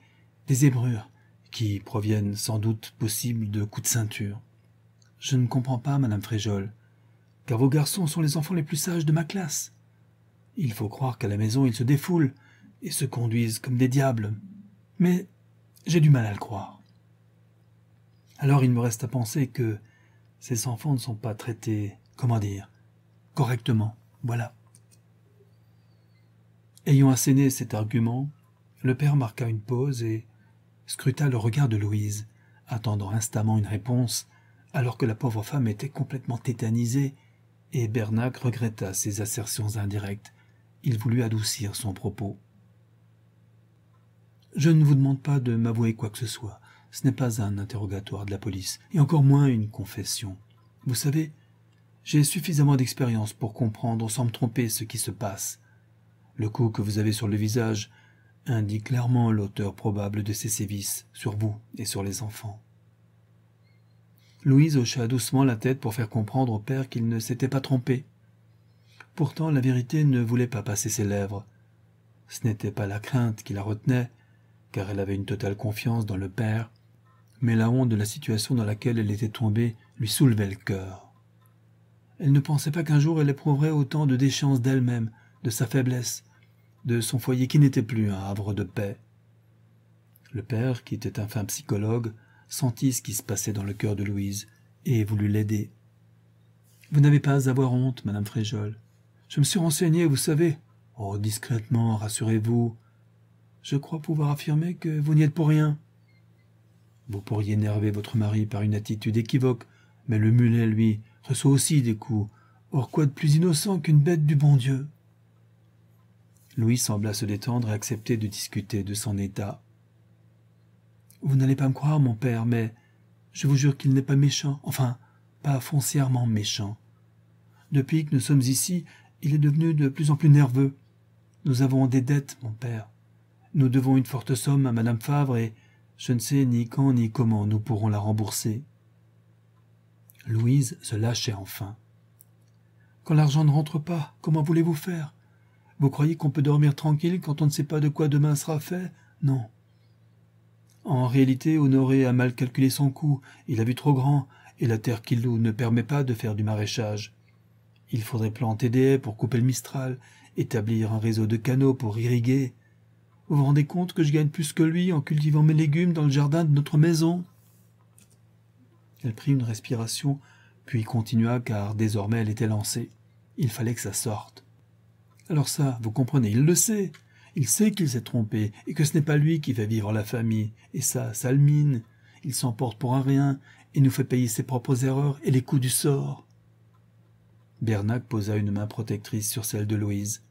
[SPEAKER 1] des ébrures, qui proviennent sans doute possibles de coups de ceinture. Je ne comprends pas, madame Fréjol car vos garçons sont les enfants les plus sages de ma classe. Il faut croire qu'à la maison ils se défoulent et se conduisent comme des diables, mais j'ai du mal à le croire. Alors il me reste à penser que ces enfants ne sont pas traités, comment dire, correctement. Voilà. Ayant asséné cet argument, le père marqua une pause et scruta le regard de Louise, attendant instamment une réponse, alors que la pauvre femme était complètement tétanisée et Bernac regretta ses assertions indirectes. Il voulut adoucir son propos. Je ne vous demande pas de m'avouer quoi que ce soit. Ce n'est pas un interrogatoire de la police, et encore moins une confession. Vous savez, j'ai suffisamment d'expérience pour comprendre sans me tromper ce qui se passe. Le coup que vous avez sur le visage indique clairement l'auteur probable de ces sévices sur vous et sur les enfants. Louise hocha doucement la tête pour faire comprendre au père qu'il ne s'était pas trompé. Pourtant la vérité ne voulait pas passer ses lèvres. Ce n'était pas la crainte qui la retenait, car elle avait une totale confiance dans le père, mais la honte de la situation dans laquelle elle était tombée lui soulevait le cœur. Elle ne pensait pas qu'un jour elle éprouverait autant de déchéance d'elle-même, de sa faiblesse, de son foyer qui n'était plus un havre de paix. Le père, qui était un fin psychologue, sentit ce qui se passait dans le cœur de Louise et voulut l'aider. Vous n'avez pas à avoir honte, madame Fréjol. Je me suis renseigné, vous savez. Oh, discrètement, rassurez-vous. Je crois pouvoir affirmer que vous n'y êtes pour rien. Vous pourriez énerver votre mari par une attitude équivoque, mais le mulet, lui, reçoit aussi des coups. Or, quoi de plus innocent qu'une bête du bon Dieu Louis sembla se détendre et accepter de discuter de son état. Vous n'allez pas me croire, mon père, mais je vous jure qu'il n'est pas méchant, enfin, pas foncièrement méchant. Depuis que nous sommes ici, il est devenu de plus en plus nerveux. Nous avons des dettes, mon père. Nous devons une forte somme à madame Favre et je ne sais ni quand ni comment nous pourrons la rembourser. Louise se lâchait enfin. Quand l'argent ne rentre pas, comment voulez-vous faire Vous croyez qu'on peut dormir tranquille quand on ne sait pas de quoi demain sera fait Non. En réalité, Honoré a mal calculé son coût, il a vu trop grand, et la terre qu'il loue ne permet pas de faire du maraîchage. Il faudrait planter des haies pour couper le mistral, établir un réseau de canaux pour irriguer. Vous vous rendez compte que je gagne plus que lui en cultivant mes légumes dans le jardin de notre maison Elle prit une respiration, puis continua car désormais elle était lancée. Il fallait que ça sorte. Alors ça, vous comprenez, il le sait. Il sait qu'il s'est trompé et que ce n'est pas lui qui fait vivre la famille. Et ça, ça le mine. Il s'emporte pour un rien et nous fait payer ses propres erreurs et les coups du sort. Bernac posa une main protectrice sur celle de Louise.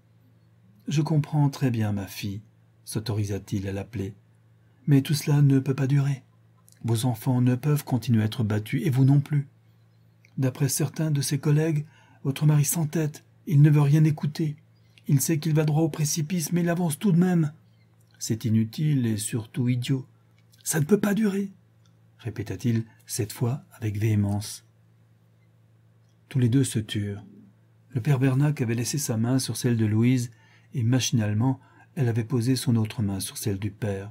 [SPEAKER 1] Je comprends très bien, ma fille, s'autorisa-t-il à l'appeler. Mais tout cela ne peut pas durer. Vos enfants ne peuvent continuer à être battus et vous non plus. D'après certains de ses collègues, votre mari s'entête, il ne veut rien écouter. Il sait qu'il va droit au précipice, mais il avance tout de même. C'est inutile et surtout idiot. Ça ne peut pas durer, répéta-t-il, cette fois avec véhémence. Tous les deux se turent. Le père Bernac avait laissé sa main sur celle de Louise, et machinalement elle avait posé son autre main sur celle du père.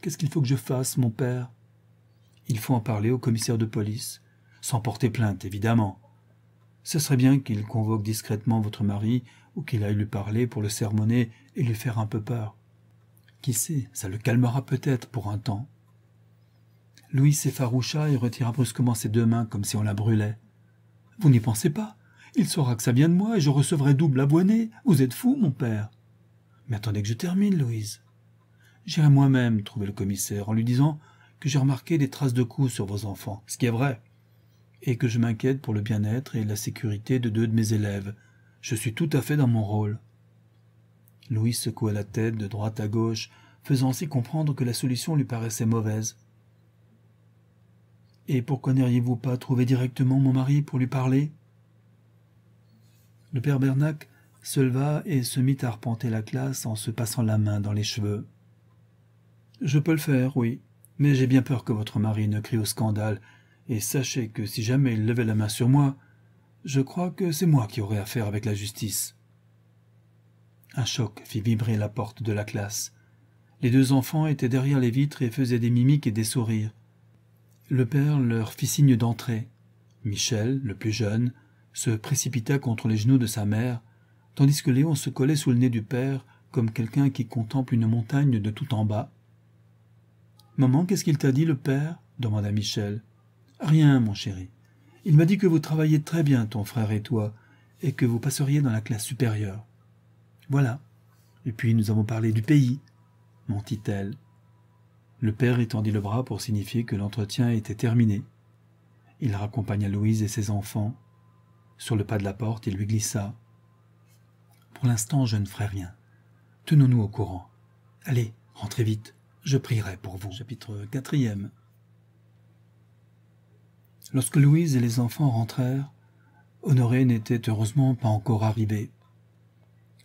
[SPEAKER 1] Qu'est-ce qu'il faut que je fasse, mon père Il faut en parler au commissaire de police, sans porter plainte, évidemment. Ce serait bien qu'il convoque discrètement votre mari ou qu'il aille lui parler pour le sermonner et lui faire un peu peur. Qui sait, ça le calmera peut-être pour un temps. Louis s'effaroucha et retira brusquement ses deux mains comme si on la brûlait. Vous n'y pensez pas Il saura que ça vient de moi et je recevrai double abonné. Vous êtes fou, mon père Mais attendez que je termine, Louise. J'irai moi-même trouver le commissaire en lui disant que j'ai remarqué des traces de coups sur vos enfants, ce qui est vrai, et que je m'inquiète pour le bien-être et la sécurité de deux de mes élèves, je suis tout à fait dans mon rôle. Louis secoua la tête de droite à gauche, faisant ainsi comprendre que la solution lui paraissait mauvaise. Et pourquoi n'iriez-vous pas trouver directement mon mari pour lui parler Le père Bernac se leva et se mit à arpenter la classe en se passant la main dans les cheveux. Je peux le faire, oui, mais j'ai bien peur que votre mari ne crie au scandale, et sachez que si jamais il levait la main sur moi, je crois que c'est moi qui aurai affaire avec la justice. Un choc fit vibrer la porte de la classe. Les deux enfants étaient derrière les vitres et faisaient des mimiques et des sourires. Le père leur fit signe d'entrer. Michel, le plus jeune, se précipita contre les genoux de sa mère, tandis que Léon se collait sous le nez du père comme quelqu'un qui contemple une montagne de tout en bas. Maman, qu'est-ce qu'il t'a dit, le père demanda Michel. Rien, mon chéri. Il m'a dit que vous travailliez très bien, ton frère et toi, et que vous passeriez dans la classe supérieure. Voilà. Et puis nous avons parlé du pays, mentit-elle. Le père étendit le bras pour signifier que l'entretien était terminé. Il raccompagna Louise et ses enfants. Sur le pas de la porte, il lui glissa. Pour l'instant, je ne ferai rien. Tenons-nous au courant. Allez, rentrez vite. Je prierai pour vous. Chapitre 4 Lorsque Louise et les enfants rentrèrent, Honoré n'était heureusement pas encore arrivé.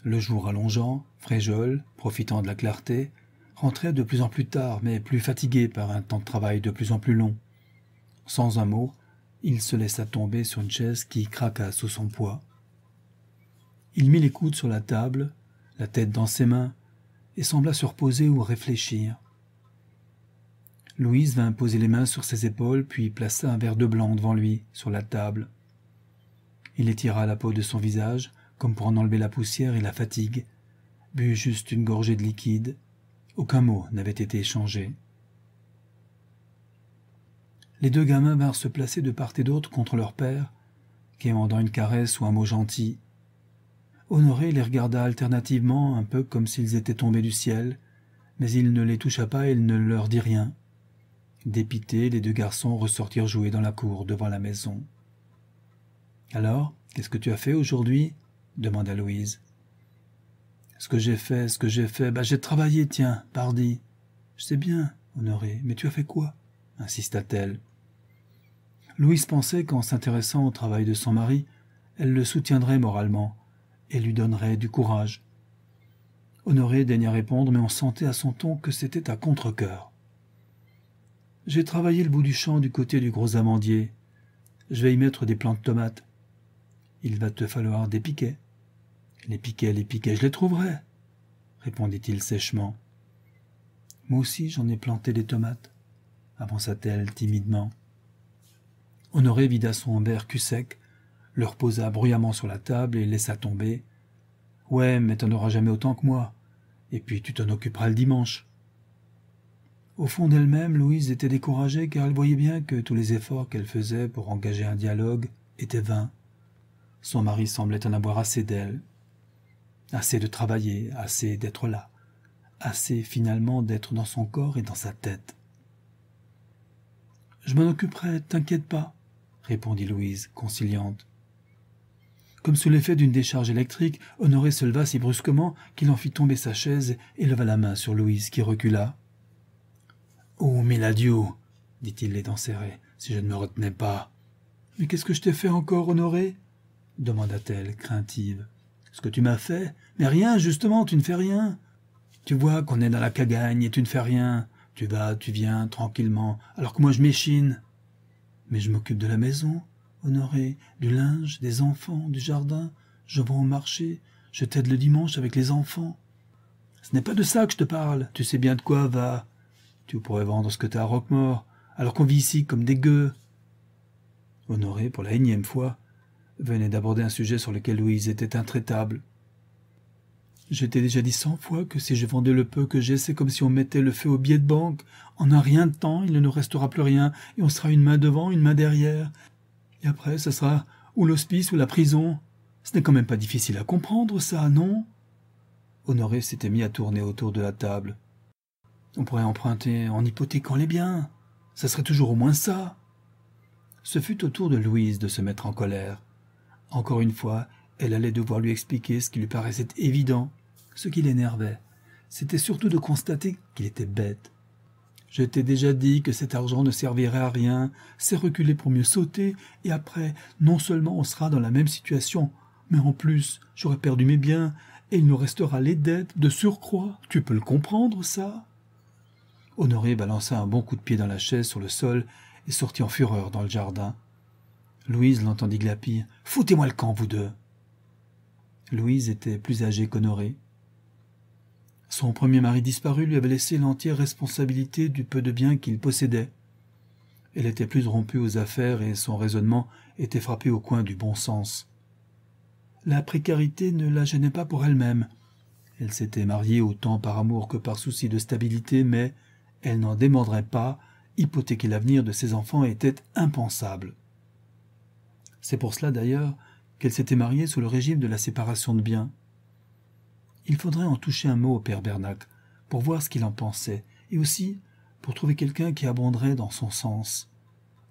[SPEAKER 1] Le jour allongeant, Fréjol, profitant de la clarté, rentrait de plus en plus tard, mais plus fatigué par un temps de travail de plus en plus long. Sans un mot, il se laissa tomber sur une chaise qui craqua sous son poids. Il mit les coudes sur la table, la tête dans ses mains, et sembla se reposer ou réfléchir. Louise vint poser les mains sur ses épaules, puis plaça un verre de blanc devant lui, sur la table. Il étira la peau de son visage, comme pour en enlever la poussière et la fatigue, but juste une gorgée de liquide. Aucun mot n'avait été échangé. Les deux gamins vinrent se placer de part et d'autre contre leur père, dans une caresse ou un mot gentil. Honoré les regarda alternativement, un peu comme s'ils étaient tombés du ciel, mais il ne les toucha pas et il ne leur dit rien. Dépité, les deux garçons ressortirent jouer dans la cour devant la maison. Alors, qu'est-ce que tu as fait aujourd'hui demanda Louise. Ce que j'ai fait, ce que j'ai fait, bah j'ai travaillé, tiens, pardi. Je sais bien, Honoré, mais tu as fait quoi insista-t-elle. Louise pensait qu'en s'intéressant au travail de son mari, elle le soutiendrait moralement et lui donnerait du courage. Honoré daigna répondre, mais on sentait à son ton que c'était à contre-cœur. J'ai travaillé le bout du champ du côté du gros amandier. Je vais y mettre des plantes de tomates. Il va te falloir des piquets. Les piquets, les piquets, je les trouverai, répondit-il sèchement. Moi aussi j'en ai planté des tomates, avança-t-elle timidement. Honoré vida son verre cul sec, le reposa bruyamment sur la table et laissa tomber. Ouais, mais t'en auras jamais autant que moi. Et puis tu t'en occuperas le dimanche. Au fond d'elle-même, Louise était découragée car elle voyait bien que tous les efforts qu'elle faisait pour engager un dialogue étaient vains. Son mari semblait en avoir assez d'elle, assez de travailler, assez d'être là, assez finalement d'être dans son corps et dans sa tête. Je m'en occuperai, t'inquiète pas, répondit Louise, conciliante. Comme sous l'effet d'une décharge électrique, Honoré se leva si brusquement qu'il en fit tomber sa chaise et leva la main sur Louise qui recula. Oh, Méladiou, dit-il les dents serrées, si je ne me retenais pas. Mais qu'est-ce que je t'ai fait encore, Honoré demanda-t-elle, craintive. Ce que tu m'as fait Mais rien, justement, tu ne fais rien. Tu vois qu'on est dans la cagagne et tu ne fais rien. Tu vas, tu viens, tranquillement, alors que moi je m'échine. Mais je m'occupe de la maison, Honoré, du linge, des enfants, du jardin. Je vais au marché, je t'aide le dimanche avec les enfants. Ce n'est pas de ça que je te parle, tu sais bien de quoi va. Tu pourrais vendre ce que t'as à Roquemort, alors qu'on vit ici comme des gueux. Honoré, pour la énième fois, venait d'aborder un sujet sur lequel Louise était intraitable. Je t'ai déjà dit cent fois que si je vendais le peu que j'ai, c'est comme si on mettait le feu au billet de banque. En un rien de temps, il ne nous restera plus rien, et on sera une main devant, une main derrière. Et après, ce sera ou l'hospice ou la prison. Ce n'est quand même pas difficile à comprendre, ça, non Honoré s'était mis à tourner autour de la table. On pourrait emprunter en hypothéquant les biens. Ça serait toujours au moins ça. Ce fut au tour de Louise de se mettre en colère. Encore une fois, elle allait devoir lui expliquer ce qui lui paraissait évident, ce qui l'énervait. C'était surtout de constater qu'il était bête. Je t'ai déjà dit que cet argent ne servirait à rien, c'est reculer pour mieux sauter, et après, non seulement on sera dans la même situation, mais en plus, j'aurai perdu mes biens, et il nous restera les dettes de surcroît. Tu peux le comprendre, ça Honoré balança un bon coup de pied dans la chaise sur le sol et sortit en fureur dans le jardin. Louise l'entendit glapir. Foutez-moi le camp, vous deux. Louise était plus âgée qu'Honoré. Son premier mari disparu lui avait laissé l'entière responsabilité du peu de biens qu'il possédait. Elle était plus rompue aux affaires et son raisonnement était frappé au coin du bon sens. La précarité ne la gênait pas pour elle-même. Elle, elle s'était mariée autant par amour que par souci de stabilité, mais elle n'en démordrait pas, hypothéquer l'avenir de ses enfants était impensable. C'est pour cela d'ailleurs qu'elle s'était mariée sous le régime de la séparation de biens. Il faudrait en toucher un mot au père Bernac, pour voir ce qu'il en pensait, et aussi pour trouver quelqu'un qui abonderait dans son sens.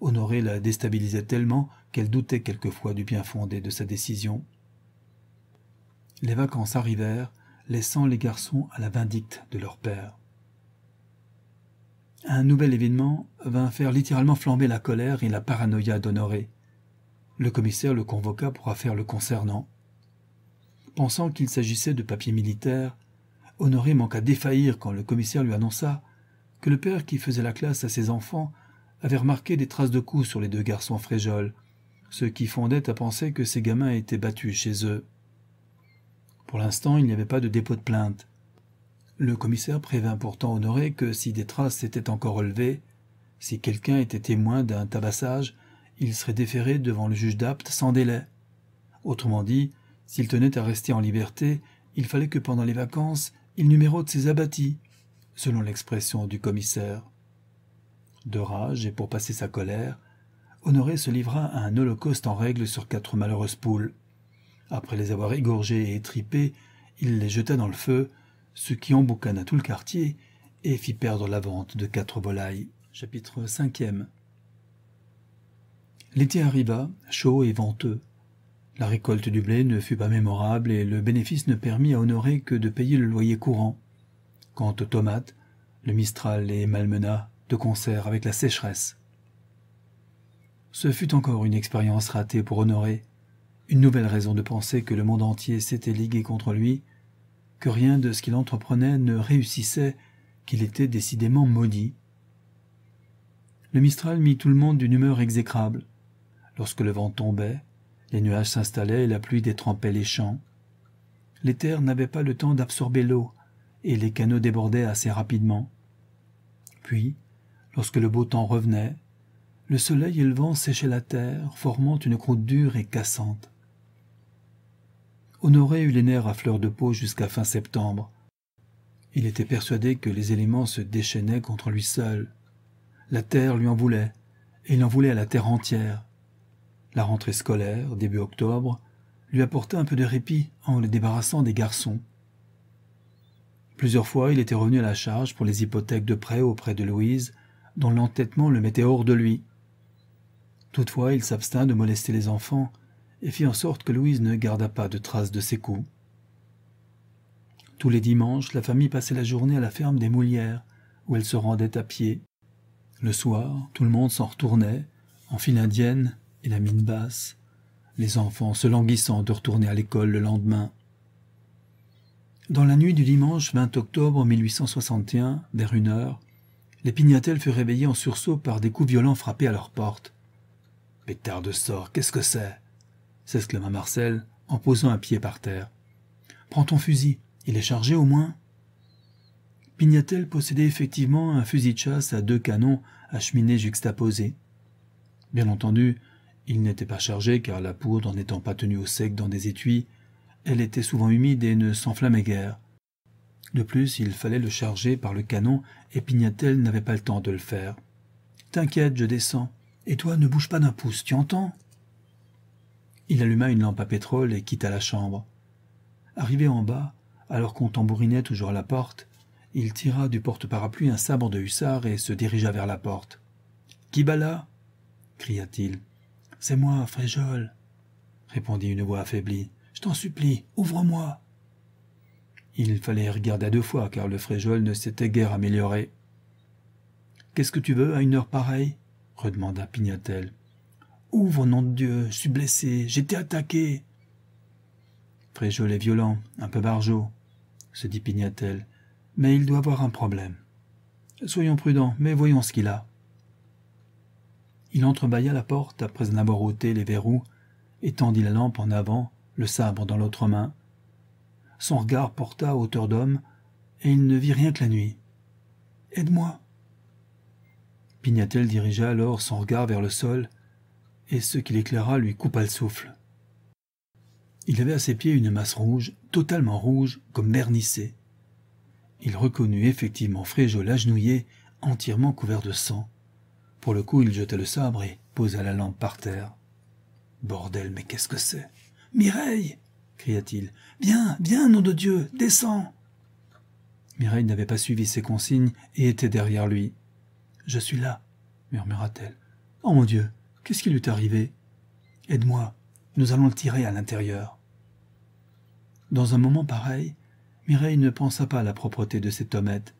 [SPEAKER 1] Honoré la déstabilisait tellement qu'elle doutait quelquefois du bien fondé de sa décision. Les vacances arrivèrent, laissant les garçons à la vindicte de leur père. Un nouvel événement vint faire littéralement flamber la colère et la paranoïa d'Honoré. Le commissaire le convoqua pour affaire le concernant. Pensant qu'il s'agissait de papiers militaires, Honoré manqua défaillir quand le commissaire lui annonça que le père qui faisait la classe à ses enfants avait remarqué des traces de coups sur les deux garçons fréjoles, ce qui fondait à penser que ces gamins étaient battus chez eux. Pour l'instant, il n'y avait pas de dépôt de plainte, le commissaire prévint pourtant Honoré que si des traces s'étaient encore relevées, si quelqu'un était témoin d'un tabassage, il serait déféré devant le juge d'apte sans délai. Autrement dit, s'il tenait à rester en liberté, il fallait que pendant les vacances, il numérote ses abattis, selon l'expression du commissaire. De rage et pour passer sa colère, Honoré se livra à un holocauste en règle sur quatre malheureuses poules. Après les avoir égorgées et tripées, il les jeta dans le feu ce qui emboucana tout le quartier et fit perdre la vente de quatre volailles. Chapitre 5 L'été arriva, chaud et venteux. La récolte du blé ne fut pas mémorable et le bénéfice ne permit à Honoré que de payer le loyer courant. Quant aux tomates, le Mistral les malmena de concert avec la sécheresse. Ce fut encore une expérience ratée pour Honoré, une nouvelle raison de penser que le monde entier s'était ligué contre lui que rien de ce qu'il entreprenait ne réussissait, qu'il était décidément maudit. Le Mistral mit tout le monde d'une humeur exécrable. Lorsque le vent tombait, les nuages s'installaient et la pluie détrempait les champs. Les terres n'avaient pas le temps d'absorber l'eau, et les canaux débordaient assez rapidement. Puis, lorsque le beau temps revenait, le soleil et le vent séchaient la terre, formant une croûte dure et cassante. Honoré eut les nerfs à fleur de peau jusqu'à fin septembre. Il était persuadé que les éléments se déchaînaient contre lui seul. La terre lui en voulait, et il en voulait à la terre entière. La rentrée scolaire, début octobre, lui apporta un peu de répit en le débarrassant des garçons. Plusieurs fois, il était revenu à la charge pour les hypothèques de prêt auprès de Louise, dont l'entêtement le mettait hors de lui. Toutefois, il s'abstint de molester les enfants et fit en sorte que Louise ne garda pas de traces de ses coups. Tous les dimanches, la famille passait la journée à la ferme des Moulières, où elle se rendait à pied. Le soir, tout le monde s'en retournait, en file indienne et la mine basse, les enfants se languissant de retourner à l'école le lendemain. Dans la nuit du dimanche 20 octobre 1861, vers une heure, les Pignatelles furent réveillées en sursaut par des coups violents frappés à leur porte. Pétard de sort, qu'est-ce que c'est s'exclama Marcel en posant un pied par terre. Prends ton fusil, il est chargé au moins. Pignatel possédait effectivement un fusil de chasse à deux canons à cheminée juxtaposée. Bien entendu, il n'était pas chargé car la poudre, n'étant pas tenue au sec dans des étuis, elle était souvent humide et ne s'enflammait guère. De plus, il fallait le charger par le canon et Pignatel n'avait pas le temps de le faire. T'inquiète, je descends. Et toi, ne bouge pas d'un pouce, tu entends il alluma une lampe à pétrole et quitta la chambre. Arrivé en bas, alors qu'on tambourinait toujours à la porte, il tira du porte-parapluie un sabre de hussard et se dirigea vers la porte. Qui bat là cria-t-il. C'est moi, Fréjol, répondit une voix affaiblie. Je t'en supplie, ouvre-moi. Il fallait regarder deux fois, car le Fréjol ne s'était guère amélioré. Qu'est-ce que tu veux à une heure pareille redemanda Pignatel. Ouvre, nom de Dieu, je suis blessé, J'étais attaqué. Fréjol est violent, un peu barjot, se dit Pignatelle, mais il doit avoir un problème. Soyons prudents, mais voyons ce qu'il a. Il entrebâilla la porte après en avoir ôté les verrous, étendit la lampe en avant, le sabre dans l'autre main. Son regard porta hauteur d'homme, et il ne vit rien que la nuit. Aide-moi. Pignatel dirigea alors son regard vers le sol, et ce qui l'éclaira lui coupa le souffle. Il avait à ses pieds une masse rouge, totalement rouge, comme vernissée. Il reconnut effectivement Fréjol agenouillé, entièrement couvert de sang. Pour le coup, il jeta le sabre et posa la lampe par terre. Bordel, mais qu'est-ce que c'est Mireille cria-t-il. Viens, viens, nom de Dieu, descends Mireille n'avait pas suivi ses consignes et était derrière lui. Je suis là, murmura-t-elle. Oh mon Dieu, Qu'est-ce qui lui est arrivé Aide-moi, nous allons le tirer à l'intérieur. Dans un moment pareil, Mireille ne pensa pas à la propreté de cette omette.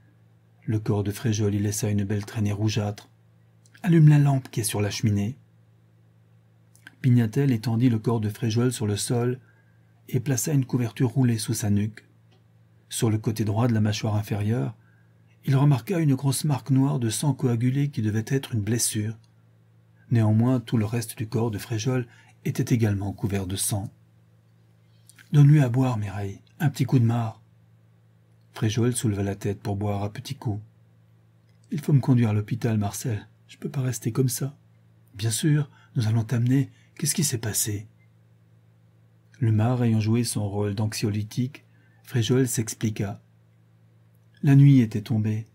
[SPEAKER 1] Le corps de Fréjol y laissa une belle traînée rougeâtre. Allume la lampe qui est sur la cheminée. Pignatel étendit le corps de Fréjol sur le sol et plaça une couverture roulée sous sa nuque. Sur le côté droit de la mâchoire inférieure, il remarqua une grosse marque noire de sang coagulé qui devait être une blessure. Néanmoins, tout le reste du corps de Fréjol était également couvert de sang. Donne-lui à boire, Mireille, un petit coup de marre. Fréjol souleva la tête pour boire à petits coups. Il faut me conduire à l'hôpital, Marcel. Je ne peux pas rester comme ça. Bien sûr, nous allons t'amener. Qu'est-ce qui s'est passé Le mar ayant joué son rôle d'anxiolytique, Fréjol s'expliqua. La nuit était tombée.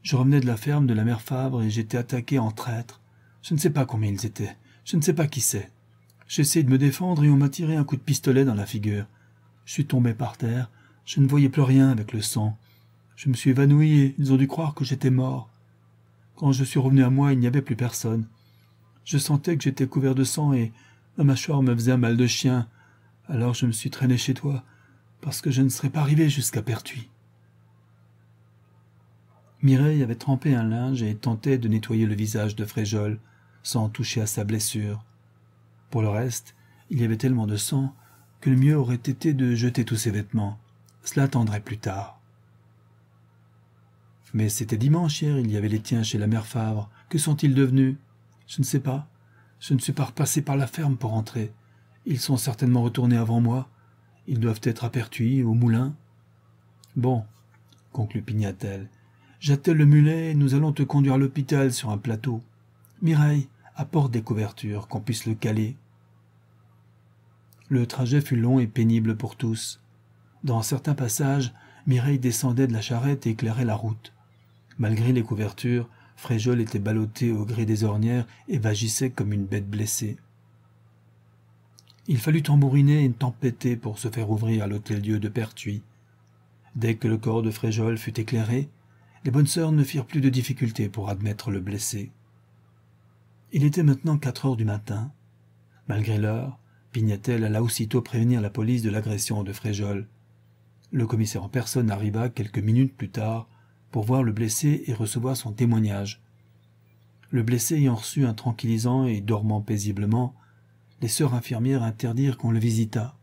[SPEAKER 1] Je revenais de la ferme de la mère Fabre et j'étais attaqué en traître. Je ne sais pas combien ils étaient. Je ne sais pas qui c'est. J'ai essayé de me défendre et on m'a tiré un coup de pistolet dans la figure. Je suis tombé par terre. Je ne voyais plus rien avec le sang. Je me suis évanoui et ils ont dû croire que j'étais mort. Quand je suis revenu à moi, il n'y avait plus personne. Je sentais que j'étais couvert de sang et ma mâchoire me faisait un mal de chien. Alors je me suis traîné chez toi, parce que je ne serais pas arrivé jusqu'à Pertuis. Mireille avait trempé un linge et tentait de nettoyer le visage de Fréjol sans toucher à sa blessure. Pour le reste, il y avait tellement de sang que le mieux aurait été de jeter tous ses vêtements. Cela attendrait plus tard. Mais c'était dimanche hier, il y avait les tiens chez la mère Favre. Que sont-ils devenus Je ne sais pas. Je ne suis pas repassé par la ferme pour entrer. Ils sont certainement retournés avant moi. Ils doivent être à au moulin. Bon, conclut Pignatel, J'attelle le mulet nous allons te conduire à l'hôpital sur un plateau. Mireille, apporte des couvertures, qu'on puisse le caler. Le trajet fut long et pénible pour tous. Dans certains passages, Mireille descendait de la charrette et éclairait la route. Malgré les couvertures, Fréjol était ballotté au gré des ornières et vagissait comme une bête blessée. Il fallut tambouriner et tempêter pour se faire ouvrir à l'hôtel-dieu de Pertuis. Dès que le corps de Fréjol fut éclairé, les bonnes sœurs ne firent plus de difficultés pour admettre le blessé. Il était maintenant quatre heures du matin. Malgré l'heure, Pignatel alla aussitôt prévenir la police de l'agression de Fréjol. Le commissaire en personne arriva quelques minutes plus tard pour voir le blessé et recevoir son témoignage. Le blessé ayant reçu un tranquillisant et dormant paisiblement, les sœurs infirmières interdirent qu'on le visitât.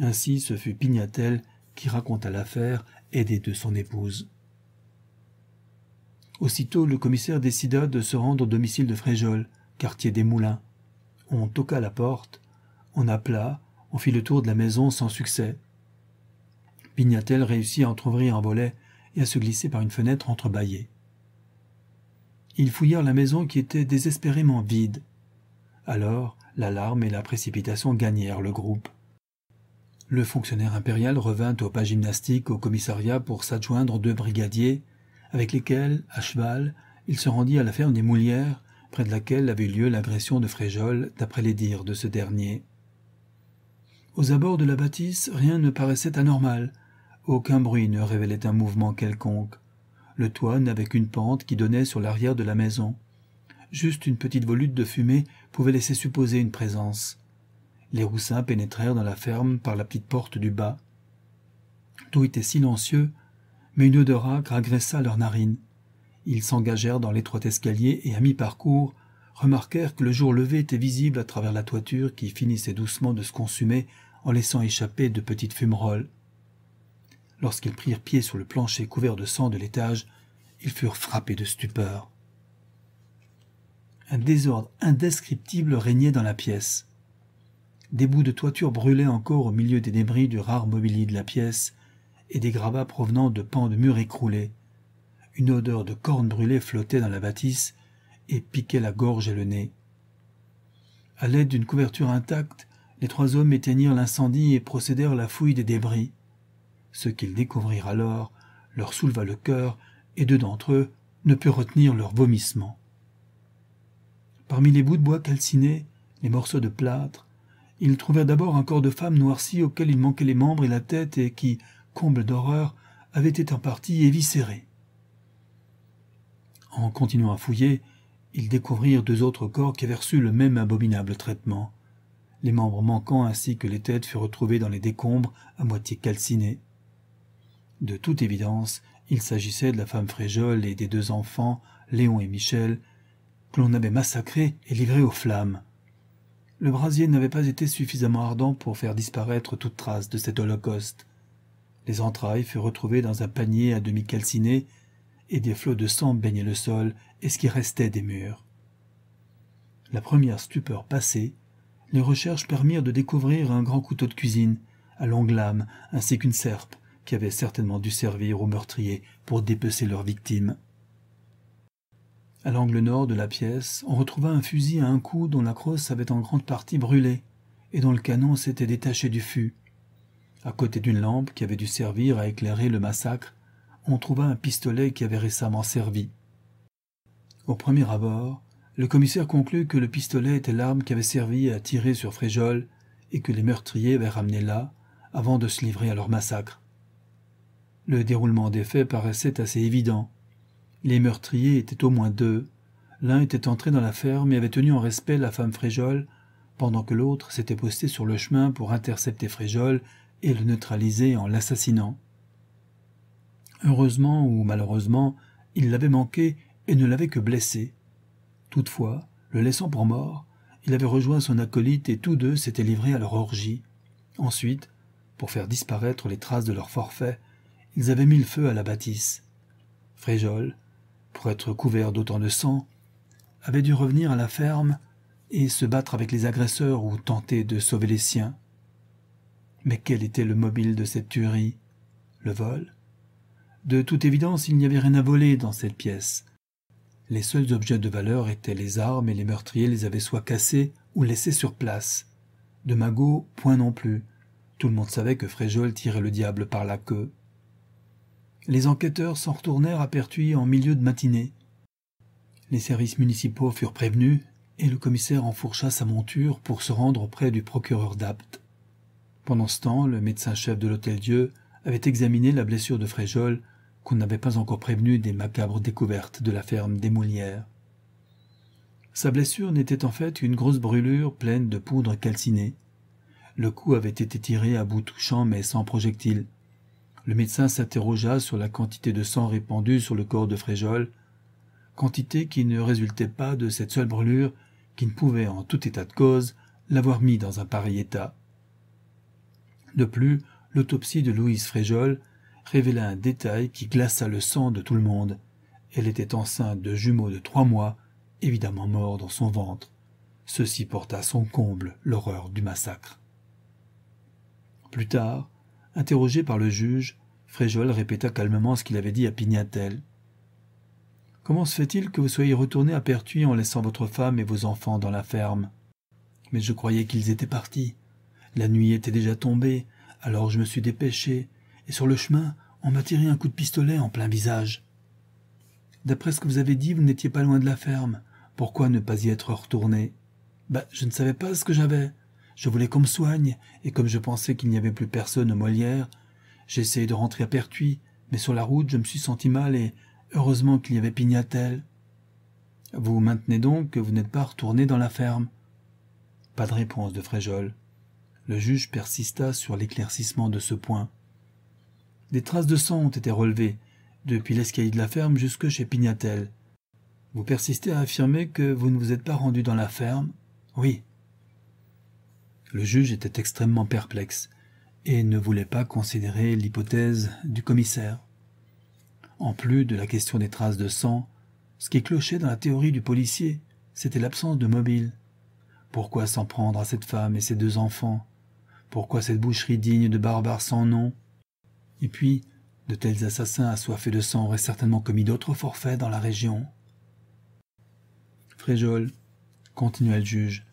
[SPEAKER 1] Ainsi, ce fut Pignatel qui raconta l'affaire, aidé de son épouse. Aussitôt, le commissaire décida de se rendre au domicile de Fréjol, quartier des Moulins. On toqua la porte, on appela, on fit le tour de la maison sans succès. Pignatel réussit à entr'ouvrir un volet et à se glisser par une fenêtre entrebâillée. Ils fouillèrent la maison qui était désespérément vide. Alors, l'alarme et la précipitation gagnèrent le groupe. Le fonctionnaire impérial revint au pas gymnastique au commissariat pour s'adjoindre deux brigadiers avec lesquels, à cheval, il se rendit à la ferme des Moulières, près de laquelle avait eu lieu l'agression de Fréjol, d'après les dires de ce dernier. Aux abords de la bâtisse, rien ne paraissait anormal. Aucun bruit ne révélait un mouvement quelconque. Le toit n'avait qu'une pente qui donnait sur l'arrière de la maison. Juste une petite volute de fumée pouvait laisser supposer une présence. Les roussins pénétrèrent dans la ferme par la petite porte du bas. Tout était silencieux, mais une odeur âcre agressa leurs narines. Ils s'engagèrent dans l'étroit escalier et à mi-parcours remarquèrent que le jour levé était visible à travers la toiture qui finissait doucement de se consumer en laissant échapper de petites fumerolles. Lorsqu'ils prirent pied sur le plancher couvert de sang de l'étage, ils furent frappés de stupeur. Un désordre indescriptible régnait dans la pièce. Des bouts de toiture brûlaient encore au milieu des débris du rare mobilier de la pièce, et des gravats provenant de pans de murs écroulés. Une odeur de corne brûlée flottait dans la bâtisse et piquait la gorge et le nez. À l'aide d'une couverture intacte, les trois hommes éteignirent l'incendie et procédèrent à la fouille des débris. Ce qu'ils découvrirent alors leur souleva le cœur, et deux d'entre eux ne purent retenir leur vomissement. Parmi les bouts de bois calcinés, les morceaux de plâtre, ils trouvèrent d'abord un corps de femme noirci auquel il manquait les membres et la tête et qui, comble d'horreur, avait été en partie éviscéré. En continuant à fouiller, ils découvrirent deux autres corps qui avaient reçu le même abominable traitement. Les membres manquants ainsi que les têtes furent retrouvés dans les décombres à moitié calcinés. De toute évidence, il s'agissait de la femme fréjole et des deux enfants, Léon et Michel, que l'on avait massacrés et livrés aux flammes. Le brasier n'avait pas été suffisamment ardent pour faire disparaître toute trace de cet holocauste. Les entrailles furent retrouvées dans un panier à demi calciné, et des flots de sang baignaient le sol et ce qui restait des murs. La première stupeur passée, les recherches permirent de découvrir un grand couteau de cuisine, à longue lame, ainsi qu'une serpe, qui avait certainement dû servir aux meurtriers pour dépecer leurs victimes. À l'angle nord de la pièce, on retrouva un fusil à un coup dont la crosse avait en grande partie brûlé, et dont le canon s'était détaché du fût. À côté d'une lampe qui avait dû servir à éclairer le massacre, on trouva un pistolet qui avait récemment servi. Au premier abord, le commissaire conclut que le pistolet était l'arme qui avait servi à tirer sur Fréjol et que les meurtriers avaient ramené là avant de se livrer à leur massacre. Le déroulement des faits paraissait assez évident. Les meurtriers étaient au moins deux. L'un était entré dans la ferme et avait tenu en respect la femme Fréjol, pendant que l'autre s'était posté sur le chemin pour intercepter Fréjol et le neutraliser en l'assassinant. Heureusement ou malheureusement, il l'avait manqué et ne l'avait que blessé. Toutefois, le laissant pour mort, il avait rejoint son acolyte et tous deux s'étaient livrés à leur orgie. Ensuite, pour faire disparaître les traces de leur forfait, ils avaient mis le feu à la bâtisse. Fréjol, pour être couvert d'autant de sang, avait dû revenir à la ferme et se battre avec les agresseurs ou tenter de sauver les siens. Mais quel était le mobile de cette tuerie Le vol De toute évidence, il n'y avait rien à voler dans cette pièce. Les seuls objets de valeur étaient les armes et les meurtriers les avaient soit cassés ou laissés sur place. De magot, point non plus. Tout le monde savait que Fréjol tirait le diable par la queue. Les enquêteurs s'en retournèrent à Pertuis en milieu de matinée. Les services municipaux furent prévenus et le commissaire enfourcha sa monture pour se rendre auprès du procureur d'Apt. Pendant ce temps, le médecin-chef de l'Hôtel-Dieu avait examiné la blessure de Fréjol, qu'on n'avait pas encore prévenue des macabres découvertes de la ferme des Moulières. Sa blessure n'était en fait qu'une grosse brûlure pleine de poudre calcinée. Le coup avait été tiré à bout touchant mais sans projectile. Le médecin s'interrogea sur la quantité de sang répandue sur le corps de Fréjol, quantité qui ne résultait pas de cette seule brûlure qui ne pouvait en tout état de cause l'avoir mis dans un pareil état. De plus, l'autopsie de Louise Fréjol révéla un détail qui glaça le sang de tout le monde. Elle était enceinte de jumeaux de trois mois, évidemment morts dans son ventre. Ceci porta à son comble l'horreur du massacre. Plus tard, interrogé par le juge, Fréjol répéta calmement ce qu'il avait dit à Pignatel. Comment se fait-il que vous soyez retourné à Pertuis en laissant votre femme et vos enfants dans la ferme Mais je croyais qu'ils étaient partis. La nuit était déjà tombée, alors je me suis dépêché, et sur le chemin, on m'a tiré un coup de pistolet en plein visage. D'après ce que vous avez dit, vous n'étiez pas loin de la ferme. Pourquoi ne pas y être retourné Bah, je ne savais pas ce que j'avais. Je voulais qu'on me soigne, et comme je pensais qu'il n'y avait plus personne aux Molières, j'ai essayé de rentrer à Pertuis, mais sur la route, je me suis senti mal et heureusement qu'il y avait Pignatel. »« Vous maintenez donc que vous n'êtes pas retourné dans la ferme Pas de réponse de Fréjol. Le juge persista sur l'éclaircissement de ce point. Des traces de sang ont été relevées, depuis l'escalier de la ferme jusque chez Pignatel. Vous persistez à affirmer que vous ne vous êtes pas rendu dans la ferme Oui. Le juge était extrêmement perplexe et ne voulait pas considérer l'hypothèse du commissaire. En plus de la question des traces de sang, ce qui clochait dans la théorie du policier, c'était l'absence de mobile. Pourquoi s'en prendre à cette femme et ses deux enfants pourquoi cette boucherie digne de barbares sans nom Et puis, de tels assassins assoiffés de sang auraient certainement commis d'autres forfaits dans la région. Fréjol, continua le juge,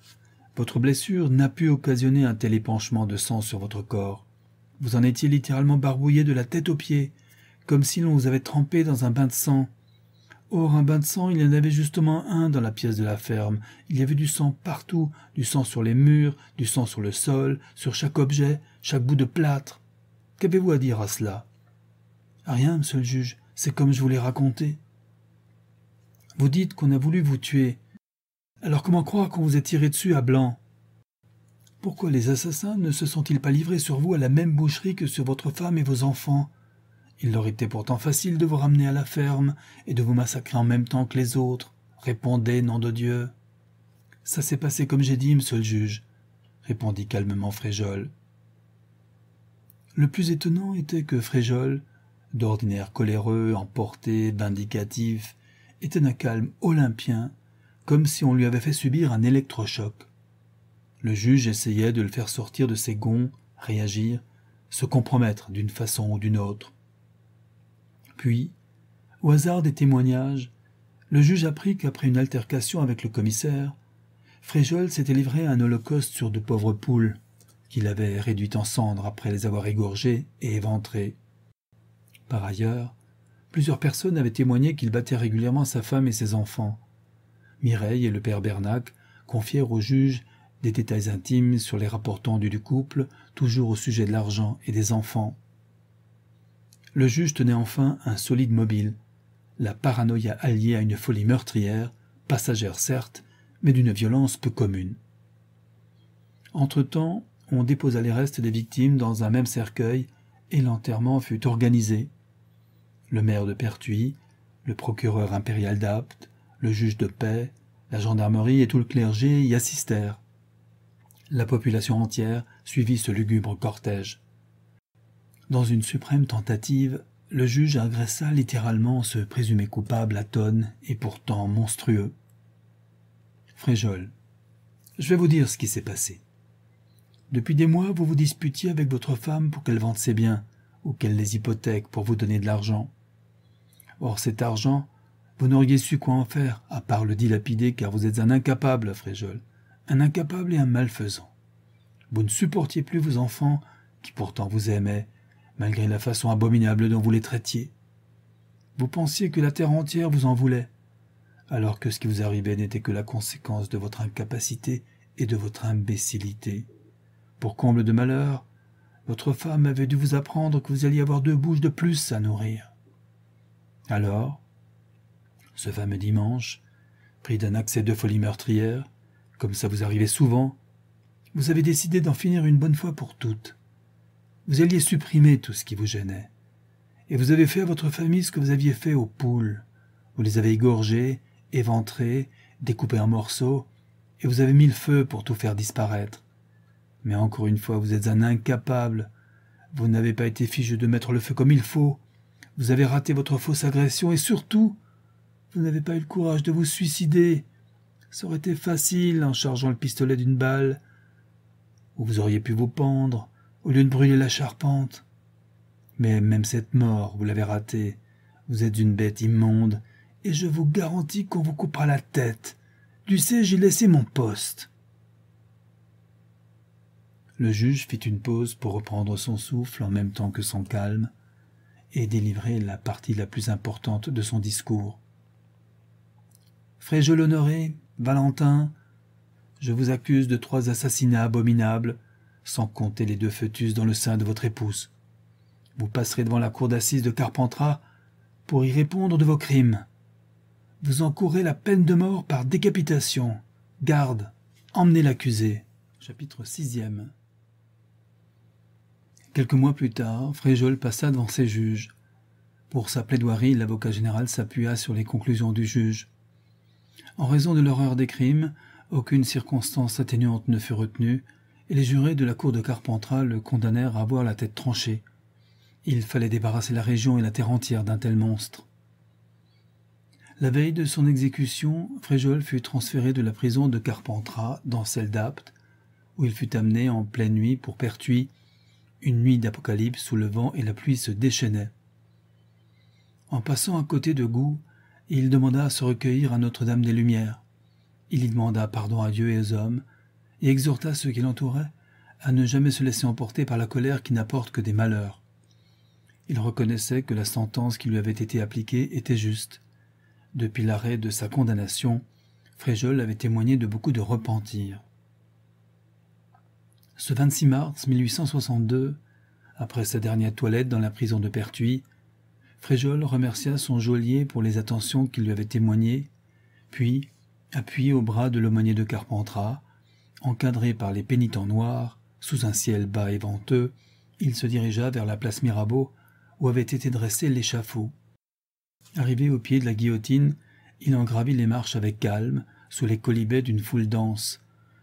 [SPEAKER 1] votre blessure n'a pu occasionner un tel épanchement de sang sur votre corps. Vous en étiez littéralement barbouillé de la tête aux pieds, comme si l'on vous avait trempé dans un bain de sang. Or, un bain de sang, il y en avait justement un dans la pièce de la ferme. Il y avait du sang partout, du sang sur les murs, du sang sur le sol, sur chaque objet, chaque bout de plâtre. Qu'avez-vous à dire à cela Rien, monsieur le juge, c'est comme je vous l'ai raconté. Vous dites qu'on a voulu vous tuer. Alors comment croire qu'on vous ait tiré dessus à blanc Pourquoi les assassins ne se sont-ils pas livrés sur vous à la même boucherie que sur votre femme et vos enfants il leur était pourtant facile de vous ramener à la ferme et de vous massacrer en même temps que les autres. répondait nom de Dieu. Ça s'est passé comme j'ai dit, monsieur le juge, répondit calmement Fréjol. Le plus étonnant était que Fréjol, d'ordinaire coléreux, emporté, vindicatif, était d'un calme olympien, comme si on lui avait fait subir un électrochoc. Le juge essayait de le faire sortir de ses gonds, réagir, se compromettre d'une façon ou d'une autre. Puis, au hasard des témoignages, le juge apprit qu'après une altercation avec le commissaire, Fréjol s'était livré à un holocauste sur de pauvres poules, qu'il avait réduites en cendres après les avoir égorgées et éventrées. Par ailleurs, plusieurs personnes avaient témoigné qu'il battait régulièrement sa femme et ses enfants. Mireille et le père Bernac confièrent au juge des détails intimes sur les rapports tendus du couple, toujours au sujet de l'argent et des enfants le juge tenait enfin un solide mobile, la paranoïa alliée à une folie meurtrière, passagère certes, mais d'une violence peu commune. Entre-temps, on déposa les restes des victimes dans un même cercueil et l'enterrement fut organisé. Le maire de Pertuis, le procureur impérial d'Apt, le juge de paix, la gendarmerie et tout le clergé y assistèrent. La population entière suivit ce lugubre cortège. Dans une suprême tentative, le juge agressa littéralement ce présumé coupable à tonnes et pourtant monstrueux. Fréjol, je vais vous dire ce qui s'est passé. Depuis des mois, vous vous disputiez avec votre femme pour qu'elle vende ses biens ou qu'elle les hypothèque pour vous donner de l'argent. Or, cet argent, vous n'auriez su quoi en faire, à part le dilapider, car vous êtes un incapable, Fréjol, un incapable et un malfaisant. Vous ne supportiez plus vos enfants, qui pourtant vous aimaient, malgré la façon abominable dont vous les traitiez. Vous pensiez que la terre entière vous en voulait, alors que ce qui vous arrivait n'était que la conséquence de votre incapacité et de votre imbécilité. Pour comble de malheur, votre femme avait dû vous apprendre que vous alliez avoir deux bouches de plus à nourrir. Alors, ce fameux dimanche, pris d'un accès de folie meurtrière, comme ça vous arrivait souvent, vous avez décidé d'en finir une bonne fois pour toutes, vous alliez supprimer tout ce qui vous gênait. Et vous avez fait à votre famille ce que vous aviez fait aux poules. Vous les avez égorgées, éventrées, découpées en morceaux, et vous avez mis le feu pour tout faire disparaître. Mais encore une fois, vous êtes un incapable. Vous n'avez pas été fichu de mettre le feu comme il faut. Vous avez raté votre fausse agression et surtout, vous n'avez pas eu le courage de vous suicider. Ça aurait été facile en chargeant le pistolet d'une balle. Ou vous auriez pu vous pendre, au lieu de brûler la charpente. Mais même cette mort, vous l'avez ratée. Vous êtes une bête immonde, et je vous garantis qu'on vous coupera la tête. Tu sais, j'ai laissé mon poste. Le juge fit une pause pour reprendre son souffle en même temps que son calme, et délivrer la partie la plus importante de son discours. Fréjeux l'honoré, Valentin, je vous accuse de trois assassinats abominables sans compter les deux fœtus dans le sein de votre épouse. Vous passerez devant la cour d'assises de Carpentras pour y répondre de vos crimes. Vous encourez la peine de mort par décapitation. Garde, emmenez l'accusé. Chapitre 6 Quelques mois plus tard, Fréjol passa devant ses juges. Pour sa plaidoirie, l'avocat général s'appuya sur les conclusions du juge. En raison de l'horreur des crimes, aucune circonstance atténuante ne fut retenue, et les jurés de la cour de Carpentras le condamnèrent à avoir la tête tranchée. Il fallait débarrasser la région et la terre entière d'un tel monstre. La veille de son exécution, Fréjol fut transféré de la prison de Carpentras dans celle d'Apt, où il fut amené en pleine nuit pour Pertuis. Une nuit d'apocalypse où le vent et la pluie se déchaînaient. En passant à côté de Gou, il demanda à se recueillir à Notre-Dame des Lumières. Il y demanda pardon à Dieu et aux hommes, et exhorta ceux qui l'entouraient à ne jamais se laisser emporter par la colère qui n'apporte que des malheurs. Il reconnaissait que la sentence qui lui avait été appliquée était juste. Depuis l'arrêt de sa condamnation, Fréjol avait témoigné de beaucoup de repentir. Ce 26 mars 1862, après sa dernière toilette dans la prison de Pertuis, Fréjol remercia son geôlier pour les attentions qu'il lui avait témoignées, puis, appuyé au bras de l'aumônier de Carpentras, Encadré par les pénitents noirs, sous un ciel bas et venteux, il se dirigea vers la place Mirabeau, où avait été dressé l'échafaud. Arrivé au pied de la guillotine, il en gravit les marches avec calme, sous les colibets d'une foule dense.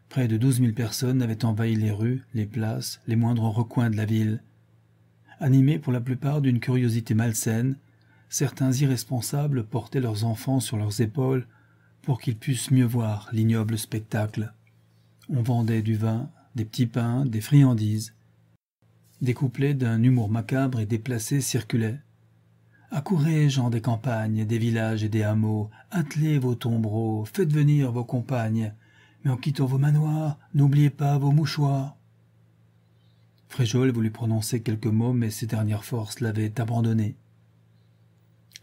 [SPEAKER 1] Près de douze mille personnes avaient envahi les rues, les places, les moindres recoins de la ville. Animés pour la plupart d'une curiosité malsaine, certains irresponsables portaient leurs enfants sur leurs épaules pour qu'ils pussent mieux voir l'ignoble spectacle. On vendait du vin, des petits pains, des friandises. Des couplets d'un humour macabre et déplacé circulaient. Accourez, gens des campagnes, des villages et des hameaux, attelez vos tombereaux, faites venir vos compagnes, mais en quittant vos manoirs, n'oubliez pas vos mouchoirs. Fréjol voulut prononcer quelques mots, mais ses dernières forces l'avaient abandonné.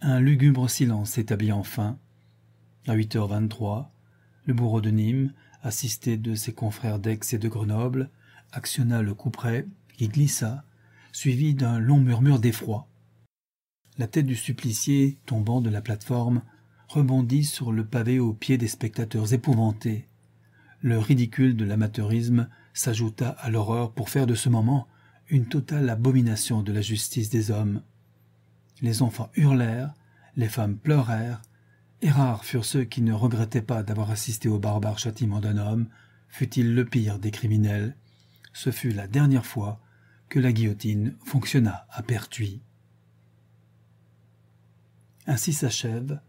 [SPEAKER 1] Un lugubre silence s'établit enfin. À heures vingt-trois le bourreau de Nîmes, assisté de ses confrères d'Aix et de Grenoble, actionna le couperet qui glissa, suivi d'un long murmure d'effroi. La tête du supplicié, tombant de la plateforme, rebondit sur le pavé aux pieds des spectateurs épouvantés. Le ridicule de l'amateurisme s'ajouta à l'horreur pour faire de ce moment une totale abomination de la justice des hommes. Les enfants hurlèrent, les femmes pleurèrent, et rares furent ceux qui ne regrettaient pas d'avoir assisté au barbare châtiment d'un homme, fut-il le pire des criminels. Ce fut la dernière fois que la guillotine fonctionna à Pertuis. Ainsi s'achève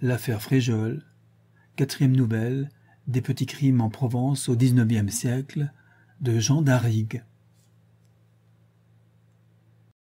[SPEAKER 1] l'affaire Fréjol, quatrième nouvelle des petits crimes en Provence au XIXe siècle de Jean d'Arrigues.